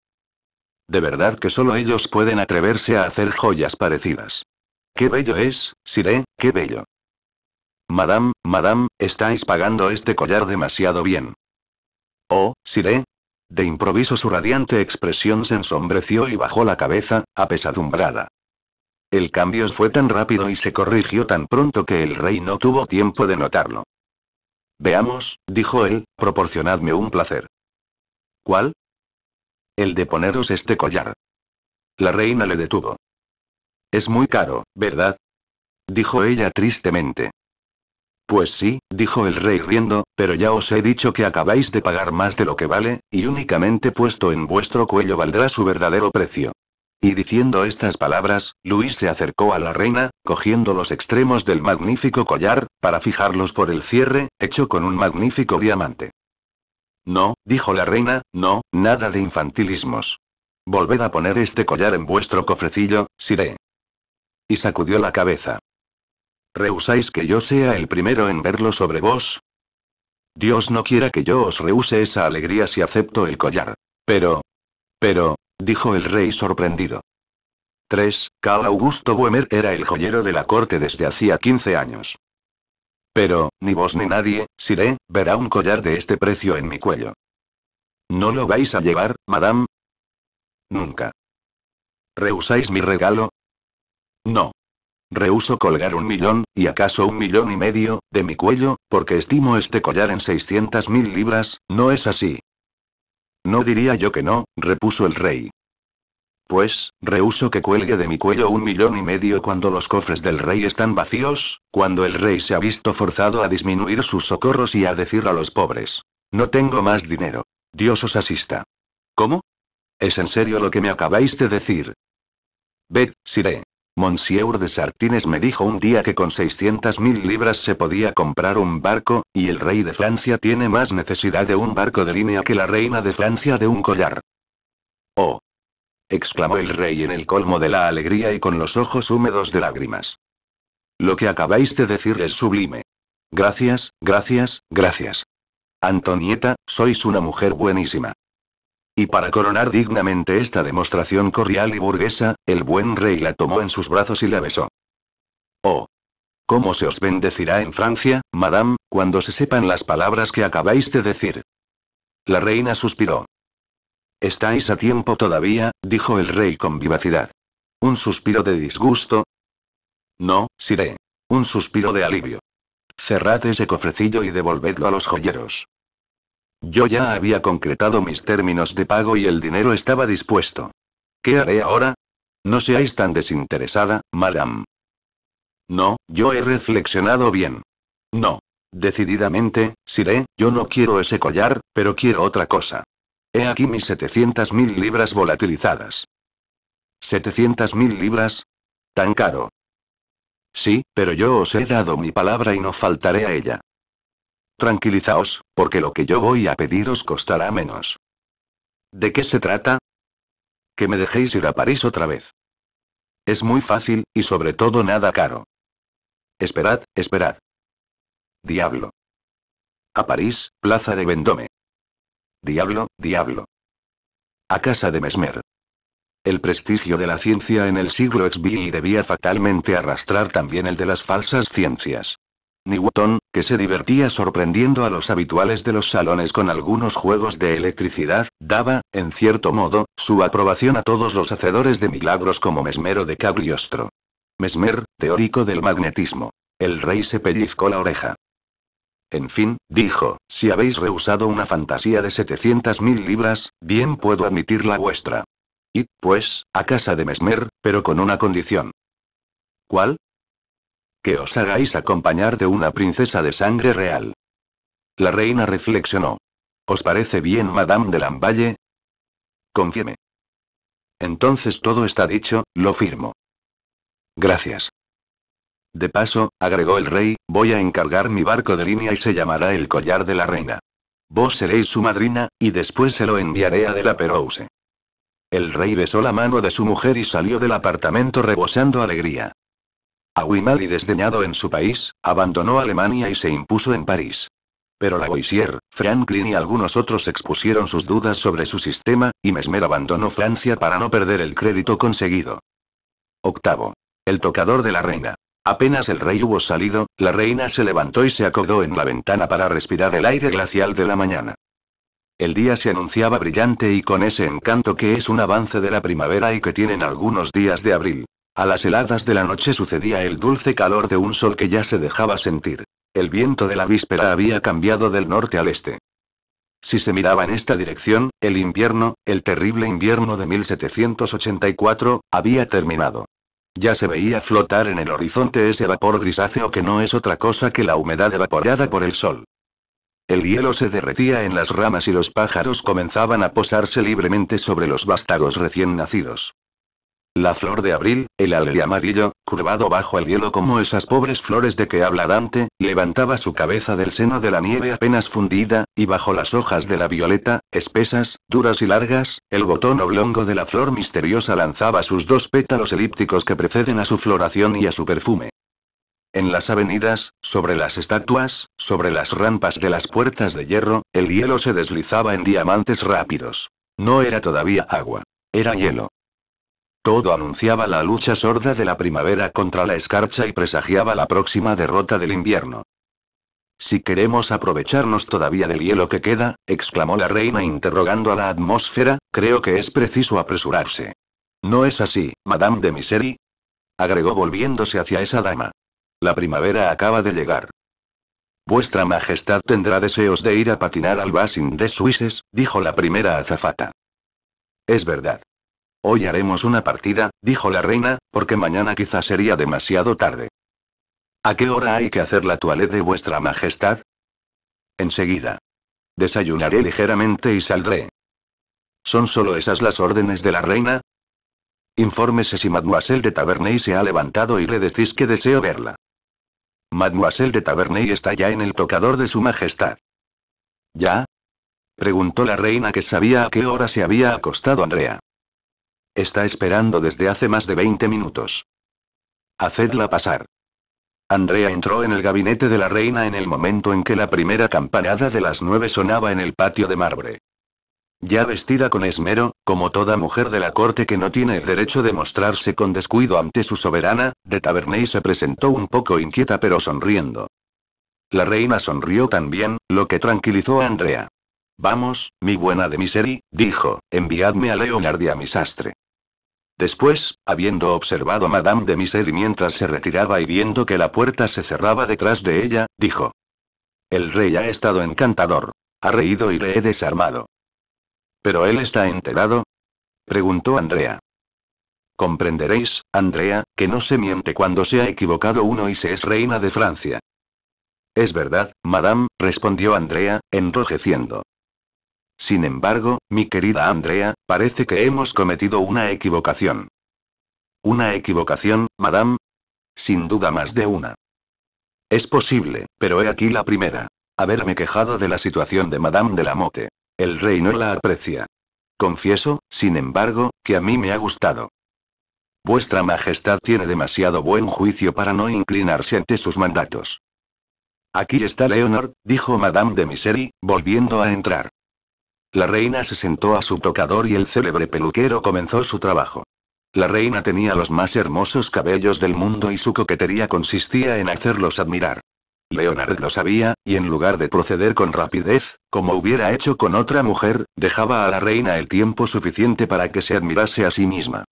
S1: De verdad que solo ellos pueden atreverse a hacer joyas parecidas. Qué bello es, Siré, qué bello. Madame, madame, estáis pagando este collar demasiado bien. Oh, Siré. De improviso su radiante expresión se ensombreció y bajó la cabeza, apesadumbrada. El cambio fue tan rápido y se corrigió tan pronto que el rey no tuvo tiempo de notarlo. Veamos, dijo él, proporcionadme un placer. ¿Cuál? El de poneros este collar. La reina le detuvo. Es muy caro, ¿verdad? Dijo ella tristemente. Pues sí, dijo el rey riendo, pero ya os he dicho que acabáis de pagar más de lo que vale, y únicamente puesto en vuestro cuello valdrá su verdadero precio. Y diciendo estas palabras, Luis se acercó a la reina, cogiendo los extremos del magnífico collar, para fijarlos por el cierre, hecho con un magnífico diamante. No, dijo la reina, no, nada de infantilismos. Volved a poner este collar en vuestro cofrecillo, Siré. Y sacudió la cabeza. ¿Rehusáis que yo sea el primero en verlo sobre vos? Dios no quiera que yo os rehuse esa alegría si acepto el collar. Pero... Pero, dijo el rey sorprendido. 3. Cal Augusto Boemer era el joyero de la corte desde hacía 15 años. Pero, ni vos ni nadie, le verá un collar de este precio en mi cuello. ¿No lo vais a llevar, madame? Nunca. ¿Rehusáis mi regalo? No. Rehuso colgar un millón, y acaso un millón y medio, de mi cuello, porque estimo este collar en mil libras, ¿no es así? No diría yo que no, repuso el rey. Pues, rehuso que cuelgue de mi cuello un millón y medio cuando los cofres del rey están vacíos, cuando el rey se ha visto forzado a disminuir sus socorros y a decir a los pobres, no tengo más dinero. Dios os asista. ¿Cómo? ¿Es en serio lo que me acabáis de decir? Ved, Siré. Monsieur de Sartines me dijo un día que con 600.000 libras se podía comprar un barco, y el rey de Francia tiene más necesidad de un barco de línea que la reina de Francia de un collar. ¡Oh! exclamó el rey en el colmo de la alegría y con los ojos húmedos de lágrimas. Lo que acabáis de decir es sublime. Gracias, gracias, gracias. Antonieta, sois una mujer buenísima. Y para coronar dignamente esta demostración cordial y burguesa, el buen rey la tomó en sus brazos y la besó. Oh. ¿Cómo se os bendecirá en Francia, madame, cuando se sepan las palabras que acabáis de decir? La reina suspiró. Estáis a tiempo todavía, dijo el rey con vivacidad. Un suspiro de disgusto. No, siré. Un suspiro de alivio. Cerrad ese cofrecillo y devolvedlo a los joyeros. Yo ya había concretado mis términos de pago y el dinero estaba dispuesto. ¿Qué haré ahora? No seáis tan desinteresada, madame. No, yo he reflexionado bien. No. Decididamente, Siré, yo no quiero ese collar, pero quiero otra cosa. He aquí mis 700.000 libras volatilizadas. ¿700.000 libras? ¿Tan caro? Sí, pero yo os he dado mi palabra y no faltaré a ella. Tranquilizaos, porque lo que yo voy a pedir os costará menos. ¿De qué se trata? Que me dejéis ir a París otra vez. Es muy fácil, y sobre todo nada caro. Esperad, esperad. Diablo. A París, plaza de Vendôme. Diablo, diablo. A casa de Mesmer. El prestigio de la ciencia en el siglo XVI debía fatalmente arrastrar también el de las falsas ciencias. Newton, que se divertía sorprendiendo a los habituales de los salones con algunos juegos de electricidad, daba, en cierto modo, su aprobación a todos los hacedores de milagros como Mesmero de Cagliostro. Mesmer, teórico del magnetismo. El rey se pellizcó la oreja. En fin, dijo, si habéis rehusado una fantasía de 700.000 libras, bien puedo admitir la vuestra. Y, pues, a casa de Mesmer, pero con una condición. ¿Cuál? Que os hagáis acompañar de una princesa de sangre real. La reina reflexionó. ¿Os parece bien, Madame de Lamballe? Confíeme. Entonces todo está dicho, lo firmo. Gracias. De paso, agregó el rey, voy a encargar mi barco de línea y se llamará el collar de la reina. Vos seréis su madrina, y después se lo enviaré a De la Perouse. El rey besó la mano de su mujer y salió del apartamento rebosando alegría y desdeñado en su país, abandonó Alemania y se impuso en París. Pero Lavoisier, Franklin y algunos otros expusieron sus dudas sobre su sistema, y Mesmer abandonó Francia para no perder el crédito conseguido. Octavo. El tocador de la reina. Apenas el rey hubo salido, la reina se levantó y se acodó en la ventana para respirar el aire glacial de la mañana. El día se anunciaba brillante y con ese encanto que es un avance de la primavera y que tienen algunos días de abril. A las heladas de la noche sucedía el dulce calor de un sol que ya se dejaba sentir. El viento de la víspera había cambiado del norte al este. Si se miraba en esta dirección, el invierno, el terrible invierno de 1784, había terminado. Ya se veía flotar en el horizonte ese vapor grisáceo que no es otra cosa que la humedad evaporada por el sol. El hielo se derretía en las ramas y los pájaros comenzaban a posarse libremente sobre los vástagos recién nacidos. La flor de abril, el alerí amarillo, curvado bajo el hielo como esas pobres flores de que habla Dante, levantaba su cabeza del seno de la nieve apenas fundida, y bajo las hojas de la violeta, espesas, duras y largas, el botón oblongo de la flor misteriosa lanzaba sus dos pétalos elípticos que preceden a su floración y a su perfume. En las avenidas, sobre las estatuas, sobre las rampas de las puertas de hierro, el hielo se deslizaba en diamantes rápidos. No era todavía agua. Era hielo. Todo anunciaba la lucha sorda de la primavera contra la escarcha y presagiaba la próxima derrota del invierno. Si queremos aprovecharnos todavía del hielo que queda, exclamó la reina interrogando a la atmósfera, creo que es preciso apresurarse. No es así, Madame de Misery, agregó volviéndose hacia esa dama. La primavera acaba de llegar. Vuestra Majestad tendrá deseos de ir a patinar al Basin de Suises, dijo la primera azafata. Es verdad. Hoy haremos una partida, dijo la reina, porque mañana quizá sería demasiado tarde. ¿A qué hora hay que hacer la toilette de vuestra majestad? Enseguida. Desayunaré ligeramente y saldré. ¿Son solo esas las órdenes de la reina? Infórmese si Mademoiselle de Taverney se ha levantado y le decís que deseo verla. Mademoiselle de Taverney está ya en el tocador de su majestad. ¿Ya? Preguntó la reina que sabía a qué hora se había acostado Andrea. Está esperando desde hace más de 20 minutos. Hacedla pasar. Andrea entró en el gabinete de la reina en el momento en que la primera campanada de las nueve sonaba en el patio de marbre. Ya vestida con esmero, como toda mujer de la corte que no tiene el derecho de mostrarse con descuido ante su soberana, de Taverney se presentó un poco inquieta pero sonriendo. La reina sonrió también, lo que tranquilizó a Andrea. Vamos, mi buena de misery, dijo, enviadme a Leonard y a mi sastre. Después, habiendo observado a Madame de Misery mientras se retiraba y viendo que la puerta se cerraba detrás de ella, dijo: El rey ha estado encantador. Ha reído y le he desarmado. ¿Pero él está enterado? preguntó Andrea. Comprenderéis, Andrea, que no se miente cuando se ha equivocado uno y se es reina de Francia. Es verdad, madame, respondió Andrea, enrojeciendo. Sin embargo, mi querida Andrea, parece que hemos cometido una equivocación. ¿Una equivocación, madame? Sin duda más de una. Es posible, pero he aquí la primera. Haberme quejado de la situación de madame de la Motte. El rey no la aprecia. Confieso, sin embargo, que a mí me ha gustado. Vuestra Majestad tiene demasiado buen juicio para no inclinarse ante sus mandatos. Aquí está Leonor, dijo Madame de Misery, volviendo a entrar. La reina se sentó a su tocador y el célebre peluquero comenzó su trabajo. La reina tenía los más hermosos cabellos del mundo y su coquetería consistía en hacerlos admirar. Leonard lo sabía, y en lugar de proceder con rapidez, como hubiera hecho con otra mujer, dejaba a la reina el tiempo suficiente para que se admirase a sí misma.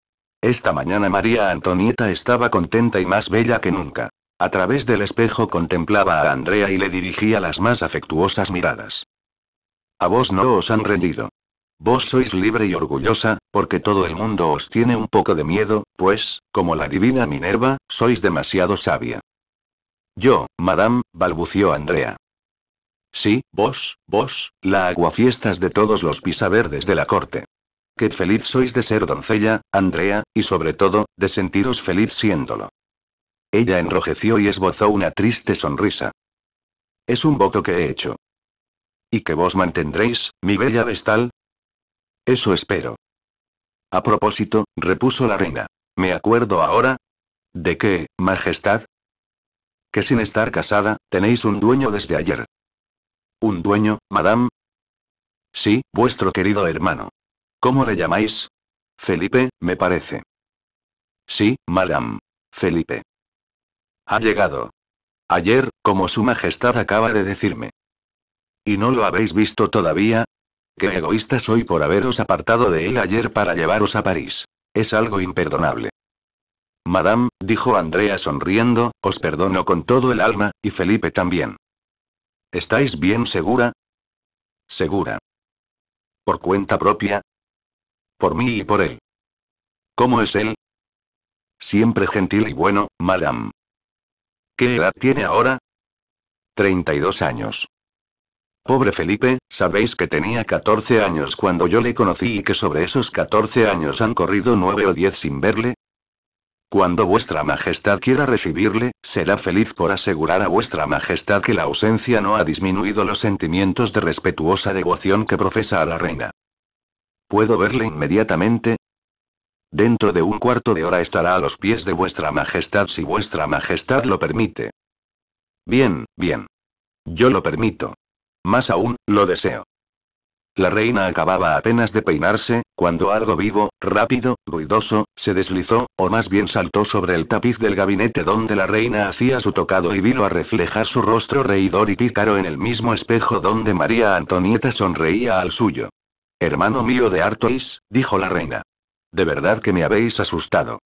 S1: Esta mañana María Antonieta estaba contenta y más bella que nunca. A través del espejo contemplaba a Andrea y le dirigía las más afectuosas miradas vos no os han rendido. Vos sois libre y orgullosa, porque todo el mundo os tiene un poco de miedo, pues, como la divina Minerva, sois demasiado sabia. Yo, madame, balbució Andrea. Sí, vos, vos, la aguafiestas de todos los pisaverdes de la corte. Qué feliz sois de ser doncella, Andrea, y sobre todo, de sentiros feliz siéndolo. Ella enrojeció y esbozó una triste sonrisa. Es un voto que he hecho. ¿Y que vos mantendréis, mi bella vestal? Eso espero. A propósito, repuso la reina. ¿Me acuerdo ahora? ¿De qué, Majestad? Que sin estar casada, tenéis un dueño desde ayer. ¿Un dueño, madame? Sí, vuestro querido hermano. ¿Cómo le llamáis? Felipe, me parece. Sí, madame. Felipe. Ha llegado. Ayer, como su majestad acaba de decirme. ¿Y no lo habéis visto todavía? Qué egoísta soy por haberos apartado de él ayer para llevaros a París. Es algo imperdonable. Madame, dijo Andrea sonriendo, os perdono con todo el alma, y Felipe también. ¿Estáis bien segura? Segura. ¿Por cuenta propia? Por mí y por él. ¿Cómo es él? Siempre gentil y bueno, madame. ¿Qué edad tiene ahora? 32 años. Pobre Felipe, sabéis que tenía 14 años cuando yo le conocí y que sobre esos 14 años han corrido 9 o 10 sin verle. Cuando vuestra Majestad quiera recibirle, será feliz por asegurar a vuestra Majestad que la ausencia no ha disminuido los sentimientos de respetuosa devoción que profesa a la reina. ¿Puedo verle inmediatamente? Dentro de un cuarto de hora estará a los pies de vuestra Majestad si vuestra Majestad lo permite. Bien, bien. Yo lo permito. Más aún, lo deseo. La reina acababa apenas de peinarse, cuando algo vivo, rápido, ruidoso, se deslizó, o más bien saltó sobre el tapiz del gabinete donde la reina hacía su tocado y vino a reflejar su rostro reidor y pícaro en el mismo espejo donde María Antonieta sonreía al suyo. Hermano mío de Artois, dijo la reina. De verdad que me habéis asustado.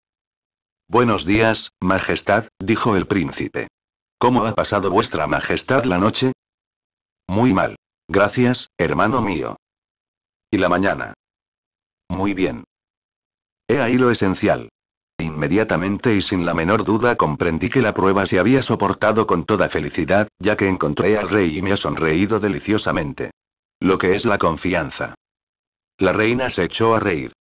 S1: Buenos días, Majestad, dijo el príncipe. ¿Cómo ha pasado vuestra Majestad la noche? Muy mal. Gracias, hermano mío. ¿Y la mañana? Muy bien. He ahí lo esencial. Inmediatamente y sin la menor duda comprendí que la prueba se había soportado con toda felicidad, ya que encontré al rey y me ha sonreído deliciosamente. Lo que es la confianza. La reina se echó a reír.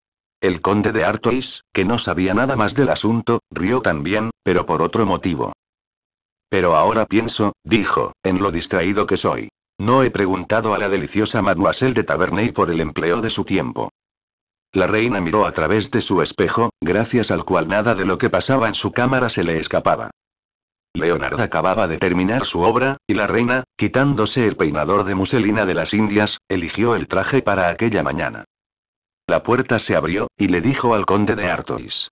S1: El conde de Artois, que no sabía nada más del asunto, rió también, pero por otro motivo. Pero ahora pienso, dijo, en lo distraído que soy. No he preguntado a la deliciosa mademoiselle de Taverney por el empleo de su tiempo. La reina miró a través de su espejo, gracias al cual nada de lo que pasaba en su cámara se le escapaba. Leonardo acababa de terminar su obra, y la reina, quitándose el peinador de muselina de las Indias, eligió el traje para aquella mañana. La puerta se abrió, y le dijo al conde de Artois.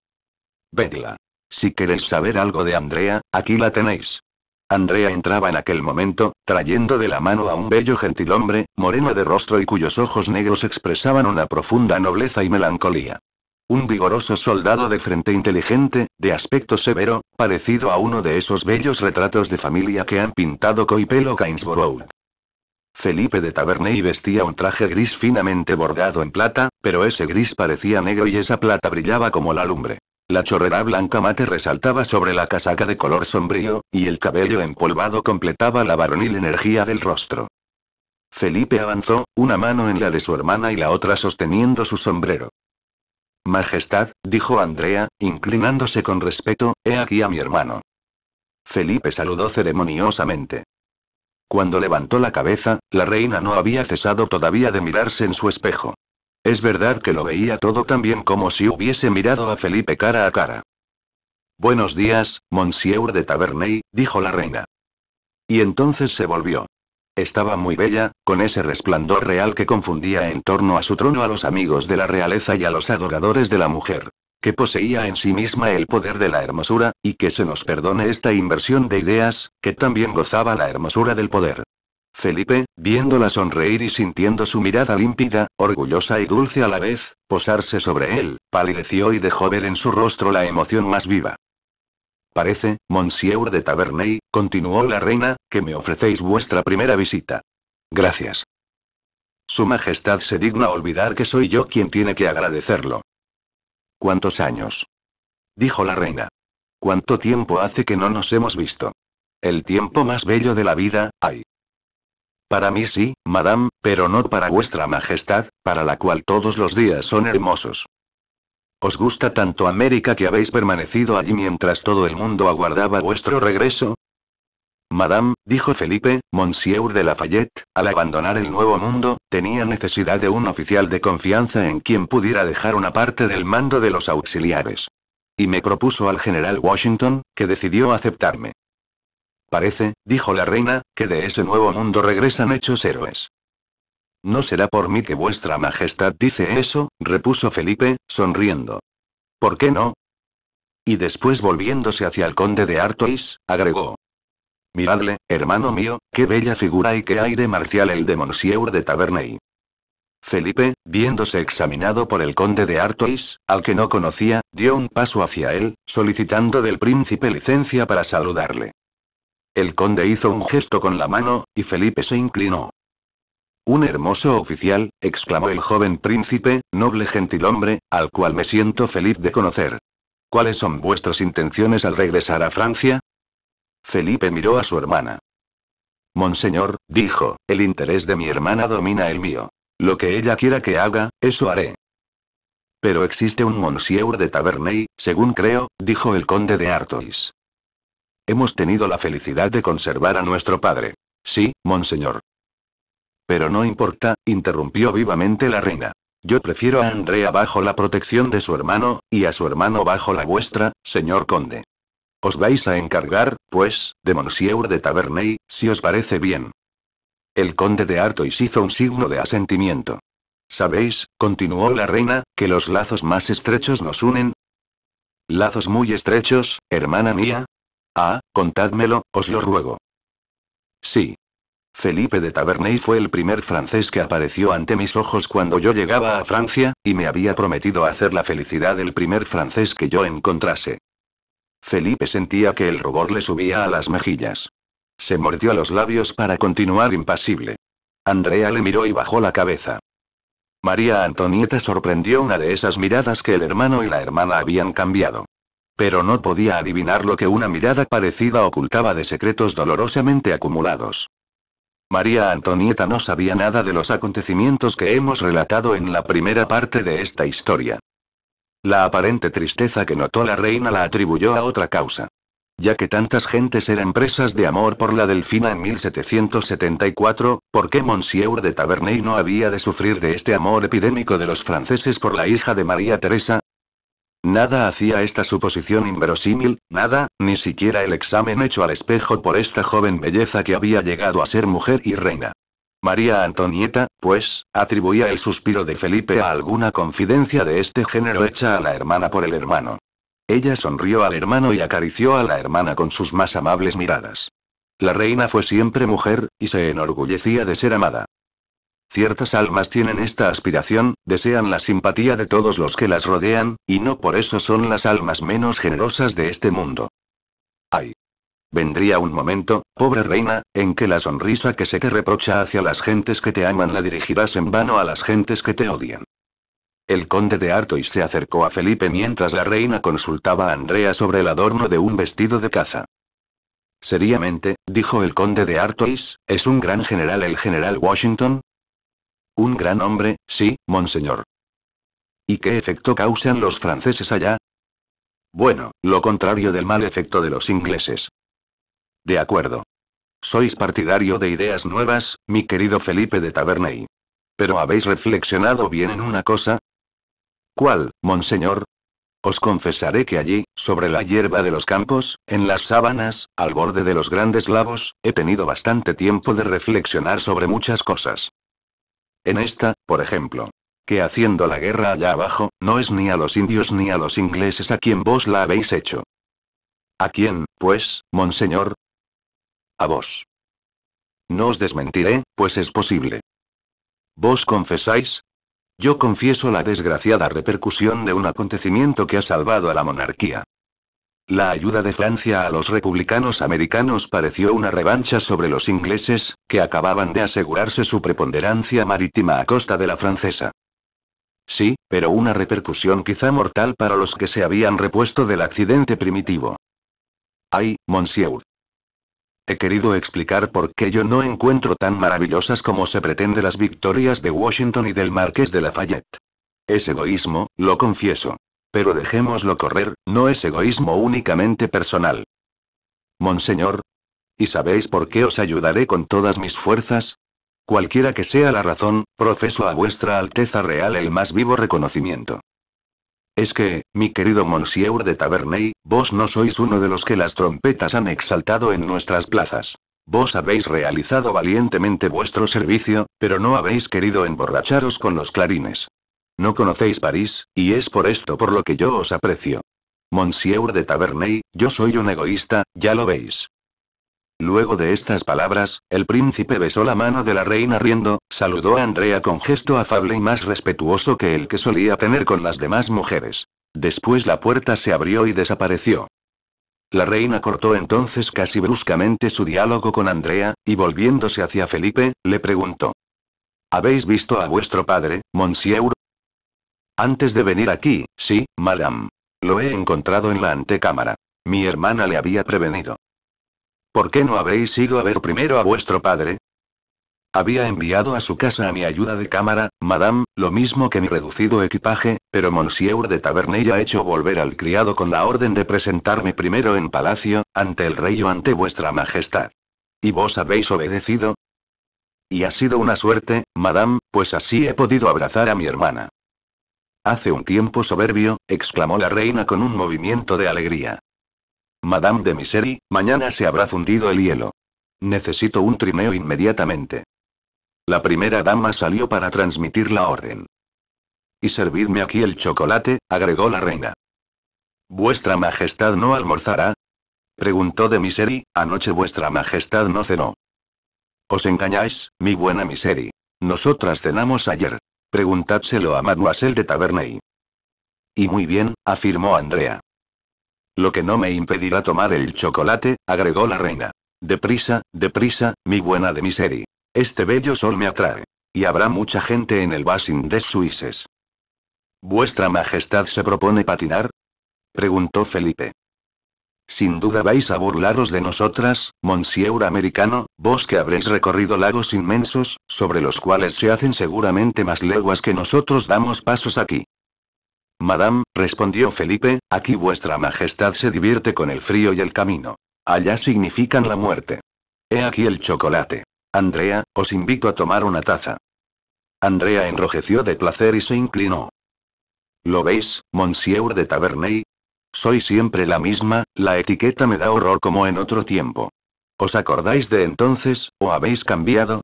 S1: Vedla. Si queréis saber algo de Andrea, aquí la tenéis. Andrea entraba en aquel momento, trayendo de la mano a un bello gentilhombre, moreno de rostro y cuyos ojos negros expresaban una profunda nobleza y melancolía. Un vigoroso soldado de frente inteligente, de aspecto severo, parecido a uno de esos bellos retratos de familia que han pintado Coipelo Cainsborough. Gainsborough. Felipe de Taverney vestía un traje gris finamente bordado en plata, pero ese gris parecía negro y esa plata brillaba como la lumbre. La chorrera blanca mate resaltaba sobre la casaca de color sombrío, y el cabello empolvado completaba la varonil energía del rostro. Felipe avanzó, una mano en la de su hermana y la otra sosteniendo su sombrero. Majestad, dijo Andrea, inclinándose con respeto, he aquí a mi hermano. Felipe saludó ceremoniosamente. Cuando levantó la cabeza, la reina no había cesado todavía de mirarse en su espejo. Es verdad que lo veía todo tan bien como si hubiese mirado a Felipe cara a cara. Buenos días, Monsieur de Taverney, dijo la reina. Y entonces se volvió. Estaba muy bella, con ese resplandor real que confundía en torno a su trono a los amigos de la realeza y a los adoradores de la mujer, que poseía en sí misma el poder de la hermosura, y que se nos perdone esta inversión de ideas, que también gozaba la hermosura del poder. Felipe, viéndola sonreír y sintiendo su mirada límpida, orgullosa y dulce a la vez, posarse sobre él, palideció y dejó ver en su rostro la emoción más viva. Parece, Monsieur de Taverney, continuó la reina, que me ofrecéis vuestra primera visita. Gracias. Su Majestad se digna olvidar que soy yo quien tiene que agradecerlo. ¿Cuántos años? dijo la reina. ¿Cuánto tiempo hace que no nos hemos visto? El tiempo más bello de la vida, ay. Para mí sí, madame, pero no para vuestra majestad, para la cual todos los días son hermosos. Os gusta tanto América que habéis permanecido allí mientras todo el mundo aguardaba vuestro regreso, Madame, dijo Felipe, Monsieur de Lafayette, al abandonar el Nuevo Mundo, tenía necesidad de un oficial de confianza en quien pudiera dejar una parte del mando de los auxiliares. Y me propuso al general Washington, que decidió aceptarme. Parece, dijo la reina, que de ese nuevo mundo regresan hechos héroes. No será por mí que vuestra majestad dice eso, repuso Felipe, sonriendo. ¿Por qué no? Y después volviéndose hacia el conde de Artois, agregó. Miradle, hermano mío, qué bella figura y qué aire marcial el de Monsieur de Taverney. Felipe, viéndose examinado por el conde de Artois, al que no conocía, dio un paso hacia él, solicitando del príncipe licencia para saludarle. El conde hizo un gesto con la mano, y Felipe se inclinó. Un hermoso oficial, exclamó el joven príncipe, noble gentilhombre, al cual me siento feliz de conocer. ¿Cuáles son vuestras intenciones al regresar a Francia? Felipe miró a su hermana. Monseñor, dijo, el interés de mi hermana domina el mío. Lo que ella quiera que haga, eso haré. Pero existe un Monsieur de Taverney, según creo, dijo el conde de Artois. Hemos tenido la felicidad de conservar a nuestro padre. Sí, monseñor. Pero no importa, interrumpió vivamente la reina. Yo prefiero a Andrea bajo la protección de su hermano, y a su hermano bajo la vuestra, señor conde. Os vais a encargar, pues, de Monsieur de Taverney, si os parece bien. El conde de Artois hizo un signo de asentimiento. Sabéis, continuó la reina, que los lazos más estrechos nos unen. Lazos muy estrechos, hermana mía, Ah, contádmelo, os lo ruego. Sí. Felipe de Taverney fue el primer francés que apareció ante mis ojos cuando yo llegaba a Francia, y me había prometido hacer la felicidad del primer francés que yo encontrase. Felipe sentía que el rubor le subía a las mejillas. Se mordió los labios para continuar impasible. Andrea le miró y bajó la cabeza. María Antonieta sorprendió una de esas miradas que el hermano y la hermana habían cambiado. Pero no podía adivinar lo que una mirada parecida ocultaba de secretos dolorosamente acumulados. María Antonieta no sabía nada de los acontecimientos que hemos relatado en la primera parte de esta historia. La aparente tristeza que notó la reina la atribuyó a otra causa. Ya que tantas gentes eran presas de amor por la delfina en 1774, ¿por qué Monsieur de Taverney no había de sufrir de este amor epidémico de los franceses por la hija de María Teresa? Nada hacía esta suposición inverosímil, nada, ni siquiera el examen hecho al espejo por esta joven belleza que había llegado a ser mujer y reina. María Antonieta, pues, atribuía el suspiro de Felipe a alguna confidencia de este género hecha a la hermana por el hermano. Ella sonrió al hermano y acarició a la hermana con sus más amables miradas. La reina fue siempre mujer, y se enorgullecía de ser amada. Ciertas almas tienen esta aspiración, desean la simpatía de todos los que las rodean, y no por eso son las almas menos generosas de este mundo. Ay. Vendría un momento, pobre reina, en que la sonrisa que se te reprocha hacia las gentes que te aman la dirigirás en vano a las gentes que te odian. El conde de Artois se acercó a Felipe mientras la reina consultaba a Andrea sobre el adorno de un vestido de caza. Seriamente, dijo el conde de Artois, ¿es un gran general el general Washington? Un gran hombre, sí, monseñor. ¿Y qué efecto causan los franceses allá? Bueno, lo contrario del mal efecto de los ingleses. De acuerdo. Sois partidario de ideas nuevas, mi querido Felipe de Taverney. Pero ¿habéis reflexionado bien en una cosa? ¿Cuál, monseñor? Os confesaré que allí, sobre la hierba de los campos, en las sábanas, al borde de los grandes lagos, he tenido bastante tiempo de reflexionar sobre muchas cosas. En esta, por ejemplo. Que haciendo la guerra allá abajo, no es ni a los indios ni a los ingleses a quien vos la habéis hecho. ¿A quién, pues, monseñor? A vos. No os desmentiré, pues es posible. ¿Vos confesáis? Yo confieso la desgraciada repercusión de un acontecimiento que ha salvado a la monarquía. La ayuda de Francia a los republicanos americanos pareció una revancha sobre los ingleses, que acababan de asegurarse su preponderancia marítima a costa de la francesa. Sí, pero una repercusión quizá mortal para los que se habían repuesto del accidente primitivo. Ay, monsieur. He querido explicar por qué yo no encuentro tan maravillosas como se pretende las victorias de Washington y del Marqués de Lafayette. Es egoísmo, lo confieso, pero dejémoslo correr, no es egoísmo únicamente personal. Monseñor. ¿Y sabéis por qué os ayudaré con todas mis fuerzas? Cualquiera que sea la razón, profeso a vuestra Alteza Real el más vivo reconocimiento. Es que, mi querido Monsieur de Taverney, vos no sois uno de los que las trompetas han exaltado en nuestras plazas. Vos habéis realizado valientemente vuestro servicio, pero no habéis querido emborracharos con los clarines. No conocéis París, y es por esto por lo que yo os aprecio. Monsieur de Taverney, yo soy un egoísta, ya lo veis. Luego de estas palabras, el príncipe besó la mano de la reina riendo, saludó a Andrea con gesto afable y más respetuoso que el que solía tener con las demás mujeres. Después la puerta se abrió y desapareció. La reina cortó entonces casi bruscamente su diálogo con Andrea, y volviéndose hacia Felipe, le preguntó. ¿Habéis visto a vuestro padre, Monsieur? Antes de venir aquí, sí, madame. Lo he encontrado en la antecámara. Mi hermana le había prevenido. ¿Por qué no habéis ido a ver primero a vuestro padre? Había enviado a su casa a mi ayuda de cámara, madame, lo mismo que mi reducido equipaje, pero Monsieur de ya ha hecho volver al criado con la orden de presentarme primero en palacio, ante el rey o ante vuestra majestad. ¿Y vos habéis obedecido? Y ha sido una suerte, madame, pues así he podido abrazar a mi hermana. Hace un tiempo soberbio, exclamó la reina con un movimiento de alegría. Madame de Misery, mañana se habrá fundido el hielo. Necesito un trineo inmediatamente. La primera dama salió para transmitir la orden. Y servidme aquí el chocolate, agregó la reina. ¿Vuestra Majestad no almorzará? preguntó de Misery, anoche vuestra Majestad no cenó. Os engañáis, mi buena Misery. Nosotras cenamos ayer. Preguntádselo a Mademoiselle de Taverney. Y muy bien, afirmó Andrea. Lo que no me impedirá tomar el chocolate, agregó la reina. Deprisa, deprisa, mi buena de miseria. Este bello sol me atrae. Y habrá mucha gente en el Basin des Suises. ¿Vuestra Majestad se propone patinar? preguntó Felipe. Sin duda vais a burlaros de nosotras, monsieur americano, vos que habréis recorrido lagos inmensos, sobre los cuales se hacen seguramente más leguas que nosotros damos pasos aquí. Madame, respondió Felipe, aquí vuestra majestad se divierte con el frío y el camino. Allá significan la muerte. He aquí el chocolate. Andrea, os invito a tomar una taza. Andrea enrojeció de placer y se inclinó. ¿Lo veis, monsieur de Taverney? Soy siempre la misma, la etiqueta me da horror como en otro tiempo. ¿Os acordáis de entonces, o habéis cambiado?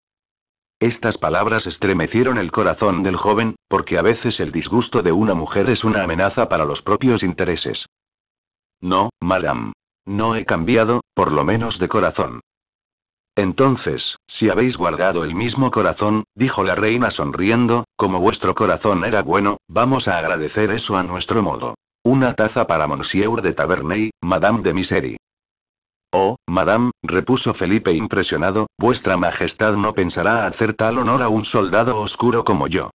S1: Estas palabras estremecieron el corazón del joven, porque a veces el disgusto de una mujer es una amenaza para los propios intereses. No, madame. No he cambiado, por lo menos de corazón. Entonces, si habéis guardado el mismo corazón, dijo la reina sonriendo, como vuestro corazón era bueno, vamos a agradecer eso a nuestro modo. Una taza para Monsieur de Taverney, Madame de Misery. Oh, Madame, repuso Felipe impresionado, vuestra majestad no pensará hacer tal honor a un soldado oscuro como yo.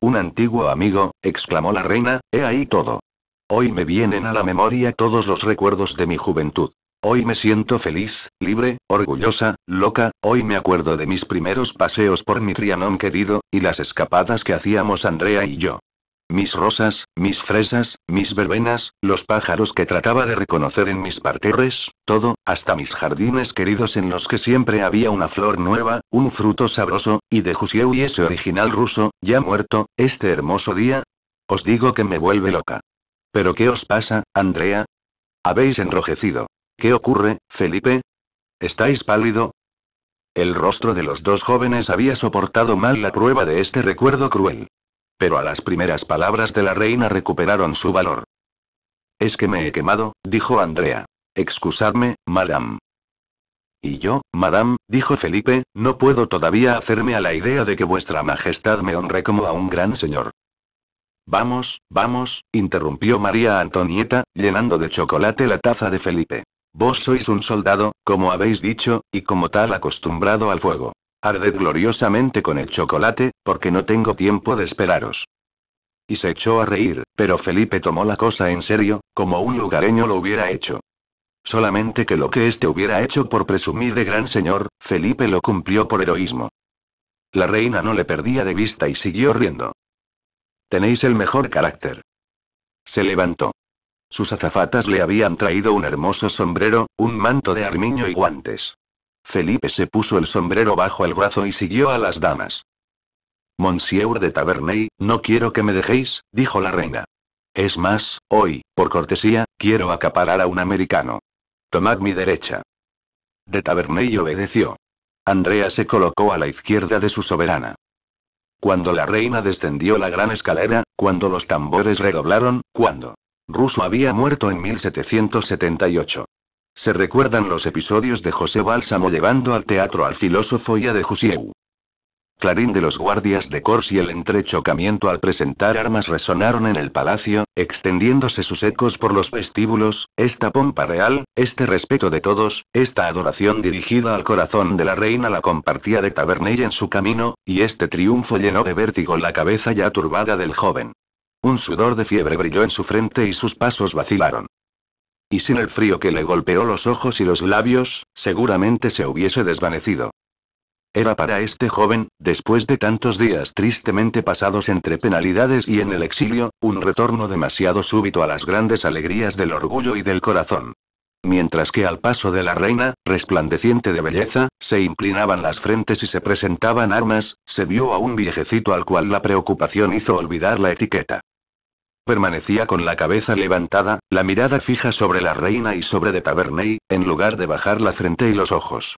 S1: Un antiguo amigo, exclamó la reina, he ahí todo. Hoy me vienen a la memoria todos los recuerdos de mi juventud. Hoy me siento feliz, libre, orgullosa, loca, hoy me acuerdo de mis primeros paseos por mi Trianón querido, y las escapadas que hacíamos Andrea y yo mis rosas, mis fresas, mis verbenas, los pájaros que trataba de reconocer en mis parterres, todo, hasta mis jardines queridos en los que siempre había una flor nueva, un fruto sabroso, y de Jusieu y ese original ruso, ya muerto, este hermoso día. Os digo que me vuelve loca. ¿Pero qué os pasa, Andrea? Habéis enrojecido. ¿Qué ocurre, Felipe? ¿Estáis pálido? El rostro de los dos jóvenes había soportado mal la prueba de este recuerdo cruel. Pero a las primeras palabras de la reina recuperaron su valor. Es que me he quemado, dijo Andrea. Excusadme, madame. Y yo, madame, dijo Felipe, no puedo todavía hacerme a la idea de que vuestra majestad me honre como a un gran señor. Vamos, vamos, interrumpió María Antonieta, llenando de chocolate la taza de Felipe. Vos sois un soldado, como habéis dicho, y como tal acostumbrado al fuego. Arded gloriosamente con el chocolate, porque no tengo tiempo de esperaros. Y se echó a reír, pero Felipe tomó la cosa en serio, como un lugareño lo hubiera hecho. Solamente que lo que éste hubiera hecho por presumir de gran señor, Felipe lo cumplió por heroísmo. La reina no le perdía de vista y siguió riendo. Tenéis el mejor carácter. Se levantó. Sus azafatas le habían traído un hermoso sombrero, un manto de armiño y guantes. Felipe se puso el sombrero bajo el brazo y siguió a las damas. Monsieur de Taverney, no quiero que me dejéis, dijo la reina. Es más, hoy, por cortesía, quiero acaparar a un americano. Tomad mi derecha. De Taverney obedeció. Andrea se colocó a la izquierda de su soberana. Cuando la reina descendió la gran escalera, cuando los tambores redoblaron, cuando Russo había muerto en 1778. Se recuerdan los episodios de José Bálsamo llevando al teatro al filósofo y a de Jussieu. Clarín de los guardias de Cors y el entrechocamiento al presentar armas resonaron en el palacio, extendiéndose sus ecos por los vestíbulos, esta pompa real, este respeto de todos, esta adoración dirigida al corazón de la reina la compartía de Taverney en su camino, y este triunfo llenó de vértigo la cabeza ya turbada del joven. Un sudor de fiebre brilló en su frente y sus pasos vacilaron y sin el frío que le golpeó los ojos y los labios, seguramente se hubiese desvanecido. Era para este joven, después de tantos días tristemente pasados entre penalidades y en el exilio, un retorno demasiado súbito a las grandes alegrías del orgullo y del corazón. Mientras que al paso de la reina, resplandeciente de belleza, se inclinaban las frentes y se presentaban armas, se vio a un viejecito al cual la preocupación hizo olvidar la etiqueta. Permanecía con la cabeza levantada, la mirada fija sobre la reina y sobre de Taverney, en lugar de bajar la frente y los ojos.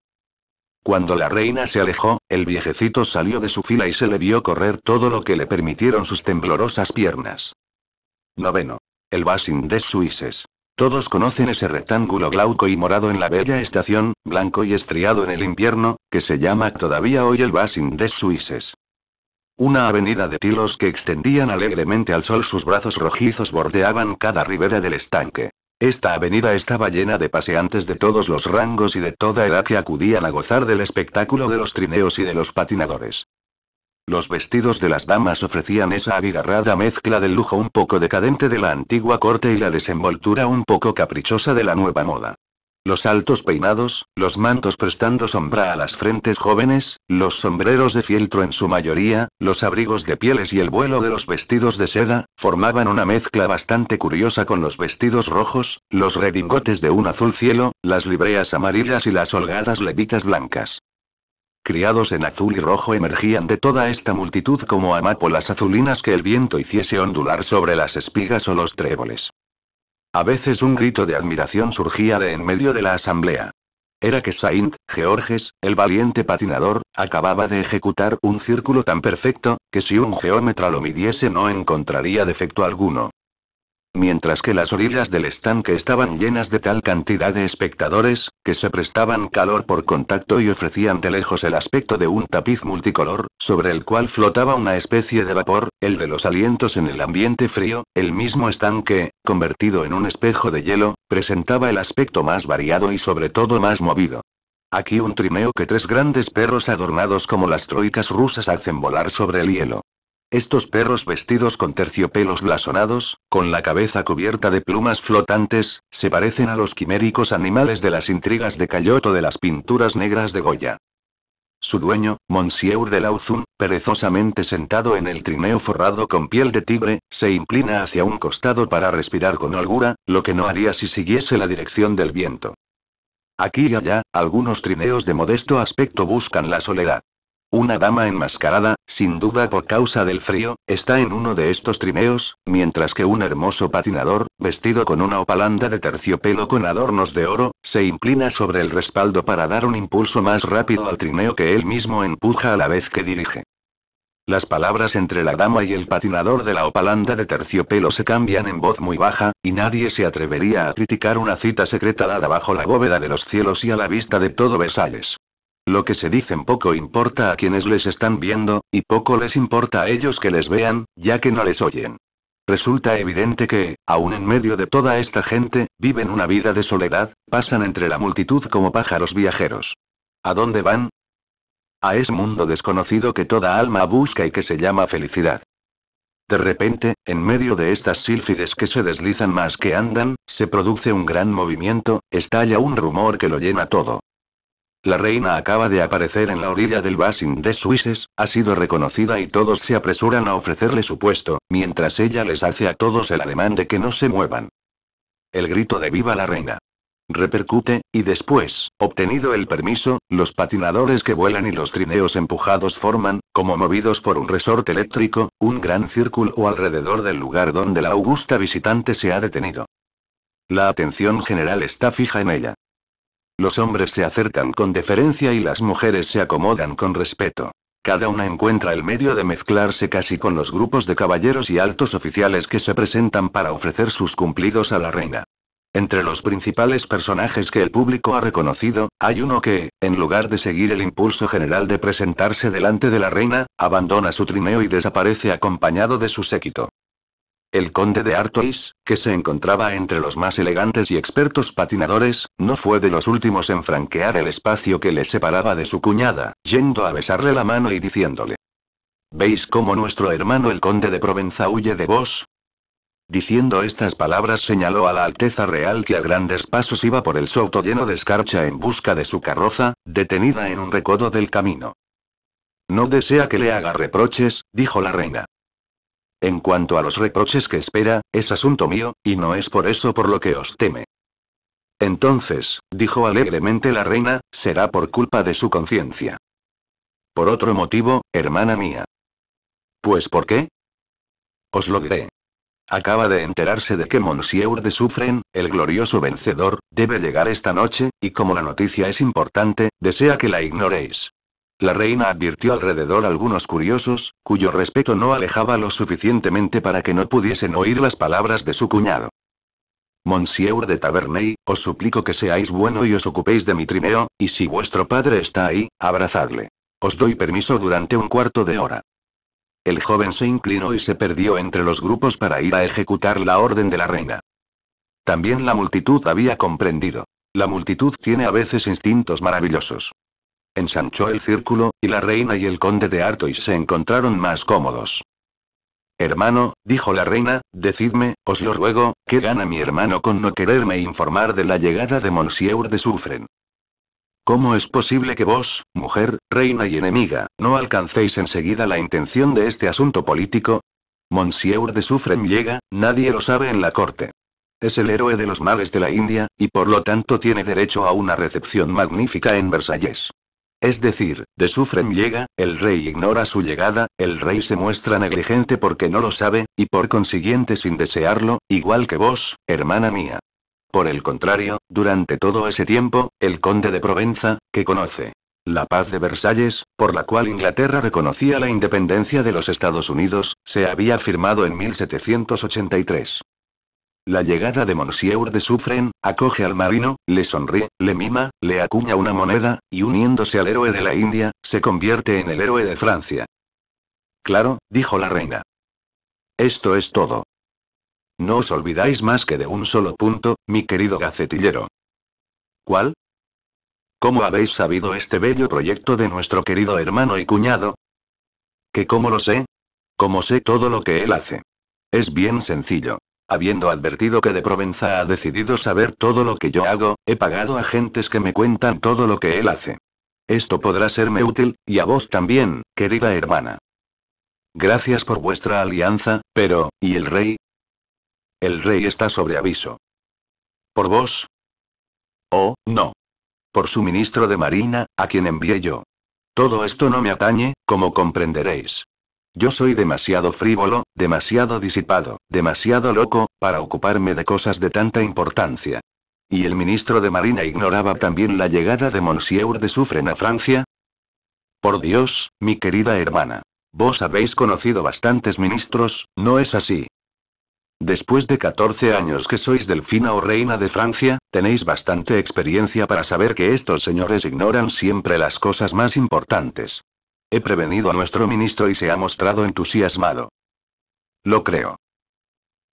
S1: Cuando la reina se alejó, el viejecito salió de su fila y se le vio correr todo lo que le permitieron sus temblorosas piernas. Noveno. El Basin des Suisses. Todos conocen ese rectángulo glauco y morado en la bella estación, blanco y estriado en el invierno, que se llama todavía hoy el Basin des Suisses. Una avenida de tilos que extendían alegremente al sol sus brazos rojizos bordeaban cada ribera del estanque. Esta avenida estaba llena de paseantes de todos los rangos y de toda edad que acudían a gozar del espectáculo de los trineos y de los patinadores. Los vestidos de las damas ofrecían esa abigarrada mezcla del lujo un poco decadente de la antigua corte y la desenvoltura un poco caprichosa de la nueva moda los altos peinados, los mantos prestando sombra a las frentes jóvenes, los sombreros de fieltro en su mayoría, los abrigos de pieles y el vuelo de los vestidos de seda, formaban una mezcla bastante curiosa con los vestidos rojos, los redingotes de un azul cielo, las libreas amarillas y las holgadas levitas blancas. Criados en azul y rojo emergían de toda esta multitud como amapolas azulinas que el viento hiciese ondular sobre las espigas o los tréboles. A veces un grito de admiración surgía de en medio de la asamblea. Era que Saint, Georges, el valiente patinador, acababa de ejecutar un círculo tan perfecto, que si un geómetra lo midiese no encontraría defecto alguno mientras que las orillas del estanque estaban llenas de tal cantidad de espectadores, que se prestaban calor por contacto y ofrecían de lejos el aspecto de un tapiz multicolor, sobre el cual flotaba una especie de vapor, el de los alientos en el ambiente frío, el mismo estanque, convertido en un espejo de hielo, presentaba el aspecto más variado y sobre todo más movido. Aquí un trimeo que tres grandes perros adornados como las troicas rusas hacen volar sobre el hielo. Estos perros vestidos con terciopelos blasonados, con la cabeza cubierta de plumas flotantes, se parecen a los quiméricos animales de las intrigas de Cayoto de las pinturas negras de Goya. Su dueño, Monsieur de Lauzun, perezosamente sentado en el trineo forrado con piel de tigre, se inclina hacia un costado para respirar con holgura, lo que no haría si siguiese la dirección del viento. Aquí y allá, algunos trineos de modesto aspecto buscan la soledad. Una dama enmascarada, sin duda por causa del frío, está en uno de estos trineos, mientras que un hermoso patinador, vestido con una opalanda de terciopelo con adornos de oro, se inclina sobre el respaldo para dar un impulso más rápido al trineo que él mismo empuja a la vez que dirige. Las palabras entre la dama y el patinador de la opalanda de terciopelo se cambian en voz muy baja, y nadie se atrevería a criticar una cita secreta dada bajo la bóveda de los cielos y a la vista de todo Vesalles. Lo que se dicen poco importa a quienes les están viendo, y poco les importa a ellos que les vean, ya que no les oyen. Resulta evidente que, aun en medio de toda esta gente, viven una vida de soledad, pasan entre la multitud como pájaros viajeros. ¿A dónde van? A ese mundo desconocido que toda alma busca y que se llama felicidad. De repente, en medio de estas sílfides que se deslizan más que andan, se produce un gran movimiento, estalla un rumor que lo llena todo. La reina acaba de aparecer en la orilla del Basin de Suises, ha sido reconocida y todos se apresuran a ofrecerle su puesto, mientras ella les hace a todos el ademán de que no se muevan. El grito de viva la reina. Repercute, y después, obtenido el permiso, los patinadores que vuelan y los trineos empujados forman, como movidos por un resorte eléctrico, un gran círculo alrededor del lugar donde la augusta visitante se ha detenido. La atención general está fija en ella. Los hombres se acercan con deferencia y las mujeres se acomodan con respeto. Cada una encuentra el medio de mezclarse casi con los grupos de caballeros y altos oficiales que se presentan para ofrecer sus cumplidos a la reina. Entre los principales personajes que el público ha reconocido, hay uno que, en lugar de seguir el impulso general de presentarse delante de la reina, abandona su trineo y desaparece acompañado de su séquito. El conde de Artois, que se encontraba entre los más elegantes y expertos patinadores, no fue de los últimos en franquear el espacio que le separaba de su cuñada, yendo a besarle la mano y diciéndole. ¿Veis cómo nuestro hermano el conde de Provenza huye de vos? Diciendo estas palabras señaló a la Alteza Real que a grandes pasos iba por el soto lleno de escarcha en busca de su carroza, detenida en un recodo del camino. No desea que le haga reproches, dijo la reina. En cuanto a los reproches que espera, es asunto mío, y no es por eso por lo que os teme. Entonces, dijo alegremente la reina, será por culpa de su conciencia. Por otro motivo, hermana mía. Pues ¿por qué? Os lo diré. Acaba de enterarse de que Monsieur de Suffren, el glorioso vencedor, debe llegar esta noche, y como la noticia es importante, desea que la ignoréis. La reina advirtió alrededor algunos curiosos, cuyo respeto no alejaba lo suficientemente para que no pudiesen oír las palabras de su cuñado. Monsieur de Taverney, os suplico que seáis bueno y os ocupéis de mi trineo, y si vuestro padre está ahí, abrazadle. Os doy permiso durante un cuarto de hora. El joven se inclinó y se perdió entre los grupos para ir a ejecutar la orden de la reina. También la multitud había comprendido. La multitud tiene a veces instintos maravillosos. Ensanchó el círculo, y la reina y el conde de Artois se encontraron más cómodos. Hermano, dijo la reina, decidme, os lo ruego, ¿qué gana mi hermano con no quererme informar de la llegada de Monsieur de Suffren? ¿Cómo es posible que vos, mujer, reina y enemiga, no alcancéis enseguida la intención de este asunto político? Monsieur de Suffren llega, nadie lo sabe en la corte. Es el héroe de los males de la India, y por lo tanto tiene derecho a una recepción magnífica en Versalles. Es decir, de Sufren llega, el rey ignora su llegada, el rey se muestra negligente porque no lo sabe, y por consiguiente sin desearlo, igual que vos, hermana mía. Por el contrario, durante todo ese tiempo, el conde de Provenza, que conoce la paz de Versalles, por la cual Inglaterra reconocía la independencia de los Estados Unidos, se había firmado en 1783. La llegada de Monsieur de Suffren, acoge al marino, le sonríe, le mima, le acuña una moneda, y uniéndose al héroe de la India, se convierte en el héroe de Francia. Claro, dijo la reina. Esto es todo. No os olvidáis más que de un solo punto, mi querido gacetillero. ¿Cuál? ¿Cómo habéis sabido este bello proyecto de nuestro querido hermano y cuñado? ¿Que cómo lo sé? Como sé todo lo que él hace. Es bien sencillo. Habiendo advertido que de Provenza ha decidido saber todo lo que yo hago, he pagado a gentes que me cuentan todo lo que él hace. Esto podrá serme útil, y a vos también, querida hermana. Gracias por vuestra alianza, pero, ¿y el rey? El rey está sobre aviso. ¿Por vos? Oh, no. Por su ministro de Marina, a quien envié yo. Todo esto no me atañe, como comprenderéis. Yo soy demasiado frívolo, demasiado disipado, demasiado loco, para ocuparme de cosas de tanta importancia. ¿Y el ministro de Marina ignoraba también la llegada de Monsieur de Suffren a Francia? Por Dios, mi querida hermana. Vos habéis conocido bastantes ministros, ¿no es así? Después de 14 años que sois delfina o reina de Francia, tenéis bastante experiencia para saber que estos señores ignoran siempre las cosas más importantes. He prevenido a nuestro ministro y se ha mostrado entusiasmado. Lo creo.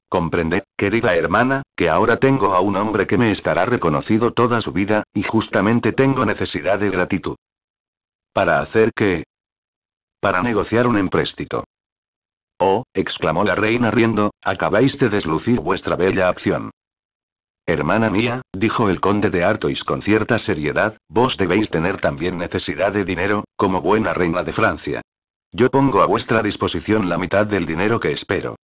S1: Comprended, querida hermana, que ahora tengo a un hombre que me estará reconocido toda su vida, y justamente tengo necesidad de gratitud. ¿Para hacer qué? Para negociar un empréstito. Oh, exclamó la reina riendo, acabáis de deslucir vuestra bella acción. Hermana mía, dijo el conde de Artois con cierta seriedad, vos debéis tener también necesidad de dinero, como buena reina de Francia. Yo pongo a vuestra disposición la mitad del dinero que espero.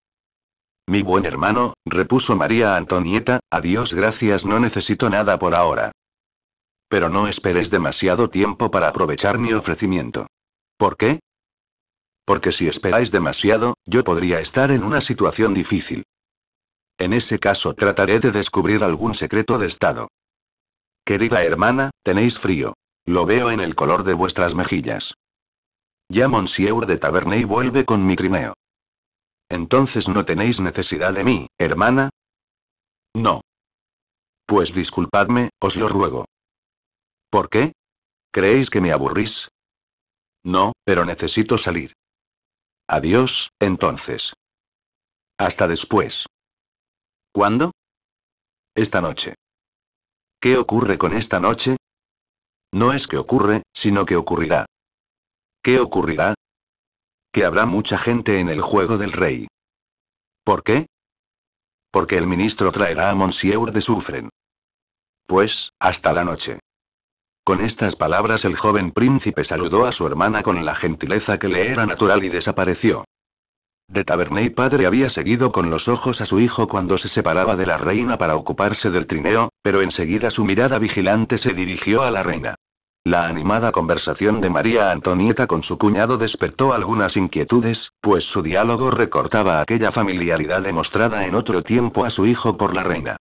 S1: Mi buen hermano, repuso María Antonieta, a Dios gracias no necesito nada por ahora. Pero no esperes demasiado tiempo para aprovechar mi ofrecimiento. ¿Por qué? Porque si esperáis demasiado, yo podría estar en una situación difícil. En ese caso trataré de descubrir algún secreto de Estado. Querida hermana, tenéis frío. Lo veo en el color de vuestras mejillas. Ya Monsieur de Taverney vuelve con mi trineo. Entonces no tenéis necesidad de mí, hermana. No. Pues disculpadme, os lo ruego. ¿Por qué? ¿Creéis que me aburrís? No, pero necesito salir. Adiós, entonces. Hasta después. ¿Cuándo? Esta noche. ¿Qué ocurre con esta noche? No es que ocurre, sino que ocurrirá. ¿Qué ocurrirá? Que habrá mucha gente en el juego del rey. ¿Por qué? Porque el ministro traerá a Monsieur de Suffren. Pues, hasta la noche. Con estas palabras el joven príncipe saludó a su hermana con la gentileza que le era natural y desapareció. De y padre había seguido con los ojos a su hijo cuando se separaba de la reina para ocuparse del trineo, pero enseguida su mirada vigilante se dirigió a la reina. La animada conversación de María Antonieta con su cuñado despertó algunas inquietudes, pues su diálogo recortaba aquella familiaridad demostrada en otro tiempo a su hijo por la reina.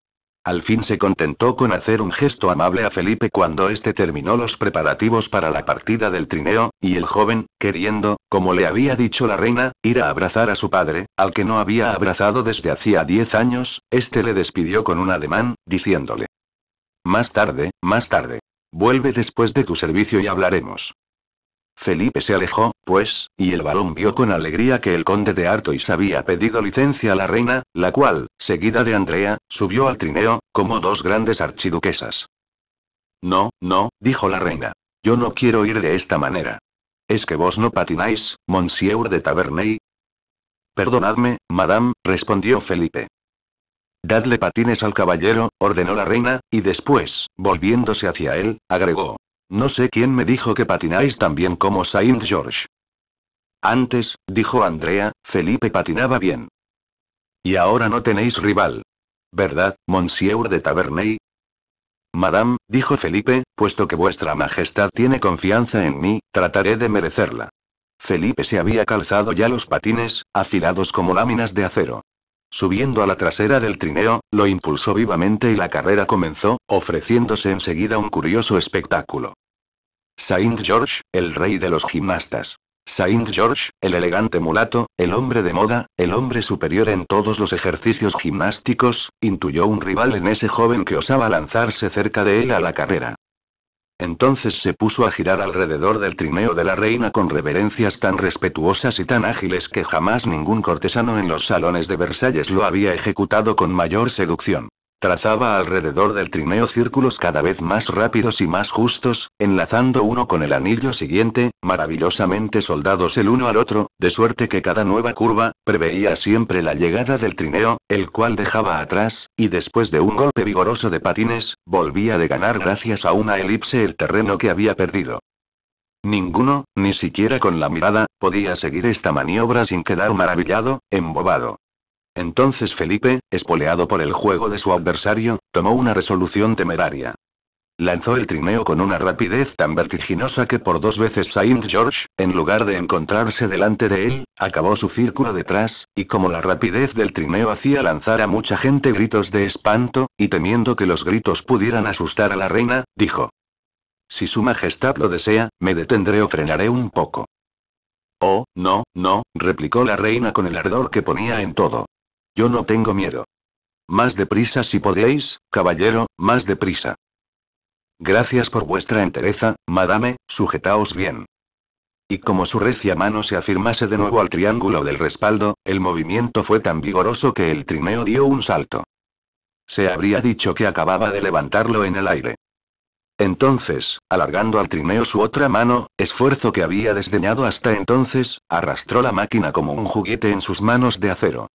S1: Al fin se contentó con hacer un gesto amable a Felipe cuando éste terminó los preparativos para la partida del trineo, y el joven, queriendo, como le había dicho la reina, ir a abrazar a su padre, al que no había abrazado desde hacía diez años, éste le despidió con un ademán, diciéndole. Más tarde, más tarde. Vuelve después de tu servicio y hablaremos. Felipe se alejó, pues, y el balón vio con alegría que el conde de Artois había pedido licencia a la reina, la cual, seguida de Andrea, subió al trineo, como dos grandes archiduquesas. No, no, dijo la reina. Yo no quiero ir de esta manera. ¿Es que vos no patináis, monsieur de Taverney? Perdonadme, madame, respondió Felipe. Dadle patines al caballero, ordenó la reina, y después, volviéndose hacia él, agregó, no sé quién me dijo que patináis tan bien como Saint George. Antes, dijo Andrea, Felipe patinaba bien. Y ahora no tenéis rival. ¿Verdad, Monsieur de Taverney? Madame, dijo Felipe, puesto que vuestra majestad tiene confianza en mí, trataré de merecerla. Felipe se había calzado ya los patines, afilados como láminas de acero. Subiendo a la trasera del trineo, lo impulsó vivamente y la carrera comenzó, ofreciéndose enseguida un curioso espectáculo. Saint George, el rey de los gimnastas. Saint George, el elegante mulato, el hombre de moda, el hombre superior en todos los ejercicios gimnásticos, intuyó un rival en ese joven que osaba lanzarse cerca de él a la carrera. Entonces se puso a girar alrededor del trineo de la reina con reverencias tan respetuosas y tan ágiles que jamás ningún cortesano en los salones de Versalles lo había ejecutado con mayor seducción. Trazaba alrededor del trineo círculos cada vez más rápidos y más justos, enlazando uno con el anillo siguiente, maravillosamente soldados el uno al otro, de suerte que cada nueva curva, preveía siempre la llegada del trineo, el cual dejaba atrás, y después de un golpe vigoroso de patines, volvía de ganar gracias a una elipse el terreno que había perdido. Ninguno, ni siquiera con la mirada, podía seguir esta maniobra sin quedar maravillado, embobado. Entonces Felipe, espoleado por el juego de su adversario, tomó una resolución temeraria. Lanzó el trineo con una rapidez tan vertiginosa que por dos veces Saint George, en lugar de encontrarse delante de él, acabó su círculo detrás, y como la rapidez del trineo hacía lanzar a mucha gente gritos de espanto, y temiendo que los gritos pudieran asustar a la reina, dijo. Si su majestad lo desea, me detendré o frenaré un poco. Oh, no, no, replicó la reina con el ardor que ponía en todo. Yo no tengo miedo. Más deprisa si podéis, caballero, más deprisa. Gracias por vuestra entereza, madame, sujetaos bien. Y como su recia mano se afirmase de nuevo al triángulo del respaldo, el movimiento fue tan vigoroso que el trineo dio un salto. Se habría dicho que acababa de levantarlo en el aire. Entonces, alargando al trineo su otra mano, esfuerzo que había desdeñado hasta entonces, arrastró la máquina como un juguete en sus manos de acero.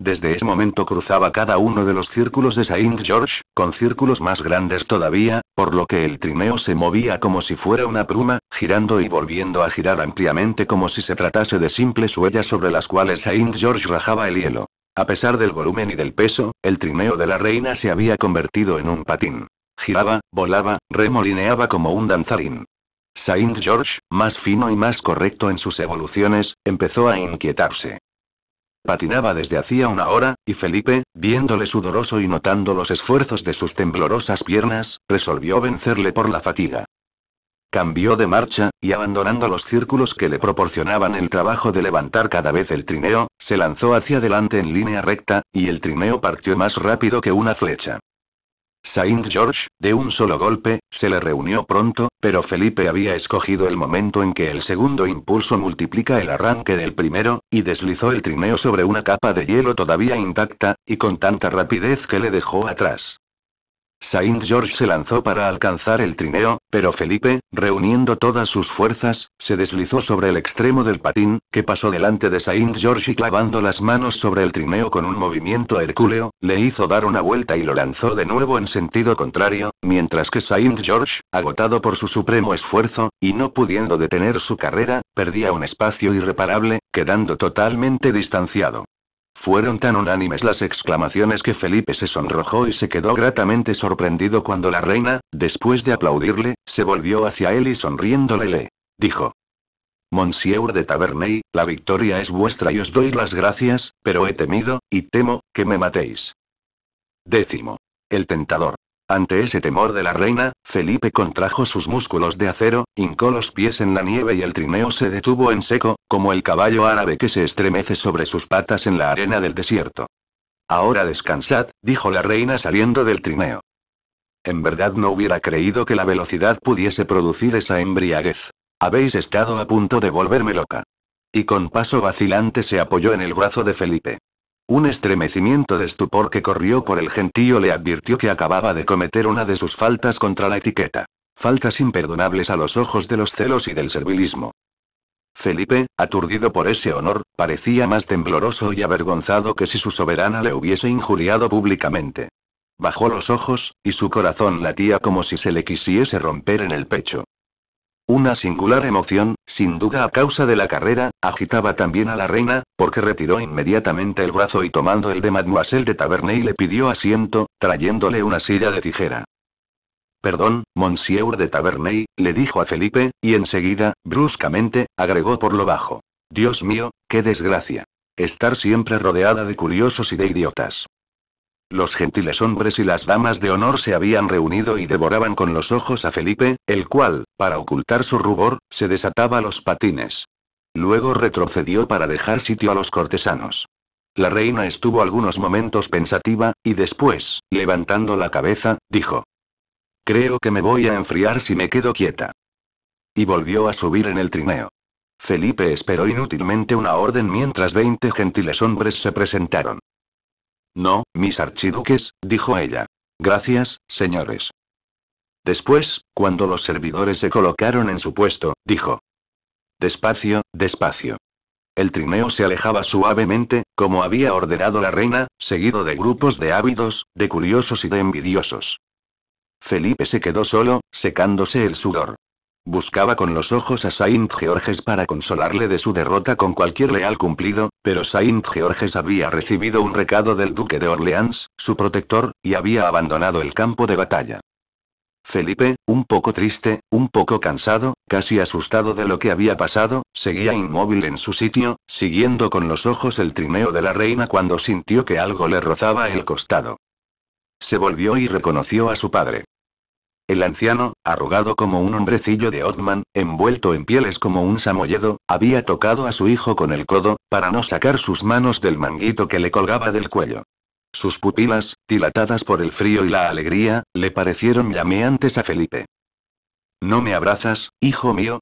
S1: Desde ese momento cruzaba cada uno de los círculos de Saint George, con círculos más grandes todavía, por lo que el trineo se movía como si fuera una pluma, girando y volviendo a girar ampliamente como si se tratase de simples huellas sobre las cuales Saint George rajaba el hielo. A pesar del volumen y del peso, el trineo de la reina se había convertido en un patín. Giraba, volaba, remolineaba como un danzarín. Saint George, más fino y más correcto en sus evoluciones, empezó a inquietarse. Patinaba desde hacía una hora, y Felipe, viéndole sudoroso y notando los esfuerzos de sus temblorosas piernas, resolvió vencerle por la fatiga. Cambió de marcha, y abandonando los círculos que le proporcionaban el trabajo de levantar cada vez el trineo, se lanzó hacia adelante en línea recta, y el trineo partió más rápido que una flecha. Saint George, de un solo golpe, se le reunió pronto, pero Felipe había escogido el momento en que el segundo impulso multiplica el arranque del primero, y deslizó el trineo sobre una capa de hielo todavía intacta, y con tanta rapidez que le dejó atrás. Saint George se lanzó para alcanzar el trineo, pero Felipe, reuniendo todas sus fuerzas, se deslizó sobre el extremo del patín, que pasó delante de Saint George y clavando las manos sobre el trineo con un movimiento hercúleo, le hizo dar una vuelta y lo lanzó de nuevo en sentido contrario, mientras que Saint George, agotado por su supremo esfuerzo, y no pudiendo detener su carrera, perdía un espacio irreparable, quedando totalmente distanciado. Fueron tan unánimes las exclamaciones que Felipe se sonrojó y se quedó gratamente sorprendido cuando la reina, después de aplaudirle, se volvió hacia él y sonriéndole le dijo. Monsieur de Taverney, la victoria es vuestra y os doy las gracias, pero he temido, y temo, que me matéis. Décimo. El tentador. Ante ese temor de la reina, Felipe contrajo sus músculos de acero, hincó los pies en la nieve y el trineo se detuvo en seco, como el caballo árabe que se estremece sobre sus patas en la arena del desierto. Ahora descansad, dijo la reina saliendo del trineo. En verdad no hubiera creído que la velocidad pudiese producir esa embriaguez. Habéis estado a punto de volverme loca. Y con paso vacilante se apoyó en el brazo de Felipe. Un estremecimiento de estupor que corrió por el gentío le advirtió que acababa de cometer una de sus faltas contra la etiqueta. Faltas imperdonables a los ojos de los celos y del servilismo. Felipe, aturdido por ese honor, parecía más tembloroso y avergonzado que si su soberana le hubiese injuriado públicamente. Bajó los ojos, y su corazón latía como si se le quisiese romper en el pecho. Una singular emoción, sin duda a causa de la carrera, agitaba también a la reina, porque retiró inmediatamente el brazo y tomando el de Mademoiselle de Taverney, le pidió asiento, trayéndole una silla de tijera. Perdón, Monsieur de Taverney, le dijo a Felipe, y enseguida, bruscamente, agregó por lo bajo. Dios mío, qué desgracia. Estar siempre rodeada de curiosos y de idiotas. Los gentiles hombres y las damas de honor se habían reunido y devoraban con los ojos a Felipe, el cual, para ocultar su rubor, se desataba los patines. Luego retrocedió para dejar sitio a los cortesanos. La reina estuvo algunos momentos pensativa, y después, levantando la cabeza, dijo. Creo que me voy a enfriar si me quedo quieta. Y volvió a subir en el trineo. Felipe esperó inútilmente una orden mientras veinte gentiles hombres se presentaron. No, mis archiduques, dijo ella. Gracias, señores. Después, cuando los servidores se colocaron en su puesto, dijo. Despacio, despacio. El trineo se alejaba suavemente, como había ordenado la reina, seguido de grupos de ávidos, de curiosos y de envidiosos. Felipe se quedó solo, secándose el sudor. Buscaba con los ojos a Saint Georges para consolarle de su derrota con cualquier leal cumplido, pero Saint Georges había recibido un recado del duque de Orleans, su protector, y había abandonado el campo de batalla. Felipe, un poco triste, un poco cansado, casi asustado de lo que había pasado, seguía inmóvil en su sitio, siguiendo con los ojos el trineo de la reina cuando sintió que algo le rozaba el costado. Se volvió y reconoció a su padre. El anciano, arrugado como un hombrecillo de Othman, envuelto en pieles como un samoyedo, había tocado a su hijo con el codo, para no sacar sus manos del manguito que le colgaba del cuello. Sus pupilas, dilatadas por el frío y la alegría, le parecieron llameantes a Felipe. No me abrazas, hijo mío,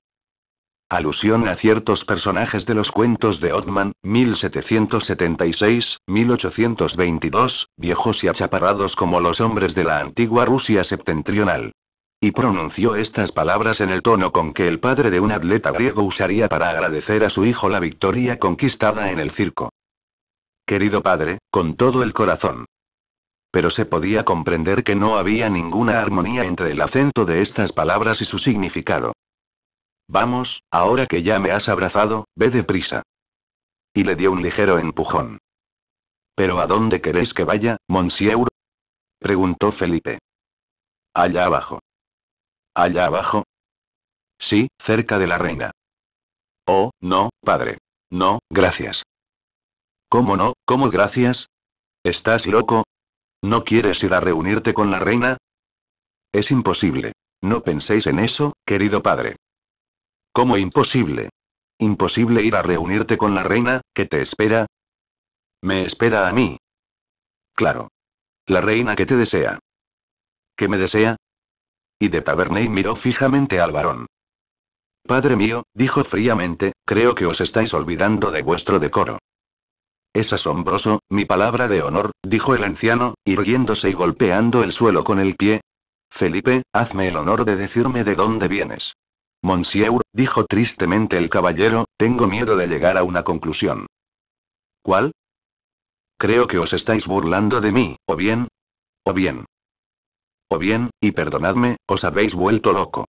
S1: Alusión a ciertos personajes de los cuentos de Othman, 1776-1822, viejos y achaparrados como los hombres de la antigua Rusia septentrional. Y pronunció estas palabras en el tono con que el padre de un atleta griego usaría para agradecer a su hijo la victoria conquistada en el circo. Querido padre, con todo el corazón. Pero se podía comprender que no había ninguna armonía entre el acento de estas palabras y su significado. Vamos, ahora que ya me has abrazado, ve deprisa. Y le dio un ligero empujón. ¿Pero a dónde queréis que vaya, monsieur? preguntó Felipe. Allá abajo. ¿Allá abajo? Sí, cerca de la reina. Oh, no, padre. No, gracias. ¿Cómo no? ¿Cómo gracias? ¿Estás loco? ¿No quieres ir a reunirte con la reina? Es imposible. No penséis en eso, querido padre. ¿Cómo imposible? ¿Imposible ir a reunirte con la reina, que te espera? Me espera a mí. Claro. La reina que te desea. ¿Qué me desea? Y de Taverney miró fijamente al varón. Padre mío, dijo fríamente, creo que os estáis olvidando de vuestro decoro. Es asombroso, mi palabra de honor, dijo el anciano, irguiéndose y golpeando el suelo con el pie. Felipe, hazme el honor de decirme de dónde vienes. Monsieur, dijo tristemente el caballero, tengo miedo de llegar a una conclusión. ¿Cuál? Creo que os estáis burlando de mí, o bien. O bien. O bien, y perdonadme, os habéis vuelto loco.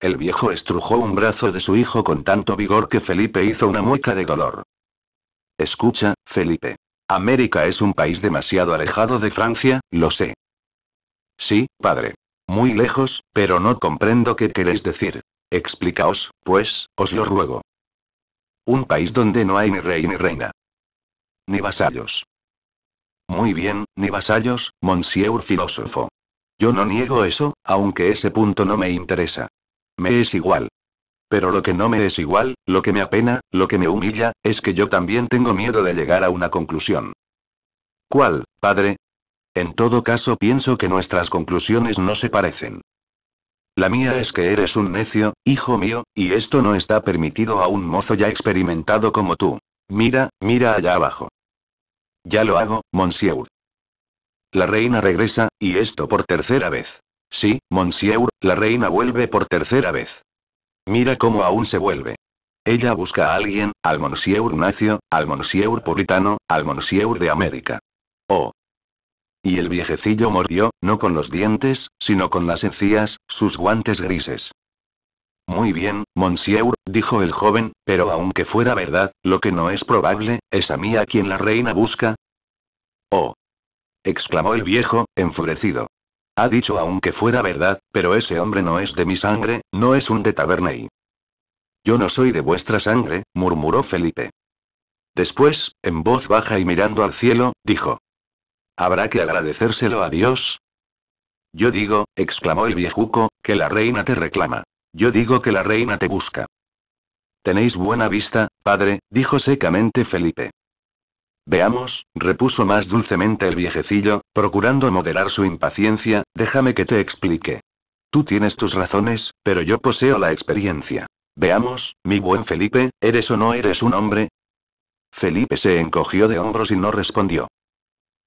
S1: El viejo estrujó un brazo de su hijo con tanto vigor que Felipe hizo una mueca de dolor. Escucha, Felipe. América es un país demasiado alejado de Francia, lo sé. Sí, padre. Muy lejos, pero no comprendo qué queréis decir. Explicaos, pues, os lo ruego. Un país donde no hay ni rey ni reina. Ni vasallos. Muy bien, ni vasallos, monsieur filósofo. Yo no niego eso, aunque ese punto no me interesa. Me es igual. Pero lo que no me es igual, lo que me apena, lo que me humilla, es que yo también tengo miedo de llegar a una conclusión. ¿Cuál, padre? En todo caso pienso que nuestras conclusiones no se parecen. La mía es que eres un necio, hijo mío, y esto no está permitido a un mozo ya experimentado como tú. Mira, mira allá abajo. Ya lo hago, monsieur. La reina regresa, y esto por tercera vez. Sí, monsieur, la reina vuelve por tercera vez. Mira cómo aún se vuelve. Ella busca a alguien, al monsieur nacio, al monsieur puritano, al monsieur de América. Oh, y el viejecillo mordió, no con los dientes, sino con las encías, sus guantes grises. Muy bien, Monsieur, dijo el joven, pero aunque fuera verdad, lo que no es probable, ¿es a mí a quien la reina busca? Oh. exclamó el viejo, enfurecido. Ha dicho aunque fuera verdad, pero ese hombre no es de mi sangre, no es un de Tabernay. Yo no soy de vuestra sangre, murmuró Felipe. Después, en voz baja y mirando al cielo, dijo. Habrá que agradecérselo a Dios. Yo digo, exclamó el viejuco, que la reina te reclama. Yo digo que la reina te busca. Tenéis buena vista, padre, dijo secamente Felipe. Veamos, repuso más dulcemente el viejecillo, procurando moderar su impaciencia, déjame que te explique. Tú tienes tus razones, pero yo poseo la experiencia. Veamos, mi buen Felipe, ¿eres o no eres un hombre? Felipe se encogió de hombros y no respondió.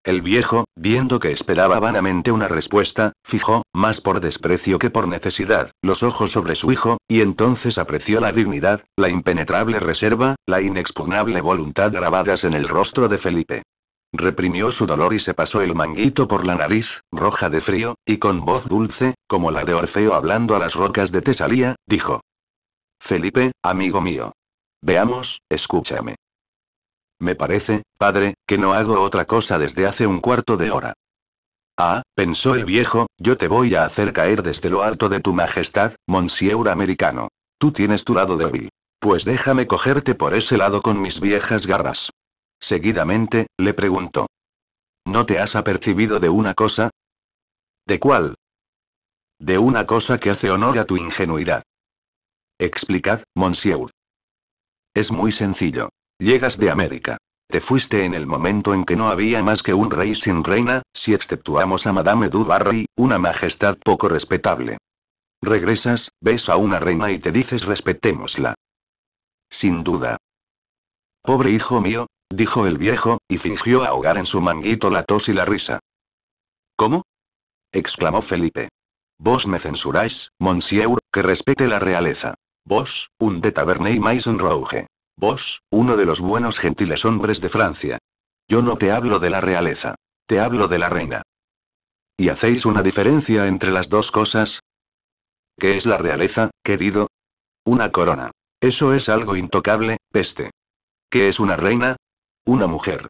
S1: El viejo, viendo que esperaba vanamente una respuesta, fijó, más por desprecio que por necesidad, los ojos sobre su hijo, y entonces apreció la dignidad, la impenetrable reserva, la inexpugnable voluntad grabadas en el rostro de Felipe. Reprimió su dolor y se pasó el manguito por la nariz, roja de frío, y con voz dulce, como la de Orfeo hablando a las rocas de Tesalía, dijo. Felipe, amigo mío. Veamos, escúchame. Me parece, padre, que no hago otra cosa desde hace un cuarto de hora. Ah, pensó el viejo, yo te voy a hacer caer desde lo alto de tu majestad, monsieur americano. Tú tienes tu lado débil. Pues déjame cogerte por ese lado con mis viejas garras. Seguidamente, le preguntó. ¿No te has apercibido de una cosa? ¿De cuál? De una cosa que hace honor a tu ingenuidad. Explicad, monsieur. Es muy sencillo. Llegas de América. Te fuiste en el momento en que no había más que un rey sin reina, si exceptuamos a Madame du Barry, una majestad poco respetable. Regresas, ves a una reina y te dices respetémosla. Sin duda. Pobre hijo mío, dijo el viejo, y fingió ahogar en su manguito la tos y la risa. ¿Cómo? exclamó Felipe. Vos me censuráis, monsieur, que respete la realeza. Vos, un de Tabernet Maison Rouge. Vos, uno de los buenos gentiles hombres de Francia. Yo no te hablo de la realeza. Te hablo de la reina. ¿Y hacéis una diferencia entre las dos cosas? ¿Qué es la realeza, querido? Una corona. Eso es algo intocable, peste. ¿Qué es una reina? Una mujer.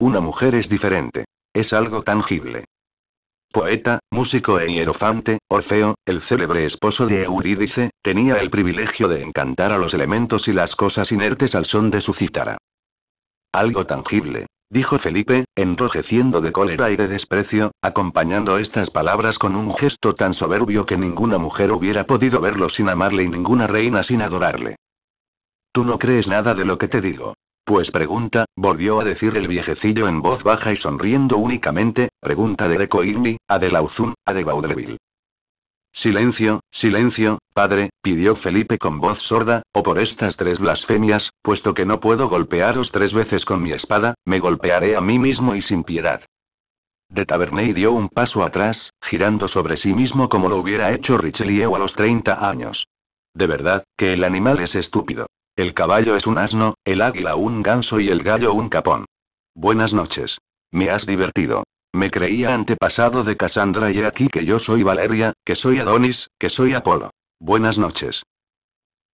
S1: Una mujer es diferente. Es algo tangible poeta, músico e hierofante, Orfeo, el célebre esposo de Eurídice, tenía el privilegio de encantar a los elementos y las cosas inertes al son de su cítara. Algo tangible, dijo Felipe, enrojeciendo de cólera y de desprecio, acompañando estas palabras con un gesto tan soberbio que ninguna mujer hubiera podido verlo sin amarle y ninguna reina sin adorarle. Tú no crees nada de lo que te digo. Pues pregunta, volvió a decir el viejecillo en voz baja y sonriendo únicamente, pregunta de Decoigny, a de Lauzun, a de Baudreville. Silencio, silencio, padre, pidió Felipe con voz sorda, o por estas tres blasfemias, puesto que no puedo golpearos tres veces con mi espada, me golpearé a mí mismo y sin piedad. De Tabernay dio un paso atrás, girando sobre sí mismo como lo hubiera hecho Richelieu a los 30 años. De verdad, que el animal es estúpido. El caballo es un asno, el águila un ganso y el gallo un capón. Buenas noches. Me has divertido. Me creía antepasado de Cassandra y aquí que yo soy Valeria, que soy Adonis, que soy Apolo. Buenas noches.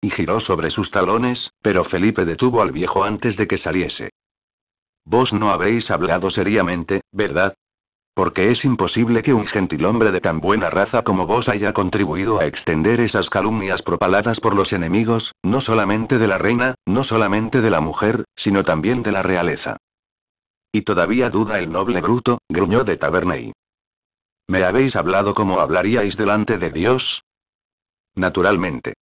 S1: Y giró sobre sus talones, pero Felipe detuvo al viejo antes de que saliese. Vos no habéis hablado seriamente, ¿verdad? porque es imposible que un gentilhombre de tan buena raza como vos haya contribuido a extender esas calumnias propaladas por los enemigos, no solamente de la reina, no solamente de la mujer, sino también de la realeza. Y todavía duda el noble bruto, gruñó de Taverney. ¿Me habéis hablado como hablaríais delante de Dios? Naturalmente.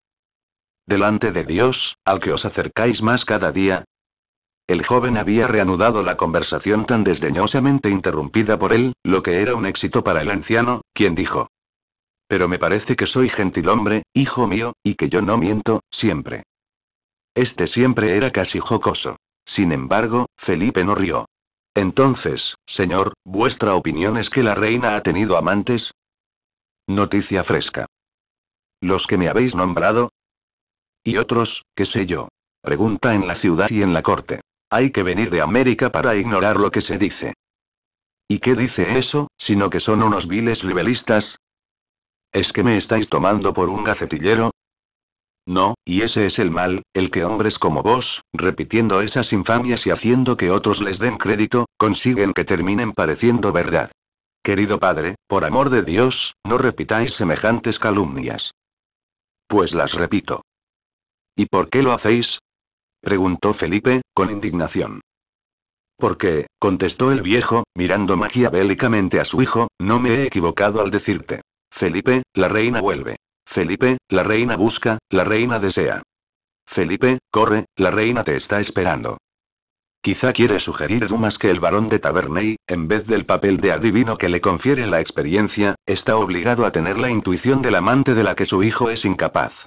S1: Delante de Dios, al que os acercáis más cada día, el joven había reanudado la conversación tan desdeñosamente interrumpida por él, lo que era un éxito para el anciano, quien dijo. Pero me parece que soy gentil hombre, hijo mío, y que yo no miento, siempre. Este siempre era casi jocoso. Sin embargo, Felipe no rió. Entonces, señor, ¿vuestra opinión es que la reina ha tenido amantes? Noticia fresca. Los que me habéis nombrado. Y otros, qué sé yo. Pregunta en la ciudad y en la corte. Hay que venir de América para ignorar lo que se dice. ¿Y qué dice eso, sino que son unos viles libelistas? ¿Es que me estáis tomando por un gacetillero? No, y ese es el mal, el que hombres como vos, repitiendo esas infamias y haciendo que otros les den crédito, consiguen que terminen pareciendo verdad. Querido padre, por amor de Dios, no repitáis semejantes calumnias. Pues las repito. ¿Y por qué lo hacéis? preguntó Felipe, con indignación. ¿Por qué?, contestó el viejo, mirando maquiavélicamente a su hijo, no me he equivocado al decirte. Felipe, la reina vuelve. Felipe, la reina busca, la reina desea. Felipe, corre, la reina te está esperando. Quizá quiere sugerir Dumas que el barón de Taverney, en vez del papel de adivino que le confiere la experiencia, está obligado a tener la intuición del amante de la que su hijo es incapaz.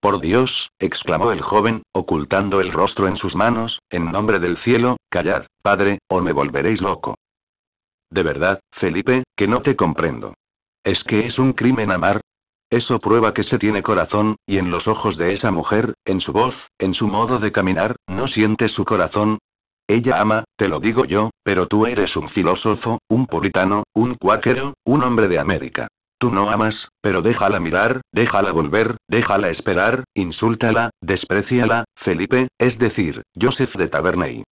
S1: Por Dios, exclamó el joven, ocultando el rostro en sus manos, en nombre del cielo, callad, padre, o me volveréis loco. De verdad, Felipe, que no te comprendo. ¿Es que es un crimen amar? Eso prueba que se tiene corazón, y en los ojos de esa mujer, en su voz, en su modo de caminar, ¿no sientes su corazón? Ella ama, te lo digo yo, pero tú eres un filósofo, un puritano, un cuáquero, un hombre de América. Tú no amas, pero déjala mirar, déjala volver, déjala esperar, insúltala, despreciala, Felipe, es decir, Joseph de Taverney.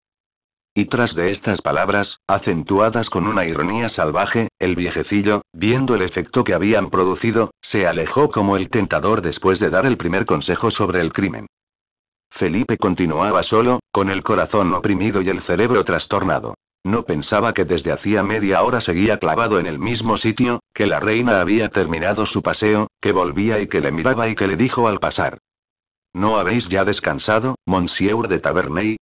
S1: Y tras de estas palabras, acentuadas con una ironía salvaje, el viejecillo, viendo el efecto que habían producido, se alejó como el tentador después de dar el primer consejo sobre el crimen. Felipe continuaba solo, con el corazón oprimido y el cerebro trastornado. No pensaba que desde hacía media hora seguía clavado en el mismo sitio, que la reina había terminado su paseo, que volvía y que le miraba y que le dijo al pasar. ¿No habéis ya descansado, monsieur de Taverney?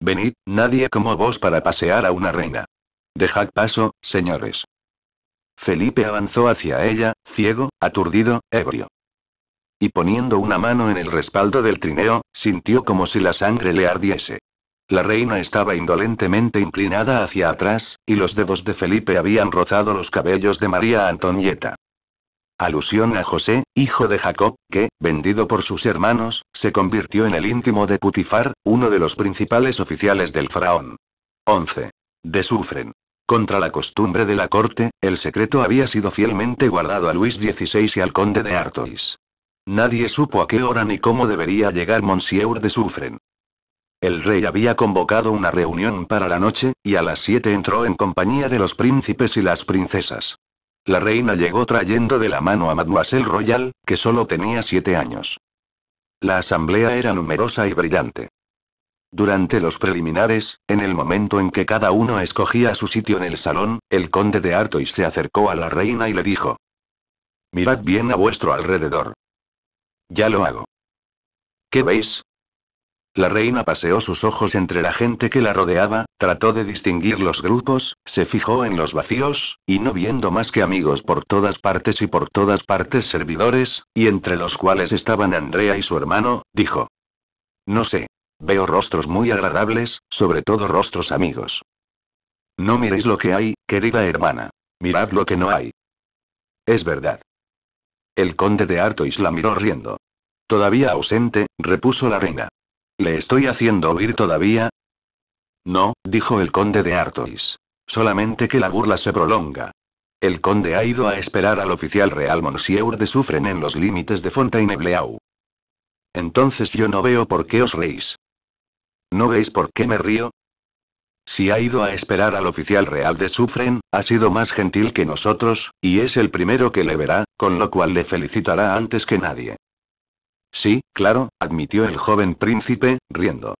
S1: Venid, nadie como vos para pasear a una reina. Dejad paso, señores. Felipe avanzó hacia ella, ciego, aturdido, ebrio. Y poniendo una mano en el respaldo del trineo, sintió como si la sangre le ardiese. La reina estaba indolentemente inclinada hacia atrás, y los dedos de Felipe habían rozado los cabellos de María Antonieta. Alusión a José, hijo de Jacob, que, vendido por sus hermanos, se convirtió en el íntimo de Putifar, uno de los principales oficiales del faraón. 11. De Sufren. Contra la costumbre de la corte, el secreto había sido fielmente guardado a Luis XVI y al conde de Artois. Nadie supo a qué hora ni cómo debería llegar Monsieur de Sufren. El rey había convocado una reunión para la noche, y a las siete entró en compañía de los príncipes y las princesas. La reina llegó trayendo de la mano a Mademoiselle Royal, que solo tenía siete años. La asamblea era numerosa y brillante. Durante los preliminares, en el momento en que cada uno escogía su sitio en el salón, el conde de Artois se acercó a la reina y le dijo: Mirad bien a vuestro alrededor. Ya lo hago. ¿Qué veis? La reina paseó sus ojos entre la gente que la rodeaba, trató de distinguir los grupos, se fijó en los vacíos, y no viendo más que amigos por todas partes y por todas partes servidores, y entre los cuales estaban Andrea y su hermano, dijo. No sé. Veo rostros muy agradables, sobre todo rostros amigos. No miréis lo que hay, querida hermana. Mirad lo que no hay. Es verdad. El conde de Artois la miró riendo. Todavía ausente, repuso la reina. ¿Le estoy haciendo oír todavía? No, dijo el conde de Artois. Solamente que la burla se prolonga. El conde ha ido a esperar al oficial real Monsieur de Sufren en los límites de Fontainebleau. Entonces yo no veo por qué os reís. ¿No veis por qué me río? Si ha ido a esperar al oficial real de Sufren, ha sido más gentil que nosotros, y es el primero que le verá, con lo cual le felicitará antes que nadie. Sí, claro, admitió el joven príncipe, riendo.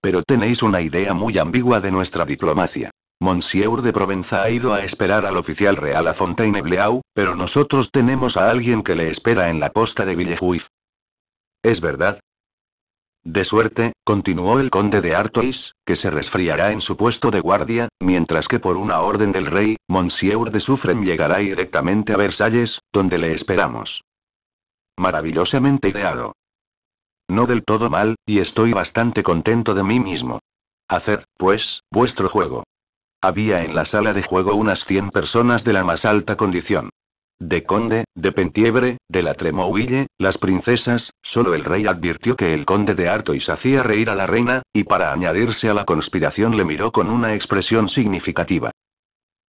S1: Pero tenéis una idea muy ambigua de nuestra diplomacia. Monsieur de Provenza ha ido a esperar al oficial real a Fontainebleau, pero nosotros tenemos a alguien que le espera en la posta de Villejuif. ¿Es verdad? De suerte, continuó el conde de Artois, que se resfriará en su puesto de guardia, mientras que por una orden del rey, Monsieur de Suffren llegará directamente a Versalles, donde le esperamos. Maravillosamente ideado. No del todo mal, y estoy bastante contento de mí mismo. Hacer, pues, vuestro juego. Había en la sala de juego unas 100 personas de la más alta condición. De Conde, de Pentiebre, de la Tremouille, las princesas, solo el rey advirtió que el conde de Artois hacía reír a la reina, y para añadirse a la conspiración le miró con una expresión significativa.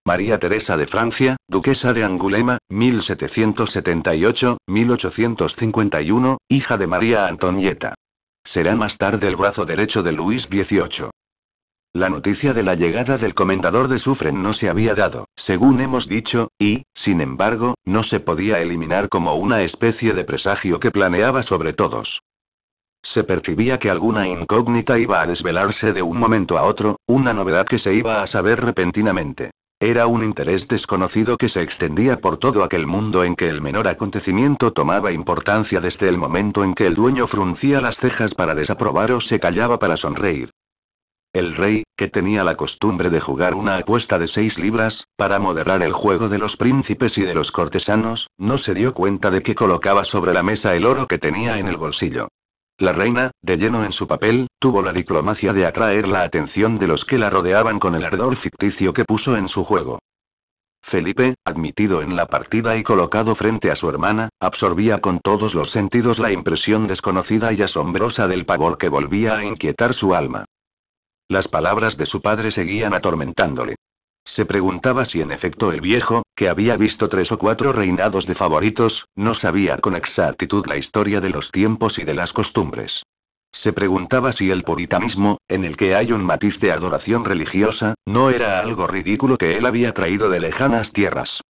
S1: María Teresa de Francia, duquesa de Angulema, 1778-1851, hija de María Antonieta. Será más tarde el brazo derecho de Luis XVIII. La noticia de la llegada del comendador de Sufren no se había dado, según hemos dicho, y, sin embargo, no se podía eliminar como una especie de presagio que planeaba sobre todos. Se percibía que alguna incógnita iba a desvelarse de un momento a otro, una novedad que se iba a saber repentinamente. Era un interés desconocido que se extendía por todo aquel mundo en que el menor acontecimiento tomaba importancia desde el momento en que el dueño fruncía las cejas para desaprobar o se callaba para sonreír. El rey, que tenía la costumbre de jugar una apuesta de seis libras, para moderar el juego de los príncipes y de los cortesanos, no se dio cuenta de que colocaba sobre la mesa el oro que tenía en el bolsillo. La reina, de lleno en su papel, tuvo la diplomacia de atraer la atención de los que la rodeaban con el ardor ficticio que puso en su juego. Felipe, admitido en la partida y colocado frente a su hermana, absorbía con todos los sentidos la impresión desconocida y asombrosa del pavor que volvía a inquietar su alma. Las palabras de su padre seguían atormentándole. Se preguntaba si en efecto el viejo, que había visto tres o cuatro reinados de favoritos, no sabía con exactitud la historia de los tiempos y de las costumbres. Se preguntaba si el puritanismo, en el que hay un matiz de adoración religiosa, no era algo ridículo que él había traído de lejanas tierras.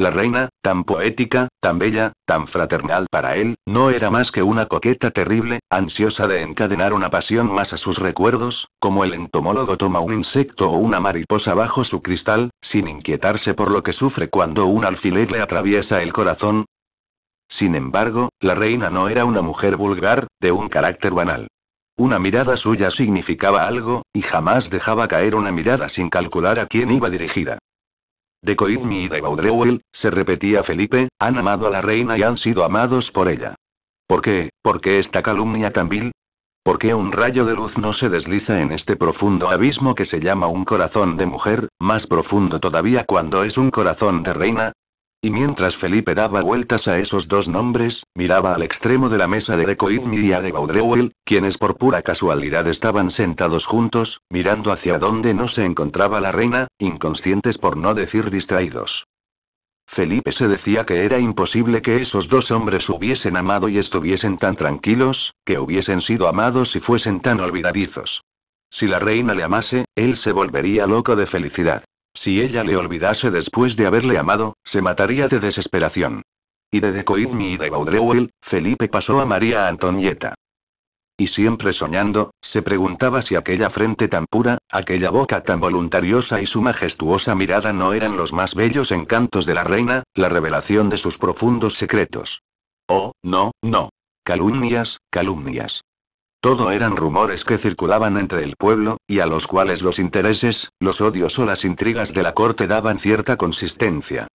S1: La reina, tan poética, tan bella, tan fraternal para él, no era más que una coqueta terrible, ansiosa de encadenar una pasión más a sus recuerdos, como el entomólogo toma un insecto o una mariposa bajo su cristal, sin inquietarse por lo que sufre cuando un alfiler le atraviesa el corazón. Sin embargo, la reina no era una mujer vulgar, de un carácter banal. Una mirada suya significaba algo, y jamás dejaba caer una mirada sin calcular a quién iba dirigida. De Coigny y de Baudreuil, se repetía Felipe, han amado a la reina y han sido amados por ella. ¿Por qué? ¿Por qué esta calumnia tan vil? ¿Por qué un rayo de luz no se desliza en este profundo abismo que se llama un corazón de mujer, más profundo todavía cuando es un corazón de reina? Y mientras Felipe daba vueltas a esos dos nombres, miraba al extremo de la mesa de Decoidmi y a de Baudreuil, quienes por pura casualidad estaban sentados juntos, mirando hacia donde no se encontraba la reina, inconscientes por no decir distraídos. Felipe se decía que era imposible que esos dos hombres hubiesen amado y estuviesen tan tranquilos, que hubiesen sido amados y fuesen tan olvidadizos. Si la reina le amase, él se volvería loco de felicidad. Si ella le olvidase después de haberle amado, se mataría de desesperación. Y de Decoidmi y de Baudreuil, Felipe pasó a María Antonieta. Y siempre soñando, se preguntaba si aquella frente tan pura, aquella boca tan voluntariosa y su majestuosa mirada no eran los más bellos encantos de la reina, la revelación de sus profundos secretos. Oh, no, no. Calumnias, calumnias. Todo eran rumores que circulaban entre el pueblo, y a los cuales los intereses, los odios o las intrigas de la corte daban cierta consistencia.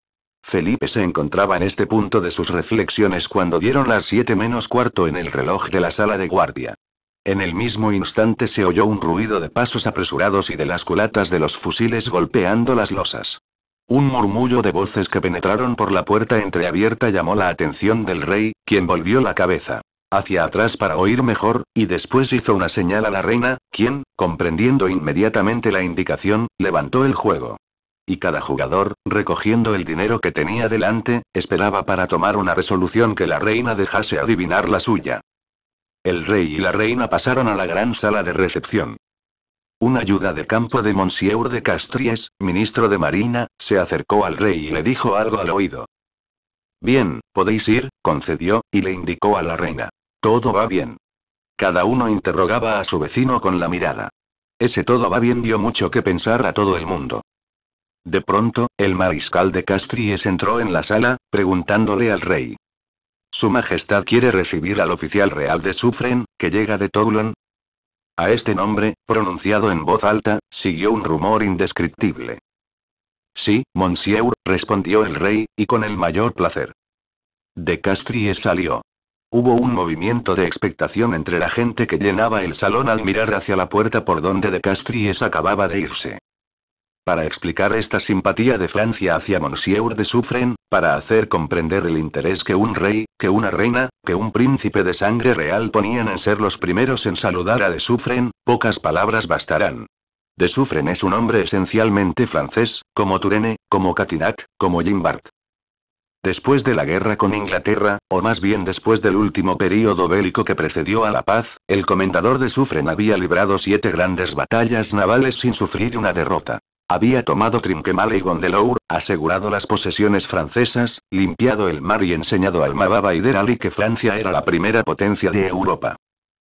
S1: Felipe se encontraba en este punto de sus reflexiones cuando dieron las siete menos cuarto en el reloj de la sala de guardia. En el mismo instante se oyó un ruido de pasos apresurados y de las culatas de los fusiles golpeando las losas. Un murmullo de voces que penetraron por la puerta entreabierta llamó la atención del rey, quien volvió la cabeza hacia atrás para oír mejor, y después hizo una señal a la reina, quien, comprendiendo inmediatamente la indicación, levantó el juego. Y cada jugador, recogiendo el dinero que tenía delante, esperaba para tomar una resolución que la reina dejase adivinar la suya. El rey y la reina pasaron a la gran sala de recepción. Una ayuda de campo de Monsieur de Castries, ministro de Marina, se acercó al rey y le dijo algo al oído. Bien, podéis ir, concedió, y le indicó a la reina. Todo va bien. Cada uno interrogaba a su vecino con la mirada. Ese todo va bien dio mucho que pensar a todo el mundo. De pronto, el mariscal de Castries entró en la sala, preguntándole al rey. Su Majestad quiere recibir al oficial real de Sufren, que llega de Toulon. A este nombre, pronunciado en voz alta, siguió un rumor indescriptible. Sí, Monsieur, respondió el rey, y con el mayor placer. De Castries salió. Hubo un movimiento de expectación entre la gente que llenaba el salón al mirar hacia la puerta por donde De Castries acababa de irse. Para explicar esta simpatía de Francia hacia Monsieur de Suffren, para hacer comprender el interés que un rey, que una reina, que un príncipe de sangre real ponían en ser los primeros en saludar a de Suffren, pocas palabras bastarán. De Suffren es un hombre esencialmente francés, como Turenne, como Catinat, como Gimbart. Después de la guerra con Inglaterra, o más bien después del último período bélico que precedió a la paz, el comendador de Sufren había librado siete grandes batallas navales sin sufrir una derrota. Había tomado Trinquemale y Gondelour, asegurado las posesiones francesas, limpiado el mar y enseñado al Mababa y Derali que Francia era la primera potencia de Europa.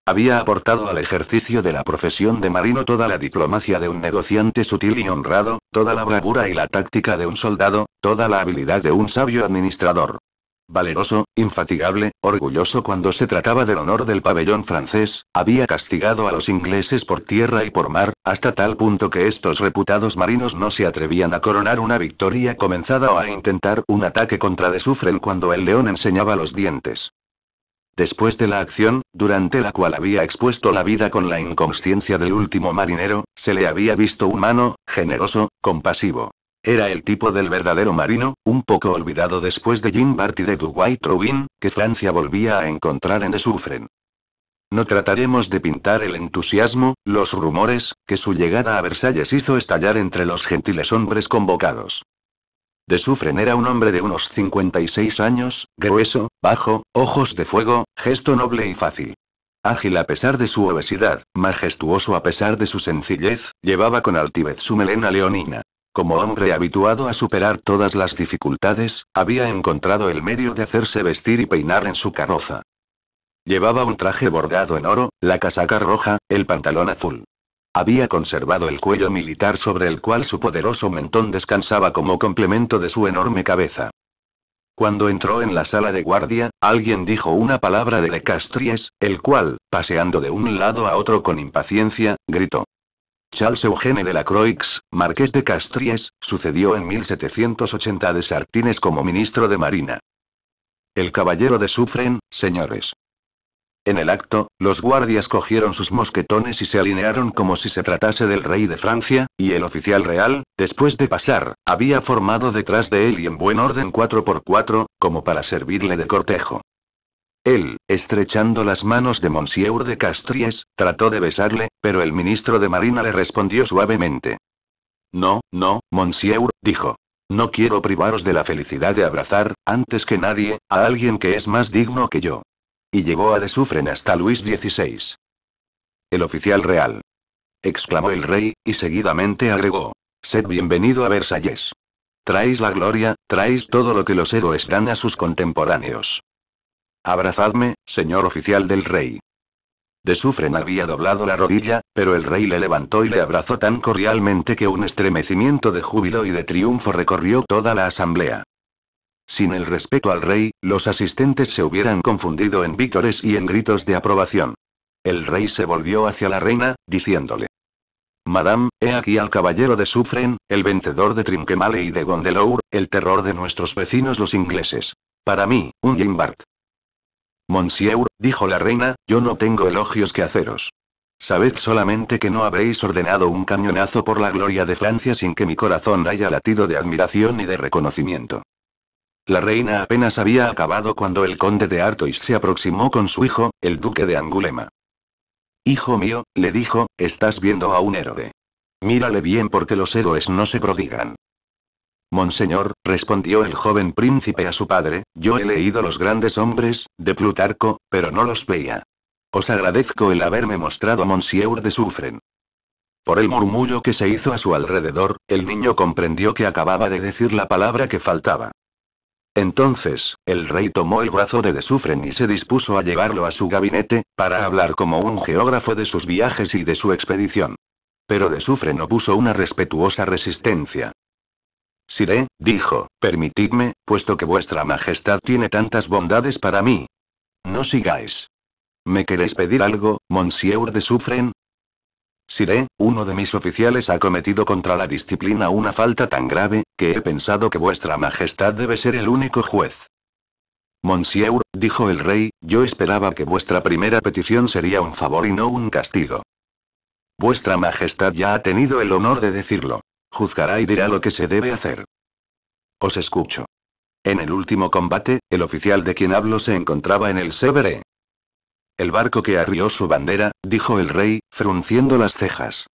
S1: Había aportado al ejercicio de la profesión de marino toda la diplomacia de un negociante sutil y honrado, toda la bravura y la táctica de un soldado, toda la habilidad de un sabio administrador. Valeroso, infatigable, orgulloso cuando se trataba del honor del pabellón francés, había castigado a los ingleses por tierra y por mar, hasta tal punto que estos reputados marinos no se atrevían a coronar una victoria comenzada o a intentar un ataque contra de Sufren cuando el león enseñaba los dientes. Después de la acción, durante la cual había expuesto la vida con la inconsciencia del último marinero, se le había visto humano, generoso, compasivo. Era el tipo del verdadero marino, un poco olvidado después de Jean Barty de Dwight trubin que Francia volvía a encontrar en Desufren. No trataremos de pintar el entusiasmo, los rumores, que su llegada a Versalles hizo estallar entre los gentiles hombres convocados. De Sufren era un hombre de unos 56 años, grueso, bajo, ojos de fuego, gesto noble y fácil. Ágil a pesar de su obesidad, majestuoso a pesar de su sencillez, llevaba con altivez su melena leonina. Como hombre habituado a superar todas las dificultades, había encontrado el medio de hacerse vestir y peinar en su carroza. Llevaba un traje bordado en oro, la casaca roja, el pantalón azul. Había conservado el cuello militar sobre el cual su poderoso mentón descansaba como complemento de su enorme cabeza. Cuando entró en la sala de guardia, alguien dijo una palabra de Castries, el cual, paseando de un lado a otro con impaciencia, gritó. Charles Eugene de la Croix, marqués de Castries, sucedió en 1780 de Sartines como ministro de Marina. El caballero de Sufren, señores. En el acto, los guardias cogieron sus mosquetones y se alinearon como si se tratase del rey de Francia, y el oficial real, después de pasar, había formado detrás de él y en buen orden cuatro por cuatro, como para servirle de cortejo. Él, estrechando las manos de Monsieur de Castries, trató de besarle, pero el ministro de Marina le respondió suavemente. No, no, Monsieur, dijo. No quiero privaros de la felicidad de abrazar, antes que nadie, a alguien que es más digno que yo y llevó a Desufren hasta Luis XVI. El oficial real. exclamó el rey, y seguidamente agregó. Sed bienvenido a Versalles. Traéis la gloria, traéis todo lo que los héroes dan a sus contemporáneos. Abrazadme, señor oficial del rey. De Sufren había doblado la rodilla, pero el rey le levantó y le abrazó tan cordialmente que un estremecimiento de júbilo y de triunfo recorrió toda la asamblea. Sin el respeto al rey, los asistentes se hubieran confundido en vítores y en gritos de aprobación. El rey se volvió hacia la reina, diciéndole. Madame, he aquí al caballero de Sufren, el vencedor de Trinquemale y de Gondelour, el terror de nuestros vecinos los ingleses. Para mí, un Gimbart. Monsieur, dijo la reina, yo no tengo elogios que haceros. Sabed solamente que no habréis ordenado un cañonazo por la gloria de Francia sin que mi corazón haya latido de admiración y de reconocimiento. La reina apenas había acabado cuando el conde de Artois se aproximó con su hijo, el duque de Angulema. Hijo mío, le dijo, estás viendo a un héroe. Mírale bien porque los héroes no se prodigan. Monseñor, respondió el joven príncipe a su padre, yo he leído los grandes hombres, de Plutarco, pero no los veía. Os agradezco el haberme mostrado a Monsieur de Sufren. Por el murmullo que se hizo a su alrededor, el niño comprendió que acababa de decir la palabra que faltaba. Entonces, el rey tomó el brazo de Desufren y se dispuso a llevarlo a su gabinete, para hablar como un geógrafo de sus viajes y de su expedición. Pero Desufren opuso una respetuosa resistencia. Siré, dijo, permitidme, puesto que vuestra majestad tiene tantas bondades para mí. No sigáis. ¿Me queréis pedir algo, Monsieur de Sufren? Siré, uno de mis oficiales ha cometido contra la disciplina una falta tan grave, que he pensado que vuestra majestad debe ser el único juez. Monsieur, dijo el rey, yo esperaba que vuestra primera petición sería un favor y no un castigo. Vuestra Majestad ya ha tenido el honor de decirlo. Juzgará y dirá lo que se debe hacer. Os escucho. En el último combate, el oficial de quien hablo se encontraba en el Severé. El barco que arrió su bandera, dijo el rey, frunciendo las cejas.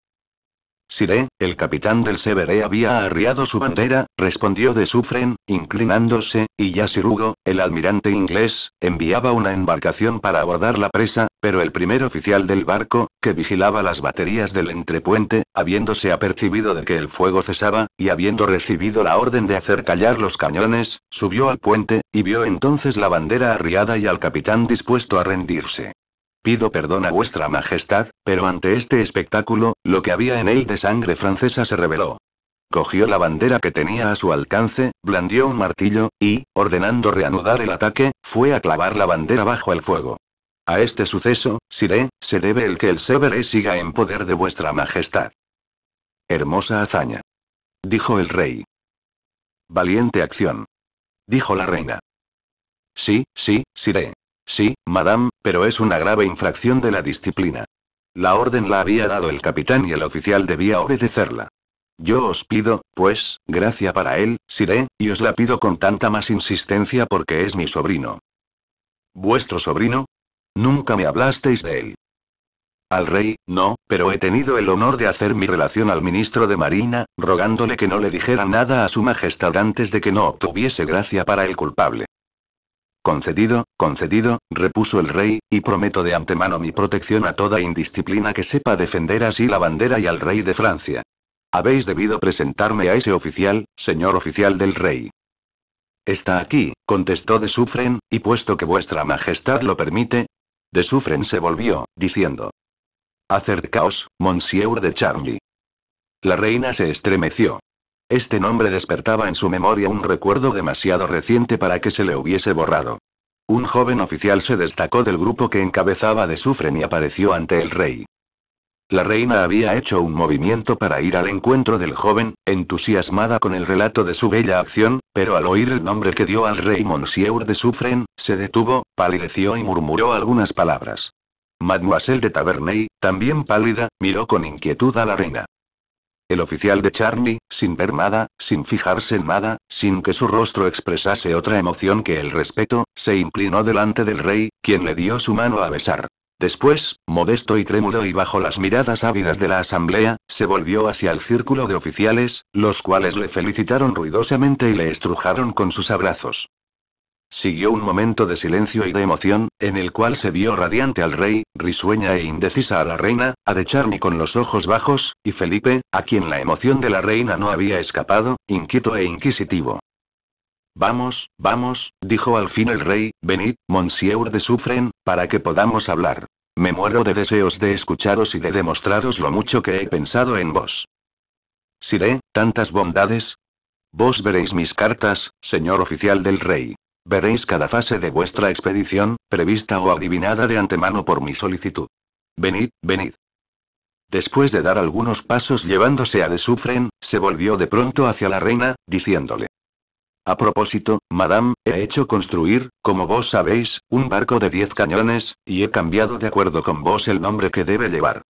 S1: Siré, el capitán del Severé había arriado su bandera, respondió de Sufren, inclinándose, y ya Sirugo, el almirante inglés, enviaba una embarcación para abordar la presa, pero el primer oficial del barco, que vigilaba las baterías del entrepuente, habiéndose apercibido de que el fuego cesaba, y habiendo recibido la orden de hacer callar los cañones, subió al puente, y vio entonces la bandera arriada y al capitán dispuesto a rendirse. Pido perdón a vuestra majestad, pero ante este espectáculo, lo que había en él de sangre francesa se reveló. Cogió la bandera que tenía a su alcance, blandió un martillo, y, ordenando reanudar el ataque, fue a clavar la bandera bajo el fuego. A este suceso, Siré, se debe el que el severé e siga en poder de vuestra majestad. Hermosa hazaña. Dijo el rey. Valiente acción. Dijo la reina. Sí, sí, Siré. Sí, madame, pero es una grave infracción de la disciplina. La orden la había dado el capitán y el oficial debía obedecerla. Yo os pido, pues, gracia para él, Siré, y os la pido con tanta más insistencia porque es mi sobrino. ¿Vuestro sobrino? Nunca me hablasteis de él. Al rey, no, pero he tenido el honor de hacer mi relación al ministro de Marina, rogándole que no le dijera nada a su majestad antes de que no obtuviese gracia para el culpable. Concedido, concedido, repuso el rey, y prometo de antemano mi protección a toda indisciplina que sepa defender así la bandera y al rey de Francia. Habéis debido presentarme a ese oficial, señor oficial del rey. Está aquí, contestó de Sufren, y puesto que vuestra majestad lo permite, de se volvió, diciendo. Acercaos, Monsieur de Charlie. La reina se estremeció. Este nombre despertaba en su memoria un recuerdo demasiado reciente para que se le hubiese borrado. Un joven oficial se destacó del grupo que encabezaba de Sufren y apareció ante el rey. La reina había hecho un movimiento para ir al encuentro del joven, entusiasmada con el relato de su bella acción, pero al oír el nombre que dio al rey Monsieur de Suffren, se detuvo, palideció y murmuró algunas palabras. Mademoiselle de Taverney, también pálida, miró con inquietud a la reina. El oficial de Charny, sin ver nada, sin fijarse en nada, sin que su rostro expresase otra emoción que el respeto, se inclinó delante del rey, quien le dio su mano a besar. Después, modesto y trémulo y bajo las miradas ávidas de la asamblea, se volvió hacia el círculo de oficiales, los cuales le felicitaron ruidosamente y le estrujaron con sus abrazos. Siguió un momento de silencio y de emoción, en el cual se vio radiante al rey, risueña e indecisa a la reina, a de Charmy con los ojos bajos, y Felipe, a quien la emoción de la reina no había escapado, inquieto e inquisitivo. Vamos, vamos, dijo al fin el rey, venid, monsieur de Suffren, para que podamos hablar. Me muero de deseos de escucharos y de demostraros lo mucho que he pensado en vos. Siré, tantas bondades. Vos veréis mis cartas, señor oficial del rey. Veréis cada fase de vuestra expedición, prevista o adivinada de antemano por mi solicitud. Venid, venid. Después de dar algunos pasos llevándose a de Suffren, se volvió de pronto hacia la reina, diciéndole. A propósito, madame, he hecho construir, como vos sabéis, un barco de 10 cañones, y he cambiado de acuerdo con vos el nombre que debe llevar.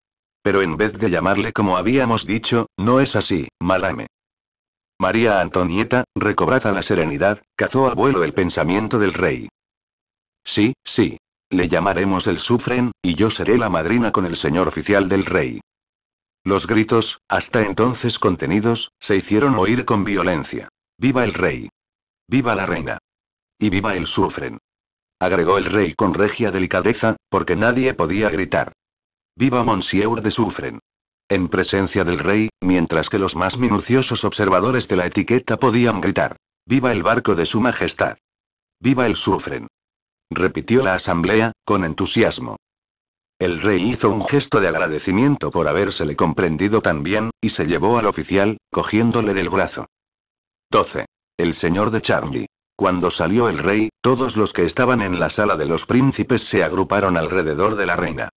S1: Pero en vez de llamarle como habíamos dicho, no es así, malame. María Antonieta, recobrada la serenidad, cazó al vuelo el pensamiento del rey. Sí, sí. Le llamaremos el Sufren, y yo seré la madrina con el señor oficial del rey. Los gritos, hasta entonces contenidos, se hicieron oír con violencia. ¡Viva el rey! Viva la reina. Y viva el sufren. Agregó el rey con regia delicadeza, porque nadie podía gritar. Viva Monsieur de Sufren. En presencia del rey, mientras que los más minuciosos observadores de la etiqueta podían gritar. Viva el barco de su majestad. Viva el sufren. Repitió la asamblea, con entusiasmo. El rey hizo un gesto de agradecimiento por habérsele comprendido tan bien, y se llevó al oficial, cogiéndole del brazo. 12 el señor de Charlie. Cuando salió el rey, todos los que estaban en la sala de los príncipes se agruparon alrededor de la reina.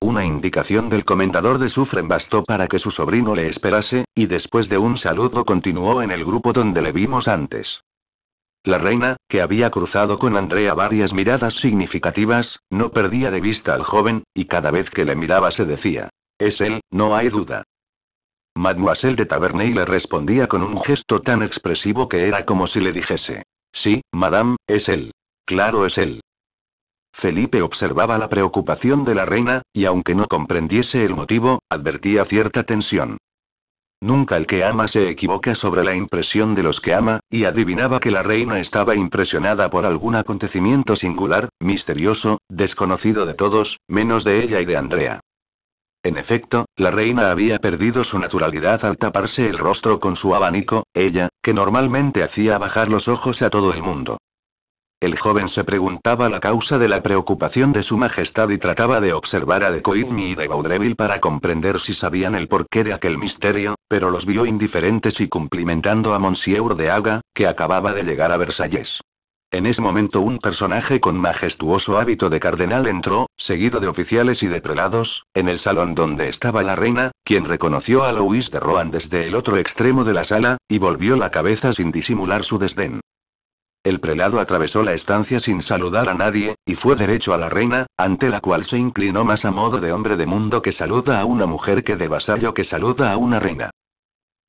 S1: Una indicación del comentador de Sufren bastó para que su sobrino le esperase, y después de un saludo continuó en el grupo donde le vimos antes. La reina, que había cruzado con Andrea varias miradas significativas, no perdía de vista al joven, y cada vez que le miraba se decía, es él, no hay duda. Mademoiselle de Taverney le respondía con un gesto tan expresivo que era como si le dijese: Sí, madame, es él. Claro, es él. Felipe observaba la preocupación de la reina, y aunque no comprendiese el motivo, advertía cierta tensión. Nunca el que ama se equivoca sobre la impresión de los que ama, y adivinaba que la reina estaba impresionada por algún acontecimiento singular, misterioso, desconocido de todos, menos de ella y de Andrea. En efecto, la reina había perdido su naturalidad al taparse el rostro con su abanico, ella, que normalmente hacía bajar los ojos a todo el mundo. El joven se preguntaba la causa de la preocupación de su majestad y trataba de observar a de Coigny y de Baudreville para comprender si sabían el porqué de aquel misterio, pero los vio indiferentes y cumplimentando a Monsieur de Haga, que acababa de llegar a Versalles. En ese momento un personaje con majestuoso hábito de cardenal entró, seguido de oficiales y de prelados, en el salón donde estaba la reina, quien reconoció a Louis de Rohan desde el otro extremo de la sala, y volvió la cabeza sin disimular su desdén. El prelado atravesó la estancia sin saludar a nadie, y fue derecho a la reina, ante la cual se inclinó más a modo de hombre de mundo que saluda a una mujer que de vasallo que saluda a una reina.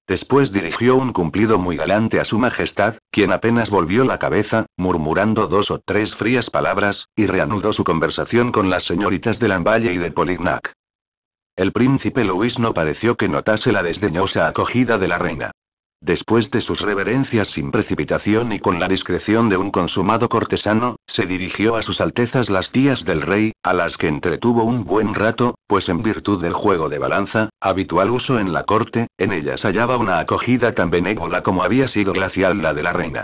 S1: Después dirigió un cumplido muy galante a su Majestad, quien apenas volvió la cabeza, murmurando dos o tres frías palabras, y reanudó su conversación con las señoritas de Lamballe y de Polignac. El príncipe Luis no pareció que notase la desdeñosa acogida de la reina. Después de sus reverencias sin precipitación y con la discreción de un consumado cortesano, se dirigió a sus altezas las tías del rey, a las que entretuvo un buen rato, pues en virtud del juego de balanza, habitual uso en la corte, en ellas hallaba una acogida tan benévola como había sido glacial la de la reina.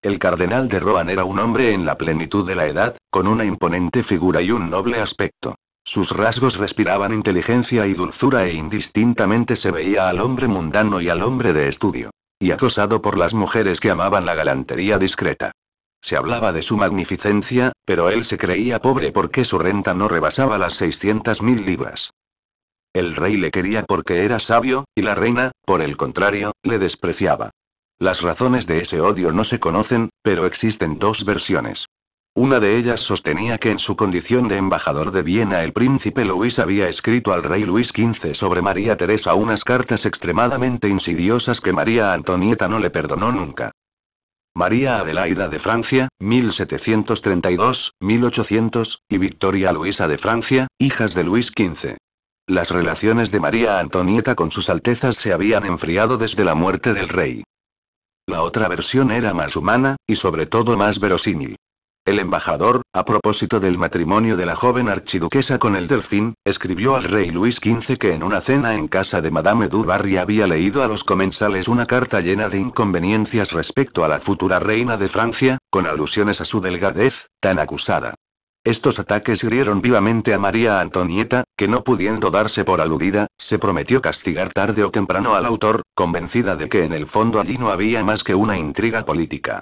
S1: El cardenal de Rohan era un hombre en la plenitud de la edad, con una imponente figura y un noble aspecto. Sus rasgos respiraban inteligencia y dulzura e indistintamente se veía al hombre mundano y al hombre de estudio y acosado por las mujeres que amaban la galantería discreta. Se hablaba de su magnificencia, pero él se creía pobre porque su renta no rebasaba las 600.000 libras. El rey le quería porque era sabio, y la reina, por el contrario, le despreciaba. Las razones de ese odio no se conocen, pero existen dos versiones. Una de ellas sostenía que en su condición de embajador de Viena el príncipe Luis había escrito al rey Luis XV sobre María Teresa unas cartas extremadamente insidiosas que María Antonieta no le perdonó nunca. María Adelaida de Francia, 1732-1800, y Victoria Luisa de Francia, hijas de Luis XV. Las relaciones de María Antonieta con sus altezas se habían enfriado desde la muerte del rey. La otra versión era más humana, y sobre todo más verosímil. El embajador, a propósito del matrimonio de la joven archiduquesa con el delfín, escribió al rey Luis XV que en una cena en casa de Madame du había leído a los comensales una carta llena de inconveniencias respecto a la futura reina de Francia, con alusiones a su delgadez, tan acusada. Estos ataques hirieron vivamente a María Antonieta, que no pudiendo darse por aludida, se prometió castigar tarde o temprano al autor, convencida de que en el fondo allí no había más que una intriga política.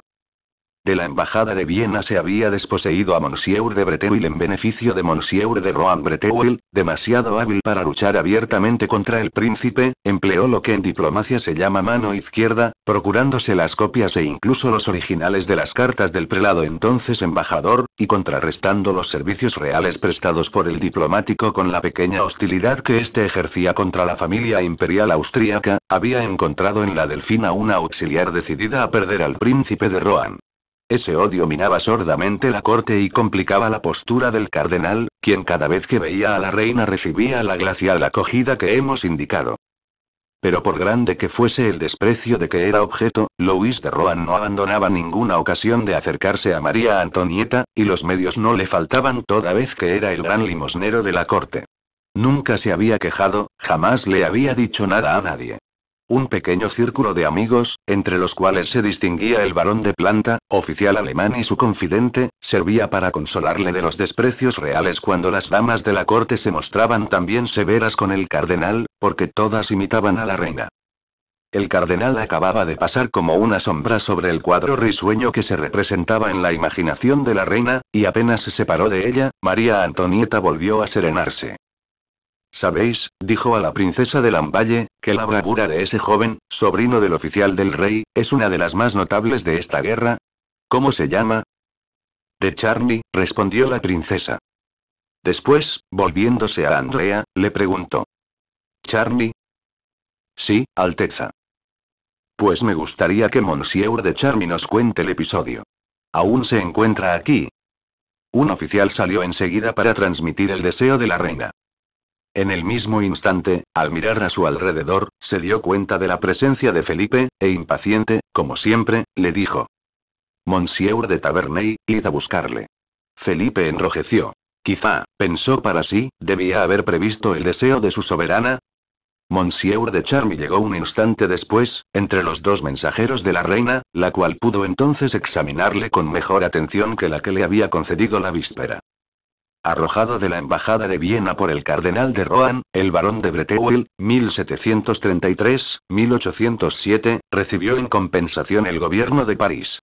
S1: De la embajada de Viena se había desposeído a Monsieur de Breteuil en beneficio de Monsieur de Rohan Breteuil, demasiado hábil para luchar abiertamente contra el príncipe, empleó lo que en diplomacia se llama mano izquierda, procurándose las copias e incluso los originales de las cartas del prelado entonces embajador, y contrarrestando los servicios reales prestados por el diplomático con la pequeña hostilidad que éste ejercía contra la familia imperial austríaca, había encontrado en la delfina una auxiliar decidida a perder al príncipe de Rohan. Ese odio minaba sordamente la corte y complicaba la postura del cardenal, quien cada vez que veía a la reina recibía la glacial acogida que hemos indicado. Pero por grande que fuese el desprecio de que era objeto, Luis de Rohan no abandonaba ninguna ocasión de acercarse a María Antonieta, y los medios no le faltaban toda vez que era el gran limosnero de la corte. Nunca se había quejado, jamás le había dicho nada a nadie. Un pequeño círculo de amigos, entre los cuales se distinguía el barón de planta, oficial alemán y su confidente, servía para consolarle de los desprecios reales cuando las damas de la corte se mostraban también severas con el cardenal, porque todas imitaban a la reina. El cardenal acababa de pasar como una sombra sobre el cuadro risueño que se representaba en la imaginación de la reina, y apenas se separó de ella, María Antonieta volvió a serenarse. Sabéis, dijo a la princesa de Lamballe, que la bravura de ese joven, sobrino del oficial del rey, es una de las más notables de esta guerra. ¿Cómo se llama? De Charlie, respondió la princesa. Después, volviéndose a Andrea, le preguntó. ¿Charlie? Sí, Alteza. Pues me gustaría que Monsieur de Charmy nos cuente el episodio. Aún se encuentra aquí. Un oficial salió enseguida para transmitir el deseo de la reina. En el mismo instante, al mirar a su alrededor, se dio cuenta de la presencia de Felipe, e impaciente, como siempre, le dijo. Monsieur de Taverney, id a buscarle. Felipe enrojeció. Quizá, pensó para sí, debía haber previsto el deseo de su soberana. Monsieur de Charmy llegó un instante después, entre los dos mensajeros de la reina, la cual pudo entonces examinarle con mejor atención que la que le había concedido la víspera arrojado de la Embajada de Viena por el cardenal de Rohan, el barón de Breteuil, 1733-1807, recibió en compensación el gobierno de París.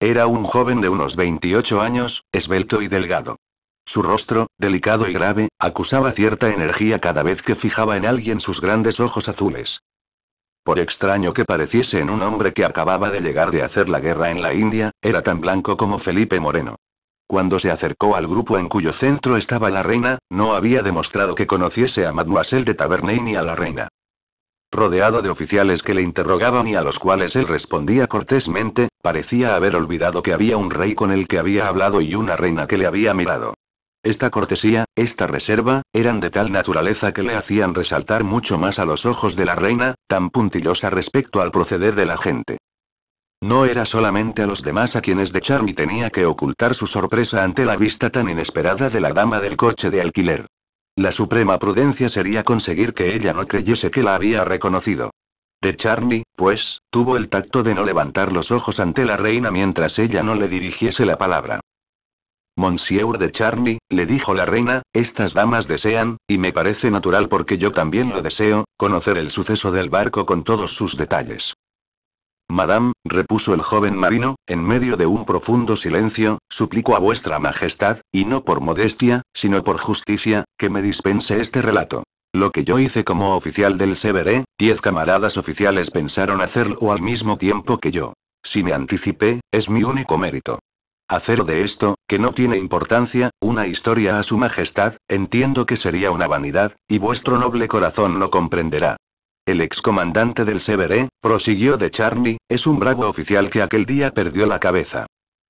S1: Era un joven de unos 28 años, esbelto y delgado. Su rostro, delicado y grave, acusaba cierta energía cada vez que fijaba en alguien sus grandes ojos azules. Por extraño que pareciese en un hombre que acababa de llegar de hacer la guerra en la India, era tan blanco como Felipe Moreno. Cuando se acercó al grupo en cuyo centro estaba la reina, no había demostrado que conociese a Mademoiselle de Taverney ni a la reina. Rodeado de oficiales que le interrogaban y a los cuales él respondía cortésmente, parecía haber olvidado que había un rey con el que había hablado y una reina que le había mirado. Esta cortesía, esta reserva, eran de tal naturaleza que le hacían resaltar mucho más a los ojos de la reina, tan puntillosa respecto al proceder de la gente. No era solamente a los demás a quienes de Charmy tenía que ocultar su sorpresa ante la vista tan inesperada de la dama del coche de alquiler. La suprema prudencia sería conseguir que ella no creyese que la había reconocido. De Charmy, pues, tuvo el tacto de no levantar los ojos ante la reina mientras ella no le dirigiese la palabra. Monsieur de Charmy, le dijo la reina, estas damas desean, y me parece natural porque yo también lo deseo, conocer el suceso del barco con todos sus detalles. Madame, repuso el joven marino, en medio de un profundo silencio, suplico a vuestra majestad, y no por modestia, sino por justicia, que me dispense este relato. Lo que yo hice como oficial del Severé, diez camaradas oficiales pensaron hacerlo al mismo tiempo que yo. Si me anticipé, es mi único mérito. Hacer de esto, que no tiene importancia, una historia a su majestad, entiendo que sería una vanidad, y vuestro noble corazón lo comprenderá. El excomandante del Severé, prosiguió de Charlie, es un bravo oficial que aquel día perdió la cabeza.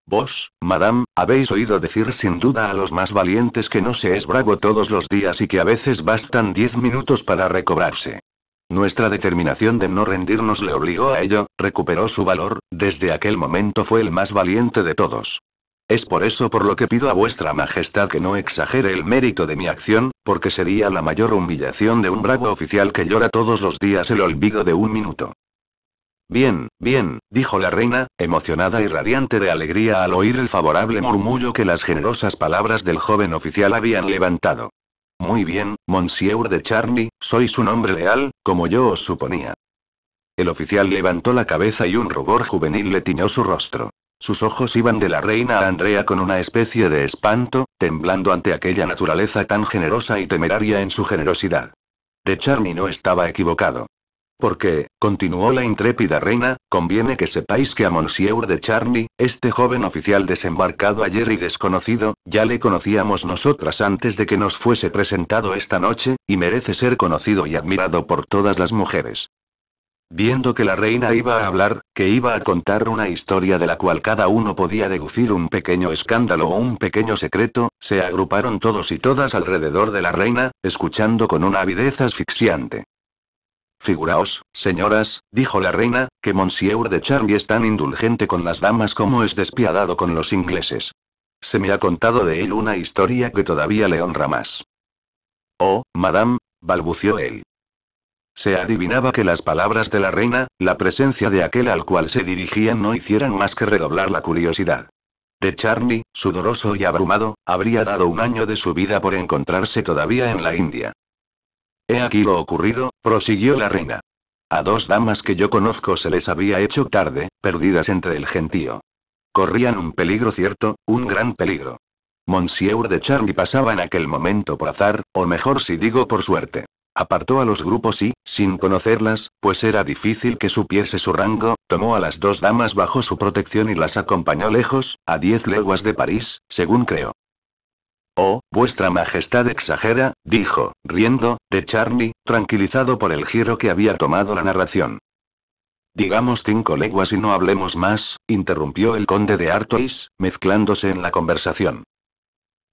S1: Vos, madame, habéis oído decir sin duda a los más valientes que no se es bravo todos los días y que a veces bastan diez minutos para recobrarse. Nuestra determinación de no rendirnos le obligó a ello, recuperó su valor, desde aquel momento fue el más valiente de todos. Es por eso por lo que pido a vuestra majestad que no exagere el mérito de mi acción, porque sería la mayor humillación de un bravo oficial que llora todos los días el olvido de un minuto. Bien, bien, dijo la reina, emocionada y radiante de alegría al oír el favorable murmullo que las generosas palabras del joven oficial habían levantado. Muy bien, Monsieur de Charny, sois un hombre leal, como yo os suponía. El oficial levantó la cabeza y un rubor juvenil le tiñó su rostro. Sus ojos iban de la reina a Andrea con una especie de espanto, temblando ante aquella naturaleza tan generosa y temeraria en su generosidad. De Charmy no estaba equivocado. Porque, continuó la intrépida reina, conviene que sepáis que a Monsieur de Charmy, este joven oficial desembarcado ayer y desconocido, ya le conocíamos nosotras antes de que nos fuese presentado esta noche, y merece ser conocido y admirado por todas las mujeres. Viendo que la reina iba a hablar, que iba a contar una historia de la cual cada uno podía deducir un pequeño escándalo o un pequeño secreto, se agruparon todos y todas alrededor de la reina, escuchando con una avidez asfixiante. Figuraos, señoras, dijo la reina, que Monsieur de Charlie es tan indulgente con las damas como es despiadado con los ingleses. Se me ha contado de él una historia que todavía le honra más. Oh, madame, balbució él. Se adivinaba que las palabras de la reina, la presencia de aquel al cual se dirigían no hicieran más que redoblar la curiosidad. De Charlie, sudoroso y abrumado, habría dado un año de su vida por encontrarse todavía en la India. He aquí lo ocurrido, prosiguió la reina. A dos damas que yo conozco se les había hecho tarde, perdidas entre el gentío. Corrían un peligro cierto, un gran peligro. Monsieur de Charlie pasaba en aquel momento por azar, o mejor si digo por suerte. Apartó a los grupos y, sin conocerlas, pues era difícil que supiese su rango, tomó a las dos damas bajo su protección y las acompañó lejos, a diez leguas de París, según creo. Oh, vuestra majestad exagera, dijo, riendo, de Charlie, tranquilizado por el giro que había tomado la narración. Digamos cinco leguas y no hablemos más, interrumpió el conde de Artois, mezclándose en la conversación.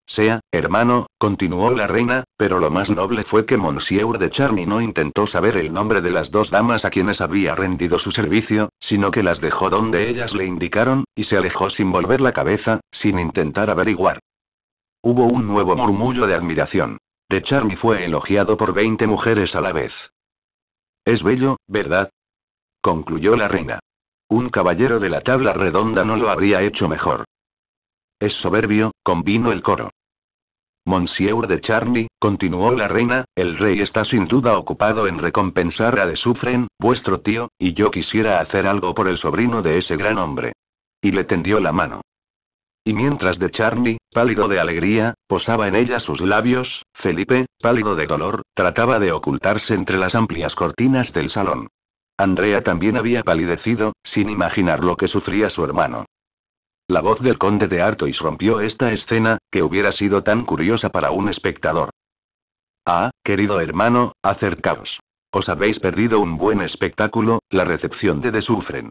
S1: Sea, hermano, continuó la reina, pero lo más noble fue que Monsieur de Charny no intentó saber el nombre de las dos damas a quienes había rendido su servicio, sino que las dejó donde ellas le indicaron, y se alejó sin volver la cabeza, sin intentar averiguar. Hubo un nuevo murmullo de admiración. De Charny fue elogiado por 20 mujeres a la vez. Es bello, ¿verdad? concluyó la reina. Un caballero de la tabla redonda no lo habría hecho mejor. Es soberbio, convino el coro. Monsieur de Charney continuó la reina, el rey está sin duda ocupado en recompensar a de Sufren, vuestro tío, y yo quisiera hacer algo por el sobrino de ese gran hombre. Y le tendió la mano. Y mientras de Charney, pálido de alegría, posaba en ella sus labios, Felipe, pálido de dolor, trataba de ocultarse entre las amplias cortinas del salón. Andrea también había palidecido, sin imaginar lo que sufría su hermano. La voz del conde de Artois rompió esta escena, que hubiera sido tan curiosa para un espectador. Ah, querido hermano, acercaos. Os habéis perdido un buen espectáculo, la recepción de Desufren.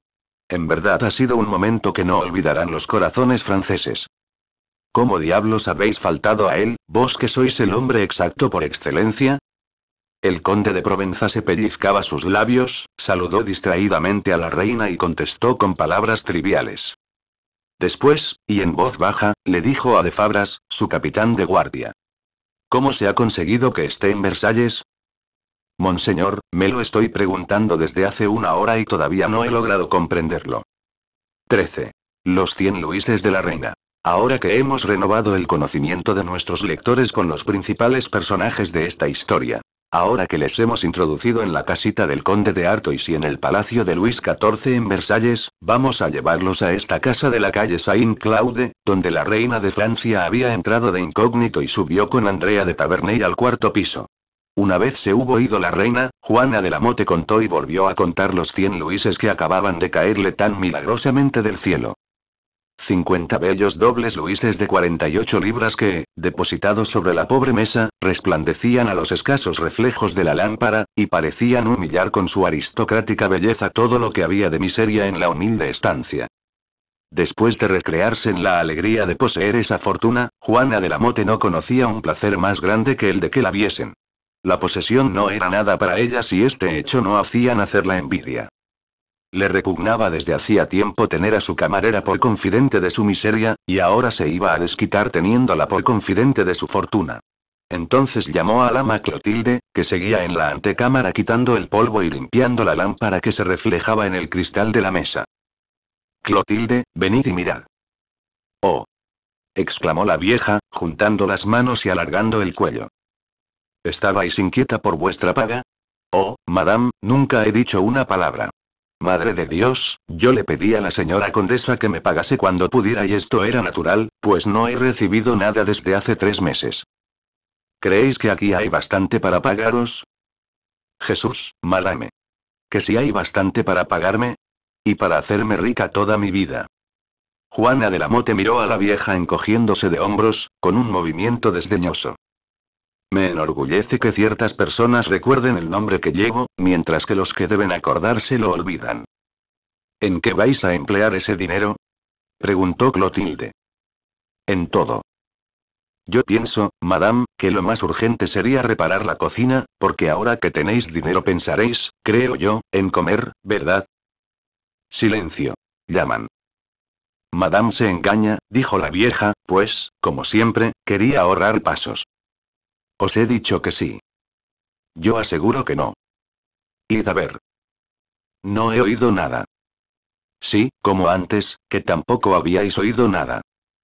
S1: En verdad ha sido un momento que no olvidarán los corazones franceses. ¿Cómo diablos habéis faltado a él, vos que sois el hombre exacto por excelencia? El conde de Provenza se pellizcaba sus labios, saludó distraídamente a la reina y contestó con palabras triviales. Después, y en voz baja, le dijo a De Fabras, su capitán de guardia. ¿Cómo se ha conseguido que esté en Versalles? Monseñor, me lo estoy preguntando desde hace una hora y todavía no he logrado comprenderlo. 13. Los 100 luises de la reina. Ahora que hemos renovado el conocimiento de nuestros lectores con los principales personajes de esta historia, Ahora que les hemos introducido en la casita del conde de Artois y en el palacio de Luis XIV en Versalles, vamos a llevarlos a esta casa de la calle Saint-Claude, donde la reina de Francia había entrado de incógnito y subió con Andrea de Taverney al cuarto piso. Una vez se hubo ido la reina, Juana de la Mote contó y volvió a contar los cien luises que acababan de caerle tan milagrosamente del cielo. 50 bellos dobles luises de 48 libras que, depositados sobre la pobre mesa, resplandecían a los escasos reflejos de la lámpara, y parecían humillar con su aristocrática belleza todo lo que había de miseria en la humilde estancia. Después de recrearse en la alegría de poseer esa fortuna, Juana de la Mote no conocía un placer más grande que el de que la viesen. La posesión no era nada para ella y este hecho no hacía nacer la envidia. Le repugnaba desde hacía tiempo tener a su camarera por confidente de su miseria, y ahora se iba a desquitar teniéndola por confidente de su fortuna. Entonces llamó al ama Clotilde, que seguía en la antecámara quitando el polvo y limpiando la lámpara que se reflejaba en el cristal de la mesa. Clotilde, venid y mirad. Oh. exclamó la vieja, juntando las manos y alargando el cuello. ¿Estabais inquieta por vuestra paga? Oh, madame, nunca he dicho una palabra. Madre de Dios, yo le pedí a la señora condesa que me pagase cuando pudiera y esto era natural, pues no he recibido nada desde hace tres meses. ¿Creéis que aquí hay bastante para pagaros? Jesús, malame. Que si hay bastante para pagarme. Y para hacerme rica toda mi vida. Juana de la Mote miró a la vieja encogiéndose de hombros, con un movimiento desdeñoso. Me enorgullece que ciertas personas recuerden el nombre que llevo, mientras que los que deben acordarse lo olvidan. ¿En qué vais a emplear ese dinero? preguntó Clotilde. En todo. Yo pienso, madame, que lo más urgente sería reparar la cocina, porque ahora que tenéis dinero pensaréis, creo yo, en comer, ¿verdad? Silencio. Llaman. Madame se engaña, dijo la vieja, pues, como siempre, quería ahorrar pasos. Os he dicho que sí. Yo aseguro que no. Id a ver. No he oído nada. Sí, como antes, que tampoco habíais oído nada.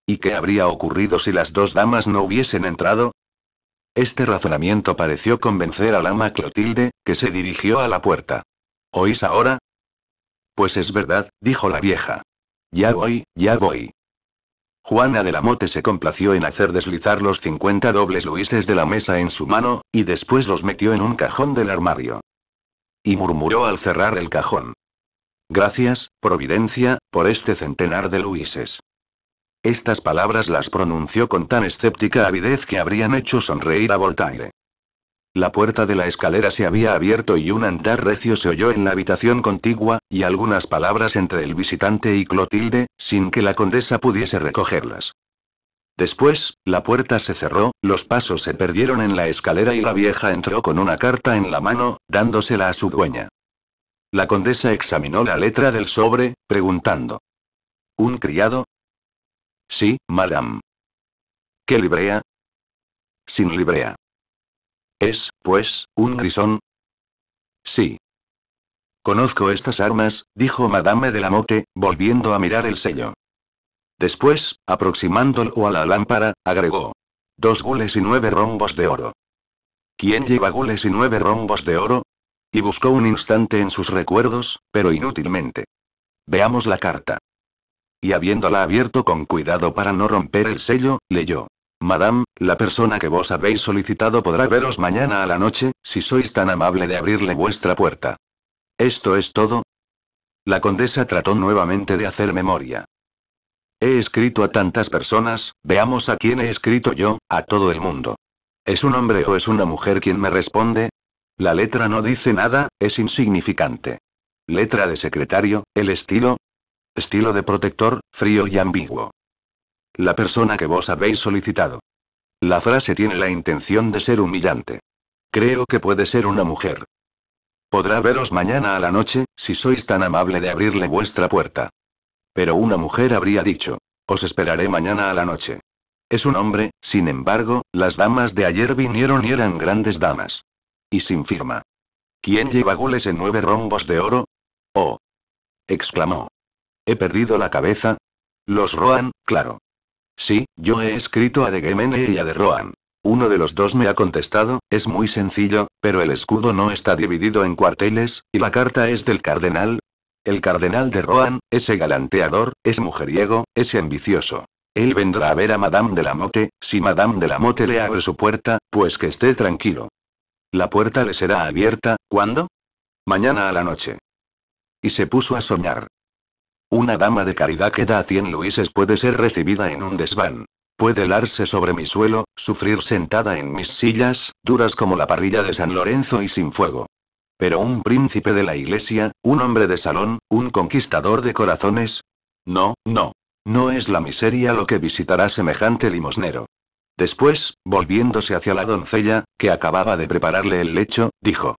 S1: ¿Y qué habría ocurrido si las dos damas no hubiesen entrado? Este razonamiento pareció convencer al ama Clotilde, que se dirigió a la puerta. ¿Oís ahora? Pues es verdad, dijo la vieja. Ya voy, ya voy. Juana de la Mote se complació en hacer deslizar los 50 dobles luises de la mesa en su mano, y después los metió en un cajón del armario. Y murmuró al cerrar el cajón. Gracias, Providencia, por este centenar de luises. Estas palabras las pronunció con tan escéptica avidez que habrían hecho sonreír a Voltaire. La puerta de la escalera se había abierto y un andar recio se oyó en la habitación contigua, y algunas palabras entre el visitante y Clotilde, sin que la condesa pudiese recogerlas. Después, la puerta se cerró, los pasos se perdieron en la escalera y la vieja entró con una carta en la mano, dándosela a su dueña. La condesa examinó la letra del sobre, preguntando. ¿Un criado? Sí, madame. ¿Qué librea? Sin librea. ¿Es, pues, un grisón? Sí. Conozco estas armas, dijo Madame de la Motte, volviendo a mirar el sello. Después, aproximándolo a la lámpara, agregó. Dos gules y nueve rombos de oro. ¿Quién lleva gules y nueve rombos de oro? Y buscó un instante en sus recuerdos, pero inútilmente. Veamos la carta. Y habiéndola abierto con cuidado para no romper el sello, leyó. Madame, la persona que vos habéis solicitado podrá veros mañana a la noche, si sois tan amable de abrirle vuestra puerta. ¿Esto es todo? La condesa trató nuevamente de hacer memoria. He escrito a tantas personas, veamos a quién he escrito yo, a todo el mundo. ¿Es un hombre o es una mujer quien me responde? La letra no dice nada, es insignificante. Letra de secretario, el estilo. Estilo de protector, frío y ambiguo. La persona que vos habéis solicitado. La frase tiene la intención de ser humillante. Creo que puede ser una mujer. Podrá veros mañana a la noche, si sois tan amable de abrirle vuestra puerta. Pero una mujer habría dicho, os esperaré mañana a la noche. Es un hombre, sin embargo, las damas de ayer vinieron y eran grandes damas. Y sin firma. ¿Quién lleva goles en nueve rombos de oro? Oh. exclamó. He perdido la cabeza. Los Roan, claro. Sí, yo he escrito a de Gemene y a de Rohan. Uno de los dos me ha contestado, es muy sencillo, pero el escudo no está dividido en cuarteles, y la carta es del cardenal. El cardenal de Rohan, ese galanteador, es mujeriego, ese ambicioso. Él vendrá a ver a Madame de la Motte, si Madame de la Motte le abre su puerta, pues que esté tranquilo. La puerta le será abierta, ¿cuándo? Mañana a la noche. Y se puso a soñar. Una dama de caridad que da 100 luises puede ser recibida en un desván. Puede helarse sobre mi suelo, sufrir sentada en mis sillas, duras como la parrilla de San Lorenzo y sin fuego. Pero un príncipe de la iglesia, un hombre de salón, un conquistador de corazones. No, no. No es la miseria lo que visitará semejante limosnero. Después, volviéndose hacia la doncella, que acababa de prepararle el lecho, dijo.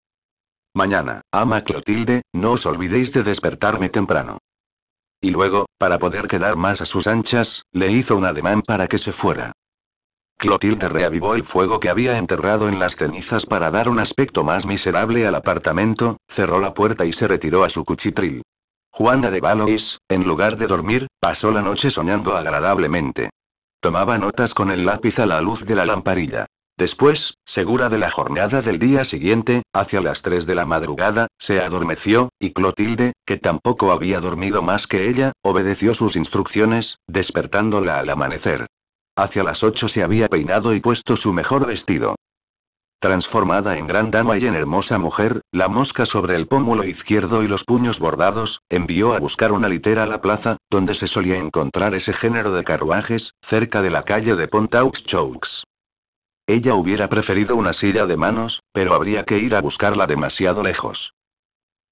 S1: Mañana, ama Clotilde, no os olvidéis de despertarme temprano. Y luego, para poder quedar más a sus anchas, le hizo un ademán para que se fuera. Clotilde reavivó el fuego que había enterrado en las cenizas para dar un aspecto más miserable al apartamento, cerró la puerta y se retiró a su cuchitril. Juana de Valois, en lugar de dormir, pasó la noche soñando agradablemente. Tomaba notas con el lápiz a la luz de la lamparilla. Después, segura de la jornada del día siguiente, hacia las 3 de la madrugada, se adormeció, y Clotilde, que tampoco había dormido más que ella, obedeció sus instrucciones, despertándola al amanecer. Hacia las 8 se había peinado y puesto su mejor vestido. Transformada en gran dama y en hermosa mujer, la mosca sobre el pómulo izquierdo y los puños bordados, envió a buscar una litera a la plaza, donde se solía encontrar ese género de carruajes, cerca de la calle de Pontaux ella hubiera preferido una silla de manos, pero habría que ir a buscarla demasiado lejos.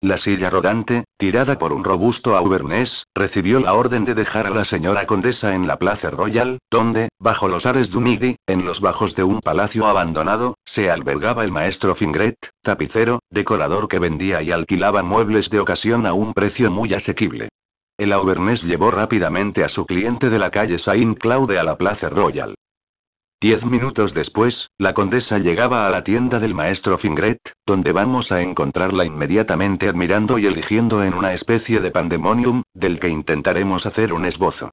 S1: La silla rodante, tirada por un robusto auvernés, recibió la orden de dejar a la señora condesa en la Plaza Royal, donde, bajo los ares Midi, en los bajos de un palacio abandonado, se albergaba el maestro Fingret, tapicero, decorador que vendía y alquilaba muebles de ocasión a un precio muy asequible. El auvernés llevó rápidamente a su cliente de la calle Saint-Claude a la Plaza Royal. Diez minutos después, la condesa llegaba a la tienda del maestro Fingret, donde vamos a encontrarla inmediatamente admirando y eligiendo en una especie de pandemonium, del que intentaremos hacer un esbozo.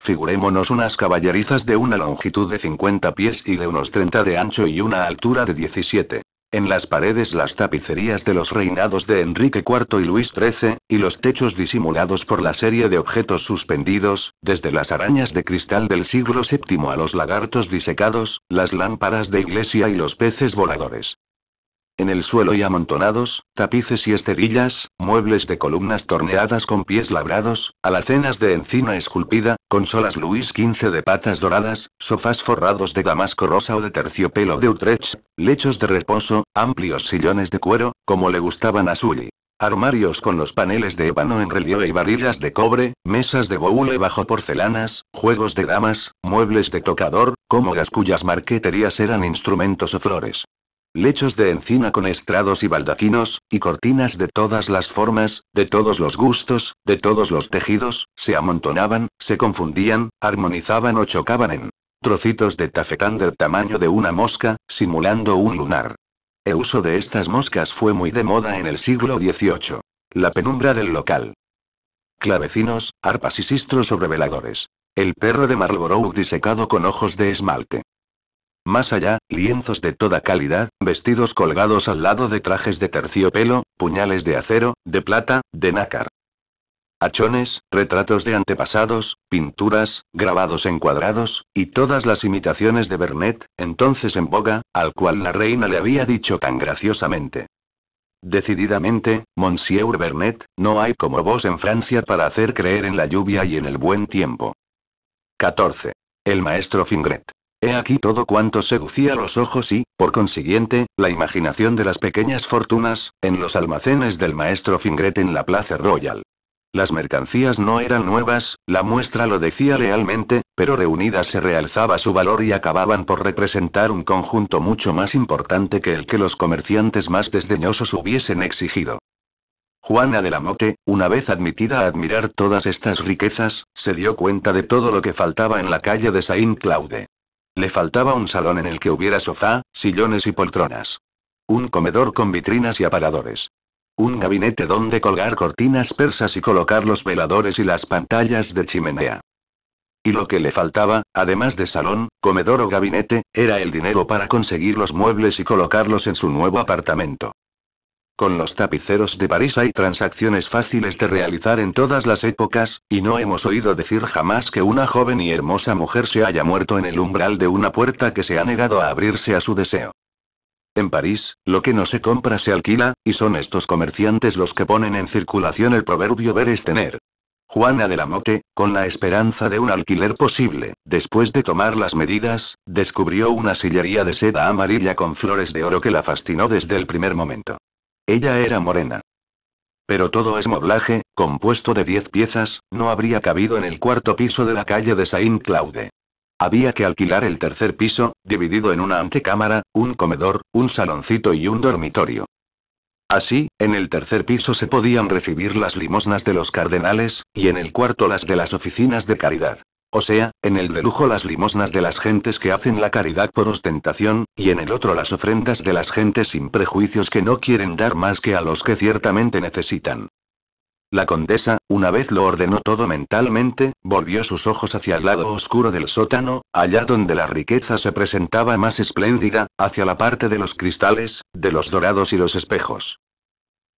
S1: Figurémonos unas caballerizas de una longitud de 50 pies y de unos 30 de ancho y una altura de 17. En las paredes las tapicerías de los reinados de Enrique IV y Luis XIII, y los techos disimulados por la serie de objetos suspendidos, desde las arañas de cristal del siglo VII a los lagartos disecados, las lámparas de iglesia y los peces voladores. En el suelo y amontonados, tapices y esterillas, muebles de columnas torneadas con pies labrados, alacenas de encina esculpida, consolas Luis XV de patas doradas, sofás forrados de damasco rosa o de terciopelo de Utrecht, lechos de reposo, amplios sillones de cuero, como le gustaban a Sully. Armarios con los paneles de ébano en relieve y varillas de cobre, mesas de boule bajo porcelanas, juegos de damas, muebles de tocador, cómodas cuyas marqueterías eran instrumentos o flores lechos de encina con estrados y baldaquinos, y cortinas de todas las formas, de todos los gustos, de todos los tejidos, se amontonaban, se confundían, armonizaban o chocaban en trocitos de tafetán del tamaño de una mosca, simulando un lunar. El uso de estas moscas fue muy de moda en el siglo XVIII. La penumbra del local. Clavecinos, arpas y sistros sobre veladores. El perro de Marlborough disecado con ojos de esmalte. Más allá, lienzos de toda calidad, vestidos colgados al lado de trajes de terciopelo, puñales de acero, de plata, de nácar. Hachones, retratos de antepasados, pinturas, grabados encuadrados, y todas las imitaciones de Bernet, entonces en boga, al cual la reina le había dicho tan graciosamente. Decididamente, Monsieur Bernet, no hay como vos en Francia para hacer creer en la lluvia y en el buen tiempo. 14. El maestro Fingret. He aquí todo cuanto seducía los ojos y, por consiguiente, la imaginación de las pequeñas fortunas, en los almacenes del maestro Fingret en la Plaza Royal. Las mercancías no eran nuevas, la muestra lo decía realmente, pero reunidas se realzaba su valor y acababan por representar un conjunto mucho más importante que el que los comerciantes más desdeñosos hubiesen exigido. Juana de la Mote, una vez admitida a admirar todas estas riquezas, se dio cuenta de todo lo que faltaba en la calle de Saint Claude. Le faltaba un salón en el que hubiera sofá, sillones y poltronas. Un comedor con vitrinas y aparadores. Un gabinete donde colgar cortinas persas y colocar los veladores y las pantallas de chimenea. Y lo que le faltaba, además de salón, comedor o gabinete, era el dinero para conseguir los muebles y colocarlos en su nuevo apartamento. Con los tapiceros de París hay transacciones fáciles de realizar en todas las épocas, y no hemos oído decir jamás que una joven y hermosa mujer se haya muerto en el umbral de una puerta que se ha negado a abrirse a su deseo. En París, lo que no se compra se alquila, y son estos comerciantes los que ponen en circulación el proverbio ver es tener. Juana de la Mote, con la esperanza de un alquiler posible, después de tomar las medidas, descubrió una sillería de seda amarilla con flores de oro que la fascinó desde el primer momento. Ella era morena. Pero todo es moblaje, compuesto de diez piezas, no habría cabido en el cuarto piso de la calle de Saint Claude. Había que alquilar el tercer piso, dividido en una antecámara, un comedor, un saloncito y un dormitorio. Así, en el tercer piso se podían recibir las limosnas de los cardenales, y en el cuarto las de las oficinas de caridad o sea, en el de lujo las limosnas de las gentes que hacen la caridad por ostentación, y en el otro las ofrendas de las gentes sin prejuicios que no quieren dar más que a los que ciertamente necesitan. La condesa, una vez lo ordenó todo mentalmente, volvió sus ojos hacia el lado oscuro del sótano, allá donde la riqueza se presentaba más espléndida, hacia la parte de los cristales, de los dorados y los espejos.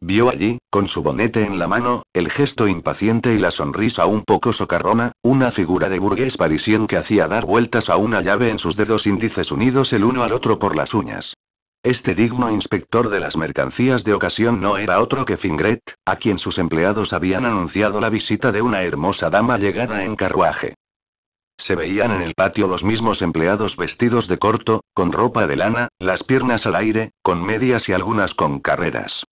S1: Vio allí, con su bonete en la mano, el gesto impaciente y la sonrisa un poco socarrona, una figura de burgués parisien que hacía dar vueltas a una llave en sus dedos índices unidos el uno al otro por las uñas. Este digno inspector de las mercancías de ocasión no era otro que Fingret, a quien sus empleados habían anunciado la visita de una hermosa dama llegada en carruaje. Se veían en el patio los mismos empleados vestidos de corto, con ropa de lana, las piernas al aire, con medias y algunas con carreras.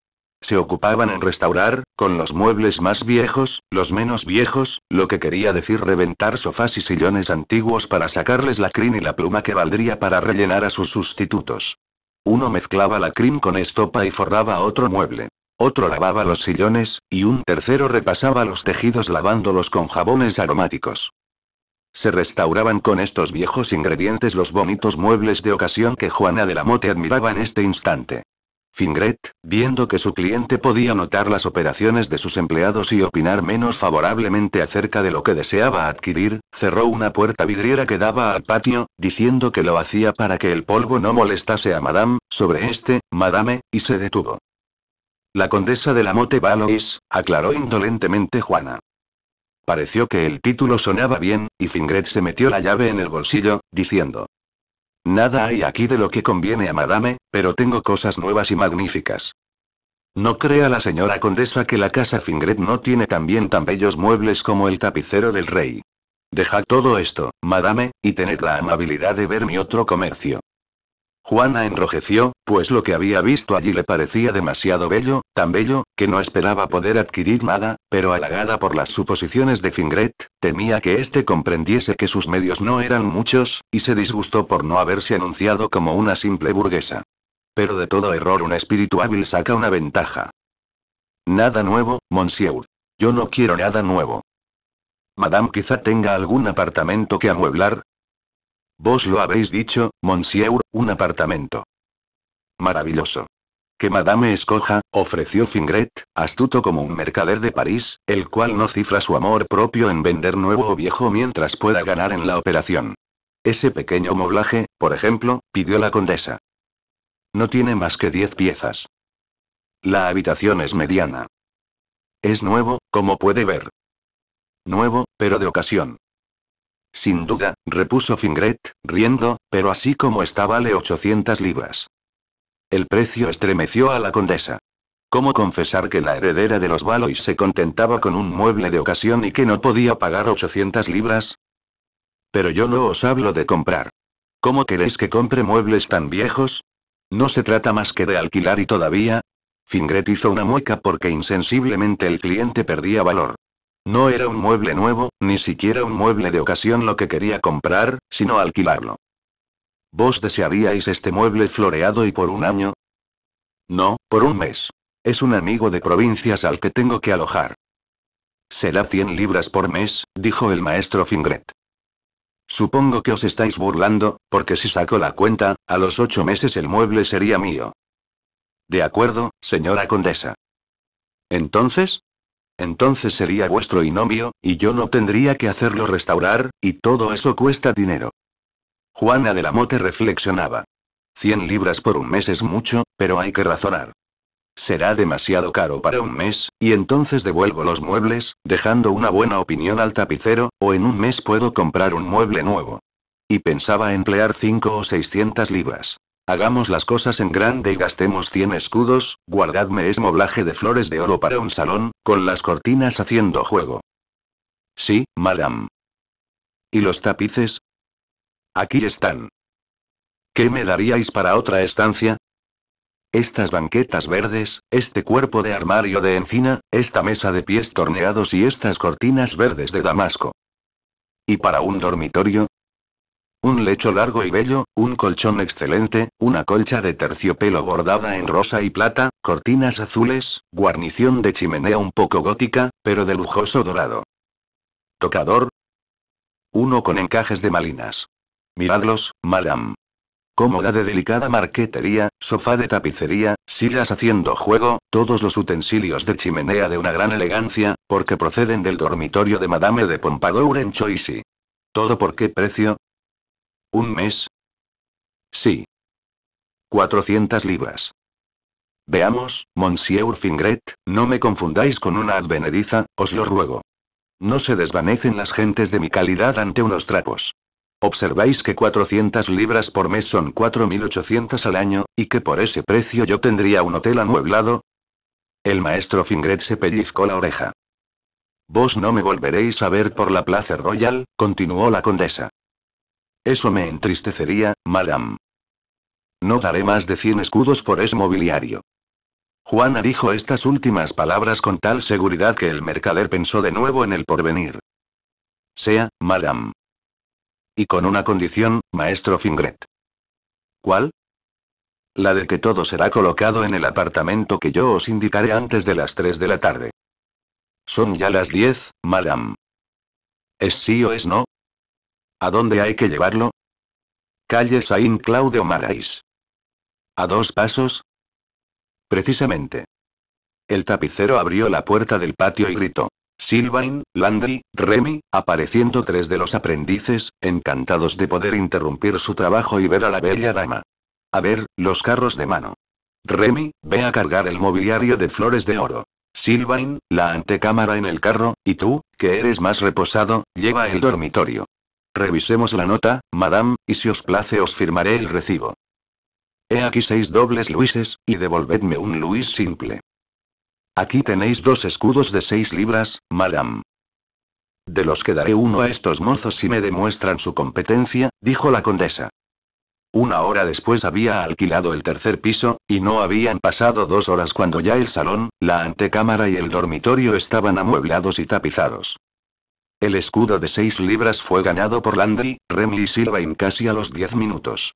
S1: Se ocupaban en restaurar, con los muebles más viejos, los menos viejos, lo que quería decir reventar sofás y sillones antiguos para sacarles la crin y la pluma que valdría para rellenar a sus sustitutos. Uno mezclaba la crin con estopa y forraba otro mueble. Otro lavaba los sillones, y un tercero repasaba los tejidos lavándolos con jabones aromáticos. Se restauraban con estos viejos ingredientes los bonitos muebles de ocasión que Juana de la Mote admiraba en este instante. Fingret, viendo que su cliente podía notar las operaciones de sus empleados y opinar menos favorablemente acerca de lo que deseaba adquirir, cerró una puerta vidriera que daba al patio, diciendo que lo hacía para que el polvo no molestase a Madame, sobre este, Madame, y se detuvo. La condesa de la Mote Valois, aclaró indolentemente Juana. Pareció que el título sonaba bien, y Fingret se metió la llave en el bolsillo, diciendo, Nada hay aquí de lo que conviene a Madame, pero tengo cosas nuevas y magníficas. No crea la señora condesa que la casa Fingret no tiene también tan bellos muebles como el tapicero del rey. Dejad todo esto, madame, y tened la amabilidad de ver mi otro comercio. Juana enrojeció, pues lo que había visto allí le parecía demasiado bello, tan bello, que no esperaba poder adquirir nada, pero halagada por las suposiciones de Fingret, temía que éste comprendiese que sus medios no eran muchos, y se disgustó por no haberse anunciado como una simple burguesa. Pero de todo error un espíritu hábil saca una ventaja. Nada nuevo, monsieur. Yo no quiero nada nuevo. Madame quizá tenga algún apartamento que amueblar, Vos lo habéis dicho, monsieur, un apartamento. Maravilloso. Que Madame escoja, ofreció Fingret, astuto como un mercader de París, el cual no cifra su amor propio en vender nuevo o viejo mientras pueda ganar en la operación. Ese pequeño moblaje, por ejemplo, pidió la condesa. No tiene más que diez piezas. La habitación es mediana. Es nuevo, como puede ver. Nuevo, pero de ocasión. Sin duda, repuso Fingret, riendo, pero así como está vale 800 libras. El precio estremeció a la condesa. ¿Cómo confesar que la heredera de los Valois se contentaba con un mueble de ocasión y que no podía pagar 800 libras? Pero yo no os hablo de comprar. ¿Cómo queréis que compre muebles tan viejos? No se trata más que de alquilar y todavía. Fingret hizo una mueca porque insensiblemente el cliente perdía valor. No era un mueble nuevo, ni siquiera un mueble de ocasión lo que quería comprar, sino alquilarlo. ¿Vos desearíais este mueble floreado y por un año? No, por un mes. Es un amigo de provincias al que tengo que alojar. Será 100 libras por mes, dijo el maestro Fingret. Supongo que os estáis burlando, porque si saco la cuenta, a los ocho meses el mueble sería mío. De acuerdo, señora condesa. Entonces, entonces sería vuestro inomio, y yo no tendría que hacerlo restaurar, y todo eso cuesta dinero. Juana de la Mote reflexionaba. Cien libras por un mes es mucho, pero hay que razonar. Será demasiado caro para un mes, y entonces devuelvo los muebles, dejando una buena opinión al tapicero, o en un mes puedo comprar un mueble nuevo. Y pensaba emplear cinco o seiscientas libras. Hagamos las cosas en grande y gastemos 100 escudos, guardadme ese moblaje de flores de oro para un salón, con las cortinas haciendo juego. Sí, madame. ¿Y los tapices? Aquí están. ¿Qué me daríais para otra estancia? Estas banquetas verdes, este cuerpo de armario de encina, esta mesa de pies torneados y estas cortinas verdes de damasco. ¿Y para un dormitorio? Un lecho largo y bello, un colchón excelente, una colcha de terciopelo bordada en rosa y plata, cortinas azules, guarnición de chimenea un poco gótica, pero de lujoso dorado. Tocador. Uno con encajes de malinas. Miradlos, madame. Cómoda de delicada marquetería, sofá de tapicería, sillas haciendo juego, todos los utensilios de chimenea de una gran elegancia, porque proceden del dormitorio de Madame de Pompadour en Choisy. ¿Todo por qué precio? ¿Un mes? Sí. 400 libras. Veamos, Monsieur Fingret, no me confundáis con una advenediza, os lo ruego. No se desvanecen las gentes de mi calidad ante unos trapos. Observáis que 400 libras por mes son 4.800 al año, y que por ese precio yo tendría un hotel amueblado. El maestro Fingret se pellizcó la oreja. Vos no me volveréis a ver por la Plaza Royal, continuó la condesa. Eso me entristecería, madame. No daré más de 100 escudos por ese mobiliario. Juana dijo estas últimas palabras con tal seguridad que el mercader pensó de nuevo en el porvenir. Sea, madame. Y con una condición, maestro Fingret. ¿Cuál? La de que todo será colocado en el apartamento que yo os indicaré antes de las 3 de la tarde. Son ya las 10, madame. ¿Es sí o es no? ¿A dónde hay que llevarlo? Calle Saint Claudio Marais. ¿A dos pasos? Precisamente. El tapicero abrió la puerta del patio y gritó. Silvain, Landry, Remy, apareciendo tres de los aprendices, encantados de poder interrumpir su trabajo y ver a la bella dama. A ver, los carros de mano. Remy, ve a cargar el mobiliario de flores de oro. Silvain, la antecámara en el carro, y tú, que eres más reposado, lleva el dormitorio. Revisemos la nota, madame, y si os place os firmaré el recibo. He aquí seis dobles luises, y devolvedme un luis simple. Aquí tenéis dos escudos de seis libras, madame. De los que daré uno a estos mozos si me demuestran su competencia, dijo la condesa. Una hora después había alquilado el tercer piso, y no habían pasado dos horas cuando ya el salón, la antecámara y el dormitorio estaban amueblados y tapizados. El escudo de 6 libras fue ganado por Landry, Remy y Silva en casi a los 10 minutos.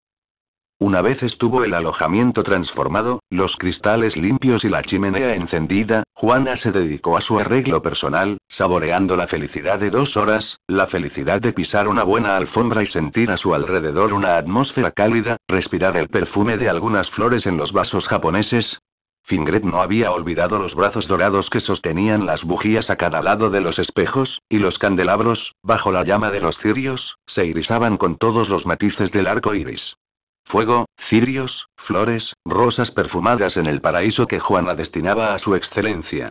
S1: Una vez estuvo el alojamiento transformado, los cristales limpios y la chimenea encendida, Juana se dedicó a su arreglo personal, saboreando la felicidad de dos horas, la felicidad de pisar una buena alfombra y sentir a su alrededor una atmósfera cálida, respirar el perfume de algunas flores en los vasos japoneses, Fingret no había olvidado los brazos dorados que sostenían las bujías a cada lado de los espejos, y los candelabros, bajo la llama de los cirios, se irisaban con todos los matices del arco iris. Fuego, cirios, flores, rosas perfumadas en el paraíso que Juana destinaba a su excelencia.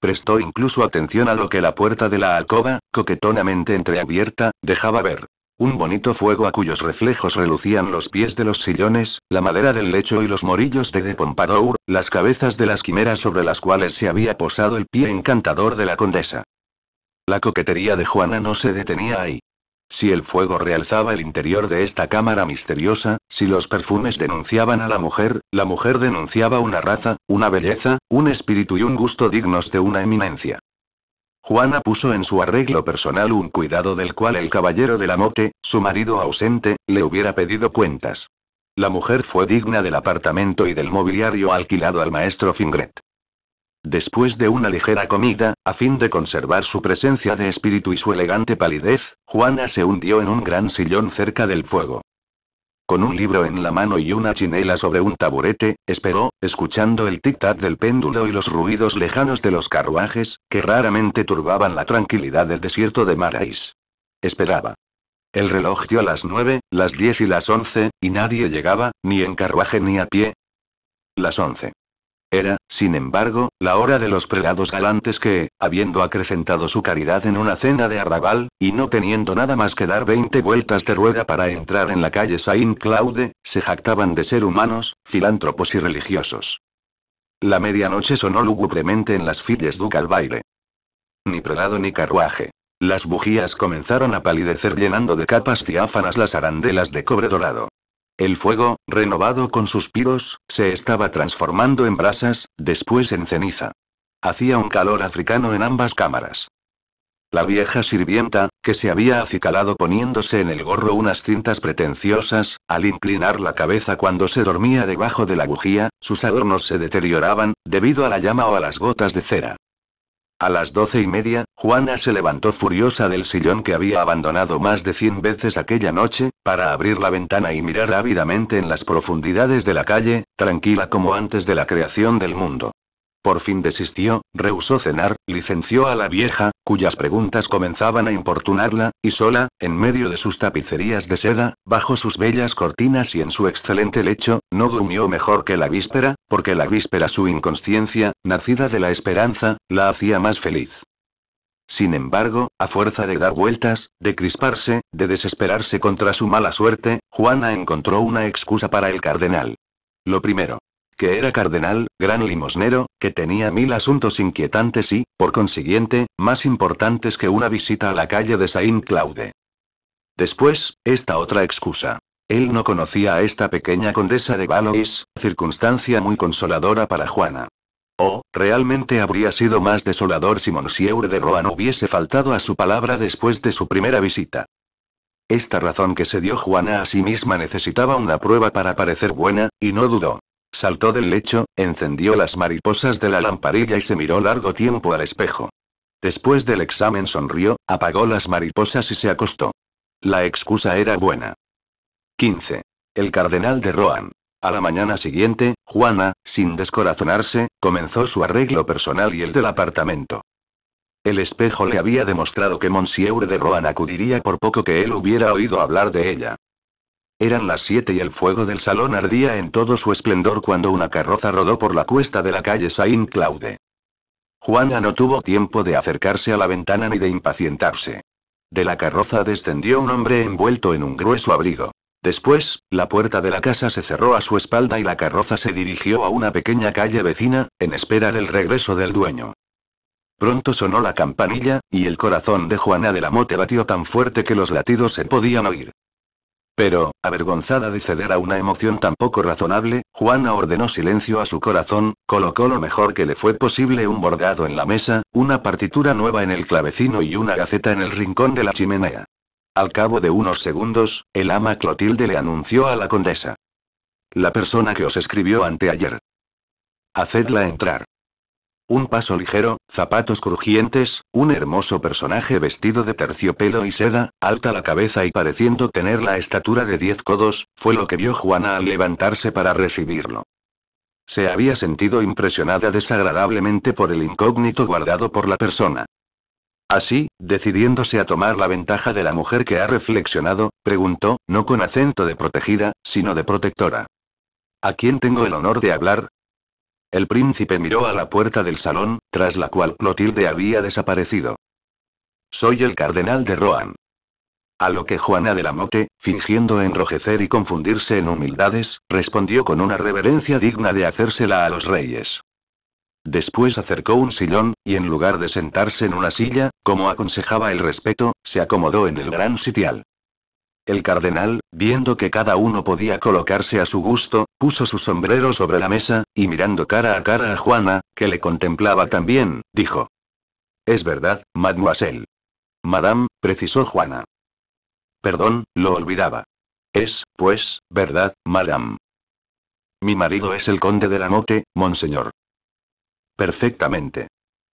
S1: Prestó incluso atención a lo que la puerta de la alcoba, coquetonamente entreabierta, dejaba ver. Un bonito fuego a cuyos reflejos relucían los pies de los sillones, la madera del lecho y los morillos de De Pompadour, las cabezas de las quimeras sobre las cuales se había posado el pie encantador de la condesa. La coquetería de Juana no se detenía ahí. Si el fuego realzaba el interior de esta cámara misteriosa, si los perfumes denunciaban a la mujer, la mujer denunciaba una raza, una belleza, un espíritu y un gusto dignos de una eminencia. Juana puso en su arreglo personal un cuidado del cual el caballero de la mote, su marido ausente, le hubiera pedido cuentas. La mujer fue digna del apartamento y del mobiliario alquilado al maestro Fingret. Después de una ligera comida, a fin de conservar su presencia de espíritu y su elegante palidez, Juana se hundió en un gran sillón cerca del fuego. Con un libro en la mano y una chinela sobre un taburete, esperó, escuchando el tic-tac del péndulo y los ruidos lejanos de los carruajes, que raramente turbaban la tranquilidad del desierto de Marais. Esperaba. El reloj dio las nueve, las diez y las once, y nadie llegaba, ni en carruaje ni a pie. Las once. Era, sin embargo, la hora de los prelados galantes que, habiendo acrecentado su caridad en una cena de arrabal, y no teniendo nada más que dar veinte vueltas de rueda para entrar en la calle Saint Claude, se jactaban de ser humanos, filántropos y religiosos. La medianoche sonó lúgubremente en las filles Ducal Baile. Ni prelado ni carruaje. Las bujías comenzaron a palidecer llenando de capas diáfanas las arandelas de cobre dorado. El fuego, renovado con suspiros, se estaba transformando en brasas, después en ceniza. Hacía un calor africano en ambas cámaras. La vieja sirvienta, que se había acicalado poniéndose en el gorro unas cintas pretenciosas, al inclinar la cabeza cuando se dormía debajo de la bujía, sus adornos se deterioraban, debido a la llama o a las gotas de cera. A las doce y media, Juana se levantó furiosa del sillón que había abandonado más de cien veces aquella noche, para abrir la ventana y mirar ávidamente en las profundidades de la calle, tranquila como antes de la creación del mundo. Por fin desistió, rehusó cenar, licenció a la vieja, cuyas preguntas comenzaban a importunarla, y sola, en medio de sus tapicerías de seda, bajo sus bellas cortinas y en su excelente lecho, no durmió mejor que la víspera, porque la víspera su inconsciencia, nacida de la esperanza, la hacía más feliz. Sin embargo, a fuerza de dar vueltas, de crisparse, de desesperarse contra su mala suerte, Juana encontró una excusa para el cardenal. Lo primero que era cardenal, gran limosnero, que tenía mil asuntos inquietantes y, por consiguiente, más importantes que una visita a la calle de Saint Claude. Después, esta otra excusa. Él no conocía a esta pequeña condesa de Valois, circunstancia muy consoladora para Juana. Oh, realmente habría sido más desolador si Monsieur de Rohan hubiese faltado a su palabra después de su primera visita. Esta razón que se dio Juana a sí misma necesitaba una prueba para parecer buena, y no dudó. Saltó del lecho, encendió las mariposas de la lamparilla y se miró largo tiempo al espejo. Después del examen sonrió, apagó las mariposas y se acostó. La excusa era buena. 15. El cardenal de Rohan. A la mañana siguiente, Juana, sin descorazonarse, comenzó su arreglo personal y el del apartamento. El espejo le había demostrado que Monsieur de Rohan acudiría por poco que él hubiera oído hablar de ella. Eran las siete y el fuego del salón ardía en todo su esplendor cuando una carroza rodó por la cuesta de la calle Saint Claude. Juana no tuvo tiempo de acercarse a la ventana ni de impacientarse. De la carroza descendió un hombre envuelto en un grueso abrigo. Después, la puerta de la casa se cerró a su espalda y la carroza se dirigió a una pequeña calle vecina, en espera del regreso del dueño. Pronto sonó la campanilla, y el corazón de Juana de la Mote batió tan fuerte que los latidos se podían oír. Pero, avergonzada de ceder a una emoción tan poco razonable, Juana ordenó silencio a su corazón, colocó lo mejor que le fue posible un bordado en la mesa, una partitura nueva en el clavecino y una gaceta en el rincón de la chimenea. Al cabo de unos segundos, el ama Clotilde le anunció a la condesa. La persona que os escribió anteayer. Hacedla entrar. Un paso ligero, zapatos crujientes, un hermoso personaje vestido de terciopelo y seda, alta la cabeza y pareciendo tener la estatura de diez codos, fue lo que vio Juana al levantarse para recibirlo. Se había sentido impresionada desagradablemente por el incógnito guardado por la persona. Así, decidiéndose a tomar la ventaja de la mujer que ha reflexionado, preguntó, no con acento de protegida, sino de protectora. ¿A quién tengo el honor de hablar? El príncipe miró a la puerta del salón, tras la cual Clotilde había desaparecido. Soy el cardenal de Rohan. A lo que Juana de la Mote, fingiendo enrojecer y confundirse en humildades, respondió con una reverencia digna de hacérsela a los reyes. Después acercó un sillón, y en lugar de sentarse en una silla, como aconsejaba el respeto, se acomodó en el gran sitial. El cardenal, viendo que cada uno podía colocarse a su gusto, puso su sombrero sobre la mesa, y mirando cara a cara a Juana, que le contemplaba también, dijo. Es verdad, mademoiselle. Madame, precisó Juana. Perdón, lo olvidaba. Es, pues, verdad, madame. Mi marido es el conde de la noche, monseñor. Perfectamente.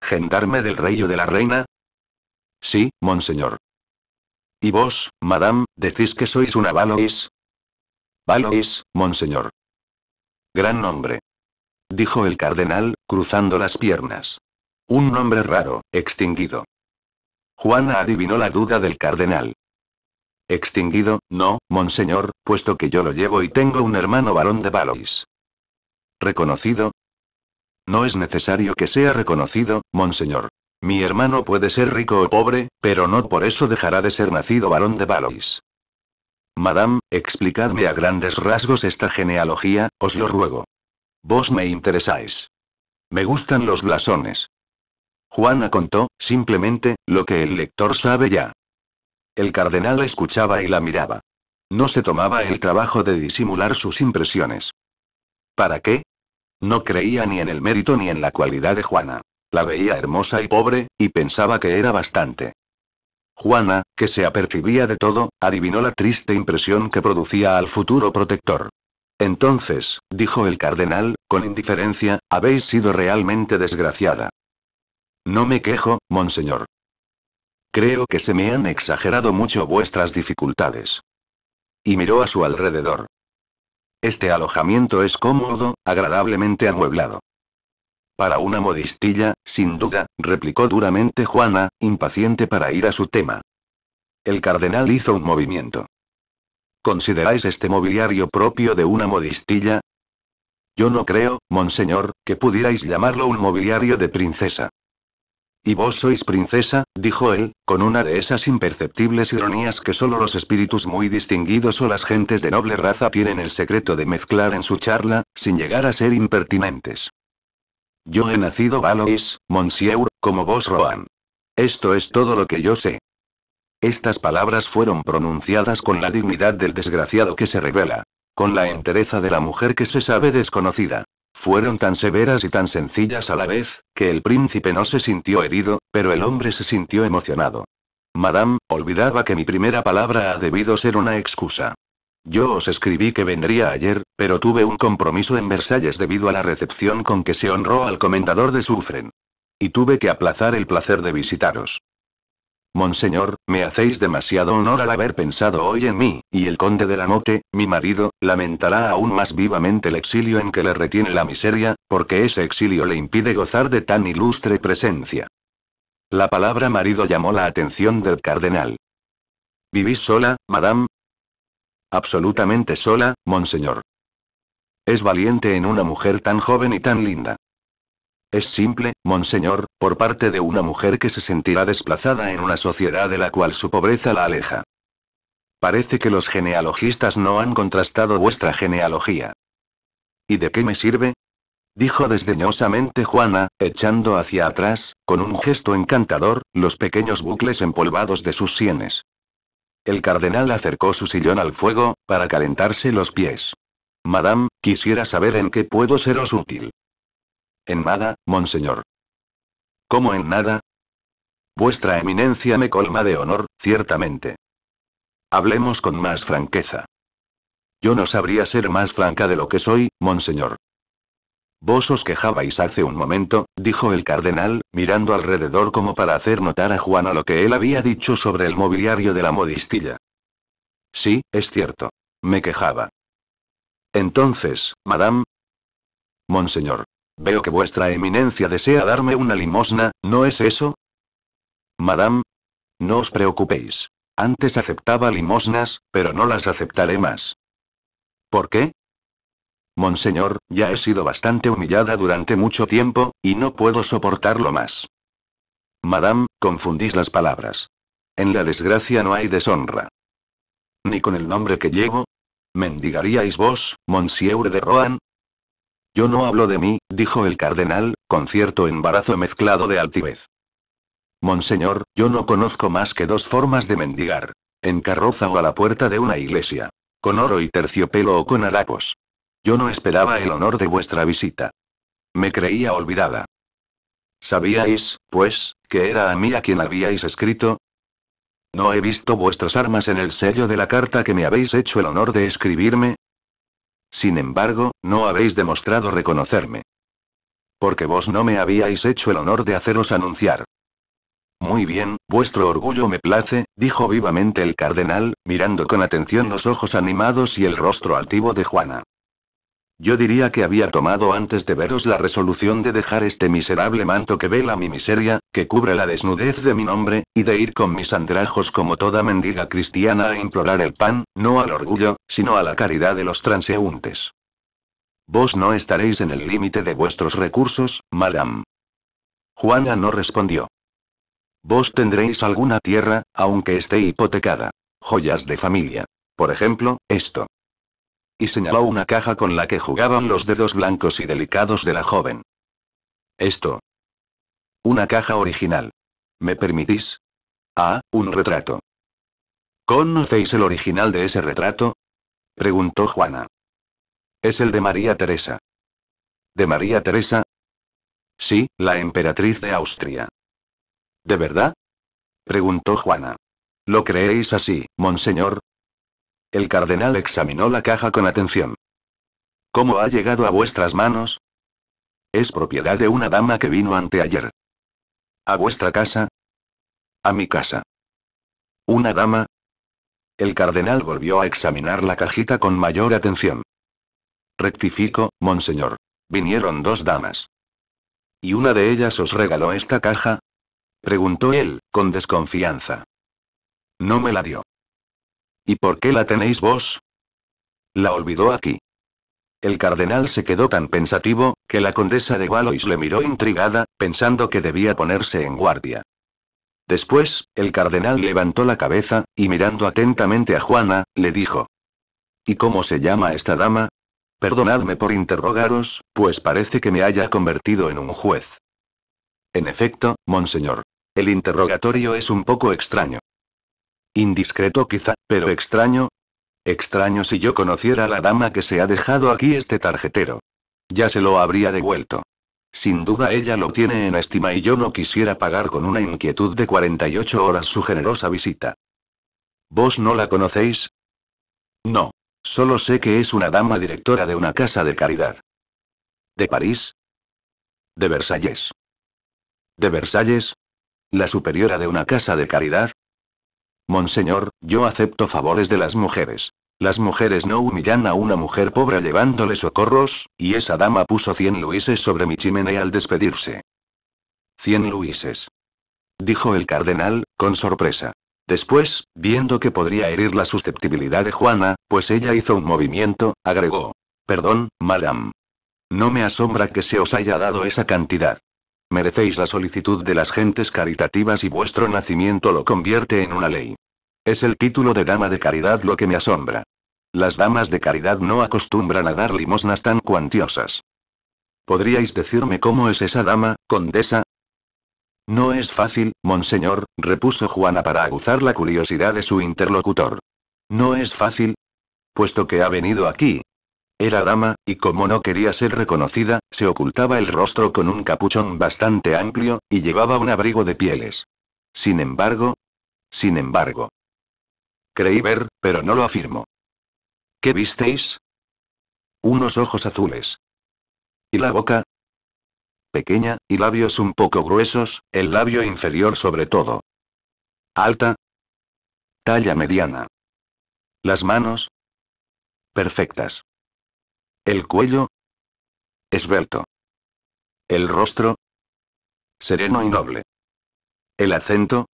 S1: ¿Gendarme del rey o de la reina? Sí, monseñor. ¿Y vos, madame, decís que sois una Valois? Valois, monseñor. Gran nombre. Dijo el cardenal, cruzando las piernas. Un nombre raro, extinguido. Juana adivinó la duda del cardenal. Extinguido, no, monseñor, puesto que yo lo llevo y tengo un hermano varón de Valois. ¿Reconocido? No es necesario que sea reconocido, monseñor. Mi hermano puede ser rico o pobre, pero no por eso dejará de ser nacido varón de Valois. Madame, explicadme a grandes rasgos esta genealogía, os lo ruego. Vos me interesáis. Me gustan los blasones. Juana contó, simplemente, lo que el lector sabe ya. El cardenal escuchaba y la miraba. No se tomaba el trabajo de disimular sus impresiones. ¿Para qué? No creía ni en el mérito ni en la cualidad de Juana. La veía hermosa y pobre, y pensaba que era bastante. Juana, que se apercibía de todo, adivinó la triste impresión que producía al futuro protector. Entonces, dijo el cardenal, con indiferencia, habéis sido realmente desgraciada. No me quejo, monseñor. Creo que se me han exagerado mucho vuestras dificultades. Y miró a su alrededor. Este alojamiento es cómodo, agradablemente amueblado. Para una modistilla, sin duda, replicó duramente Juana, impaciente para ir a su tema. El cardenal hizo un movimiento. ¿Consideráis este mobiliario propio de una modistilla? Yo no creo, monseñor, que pudierais llamarlo un mobiliario de princesa. Y vos sois princesa, dijo él, con una de esas imperceptibles ironías que solo los espíritus muy distinguidos o las gentes de noble raza tienen el secreto de mezclar en su charla, sin llegar a ser impertinentes. Yo he nacido Valois, Monsieur, como vos Roan. Esto es todo lo que yo sé. Estas palabras fueron pronunciadas con la dignidad del desgraciado que se revela, con la entereza de la mujer que se sabe desconocida. Fueron tan severas y tan sencillas a la vez, que el príncipe no se sintió herido, pero el hombre se sintió emocionado. Madame, olvidaba que mi primera palabra ha debido ser una excusa. Yo os escribí que vendría ayer, pero tuve un compromiso en Versalles debido a la recepción con que se honró al comendador de Sufren. Y tuve que aplazar el placer de visitaros. Monseñor, me hacéis demasiado honor al haber pensado hoy en mí, y el conde de la noche mi marido, lamentará aún más vivamente el exilio en que le retiene la miseria, porque ese exilio le impide gozar de tan ilustre presencia. La palabra marido llamó la atención del cardenal. ¿Vivís sola, madame? Absolutamente sola, monseñor. Es valiente en una mujer tan joven y tan linda. Es simple, monseñor, por parte de una mujer que se sentirá desplazada en una sociedad de la cual su pobreza la aleja. Parece que los genealogistas no han contrastado vuestra genealogía. ¿Y de qué me sirve? dijo desdeñosamente Juana, echando hacia atrás, con un gesto encantador, los pequeños bucles empolvados de sus sienes. El cardenal acercó su sillón al fuego, para calentarse los pies. Madame, quisiera saber en qué puedo seros útil. En nada, monseñor. ¿Cómo en nada? Vuestra eminencia me colma de honor, ciertamente. Hablemos con más franqueza. Yo no sabría ser más franca de lo que soy, monseñor. Vos os quejabais hace un momento, dijo el cardenal, mirando alrededor como para hacer notar a Juana lo que él había dicho sobre el mobiliario de la modistilla. Sí, es cierto. Me quejaba. Entonces, madame. Monseñor. Veo que vuestra eminencia desea darme una limosna, ¿no es eso? Madame. No os preocupéis. Antes aceptaba limosnas, pero no las aceptaré más. ¿Por qué? Monseñor, ya he sido bastante humillada durante mucho tiempo, y no puedo soportarlo más. Madame, confundís las palabras. En la desgracia no hay deshonra. Ni con el nombre que llevo. ¿Mendigaríais vos, Monsieur de Rohan? Yo no hablo de mí, dijo el cardenal, con cierto embarazo mezclado de altivez. Monseñor, yo no conozco más que dos formas de mendigar. En carroza o a la puerta de una iglesia. Con oro y terciopelo o con harapos. Yo no esperaba el honor de vuestra visita. Me creía olvidada. ¿Sabíais, pues, que era a mí a quien habíais escrito? ¿No he visto vuestras armas en el sello de la carta que me habéis hecho el honor de escribirme? Sin embargo, no habéis demostrado reconocerme. Porque vos no me habíais hecho el honor de haceros anunciar. Muy bien, vuestro orgullo me place, dijo vivamente el cardenal, mirando con atención los ojos animados y el rostro altivo de Juana. Yo diría que había tomado antes de veros la resolución de dejar este miserable manto que vela mi miseria, que cubre la desnudez de mi nombre, y de ir con mis andrajos como toda mendiga cristiana a implorar el pan, no al orgullo, sino a la caridad de los transeúntes. Vos no estaréis en el límite de vuestros recursos, madame. Juana no respondió. Vos tendréis alguna tierra, aunque esté hipotecada. Joyas de familia. Por ejemplo, esto y señaló una caja con la que jugaban los dedos blancos y delicados de la joven. Esto. Una caja original. ¿Me permitís? Ah, un retrato. ¿Conocéis el original de ese retrato? preguntó Juana. Es el de María Teresa. ¿De María Teresa? Sí, la emperatriz de Austria. ¿De verdad? preguntó Juana. ¿Lo creéis así, monseñor? El cardenal examinó la caja con atención. ¿Cómo ha llegado a vuestras manos? Es propiedad de una dama que vino anteayer. ¿A vuestra casa? A mi casa. ¿Una dama? El cardenal volvió a examinar la cajita con mayor atención. Rectifico, monseñor. Vinieron dos damas. ¿Y una de ellas os regaló esta caja? Preguntó él, con desconfianza. No me la dio. ¿Y por qué la tenéis vos? La olvidó aquí. El cardenal se quedó tan pensativo, que la condesa de Valois le miró intrigada, pensando que debía ponerse en guardia. Después, el cardenal levantó la cabeza, y mirando atentamente a Juana, le dijo. ¿Y cómo se llama esta dama? Perdonadme por interrogaros, pues parece que me haya convertido en un juez. En efecto, monseñor. El interrogatorio es un poco extraño. Indiscreto quizá, pero extraño. Extraño si yo conociera a la dama que se ha dejado aquí este tarjetero. Ya se lo habría devuelto. Sin duda ella lo tiene en estima y yo no quisiera pagar con una inquietud de 48 horas su generosa visita. ¿Vos no la conocéis? No. Solo sé que es una dama directora de una casa de caridad. ¿De París? De Versalles. ¿De Versalles? ¿La superiora de una casa de caridad? Monseñor, yo acepto favores de las mujeres. Las mujeres no humillan a una mujer pobre llevándole socorros, y esa dama puso cien luises sobre mi chimenea al despedirse. Cien luises. Dijo el cardenal, con sorpresa. Después, viendo que podría herir la susceptibilidad de Juana, pues ella hizo un movimiento, agregó. Perdón, madame. No me asombra que se os haya dado esa cantidad merecéis la solicitud de las gentes caritativas y vuestro nacimiento lo convierte en una ley. Es el título de dama de caridad lo que me asombra. Las damas de caridad no acostumbran a dar limosnas tan cuantiosas. ¿Podríais decirme cómo es esa dama, condesa? No es fácil, monseñor, repuso Juana para aguzar la curiosidad de su interlocutor. No es fácil. Puesto que ha venido aquí, era dama, y como no quería ser reconocida, se ocultaba el rostro con un capuchón bastante amplio, y llevaba un abrigo de pieles. Sin embargo... Sin embargo. Creí ver, pero no lo afirmo. ¿Qué visteis? Unos ojos azules. ¿Y la boca? Pequeña, y labios un poco gruesos, el labio inferior sobre todo. Alta. Talla mediana. Las manos. Perfectas. El cuello. Esbelto. El rostro. Sereno y noble. El acento.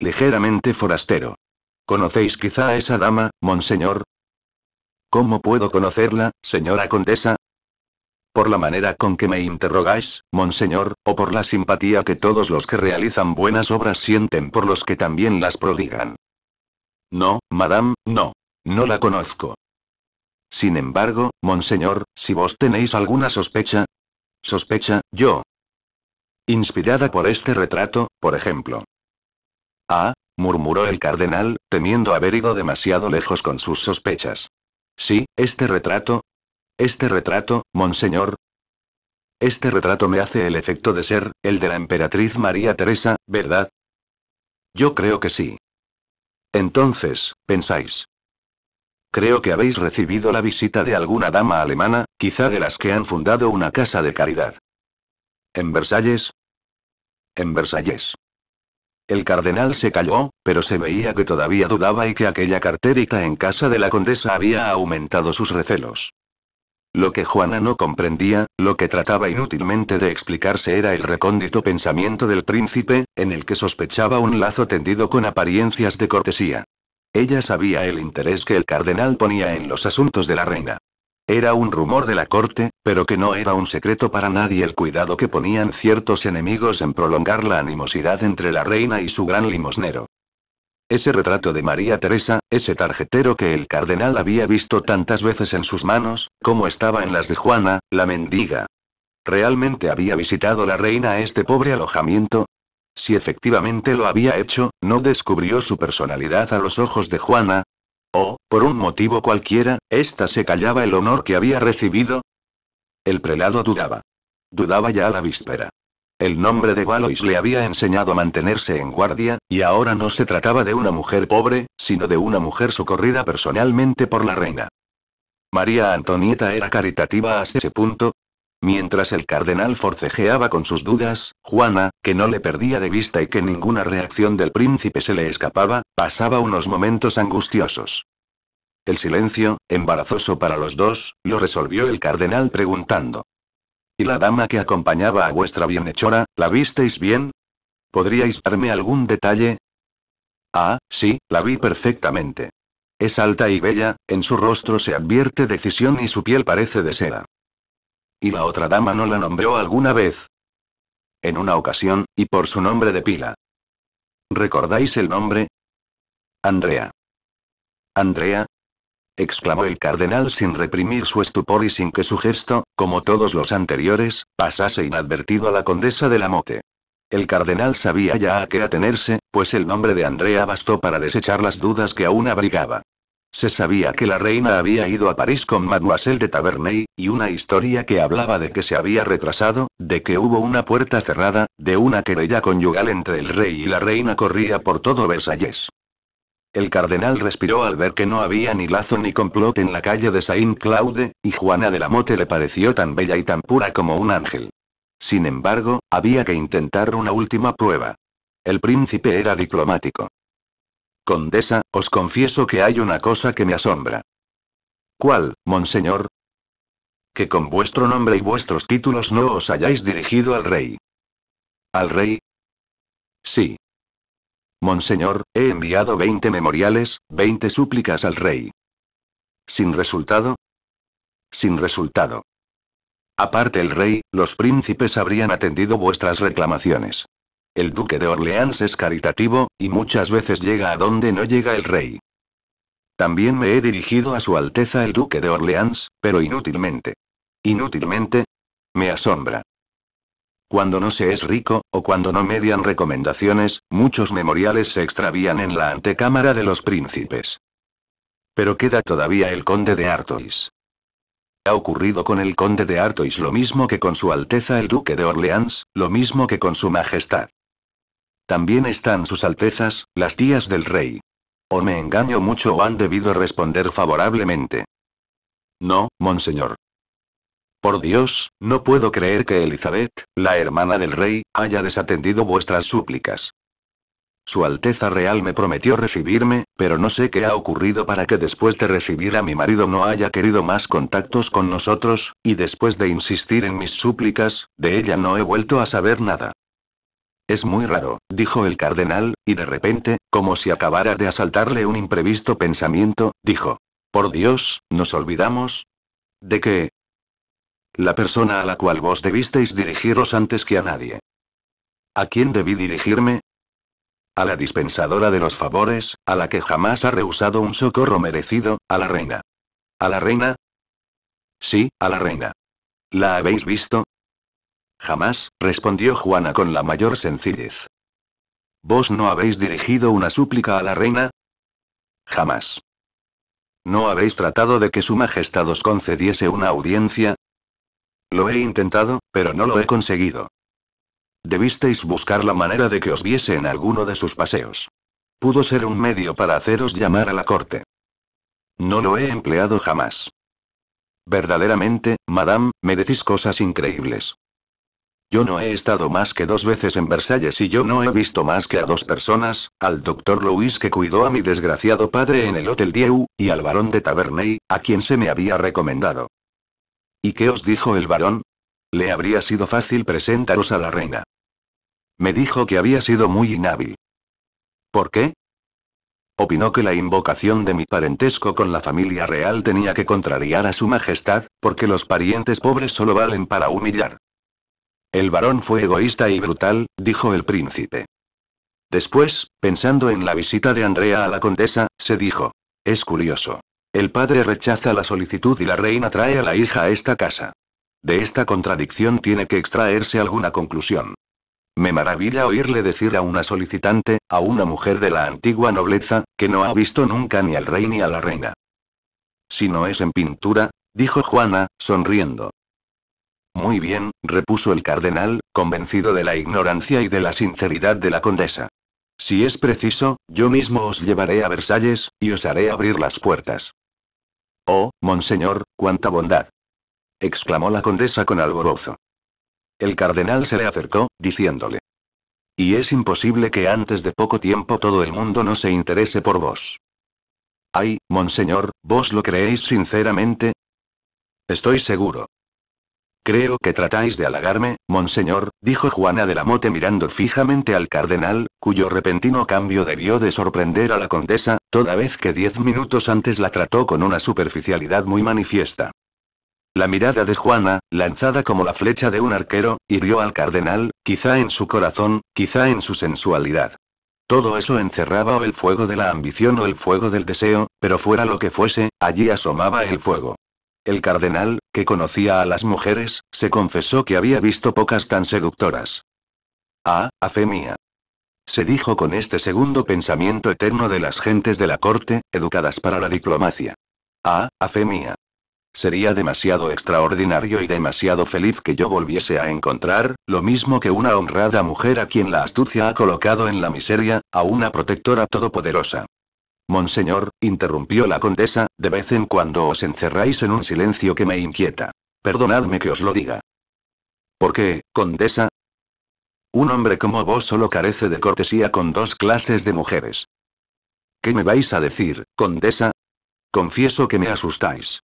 S1: Ligeramente forastero. ¿Conocéis quizá a esa dama, monseñor? ¿Cómo puedo conocerla, señora condesa? Por la manera con que me interrogáis, monseñor, o por la simpatía que todos los que realizan buenas obras sienten por los que también las prodigan. No, madame, no. No la conozco. Sin embargo, monseñor, si vos tenéis alguna sospecha... Sospecha, yo. Inspirada por este retrato, por ejemplo. Ah, murmuró el cardenal, temiendo haber ido demasiado lejos con sus sospechas. Sí, este retrato. Este retrato, monseñor. Este retrato me hace el efecto de ser, el de la emperatriz María Teresa, ¿verdad? Yo creo que sí. Entonces, pensáis, Creo que habéis recibido la visita de alguna dama alemana, quizá de las que han fundado una casa de caridad. ¿En Versalles? En Versalles. El cardenal se calló, pero se veía que todavía dudaba y que aquella carterita en casa de la condesa había aumentado sus recelos. Lo que Juana no comprendía, lo que trataba inútilmente de explicarse era el recóndito pensamiento del príncipe, en el que sospechaba un lazo tendido con apariencias de cortesía. Ella sabía el interés que el cardenal ponía en los asuntos de la reina. Era un rumor de la corte, pero que no era un secreto para nadie el cuidado que ponían ciertos enemigos en prolongar la animosidad entre la reina y su gran limosnero. Ese retrato de María Teresa, ese tarjetero que el cardenal había visto tantas veces en sus manos, como estaba en las de Juana, la mendiga. ¿Realmente había visitado la reina este pobre alojamiento? Si efectivamente lo había hecho, ¿no descubrió su personalidad a los ojos de Juana? ¿O, por un motivo cualquiera, ésta se callaba el honor que había recibido? El prelado dudaba. Dudaba ya a la víspera. El nombre de Valois le había enseñado a mantenerse en guardia, y ahora no se trataba de una mujer pobre, sino de una mujer socorrida personalmente por la reina. María Antonieta era caritativa hasta ese punto, Mientras el cardenal forcejeaba con sus dudas, Juana, que no le perdía de vista y que ninguna reacción del príncipe se le escapaba, pasaba unos momentos angustiosos. El silencio, embarazoso para los dos, lo resolvió el cardenal preguntando. ¿Y la dama que acompañaba a vuestra bienhechora, la visteis bien? ¿Podríais darme algún detalle? Ah, sí, la vi perfectamente. Es alta y bella, en su rostro se advierte decisión y su piel parece de seda. ¿Y la otra dama no la nombró alguna vez? En una ocasión, y por su nombre de pila. ¿Recordáis el nombre? Andrea. Andrea, exclamó el cardenal sin reprimir su estupor y sin que su gesto, como todos los anteriores, pasase inadvertido a la condesa de la mote. El cardenal sabía ya a qué atenerse, pues el nombre de Andrea bastó para desechar las dudas que aún abrigaba. Se sabía que la reina había ido a París con Mademoiselle de Taverney, y una historia que hablaba de que se había retrasado, de que hubo una puerta cerrada, de una querella conyugal entre el rey y la reina corría por todo Versalles. El cardenal respiró al ver que no había ni lazo ni complot en la calle de Saint-Claude, y Juana de la Mote le pareció tan bella y tan pura como un ángel. Sin embargo, había que intentar una última prueba. El príncipe era diplomático. Condesa, os confieso que hay una cosa que me asombra. ¿Cuál, monseñor? Que con vuestro nombre y vuestros títulos no os hayáis dirigido al rey. ¿Al rey? Sí. Monseñor, he enviado 20 memoriales, 20 súplicas al rey. ¿Sin resultado? Sin resultado. Aparte el rey, los príncipes habrían atendido vuestras reclamaciones. El duque de Orleans es caritativo, y muchas veces llega a donde no llega el rey. También me he dirigido a Su Alteza el Duque de Orleans, pero inútilmente. ¿Inútilmente? Me asombra. Cuando no se es rico, o cuando no median recomendaciones, muchos memoriales se extravían en la antecámara de los príncipes. Pero queda todavía el conde de Artois. Ha ocurrido con el conde de Artois lo mismo que con su Alteza el Duque de Orleans, lo mismo que con su Majestad. También están sus altezas, las tías del rey. O me engaño mucho o han debido responder favorablemente. No, monseñor. Por Dios, no puedo creer que Elizabeth, la hermana del rey, haya desatendido vuestras súplicas. Su Alteza Real me prometió recibirme, pero no sé qué ha ocurrido para que después de recibir a mi marido no haya querido más contactos con nosotros, y después de insistir en mis súplicas, de ella no he vuelto a saber nada. Es muy raro, dijo el cardenal, y de repente, como si acabara de asaltarle un imprevisto pensamiento, dijo. Por Dios, ¿nos olvidamos? ¿De qué? La persona a la cual vos debisteis dirigiros antes que a nadie. ¿A quién debí dirigirme? A la dispensadora de los favores, a la que jamás ha rehusado un socorro merecido, a la reina. ¿A la reina? Sí, a la reina. ¿La habéis visto? Jamás, respondió Juana con la mayor sencillez. ¿Vos no habéis dirigido una súplica a la reina? Jamás. ¿No habéis tratado de que Su Majestad os concediese una audiencia? Lo he intentado, pero no lo he conseguido. Debisteis buscar la manera de que os viese en alguno de sus paseos. Pudo ser un medio para haceros llamar a la corte. No lo he empleado jamás. Verdaderamente, madame, me decís cosas increíbles. Yo no he estado más que dos veces en Versalles y yo no he visto más que a dos personas, al doctor Louis que cuidó a mi desgraciado padre en el Hotel Dieu, y al barón de Taverney, a quien se me había recomendado. ¿Y qué os dijo el barón? Le habría sido fácil presentaros a la reina. Me dijo que había sido muy inhábil. ¿Por qué? Opinó que la invocación de mi parentesco con la familia real tenía que contrariar a su majestad, porque los parientes pobres solo valen para humillar. El varón fue egoísta y brutal, dijo el príncipe. Después, pensando en la visita de Andrea a la condesa, se dijo. Es curioso. El padre rechaza la solicitud y la reina trae a la hija a esta casa. De esta contradicción tiene que extraerse alguna conclusión. Me maravilla oírle decir a una solicitante, a una mujer de la antigua nobleza, que no ha visto nunca ni al rey ni a la reina. Si no es en pintura, dijo Juana, sonriendo. Muy bien, repuso el cardenal, convencido de la ignorancia y de la sinceridad de la condesa. Si es preciso, yo mismo os llevaré a Versalles, y os haré abrir las puertas. Oh, monseñor, cuánta bondad. exclamó la condesa con alborozo. El cardenal se le acercó, diciéndole. Y es imposible que antes de poco tiempo todo el mundo no se interese por vos. Ay, monseñor, ¿vos lo creéis sinceramente? Estoy seguro. Creo que tratáis de halagarme, monseñor, dijo Juana de la Mote mirando fijamente al cardenal, cuyo repentino cambio debió de sorprender a la condesa, toda vez que diez minutos antes la trató con una superficialidad muy manifiesta. La mirada de Juana, lanzada como la flecha de un arquero, hirió al cardenal, quizá en su corazón, quizá en su sensualidad. Todo eso encerraba o el fuego de la ambición o el fuego del deseo, pero fuera lo que fuese, allí asomaba el fuego. El cardenal, que conocía a las mujeres, se confesó que había visto pocas tan seductoras. Ah, a fe mía. Se dijo con este segundo pensamiento eterno de las gentes de la corte, educadas para la diplomacia. Ah, a fe mía. Sería demasiado extraordinario y demasiado feliz que yo volviese a encontrar, lo mismo que una honrada mujer a quien la astucia ha colocado en la miseria, a una protectora todopoderosa. Monseñor, interrumpió la condesa, de vez en cuando os encerráis en un silencio que me inquieta. Perdonadme que os lo diga. ¿Por qué, condesa? Un hombre como vos solo carece de cortesía con dos clases de mujeres. ¿Qué me vais a decir, condesa? Confieso que me asustáis.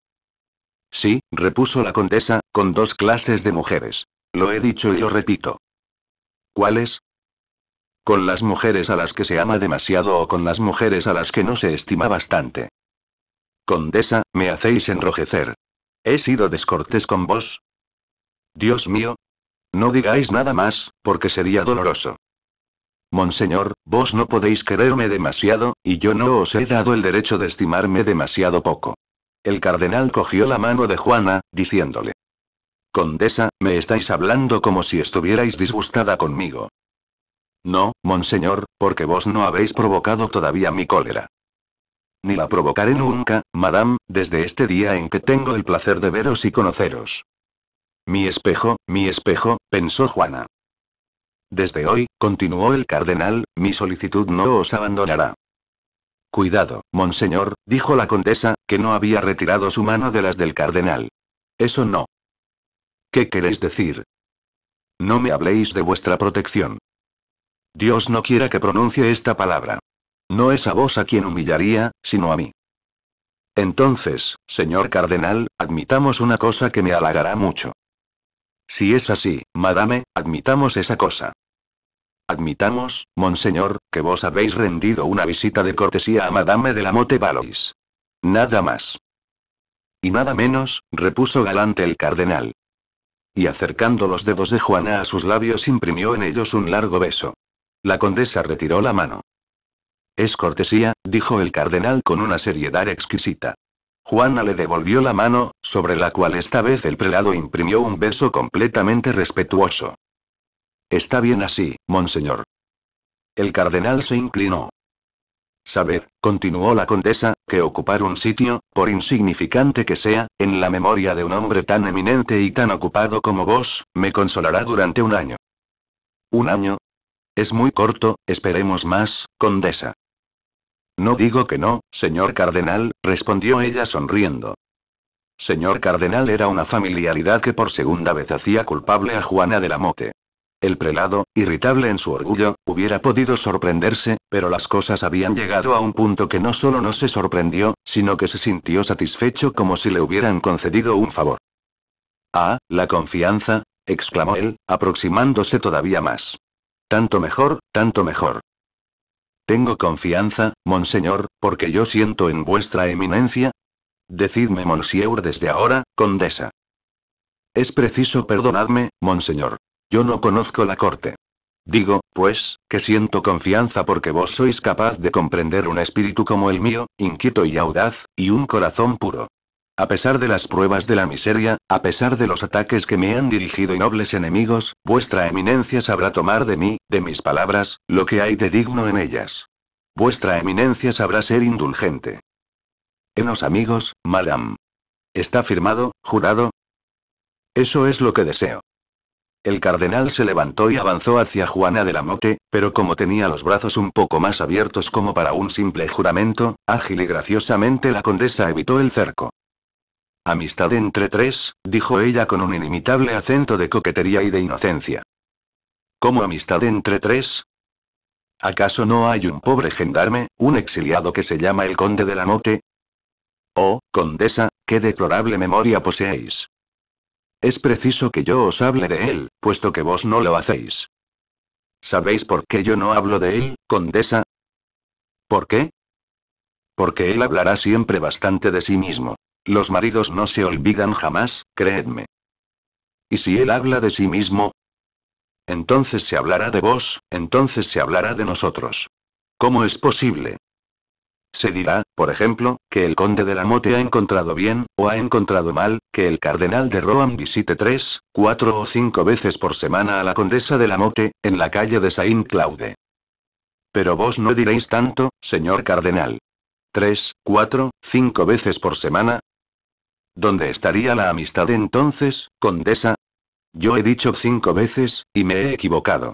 S1: Sí, repuso la condesa, con dos clases de mujeres. Lo he dicho y lo repito. ¿Cuáles? Con las mujeres a las que se ama demasiado o con las mujeres a las que no se estima bastante. Condesa, me hacéis enrojecer. ¿He sido descortés con vos? Dios mío. No digáis nada más, porque sería doloroso. Monseñor, vos no podéis quererme demasiado, y yo no os he dado el derecho de estimarme demasiado poco. El cardenal cogió la mano de Juana, diciéndole. Condesa, me estáis hablando como si estuvierais disgustada conmigo. No, monseñor, porque vos no habéis provocado todavía mi cólera. Ni la provocaré nunca, madame, desde este día en que tengo el placer de veros y conoceros. Mi espejo, mi espejo, pensó Juana. Desde hoy, continuó el cardenal, mi solicitud no os abandonará. Cuidado, monseñor, dijo la condesa, que no había retirado su mano de las del cardenal. Eso no. ¿Qué queréis decir? No me habléis de vuestra protección. Dios no quiera que pronuncie esta palabra. No es a vos a quien humillaría, sino a mí. Entonces, señor cardenal, admitamos una cosa que me halagará mucho. Si es así, madame, admitamos esa cosa. Admitamos, monseñor, que vos habéis rendido una visita de cortesía a madame de la Motte Valois. Nada más. Y nada menos, repuso galante el cardenal. Y acercando los dedos de Juana a sus labios imprimió en ellos un largo beso. La condesa retiró la mano. Es cortesía, dijo el cardenal con una seriedad exquisita. Juana le devolvió la mano, sobre la cual esta vez el prelado imprimió un beso completamente respetuoso. Está bien así, monseñor. El cardenal se inclinó. Sabed, continuó la condesa, que ocupar un sitio, por insignificante que sea, en la memoria de un hombre tan eminente y tan ocupado como vos, me consolará durante un año. Un año, es muy corto, esperemos más, condesa. No digo que no, señor cardenal, respondió ella sonriendo. Señor cardenal era una familiaridad que por segunda vez hacía culpable a Juana de la Mote. El prelado, irritable en su orgullo, hubiera podido sorprenderse, pero las cosas habían llegado a un punto que no solo no se sorprendió, sino que se sintió satisfecho como si le hubieran concedido un favor. Ah, la confianza, exclamó él, aproximándose todavía más. Tanto mejor, tanto mejor. Tengo confianza, monseñor, porque yo siento en vuestra eminencia. Decidme, monsieur, desde ahora, condesa. Es preciso perdonadme, monseñor. Yo no conozco la corte. Digo, pues, que siento confianza porque vos sois capaz de comprender un espíritu como el mío, inquieto y audaz, y un corazón puro. A pesar de las pruebas de la miseria, a pesar de los ataques que me han dirigido y nobles enemigos, vuestra eminencia sabrá tomar de mí, de mis palabras, lo que hay de digno en ellas. Vuestra eminencia sabrá ser indulgente. Enos amigos, madame. ¿Está firmado, jurado? Eso es lo que deseo. El cardenal se levantó y avanzó hacia Juana de la Mote, pero como tenía los brazos un poco más abiertos como para un simple juramento, ágil y graciosamente la condesa evitó el cerco. Amistad entre tres, dijo ella con un inimitable acento de coquetería y de inocencia. ¿Cómo amistad entre tres? ¿Acaso no hay un pobre gendarme, un exiliado que se llama el conde de la mote? Oh, condesa, qué deplorable memoria poseéis. Es preciso que yo os hable de él, puesto que vos no lo hacéis. ¿Sabéis por qué yo no hablo de él, condesa? ¿Por qué? Porque él hablará siempre bastante de sí mismo. Los maridos no se olvidan jamás, creedme. ¿Y si él habla de sí mismo? Entonces se hablará de vos, entonces se hablará de nosotros. ¿Cómo es posible? Se dirá, por ejemplo, que el conde de la Mote ha encontrado bien, o ha encontrado mal, que el cardenal de Rohan visite tres, cuatro o cinco veces por semana a la condesa de la Mote, en la calle de Saint-Claude. Pero vos no diréis tanto, señor cardenal. Tres, cuatro, cinco veces por semana, ¿Dónde estaría la amistad entonces, condesa? Yo he dicho cinco veces, y me he equivocado.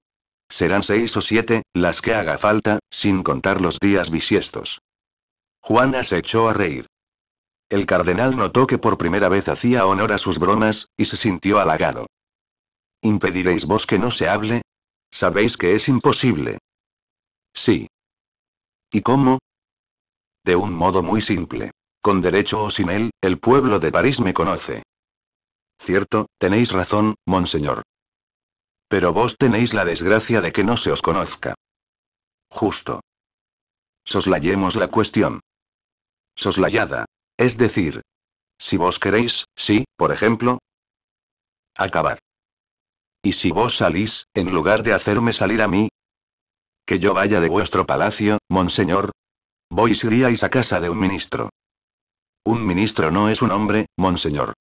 S1: Serán seis o siete, las que haga falta, sin contar los días bisiestos. Juana se echó a reír. El cardenal notó que por primera vez hacía honor a sus bromas, y se sintió halagado. ¿Impediréis vos que no se hable? Sabéis que es imposible. Sí. ¿Y cómo? De un modo muy simple. Con derecho o sin él, el pueblo de París me conoce. Cierto, tenéis razón, monseñor. Pero vos tenéis la desgracia de que no se os conozca. Justo. Soslayemos la cuestión. Soslayada. Es decir, si vos queréis, sí, por ejemplo. acabar. Y si vos salís, en lugar de hacerme salir a mí. Que yo vaya de vuestro palacio, monseñor. Vos iríais a casa de un ministro. Un ministro no es un hombre, monseñor.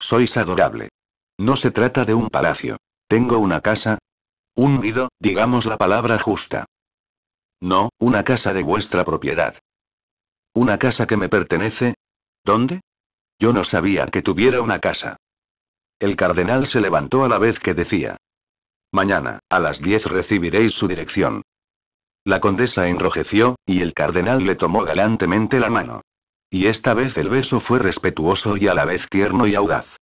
S1: Sois adorable. No se trata de un palacio. Tengo una casa. Un nido, digamos la palabra justa. No, una casa de vuestra propiedad. ¿Una casa que me pertenece? ¿Dónde? Yo no sabía que tuviera una casa. El cardenal se levantó a la vez que decía. Mañana, a las diez recibiréis su dirección. La condesa enrojeció, y el cardenal le tomó galantemente la mano. Y esta vez el beso fue respetuoso y a la vez tierno y audaz.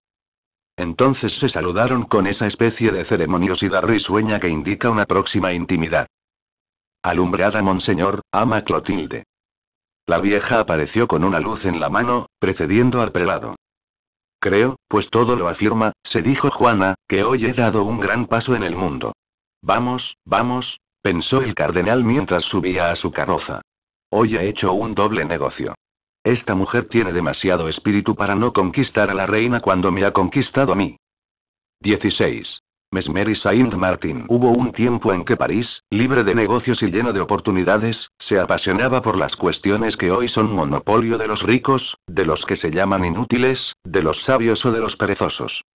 S1: Entonces se saludaron con esa especie de ceremoniosidad risueña que indica una próxima intimidad. Alumbrada monseñor, ama Clotilde. La vieja apareció con una luz en la mano, precediendo al prelado. Creo, pues todo lo afirma, se dijo Juana, que hoy he dado un gran paso en el mundo. Vamos, vamos, pensó el cardenal mientras subía a su carroza. Hoy he hecho un doble negocio. Esta mujer tiene demasiado espíritu para no conquistar a la reina cuando me ha conquistado a mí. 16. Mesmer y Saint Martin. Hubo un tiempo en que París, libre de negocios y lleno de oportunidades, se apasionaba por las cuestiones que hoy son monopolio de los ricos, de los que se llaman inútiles, de los sabios o de los perezosos.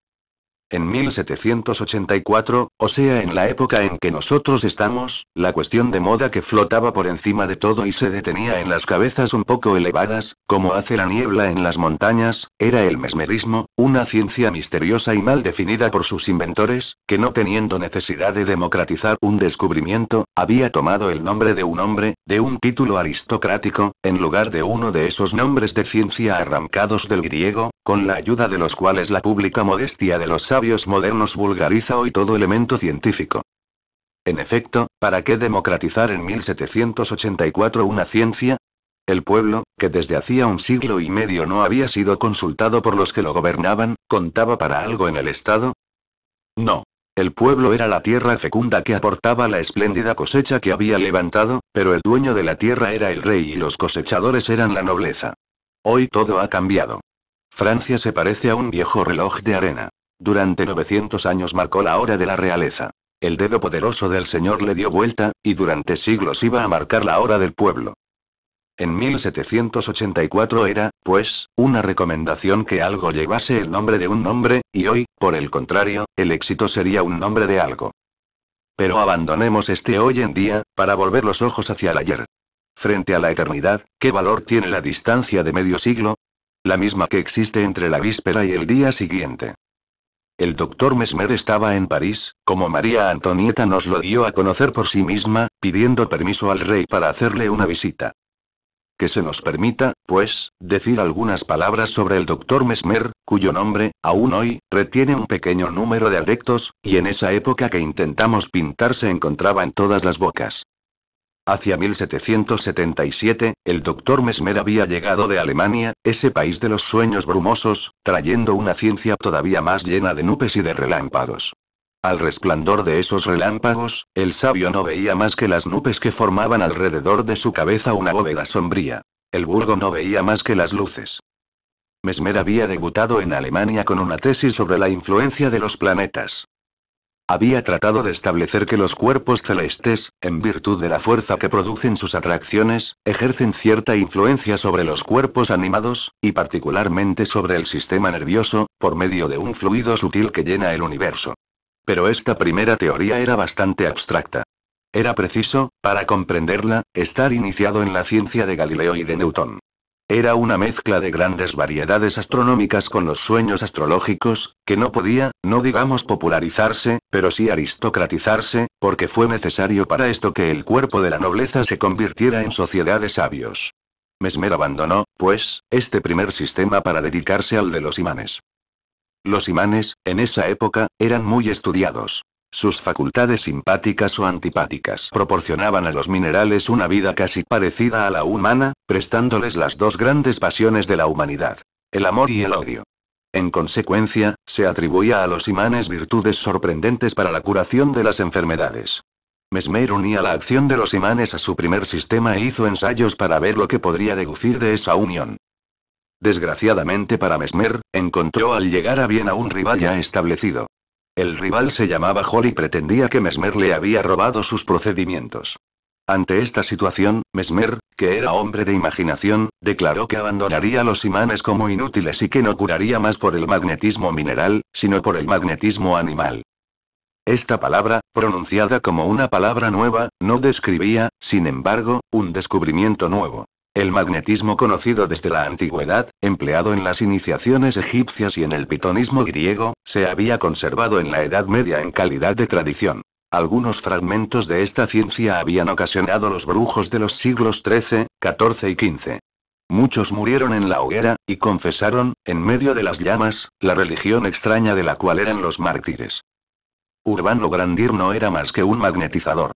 S1: En 1784, o sea en la época en que nosotros estamos, la cuestión de moda que flotaba por encima de todo y se detenía en las cabezas un poco elevadas, como hace la niebla en las montañas, era el mesmerismo, una ciencia misteriosa y mal definida por sus inventores, que no teniendo necesidad de democratizar un descubrimiento, había tomado el nombre de un hombre, de un título aristocrático, en lugar de uno de esos nombres de ciencia arrancados del griego, con la ayuda de los cuales la pública modestia de los modernos vulgariza hoy todo elemento científico. En efecto, ¿para qué democratizar en 1784 una ciencia? El pueblo, que desde hacía un siglo y medio no había sido consultado por los que lo gobernaban, contaba para algo en el Estado, no. El pueblo era la tierra fecunda que aportaba la espléndida cosecha que había levantado, pero el dueño de la tierra era el rey y los cosechadores eran la nobleza. Hoy todo ha cambiado. Francia se parece a un viejo reloj de arena. Durante 900 años marcó la hora de la realeza. El dedo poderoso del Señor le dio vuelta, y durante siglos iba a marcar la hora del pueblo. En 1784 era, pues, una recomendación que algo llevase el nombre de un nombre, y hoy, por el contrario, el éxito sería un nombre de algo. Pero abandonemos este hoy en día, para volver los ojos hacia el ayer. Frente a la eternidad, ¿qué valor tiene la distancia de medio siglo? La misma que existe entre la víspera y el día siguiente. El doctor Mesmer estaba en París, como María Antonieta nos lo dio a conocer por sí misma, pidiendo permiso al rey para hacerle una visita. Que se nos permita, pues, decir algunas palabras sobre el doctor Mesmer, cuyo nombre, aún hoy, retiene un pequeño número de adeptos, y en esa época que intentamos pintar se encontraba en todas las bocas. Hacia 1777, el doctor Mesmer había llegado de Alemania, ese país de los sueños brumosos, trayendo una ciencia todavía más llena de nubes y de relámpagos. Al resplandor de esos relámpagos, el sabio no veía más que las nubes que formaban alrededor de su cabeza una bóveda sombría. El burgo no veía más que las luces. Mesmer había debutado en Alemania con una tesis sobre la influencia de los planetas. Había tratado de establecer que los cuerpos celestes, en virtud de la fuerza que producen sus atracciones, ejercen cierta influencia sobre los cuerpos animados, y particularmente sobre el sistema nervioso, por medio de un fluido sutil que llena el universo. Pero esta primera teoría era bastante abstracta. Era preciso, para comprenderla, estar iniciado en la ciencia de Galileo y de Newton. Era una mezcla de grandes variedades astronómicas con los sueños astrológicos, que no podía, no digamos popularizarse, pero sí aristocratizarse, porque fue necesario para esto que el cuerpo de la nobleza se convirtiera en sociedad de sabios. Mesmer abandonó, pues, este primer sistema para dedicarse al de los imanes. Los imanes, en esa época, eran muy estudiados. Sus facultades simpáticas o antipáticas proporcionaban a los minerales una vida casi parecida a la humana, prestándoles las dos grandes pasiones de la humanidad, el amor y el odio. En consecuencia, se atribuía a los imanes virtudes sorprendentes para la curación de las enfermedades. Mesmer unía la acción de los imanes a su primer sistema e hizo ensayos para ver lo que podría deducir de esa unión. Desgraciadamente para Mesmer, encontró al llegar a bien a un rival ya establecido, el rival se llamaba Holly y pretendía que Mesmer le había robado sus procedimientos. Ante esta situación, Mesmer, que era hombre de imaginación, declaró que abandonaría los imanes como inútiles y que no curaría más por el magnetismo mineral, sino por el magnetismo animal. Esta palabra, pronunciada como una palabra nueva, no describía, sin embargo, un descubrimiento nuevo. El magnetismo conocido desde la antigüedad, empleado en las iniciaciones egipcias y en el pitonismo griego, se había conservado en la Edad Media en calidad de tradición. Algunos fragmentos de esta ciencia habían ocasionado los brujos de los siglos XIII, XIV y XV. Muchos murieron en la hoguera, y confesaron, en medio de las llamas, la religión extraña de la cual eran los mártires. Urbano Grandir no era más que un magnetizador.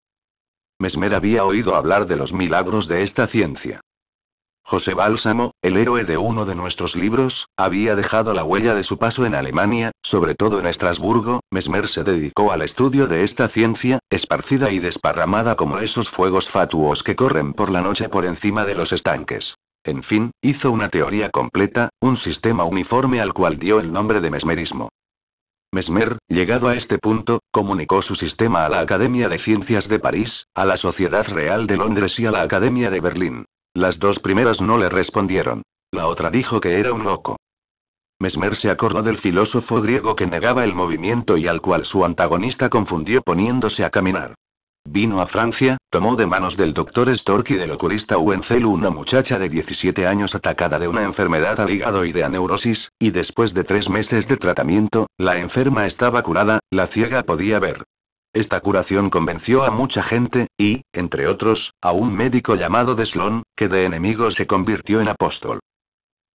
S1: Mesmer había oído hablar de los milagros de esta ciencia. José Bálsamo, el héroe de uno de nuestros libros, había dejado la huella de su paso en Alemania, sobre todo en Estrasburgo, Mesmer se dedicó al estudio de esta ciencia, esparcida y desparramada como esos fuegos fatuos que corren por la noche por encima de los estanques. En fin, hizo una teoría completa, un sistema uniforme al cual dio el nombre de mesmerismo. Mesmer, llegado a este punto, comunicó su sistema a la Academia de Ciencias de París, a la Sociedad Real de Londres y a la Academia de Berlín. Las dos primeras no le respondieron. La otra dijo que era un loco. Mesmer se acordó del filósofo griego que negaba el movimiento y al cual su antagonista confundió poniéndose a caminar. Vino a Francia, tomó de manos del doctor Stork y del oculista Wenzel una muchacha de 17 años atacada de una enfermedad al hígado y de aneurosis, y después de tres meses de tratamiento, la enferma estaba curada, la ciega podía ver. Esta curación convenció a mucha gente, y, entre otros, a un médico llamado Deslon, que de enemigo se convirtió en apóstol.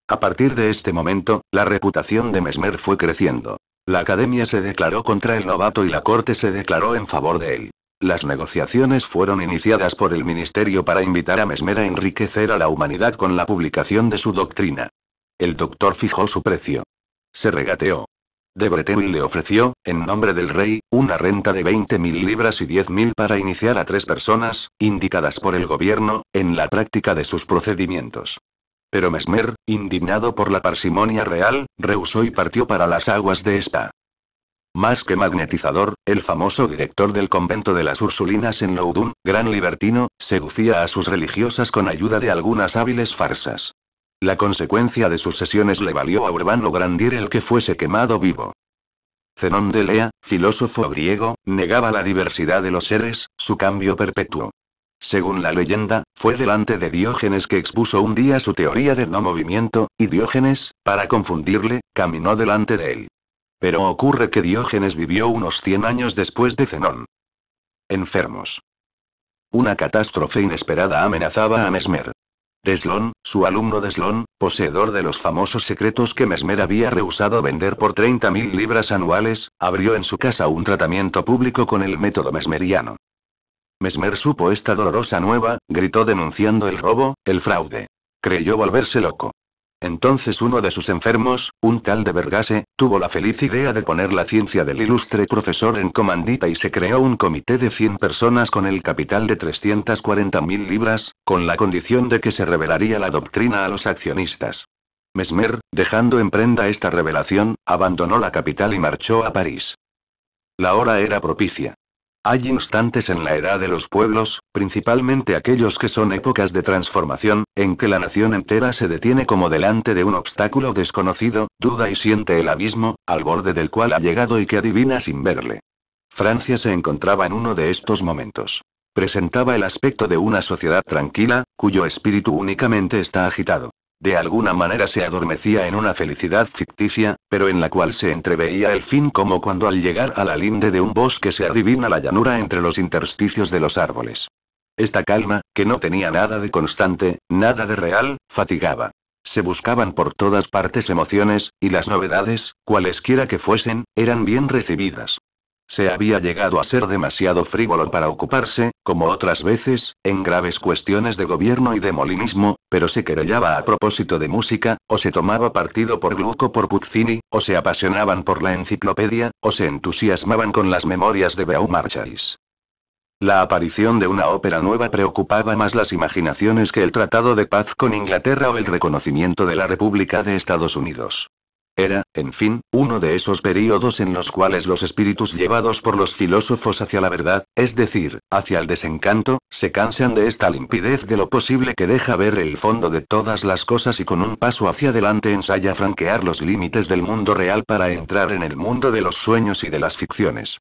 S1: A partir de este momento, la reputación de Mesmer fue creciendo. La academia se declaró contra el novato y la corte se declaró en favor de él. Las negociaciones fueron iniciadas por el ministerio para invitar a Mesmer a enriquecer a la humanidad con la publicación de su doctrina. El doctor fijó su precio. Se regateó. De le ofreció, en nombre del rey, una renta de 20.000 libras y 10.000 para iniciar a tres personas, indicadas por el gobierno, en la práctica de sus procedimientos. Pero Mesmer, indignado por la parsimonia real, rehusó y partió para las aguas de esta. Más que magnetizador, el famoso director del convento de las Ursulinas en Loudun, gran libertino, seducía a sus religiosas con ayuda de algunas hábiles farsas. La consecuencia de sus sesiones le valió a Urbano Grandir el que fuese quemado vivo. Zenón de Lea, filósofo griego, negaba la diversidad de los seres, su cambio perpetuo. Según la leyenda, fue delante de Diógenes que expuso un día su teoría del no movimiento, y Diógenes, para confundirle, caminó delante de él. Pero ocurre que Diógenes vivió unos 100 años después de Zenón. Enfermos. Una catástrofe inesperada amenazaba a Mesmer. Deslon, su alumno Deslon, poseedor de los famosos secretos que Mesmer había rehusado vender por 30.000 libras anuales, abrió en su casa un tratamiento público con el método mesmeriano. Mesmer supo esta dolorosa nueva, gritó denunciando el robo, el fraude. Creyó volverse loco. Entonces uno de sus enfermos, un tal de Vergase, tuvo la feliz idea de poner la ciencia del ilustre profesor en comandita y se creó un comité de 100 personas con el capital de 340.000 libras, con la condición de que se revelaría la doctrina a los accionistas. Mesmer, dejando en prenda esta revelación, abandonó la capital y marchó a París. La hora era propicia. Hay instantes en la edad de los pueblos, principalmente aquellos que son épocas de transformación, en que la nación entera se detiene como delante de un obstáculo desconocido, duda y siente el abismo, al borde del cual ha llegado y que adivina sin verle. Francia se encontraba en uno de estos momentos. Presentaba el aspecto de una sociedad tranquila, cuyo espíritu únicamente está agitado. De alguna manera se adormecía en una felicidad ficticia, pero en la cual se entreveía el fin como cuando al llegar a la linde de un bosque se adivina la llanura entre los intersticios de los árboles. Esta calma, que no tenía nada de constante, nada de real, fatigaba. Se buscaban por todas partes emociones, y las novedades, cualesquiera que fuesen, eran bien recibidas. Se había llegado a ser demasiado frívolo para ocuparse, como otras veces, en graves cuestiones de gobierno y de molinismo, pero se querellaba a propósito de música, o se tomaba partido por Gluco por Puccini, o se apasionaban por la enciclopedia, o se entusiasmaban con las memorias de Beaumarchais. La aparición de una ópera nueva preocupaba más las imaginaciones que el Tratado de Paz con Inglaterra o el reconocimiento de la República de Estados Unidos. Era, en fin, uno de esos períodos en los cuales los espíritus llevados por los filósofos hacia la verdad, es decir, hacia el desencanto, se cansan de esta limpidez de lo posible que deja ver el fondo de todas las cosas y con un paso hacia adelante ensaya franquear los límites del mundo real para entrar en el mundo de los sueños y de las ficciones.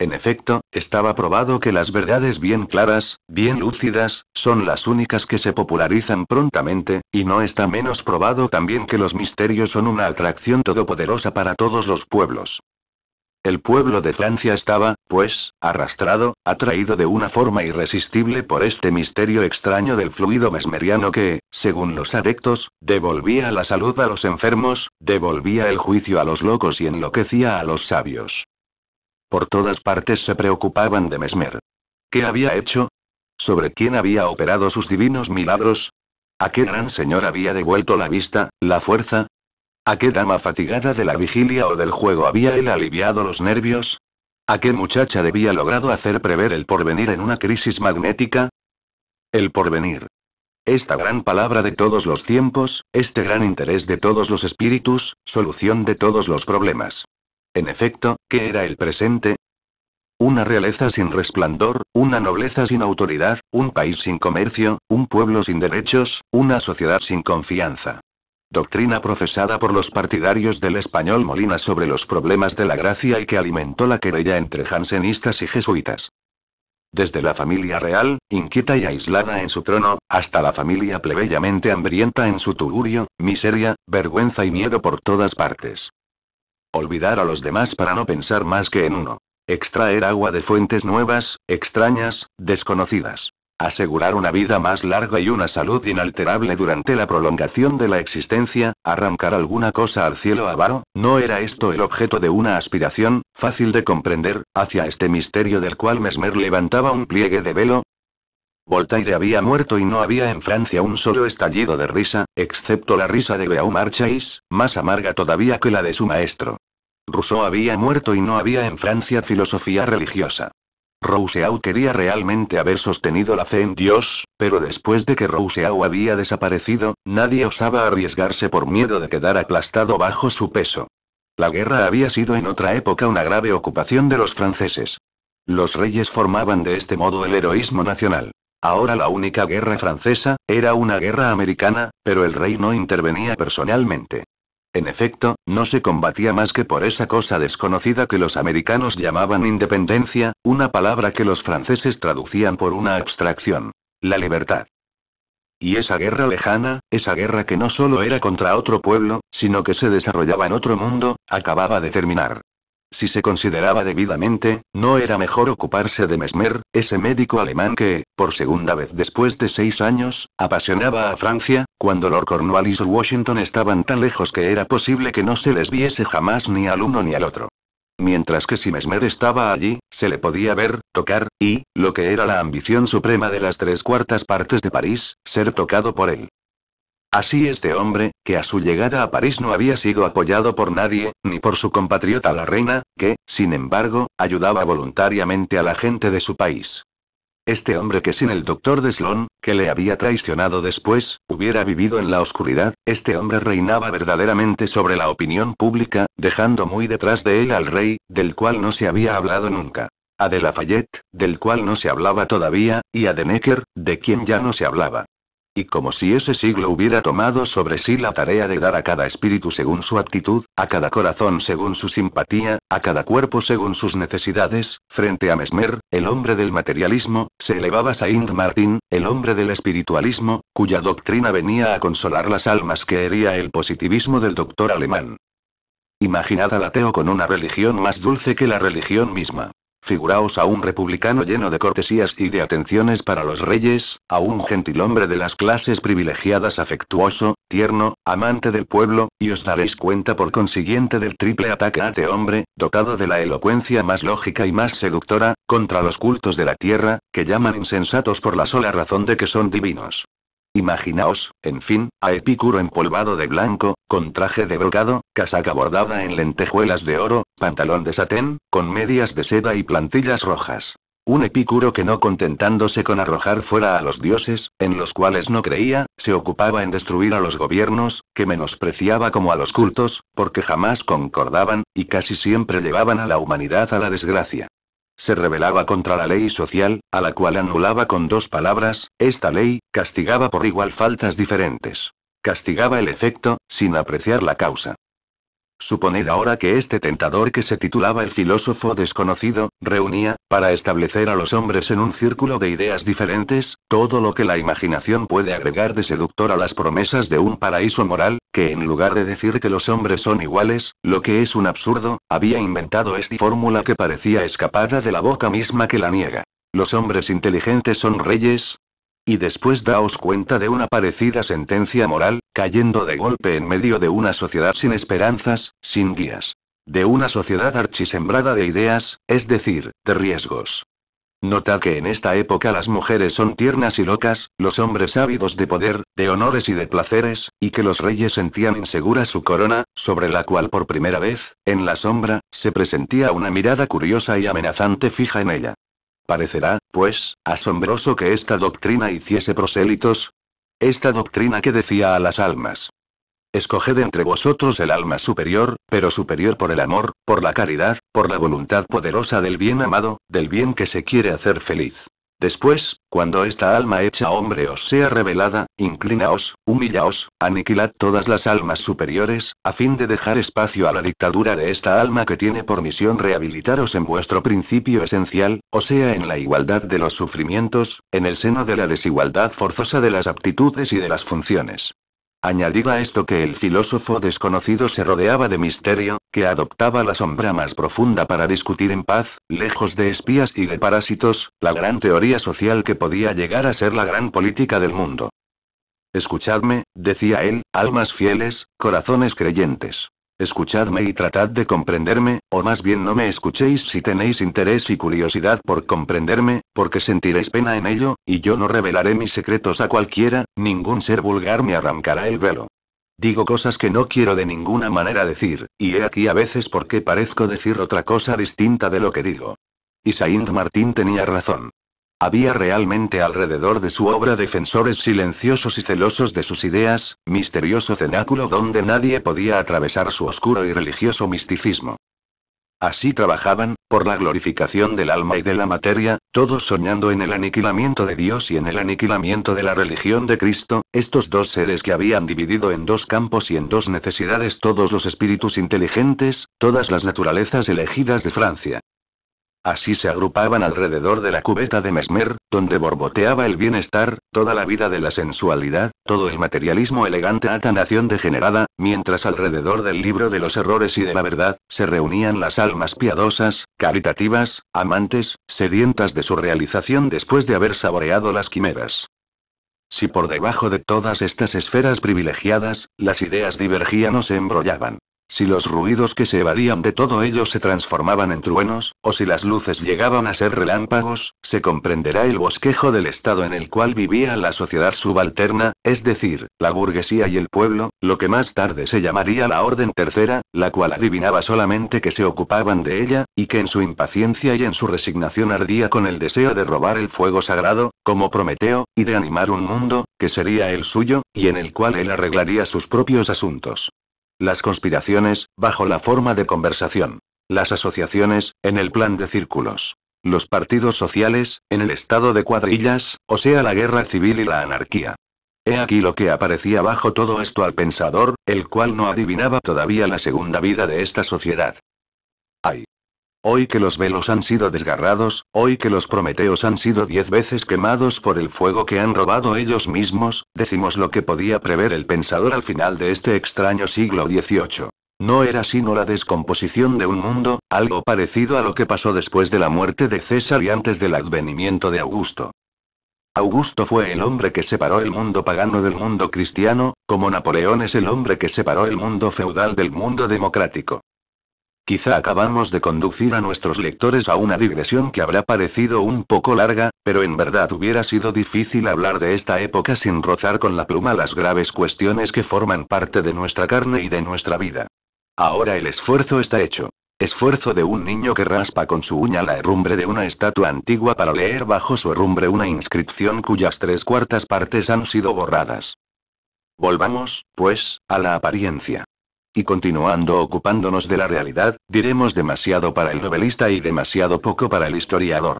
S1: En efecto, estaba probado que las verdades bien claras, bien lúcidas, son las únicas que se popularizan prontamente, y no está menos probado también que los misterios son una atracción todopoderosa para todos los pueblos. El pueblo de Francia estaba, pues, arrastrado, atraído de una forma irresistible por este misterio extraño del fluido mesmeriano que, según los adeptos, devolvía la salud a los enfermos, devolvía el juicio a los locos y enloquecía a los sabios. Por todas partes se preocupaban de Mesmer. ¿Qué había hecho? ¿Sobre quién había operado sus divinos milagros? ¿A qué gran señor había devuelto la vista, la fuerza? ¿A qué dama fatigada de la vigilia o del juego había él aliviado los nervios? ¿A qué muchacha debía logrado hacer prever el porvenir en una crisis magnética? El porvenir. Esta gran palabra de todos los tiempos, este gran interés de todos los espíritus, solución de todos los problemas. En efecto, ¿qué era el presente? Una realeza sin resplandor, una nobleza sin autoridad, un país sin comercio, un pueblo sin derechos, una sociedad sin confianza. Doctrina profesada por los partidarios del español Molina sobre los problemas de la gracia y que alimentó la querella entre jansenistas y jesuitas. Desde la familia real, inquieta y aislada en su trono, hasta la familia plebeyamente hambrienta en su tugurio, miseria, vergüenza y miedo por todas partes. Olvidar a los demás para no pensar más que en uno. Extraer agua de fuentes nuevas, extrañas, desconocidas. Asegurar una vida más larga y una salud inalterable durante la prolongación de la existencia, arrancar alguna cosa al cielo avaro, ¿no era esto el objeto de una aspiración, fácil de comprender, hacia este misterio del cual Mesmer levantaba un pliegue de velo? Voltaire había muerto y no había en Francia un solo estallido de risa, excepto la risa de Leo más amarga todavía que la de su maestro. Rousseau había muerto y no había en Francia filosofía religiosa. Rousseau quería realmente haber sostenido la fe en Dios, pero después de que Rousseau había desaparecido, nadie osaba arriesgarse por miedo de quedar aplastado bajo su peso. La guerra había sido en otra época una grave ocupación de los franceses. Los reyes formaban de este modo el heroísmo nacional. Ahora la única guerra francesa, era una guerra americana, pero el rey no intervenía personalmente. En efecto, no se combatía más que por esa cosa desconocida que los americanos llamaban independencia, una palabra que los franceses traducían por una abstracción. La libertad. Y esa guerra lejana, esa guerra que no solo era contra otro pueblo, sino que se desarrollaba en otro mundo, acababa de terminar. Si se consideraba debidamente, ¿no era mejor ocuparse de Mesmer, ese médico alemán que, por segunda vez después de seis años, apasionaba a Francia, cuando Lord Cornwallis y Washington estaban tan lejos que era posible que no se les viese jamás ni al uno ni al otro? Mientras que si Mesmer estaba allí, se le podía ver, tocar, y, lo que era la ambición suprema de las tres cuartas partes de París, ser tocado por él. Así este hombre, que a su llegada a París no había sido apoyado por nadie, ni por su compatriota la reina, que, sin embargo, ayudaba voluntariamente a la gente de su país. Este hombre que sin el doctor de Sloan, que le había traicionado después, hubiera vivido en la oscuridad, este hombre reinaba verdaderamente sobre la opinión pública, dejando muy detrás de él al rey, del cual no se había hablado nunca. A de Lafayette, del cual no se hablaba todavía, y a de Necker, de quien ya no se hablaba. Y como si ese siglo hubiera tomado sobre sí la tarea de dar a cada espíritu según su actitud, a cada corazón según su simpatía, a cada cuerpo según sus necesidades, frente a Mesmer, el hombre del materialismo, se elevaba Saint Martin, el hombre del espiritualismo, cuya doctrina venía a consolar las almas que hería el positivismo del doctor alemán. Imaginad al ateo con una religión más dulce que la religión misma. Figuraos a un republicano lleno de cortesías y de atenciones para los reyes, a un gentilhombre de las clases privilegiadas afectuoso, tierno, amante del pueblo, y os daréis cuenta por consiguiente del triple ataque a este hombre, dotado de la elocuencia más lógica y más seductora, contra los cultos de la tierra, que llaman insensatos por la sola razón de que son divinos. Imaginaos, en fin, a Epicuro empolvado de blanco, con traje de brocado, casaca bordada en lentejuelas de oro, pantalón de satén, con medias de seda y plantillas rojas. Un epicuro que no contentándose con arrojar fuera a los dioses, en los cuales no creía, se ocupaba en destruir a los gobiernos, que menospreciaba como a los cultos, porque jamás concordaban, y casi siempre llevaban a la humanidad a la desgracia. Se rebelaba contra la ley social, a la cual anulaba con dos palabras, esta ley, castigaba por igual faltas diferentes. Castigaba el efecto, sin apreciar la causa. Suponed ahora que este tentador que se titulaba el filósofo desconocido, reunía, para establecer a los hombres en un círculo de ideas diferentes, todo lo que la imaginación puede agregar de seductor a las promesas de un paraíso moral, que en lugar de decir que los hombres son iguales, lo que es un absurdo, había inventado esta fórmula que parecía escapada de la boca misma que la niega. Los hombres inteligentes son reyes, y después daos cuenta de una parecida sentencia moral, cayendo de golpe en medio de una sociedad sin esperanzas, sin guías. De una sociedad archisembrada de ideas, es decir, de riesgos. Nota que en esta época las mujeres son tiernas y locas, los hombres ávidos de poder, de honores y de placeres, y que los reyes sentían insegura su corona, sobre la cual por primera vez, en la sombra, se presentía una mirada curiosa y amenazante fija en ella. Parecerá, pues, asombroso que esta doctrina hiciese prosélitos, esta doctrina que decía a las almas. Escoged entre vosotros el alma superior, pero superior por el amor, por la caridad, por la voluntad poderosa del bien amado, del bien que se quiere hacer feliz. Después, cuando esta alma hecha hombre os sea revelada, inclinaos, humillaos, aniquilad todas las almas superiores, a fin de dejar espacio a la dictadura de esta alma que tiene por misión rehabilitaros en vuestro principio esencial, o sea en la igualdad de los sufrimientos, en el seno de la desigualdad forzosa de las aptitudes y de las funciones. Añadía a esto que el filósofo desconocido se rodeaba de misterio, que adoptaba la sombra más profunda para discutir en paz, lejos de espías y de parásitos, la gran teoría social que podía llegar a ser la gran política del mundo. Escuchadme, decía él, almas fieles, corazones creyentes. Escuchadme y tratad de comprenderme, o más bien no me escuchéis si tenéis interés y curiosidad por comprenderme, porque sentiréis pena en ello, y yo no revelaré mis secretos a cualquiera, ningún ser vulgar me arrancará el velo. Digo cosas que no quiero de ninguna manera decir, y he aquí a veces porque parezco decir otra cosa distinta de lo que digo. Isaín Martín tenía razón. Había realmente alrededor de su obra defensores silenciosos y celosos de sus ideas, misterioso cenáculo donde nadie podía atravesar su oscuro y religioso misticismo. Así trabajaban, por la glorificación del alma y de la materia, todos soñando en el aniquilamiento de Dios y en el aniquilamiento de la religión de Cristo, estos dos seres que habían dividido en dos campos y en dos necesidades todos los espíritus inteligentes, todas las naturalezas elegidas de Francia. Así se agrupaban alrededor de la cubeta de Mesmer, donde borboteaba el bienestar, toda la vida de la sensualidad, todo el materialismo elegante atanación degenerada, mientras alrededor del libro de los errores y de la verdad, se reunían las almas piadosas, caritativas, amantes, sedientas de su realización después de haber saboreado las quimeras. Si por debajo de todas estas esferas privilegiadas, las ideas divergían o se embrollaban. Si los ruidos que se evadían de todo ello se transformaban en truenos, o si las luces llegaban a ser relámpagos, se comprenderá el bosquejo del estado en el cual vivía la sociedad subalterna, es decir, la burguesía y el pueblo, lo que más tarde se llamaría la Orden Tercera, la cual adivinaba solamente que se ocupaban de ella, y que en su impaciencia y en su resignación ardía con el deseo de robar el fuego sagrado, como Prometeo, y de animar un mundo, que sería el suyo, y en el cual él arreglaría sus propios asuntos. Las conspiraciones, bajo la forma de conversación. Las asociaciones, en el plan de círculos. Los partidos sociales, en el estado de cuadrillas, o sea la guerra civil y la anarquía. He aquí lo que aparecía bajo todo esto al pensador, el cual no adivinaba todavía la segunda vida de esta sociedad. ¡Ay! Hoy que los velos han sido desgarrados, hoy que los prometeos han sido diez veces quemados por el fuego que han robado ellos mismos, decimos lo que podía prever el pensador al final de este extraño siglo XVIII. No era sino la descomposición de un mundo, algo parecido a lo que pasó después de la muerte de César y antes del advenimiento de Augusto. Augusto fue el hombre que separó el mundo pagano del mundo cristiano, como Napoleón es el hombre que separó el mundo feudal del mundo democrático. Quizá acabamos de conducir a nuestros lectores a una digresión que habrá parecido un poco larga, pero en verdad hubiera sido difícil hablar de esta época sin rozar con la pluma las graves cuestiones que forman parte de nuestra carne y de nuestra vida. Ahora el esfuerzo está hecho. Esfuerzo de un niño que raspa con su uña la herrumbre de una estatua antigua para leer bajo su herrumbre una inscripción cuyas tres cuartas partes han sido borradas. Volvamos, pues, a la apariencia. Y continuando ocupándonos de la realidad, diremos demasiado para el novelista y demasiado poco para el historiador.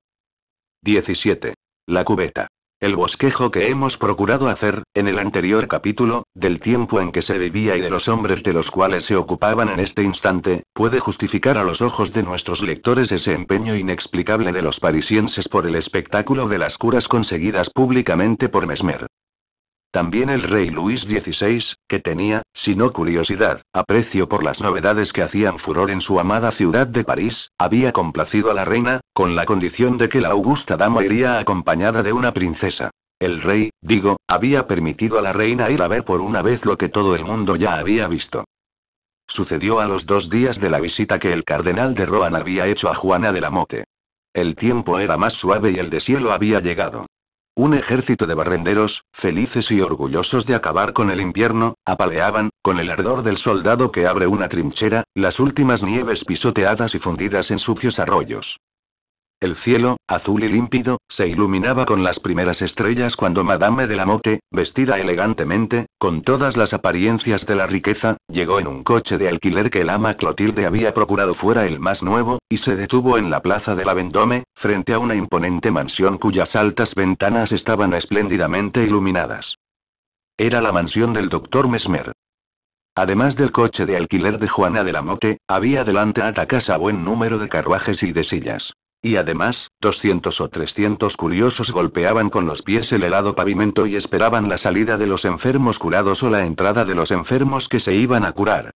S1: 17. La cubeta. El bosquejo que hemos procurado hacer, en el anterior capítulo, del tiempo en que se vivía y de los hombres de los cuales se ocupaban en este instante, puede justificar a los ojos de nuestros lectores ese empeño inexplicable de los parisienses por el espectáculo de las curas conseguidas públicamente por Mesmer. También el rey Luis XVI, que tenía, si no curiosidad, aprecio por las novedades que hacían furor en su amada ciudad de París, había complacido a la reina, con la condición de que la augusta dama iría acompañada de una princesa. El rey, digo, había permitido a la reina ir a ver por una vez lo que todo el mundo ya había visto. Sucedió a los dos días de la visita que el cardenal de Rohan había hecho a Juana de la Mote. El tiempo era más suave y el deshielo había llegado. Un ejército de barrenderos, felices y orgullosos de acabar con el invierno, apaleaban, con el ardor del soldado que abre una trinchera, las últimas nieves pisoteadas y fundidas en sucios arroyos. El cielo, azul y límpido, se iluminaba con las primeras estrellas cuando Madame de la Mote, vestida elegantemente, con todas las apariencias de la riqueza, llegó en un coche de alquiler que el ama Clotilde había procurado fuera el más nuevo, y se detuvo en la plaza de la Vendome, frente a una imponente mansión cuyas altas ventanas estaban espléndidamente iluminadas. Era la mansión del doctor Mesmer. Además del coche de alquiler de Juana de la Mote, había delante a la casa buen número de carruajes y de sillas. Y además, 200 o 300 curiosos golpeaban con los pies el helado pavimento y esperaban la salida de los enfermos curados o la entrada de los enfermos que se iban a curar.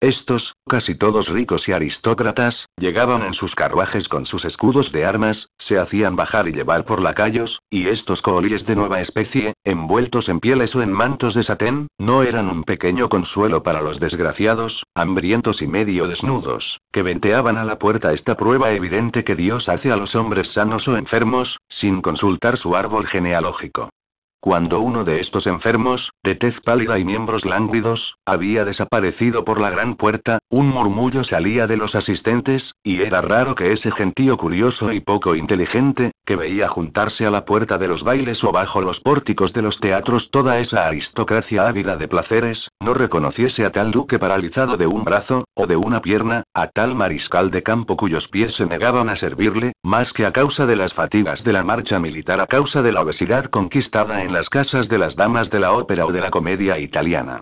S1: Estos, casi todos ricos y aristócratas, llegaban en sus carruajes con sus escudos de armas, se hacían bajar y llevar por lacayos, y estos colies de nueva especie, envueltos en pieles o en mantos de satén, no eran un pequeño consuelo para los desgraciados, hambrientos y medio desnudos, que venteaban a la puerta esta prueba evidente que Dios hace a los hombres sanos o enfermos, sin consultar su árbol genealógico cuando uno de estos enfermos, de tez pálida y miembros lánguidos, había desaparecido por la gran puerta, un murmullo salía de los asistentes, y era raro que ese gentío curioso y poco inteligente, que veía juntarse a la puerta de los bailes o bajo los pórticos de los teatros toda esa aristocracia ávida de placeres, no reconociese a tal duque paralizado de un brazo, o de una pierna, a tal mariscal de campo cuyos pies se negaban a servirle, más que a causa de las fatigas de la marcha militar a causa de la obesidad conquistada en las casas de las damas de la ópera o de la comedia italiana.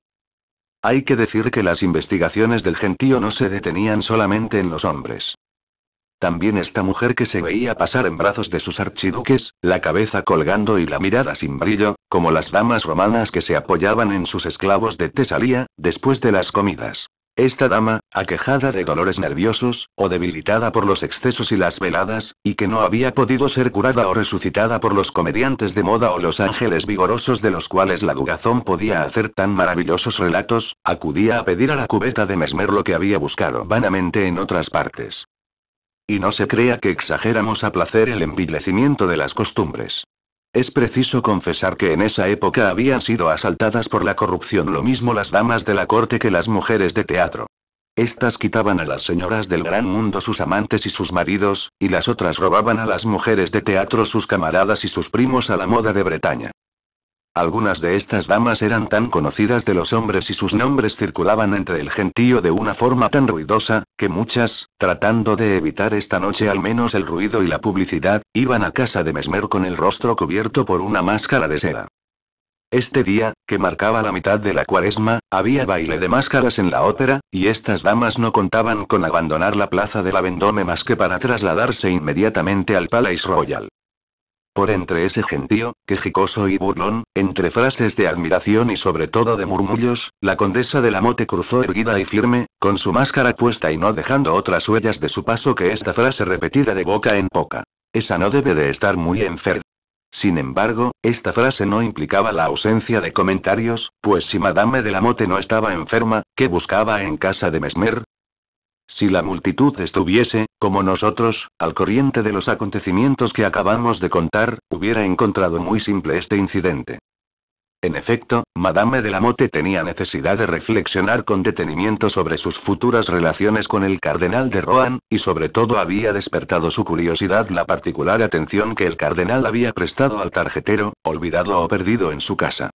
S1: Hay que decir que las investigaciones del gentío no se detenían solamente en los hombres. También esta mujer que se veía pasar en brazos de sus archiduques, la cabeza colgando y la mirada sin brillo, como las damas romanas que se apoyaban en sus esclavos de Tesalía, después de las comidas. Esta dama, aquejada de dolores nerviosos, o debilitada por los excesos y las veladas, y que no había podido ser curada o resucitada por los comediantes de moda o los ángeles vigorosos de los cuales la dugazón podía hacer tan maravillosos relatos, acudía a pedir a la cubeta de Mesmer lo que había buscado vanamente en otras partes. Y no se crea que exageramos a placer el envilecimiento de las costumbres. Es preciso confesar que en esa época habían sido asaltadas por la corrupción lo mismo las damas de la corte que las mujeres de teatro. Estas quitaban a las señoras del gran mundo sus amantes y sus maridos, y las otras robaban a las mujeres de teatro sus camaradas y sus primos a la moda de Bretaña. Algunas de estas damas eran tan conocidas de los hombres y sus nombres circulaban entre el gentío de una forma tan ruidosa, que muchas, tratando de evitar esta noche al menos el ruido y la publicidad, iban a casa de Mesmer con el rostro cubierto por una máscara de seda. Este día, que marcaba la mitad de la cuaresma, había baile de máscaras en la ópera, y estas damas no contaban con abandonar la plaza de la Vendôme más que para trasladarse inmediatamente al Palais Royal. Por entre ese gentío, quejicoso y burlón, entre frases de admiración y sobre todo de murmullos, la condesa de la mote cruzó erguida y firme, con su máscara puesta y no dejando otras huellas de su paso que esta frase repetida de boca en boca. Esa no debe de estar muy enferma. Sin embargo, esta frase no implicaba la ausencia de comentarios, pues si Madame de la mote no estaba enferma, ¿qué buscaba en casa de Mesmer? Si la multitud estuviese, como nosotros, al corriente de los acontecimientos que acabamos de contar, hubiera encontrado muy simple este incidente. En efecto, Madame de la Mote tenía necesidad de reflexionar con detenimiento sobre sus futuras relaciones con el cardenal de Rohan, y sobre todo había despertado su curiosidad la particular atención que el cardenal había prestado al tarjetero, olvidado o perdido en su casa.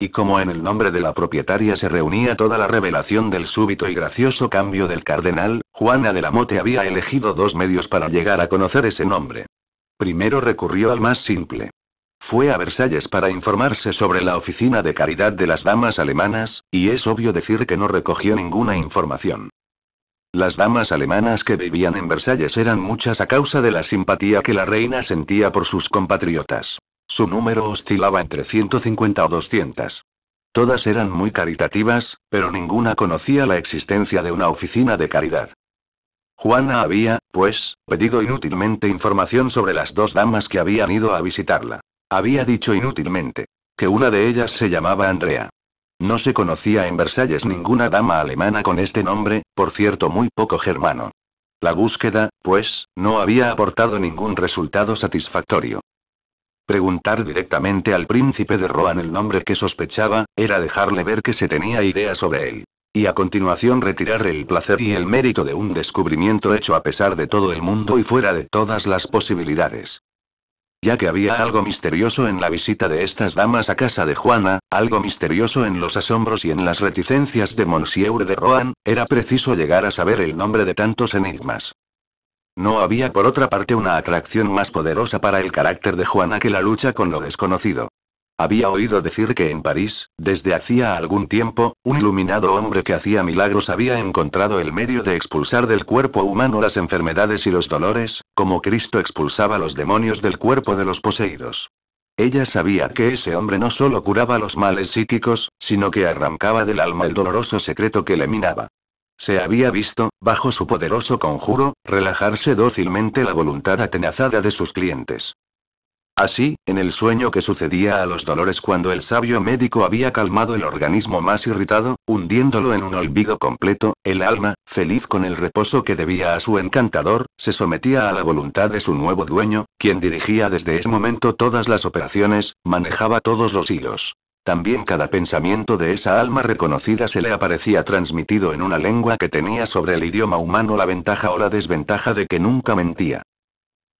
S1: Y como en el nombre de la propietaria se reunía toda la revelación del súbito y gracioso cambio del cardenal, Juana de la Mote había elegido dos medios para llegar a conocer ese nombre. Primero recurrió al más simple. Fue a Versalles para informarse sobre la oficina de caridad de las damas alemanas, y es obvio decir que no recogió ninguna información. Las damas alemanas que vivían en Versalles eran muchas a causa de la simpatía que la reina sentía por sus compatriotas. Su número oscilaba entre 150 o 200. Todas eran muy caritativas, pero ninguna conocía la existencia de una oficina de caridad. Juana había, pues, pedido inútilmente información sobre las dos damas que habían ido a visitarla. Había dicho inútilmente que una de ellas se llamaba Andrea. No se conocía en Versalles ninguna dama alemana con este nombre, por cierto muy poco germano. La búsqueda, pues, no había aportado ningún resultado satisfactorio. Preguntar directamente al príncipe de Rohan el nombre que sospechaba, era dejarle ver que se tenía idea sobre él. Y a continuación retirar el placer y el mérito de un descubrimiento hecho a pesar de todo el mundo y fuera de todas las posibilidades. Ya que había algo misterioso en la visita de estas damas a casa de Juana, algo misterioso en los asombros y en las reticencias de Monsieur de Rohan, era preciso llegar a saber el nombre de tantos enigmas. No había por otra parte una atracción más poderosa para el carácter de Juana que la lucha con lo desconocido. Había oído decir que en París, desde hacía algún tiempo, un iluminado hombre que hacía milagros había encontrado el medio de expulsar del cuerpo humano las enfermedades y los dolores, como Cristo expulsaba los demonios del cuerpo de los poseídos. Ella sabía que ese hombre no solo curaba los males psíquicos, sino que arrancaba del alma el doloroso secreto que le minaba. Se había visto, bajo su poderoso conjuro, relajarse dócilmente la voluntad atenazada de sus clientes. Así, en el sueño que sucedía a los dolores cuando el sabio médico había calmado el organismo más irritado, hundiéndolo en un olvido completo, el alma, feliz con el reposo que debía a su encantador, se sometía a la voluntad de su nuevo dueño, quien dirigía desde ese momento todas las operaciones, manejaba todos los hilos. También cada pensamiento de esa alma reconocida se le aparecía transmitido en una lengua que tenía sobre el idioma humano la ventaja o la desventaja de que nunca mentía.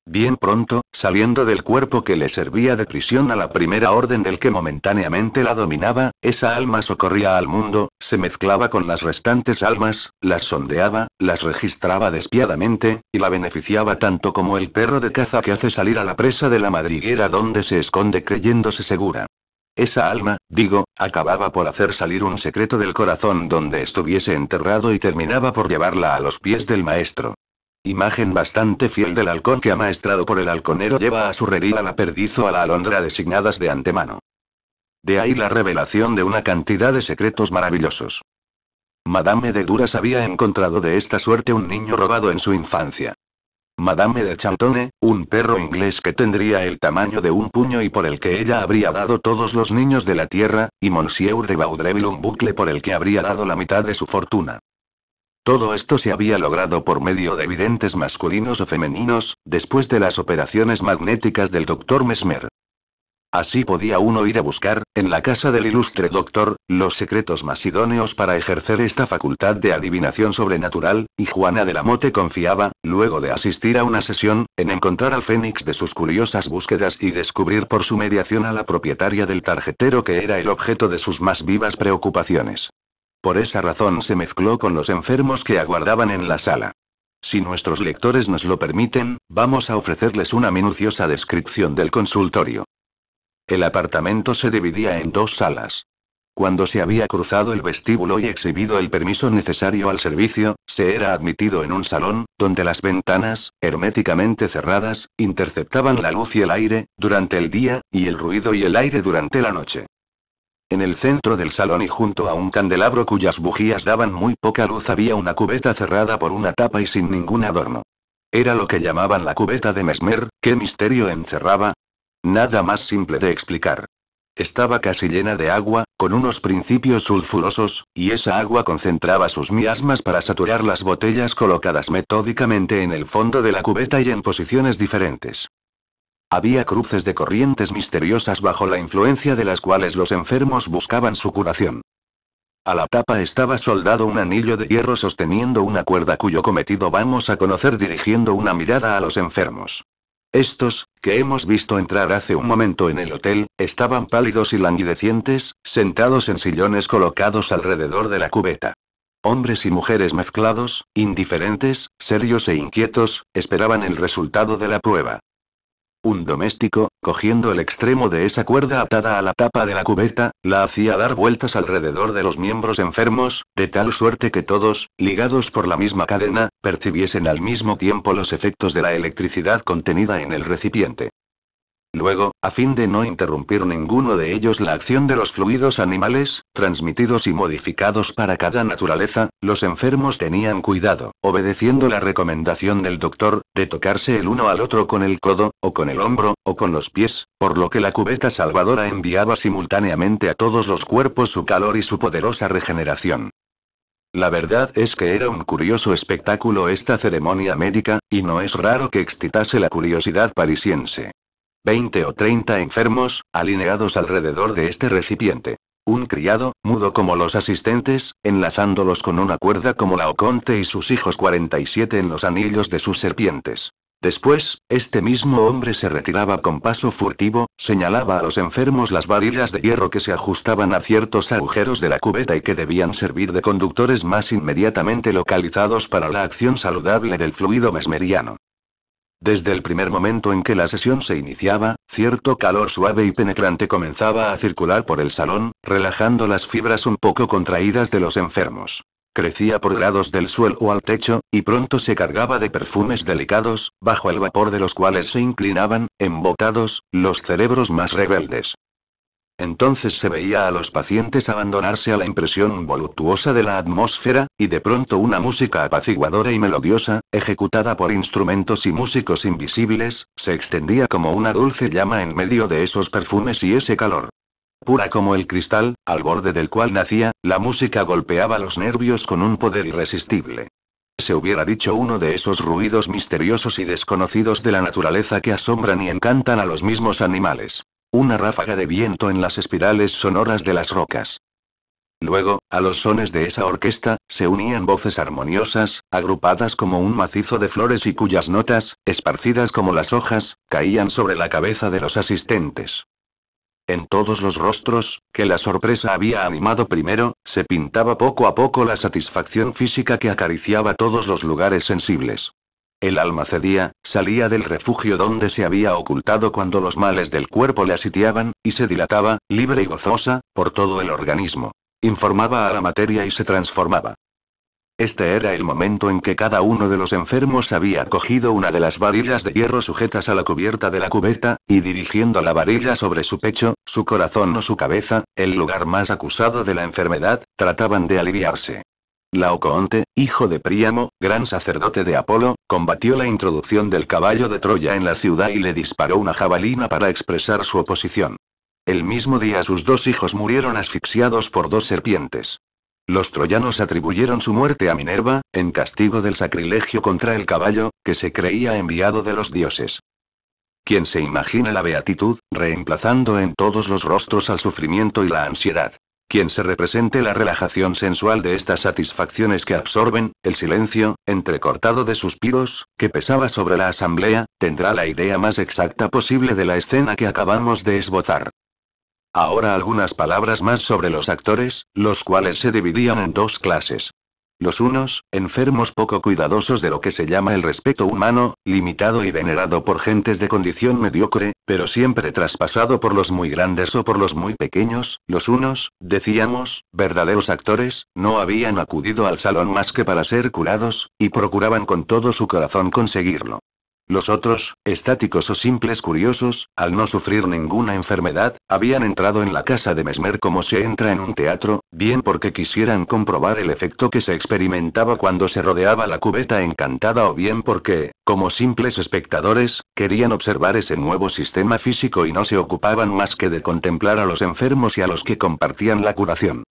S1: Bien pronto, saliendo del cuerpo que le servía de prisión a la primera orden del que momentáneamente la dominaba, esa alma socorría al mundo, se mezclaba con las restantes almas, las sondeaba, las registraba despiadamente, y la beneficiaba tanto como el perro de caza que hace salir a la presa de la madriguera donde se esconde creyéndose segura. Esa alma, digo, acababa por hacer salir un secreto del corazón donde estuviese enterrado y terminaba por llevarla a los pies del maestro. Imagen bastante fiel del halcón que amaestrado por el halconero lleva a su redil a la perdiz o a la alondra designadas de antemano. De ahí la revelación de una cantidad de secretos maravillosos. Madame de Duras había encontrado de esta suerte un niño robado en su infancia. Madame de Chantone, un perro inglés que tendría el tamaño de un puño y por el que ella habría dado todos los niños de la tierra, y Monsieur de Baudreville un bucle por el que habría dado la mitad de su fortuna. Todo esto se había logrado por medio de evidentes masculinos o femeninos, después de las operaciones magnéticas del doctor Mesmer. Así podía uno ir a buscar, en la casa del ilustre doctor, los secretos más idóneos para ejercer esta facultad de adivinación sobrenatural, y Juana de la Mote confiaba, luego de asistir a una sesión, en encontrar al fénix de sus curiosas búsquedas y descubrir por su mediación a la propietaria del tarjetero que era el objeto de sus más vivas preocupaciones. Por esa razón se mezcló con los enfermos que aguardaban en la sala. Si nuestros lectores nos lo permiten, vamos a ofrecerles una minuciosa descripción del consultorio. El apartamento se dividía en dos salas. Cuando se había cruzado el vestíbulo y exhibido el permiso necesario al servicio, se era admitido en un salón, donde las ventanas, herméticamente cerradas, interceptaban la luz y el aire, durante el día, y el ruido y el aire durante la noche. En el centro del salón y junto a un candelabro cuyas bujías daban muy poca luz había una cubeta cerrada por una tapa y sin ningún adorno. Era lo que llamaban la cubeta de Mesmer, que misterio encerraba? Nada más simple de explicar. Estaba casi llena de agua, con unos principios sulfurosos, y esa agua concentraba sus miasmas para saturar las botellas colocadas metódicamente en el fondo de la cubeta y en posiciones diferentes. Había cruces de corrientes misteriosas bajo la influencia de las cuales los enfermos buscaban su curación. A la tapa estaba soldado un anillo de hierro sosteniendo una cuerda cuyo cometido vamos a conocer dirigiendo una mirada a los enfermos. Estos, que hemos visto entrar hace un momento en el hotel, estaban pálidos y languidecientes, sentados en sillones colocados alrededor de la cubeta. Hombres y mujeres mezclados, indiferentes, serios e inquietos, esperaban el resultado de la prueba. Un doméstico, cogiendo el extremo de esa cuerda atada a la tapa de la cubeta, la hacía dar vueltas alrededor de los miembros enfermos, de tal suerte que todos, ligados por la misma cadena, percibiesen al mismo tiempo los efectos de la electricidad contenida en el recipiente. Luego, a fin de no interrumpir ninguno de ellos la acción de los fluidos animales, transmitidos y modificados para cada naturaleza, los enfermos tenían cuidado, obedeciendo la recomendación del doctor, de tocarse el uno al otro con el codo, o con el hombro, o con los pies, por lo que la cubeta salvadora enviaba simultáneamente a todos los cuerpos su calor y su poderosa regeneración. La verdad es que era un curioso espectáculo esta ceremonia médica, y no es raro que excitase la curiosidad parisiense. Veinte o treinta enfermos, alineados alrededor de este recipiente. Un criado, mudo como los asistentes, enlazándolos con una cuerda como la Oconte y sus hijos 47 en los anillos de sus serpientes. Después, este mismo hombre se retiraba con paso furtivo, señalaba a los enfermos las varillas de hierro que se ajustaban a ciertos agujeros de la cubeta y que debían servir de conductores más inmediatamente localizados para la acción saludable del fluido mesmeriano. Desde el primer momento en que la sesión se iniciaba, cierto calor suave y penetrante comenzaba a circular por el salón, relajando las fibras un poco contraídas de los enfermos. Crecía por grados del suelo al techo, y pronto se cargaba de perfumes delicados, bajo el vapor de los cuales se inclinaban, embotados, los cerebros más rebeldes. Entonces se veía a los pacientes abandonarse a la impresión voluptuosa de la atmósfera, y de pronto una música apaciguadora y melodiosa, ejecutada por instrumentos y músicos invisibles, se extendía como una dulce llama en medio de esos perfumes y ese calor. Pura como el cristal, al borde del cual nacía, la música golpeaba los nervios con un poder irresistible. Se hubiera dicho uno de esos ruidos misteriosos y desconocidos de la naturaleza que asombran y encantan a los mismos animales. Una ráfaga de viento en las espirales sonoras de las rocas. Luego, a los sones de esa orquesta, se unían voces armoniosas, agrupadas como un macizo de flores y cuyas notas, esparcidas como las hojas, caían sobre la cabeza de los asistentes. En todos los rostros, que la sorpresa había animado primero, se pintaba poco a poco la satisfacción física que acariciaba todos los lugares sensibles. El alma cedía, salía del refugio donde se había ocultado cuando los males del cuerpo le asitiaban, y se dilataba, libre y gozosa, por todo el organismo. Informaba a la materia y se transformaba. Este era el momento en que cada uno de los enfermos había cogido una de las varillas de hierro sujetas a la cubierta de la cubeta, y dirigiendo la varilla sobre su pecho, su corazón o su cabeza, el lugar más acusado de la enfermedad, trataban de aliviarse. Laocoonte, hijo de Príamo, gran sacerdote de Apolo, combatió la introducción del caballo de Troya en la ciudad y le disparó una jabalina para expresar su oposición. El mismo día sus dos hijos murieron asfixiados por dos serpientes. Los troyanos atribuyeron su muerte a Minerva, en castigo del sacrilegio contra el caballo, que se creía enviado de los dioses. Quien se imagina la beatitud, reemplazando en todos los rostros al sufrimiento y la ansiedad quien se represente la relajación sensual de estas satisfacciones que absorben, el silencio, entrecortado de suspiros, que pesaba sobre la asamblea, tendrá la idea más exacta posible de la escena que acabamos de esbozar. Ahora algunas palabras más sobre los actores, los cuales se dividían en dos clases. Los unos, enfermos poco cuidadosos de lo que se llama el respeto humano, limitado y venerado por gentes de condición mediocre, pero siempre traspasado por los muy grandes o por los muy pequeños, los unos, decíamos, verdaderos actores, no habían acudido al salón más que para ser curados, y procuraban con todo su corazón conseguirlo. Los otros, estáticos o simples curiosos, al no sufrir ninguna enfermedad, habían entrado en la casa de Mesmer como se entra en un teatro, bien porque quisieran comprobar el efecto que se experimentaba cuando se rodeaba la cubeta encantada o bien porque, como simples espectadores, querían observar ese nuevo sistema físico y no se ocupaban más que de contemplar a los enfermos y a los que compartían la curación.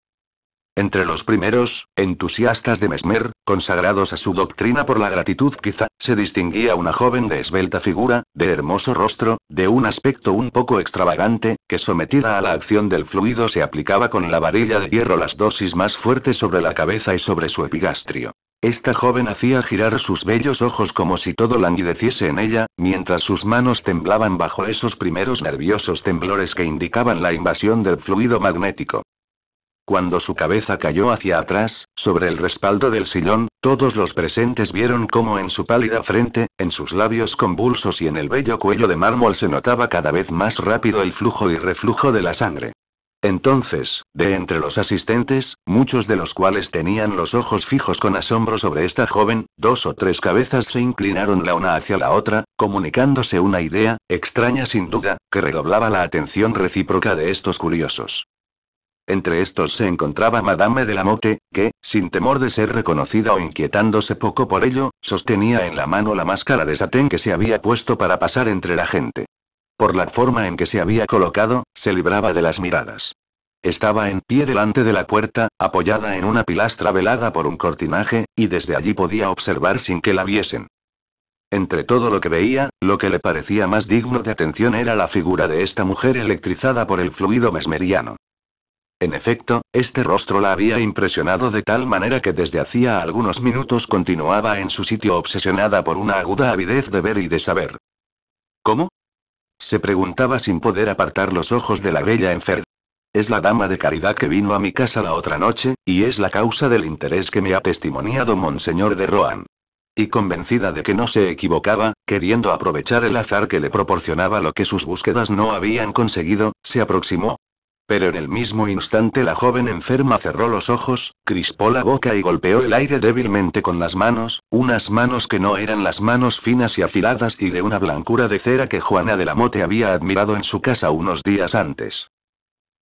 S1: Entre los primeros, entusiastas de Mesmer, consagrados a su doctrina por la gratitud quizá, se distinguía una joven de esbelta figura, de hermoso rostro, de un aspecto un poco extravagante, que sometida a la acción del fluido se aplicaba con la varilla de hierro las dosis más fuertes sobre la cabeza y sobre su epigastrio. Esta joven hacía girar sus bellos ojos como si todo languideciese en ella, mientras sus manos temblaban bajo esos primeros nerviosos temblores que indicaban la invasión del fluido magnético. Cuando su cabeza cayó hacia atrás, sobre el respaldo del sillón, todos los presentes vieron cómo en su pálida frente, en sus labios convulsos y en el bello cuello de mármol se notaba cada vez más rápido el flujo y reflujo de la sangre. Entonces, de entre los asistentes, muchos de los cuales tenían los ojos fijos con asombro sobre esta joven, dos o tres cabezas se inclinaron la una hacia la otra, comunicándose una idea, extraña sin duda, que redoblaba la atención recíproca de estos curiosos. Entre estos se encontraba Madame de la Motte, que, sin temor de ser reconocida o inquietándose poco por ello, sostenía en la mano la máscara de satén que se había puesto para pasar entre la gente. Por la forma en que se había colocado, se libraba de las miradas. Estaba en pie delante de la puerta, apoyada en una pilastra velada por un cortinaje, y desde allí podía observar sin que la viesen. Entre todo lo que veía, lo que le parecía más digno de atención era la figura de esta mujer electrizada por el fluido mesmeriano. En efecto, este rostro la había impresionado de tal manera que desde hacía algunos minutos continuaba en su sitio obsesionada por una aguda avidez de ver y de saber. ¿Cómo? Se preguntaba sin poder apartar los ojos de la bella enferma. Es la dama de caridad que vino a mi casa la otra noche, y es la causa del interés que me ha testimoniado Monseñor de Rohan. Y convencida de que no se equivocaba, queriendo aprovechar el azar que le proporcionaba lo que sus búsquedas no habían conseguido, se aproximó, pero en el mismo instante la joven enferma cerró los ojos, crispó la boca y golpeó el aire débilmente con las manos, unas manos que no eran las manos finas y afiladas y de una blancura de cera que Juana de la Mote había admirado en su casa unos días antes.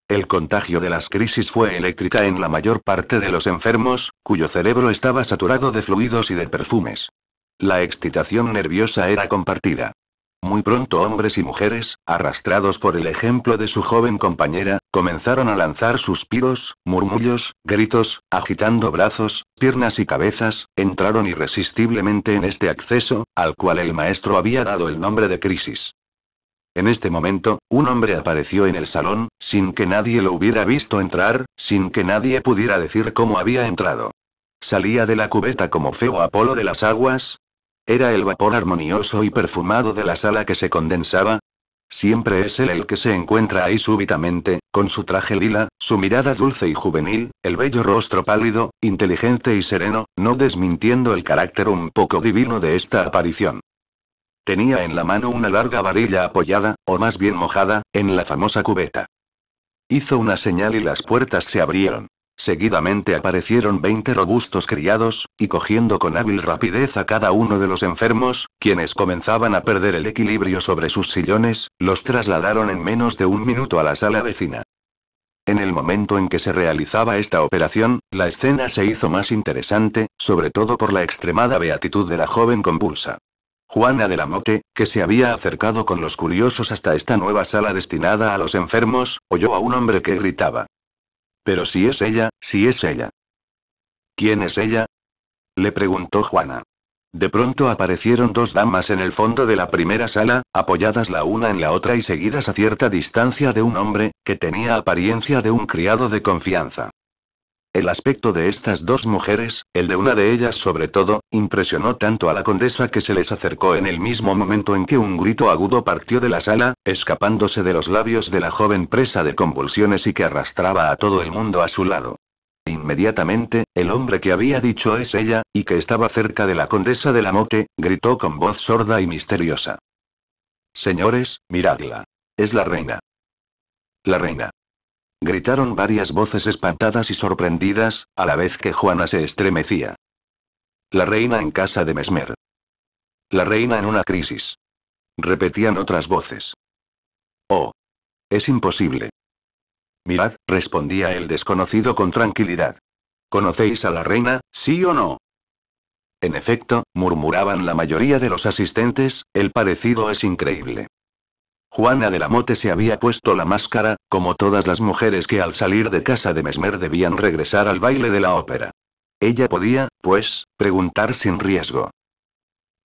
S1: El contagio de las crisis fue eléctrica en la mayor parte de los enfermos, cuyo cerebro estaba saturado de fluidos y de perfumes. La excitación nerviosa era compartida. Muy pronto hombres y mujeres, arrastrados por el ejemplo de su joven compañera, comenzaron a lanzar suspiros, murmullos, gritos, agitando brazos, piernas y cabezas, entraron irresistiblemente en este acceso, al cual el maestro había dado el nombre de crisis. En este momento, un hombre apareció en el salón, sin que nadie lo hubiera visto entrar, sin que nadie pudiera decir cómo había entrado. Salía de la cubeta como feo Apolo de las aguas, era el vapor armonioso y perfumado de la sala que se condensaba. Siempre es él el que se encuentra ahí súbitamente, con su traje lila, su mirada dulce y juvenil, el bello rostro pálido, inteligente y sereno, no desmintiendo el carácter un poco divino de esta aparición. Tenía en la mano una larga varilla apoyada, o más bien mojada, en la famosa cubeta. Hizo una señal y las puertas se abrieron. Seguidamente aparecieron veinte robustos criados, y cogiendo con hábil rapidez a cada uno de los enfermos, quienes comenzaban a perder el equilibrio sobre sus sillones, los trasladaron en menos de un minuto a la sala vecina. En el momento en que se realizaba esta operación, la escena se hizo más interesante, sobre todo por la extremada beatitud de la joven compulsa. Juana de la Mote, que se había acercado con los curiosos hasta esta nueva sala destinada a los enfermos, oyó a un hombre que gritaba. Pero si es ella, si es ella. ¿Quién es ella? Le preguntó Juana. De pronto aparecieron dos damas en el fondo de la primera sala, apoyadas la una en la otra y seguidas a cierta distancia de un hombre, que tenía apariencia de un criado de confianza. El aspecto de estas dos mujeres, el de una de ellas sobre todo, impresionó tanto a la condesa que se les acercó en el mismo momento en que un grito agudo partió de la sala, escapándose de los labios de la joven presa de convulsiones y que arrastraba a todo el mundo a su lado. Inmediatamente, el hombre que había dicho es ella, y que estaba cerca de la condesa de la mote, gritó con voz sorda y misteriosa. Señores, miradla. Es la reina. La reina. Gritaron varias voces espantadas y sorprendidas, a la vez que Juana se estremecía. La reina en casa de Mesmer. La reina en una crisis. Repetían otras voces. Oh. Es imposible. Mirad, respondía el desconocido con tranquilidad. ¿Conocéis a la reina, sí o no? En efecto, murmuraban la mayoría de los asistentes, el parecido es increíble. Juana de la Mote se había puesto la máscara, como todas las mujeres que al salir de casa de Mesmer debían regresar al baile de la ópera. Ella podía, pues, preguntar sin riesgo.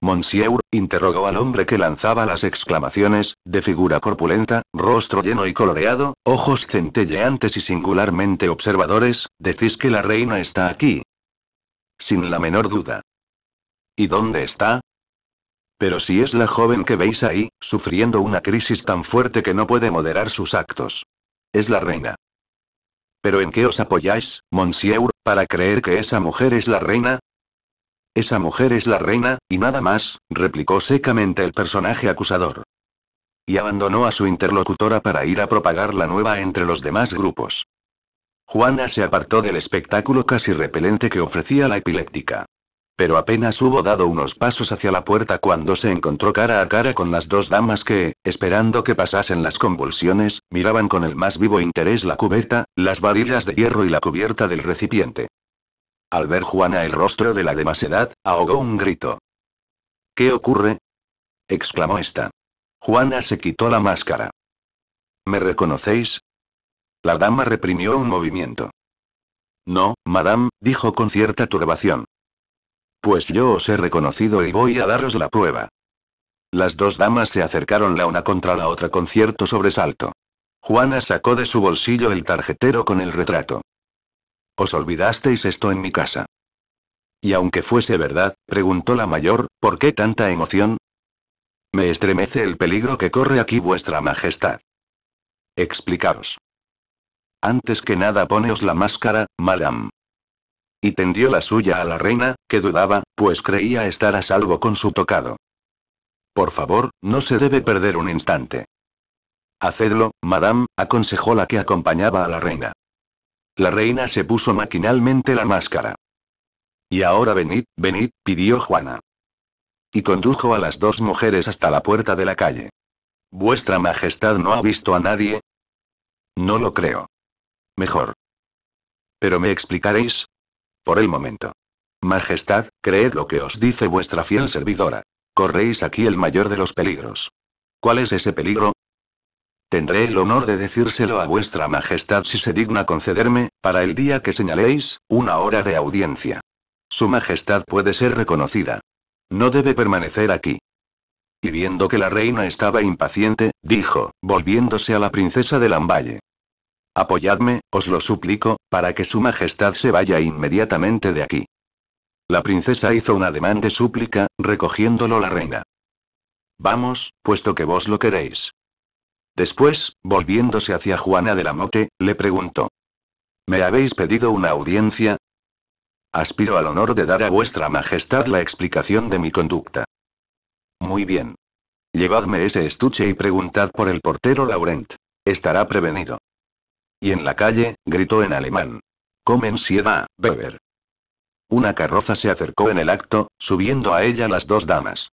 S1: Monsieur, interrogó al hombre que lanzaba las exclamaciones, de figura corpulenta, rostro lleno y coloreado, ojos centelleantes y singularmente observadores, decís que la reina está aquí. Sin la menor duda. ¿Y dónde está? Pero si es la joven que veis ahí, sufriendo una crisis tan fuerte que no puede moderar sus actos. Es la reina. ¿Pero en qué os apoyáis, Monsieur, para creer que esa mujer es la reina? Esa mujer es la reina, y nada más, replicó secamente el personaje acusador. Y abandonó a su interlocutora para ir a propagar la nueva entre los demás grupos. Juana se apartó del espectáculo casi repelente que ofrecía la epiléptica pero apenas hubo dado unos pasos hacia la puerta cuando se encontró cara a cara con las dos damas que, esperando que pasasen las convulsiones, miraban con el más vivo interés la cubeta, las varillas de hierro y la cubierta del recipiente. Al ver Juana el rostro de la edad, ahogó un grito. ¿Qué ocurre? exclamó esta. Juana se quitó la máscara. ¿Me reconocéis? La dama reprimió un movimiento. No, madame, dijo con cierta turbación. Pues yo os he reconocido y voy a daros la prueba. Las dos damas se acercaron la una contra la otra con cierto sobresalto. Juana sacó de su bolsillo el tarjetero con el retrato. Os olvidasteis esto en mi casa. Y aunque fuese verdad, preguntó la mayor, ¿por qué tanta emoción? Me estremece el peligro que corre aquí vuestra majestad. Explicaros. Antes que nada poneos la máscara, madame. Y tendió la suya a la reina, que dudaba, pues creía estar a salvo con su tocado. Por favor, no se debe perder un instante. Hacedlo, madame, aconsejó la que acompañaba a la reina. La reina se puso maquinalmente la máscara. Y ahora venid, venid, pidió Juana. Y condujo a las dos mujeres hasta la puerta de la calle. ¿Vuestra Majestad no ha visto a nadie? No lo creo. Mejor. Pero me explicaréis, por el momento. Majestad, creed lo que os dice vuestra fiel servidora. Corréis aquí el mayor de los peligros. ¿Cuál es ese peligro? Tendré el honor de decírselo a vuestra Majestad si se digna concederme, para el día que señaléis, una hora de audiencia. Su Majestad puede ser reconocida. No debe permanecer aquí. Y viendo que la reina estaba impaciente, dijo, volviéndose a la princesa de Lamballe. Apoyadme, os lo suplico, para que Su Majestad se vaya inmediatamente de aquí. La princesa hizo un ademán de súplica, recogiéndolo la reina. Vamos, puesto que vos lo queréis. Después, volviéndose hacia Juana de la Mote, le preguntó. ¿Me habéis pedido una audiencia? Aspiro al honor de dar a vuestra majestad la explicación de mi conducta. Muy bien. Llevadme ese estuche y preguntad por el portero Laurent. Estará prevenido. Y en la calle, gritó en alemán. Comen sieda, beber. Una carroza se acercó en el acto,
S2: subiendo a ella las dos damas.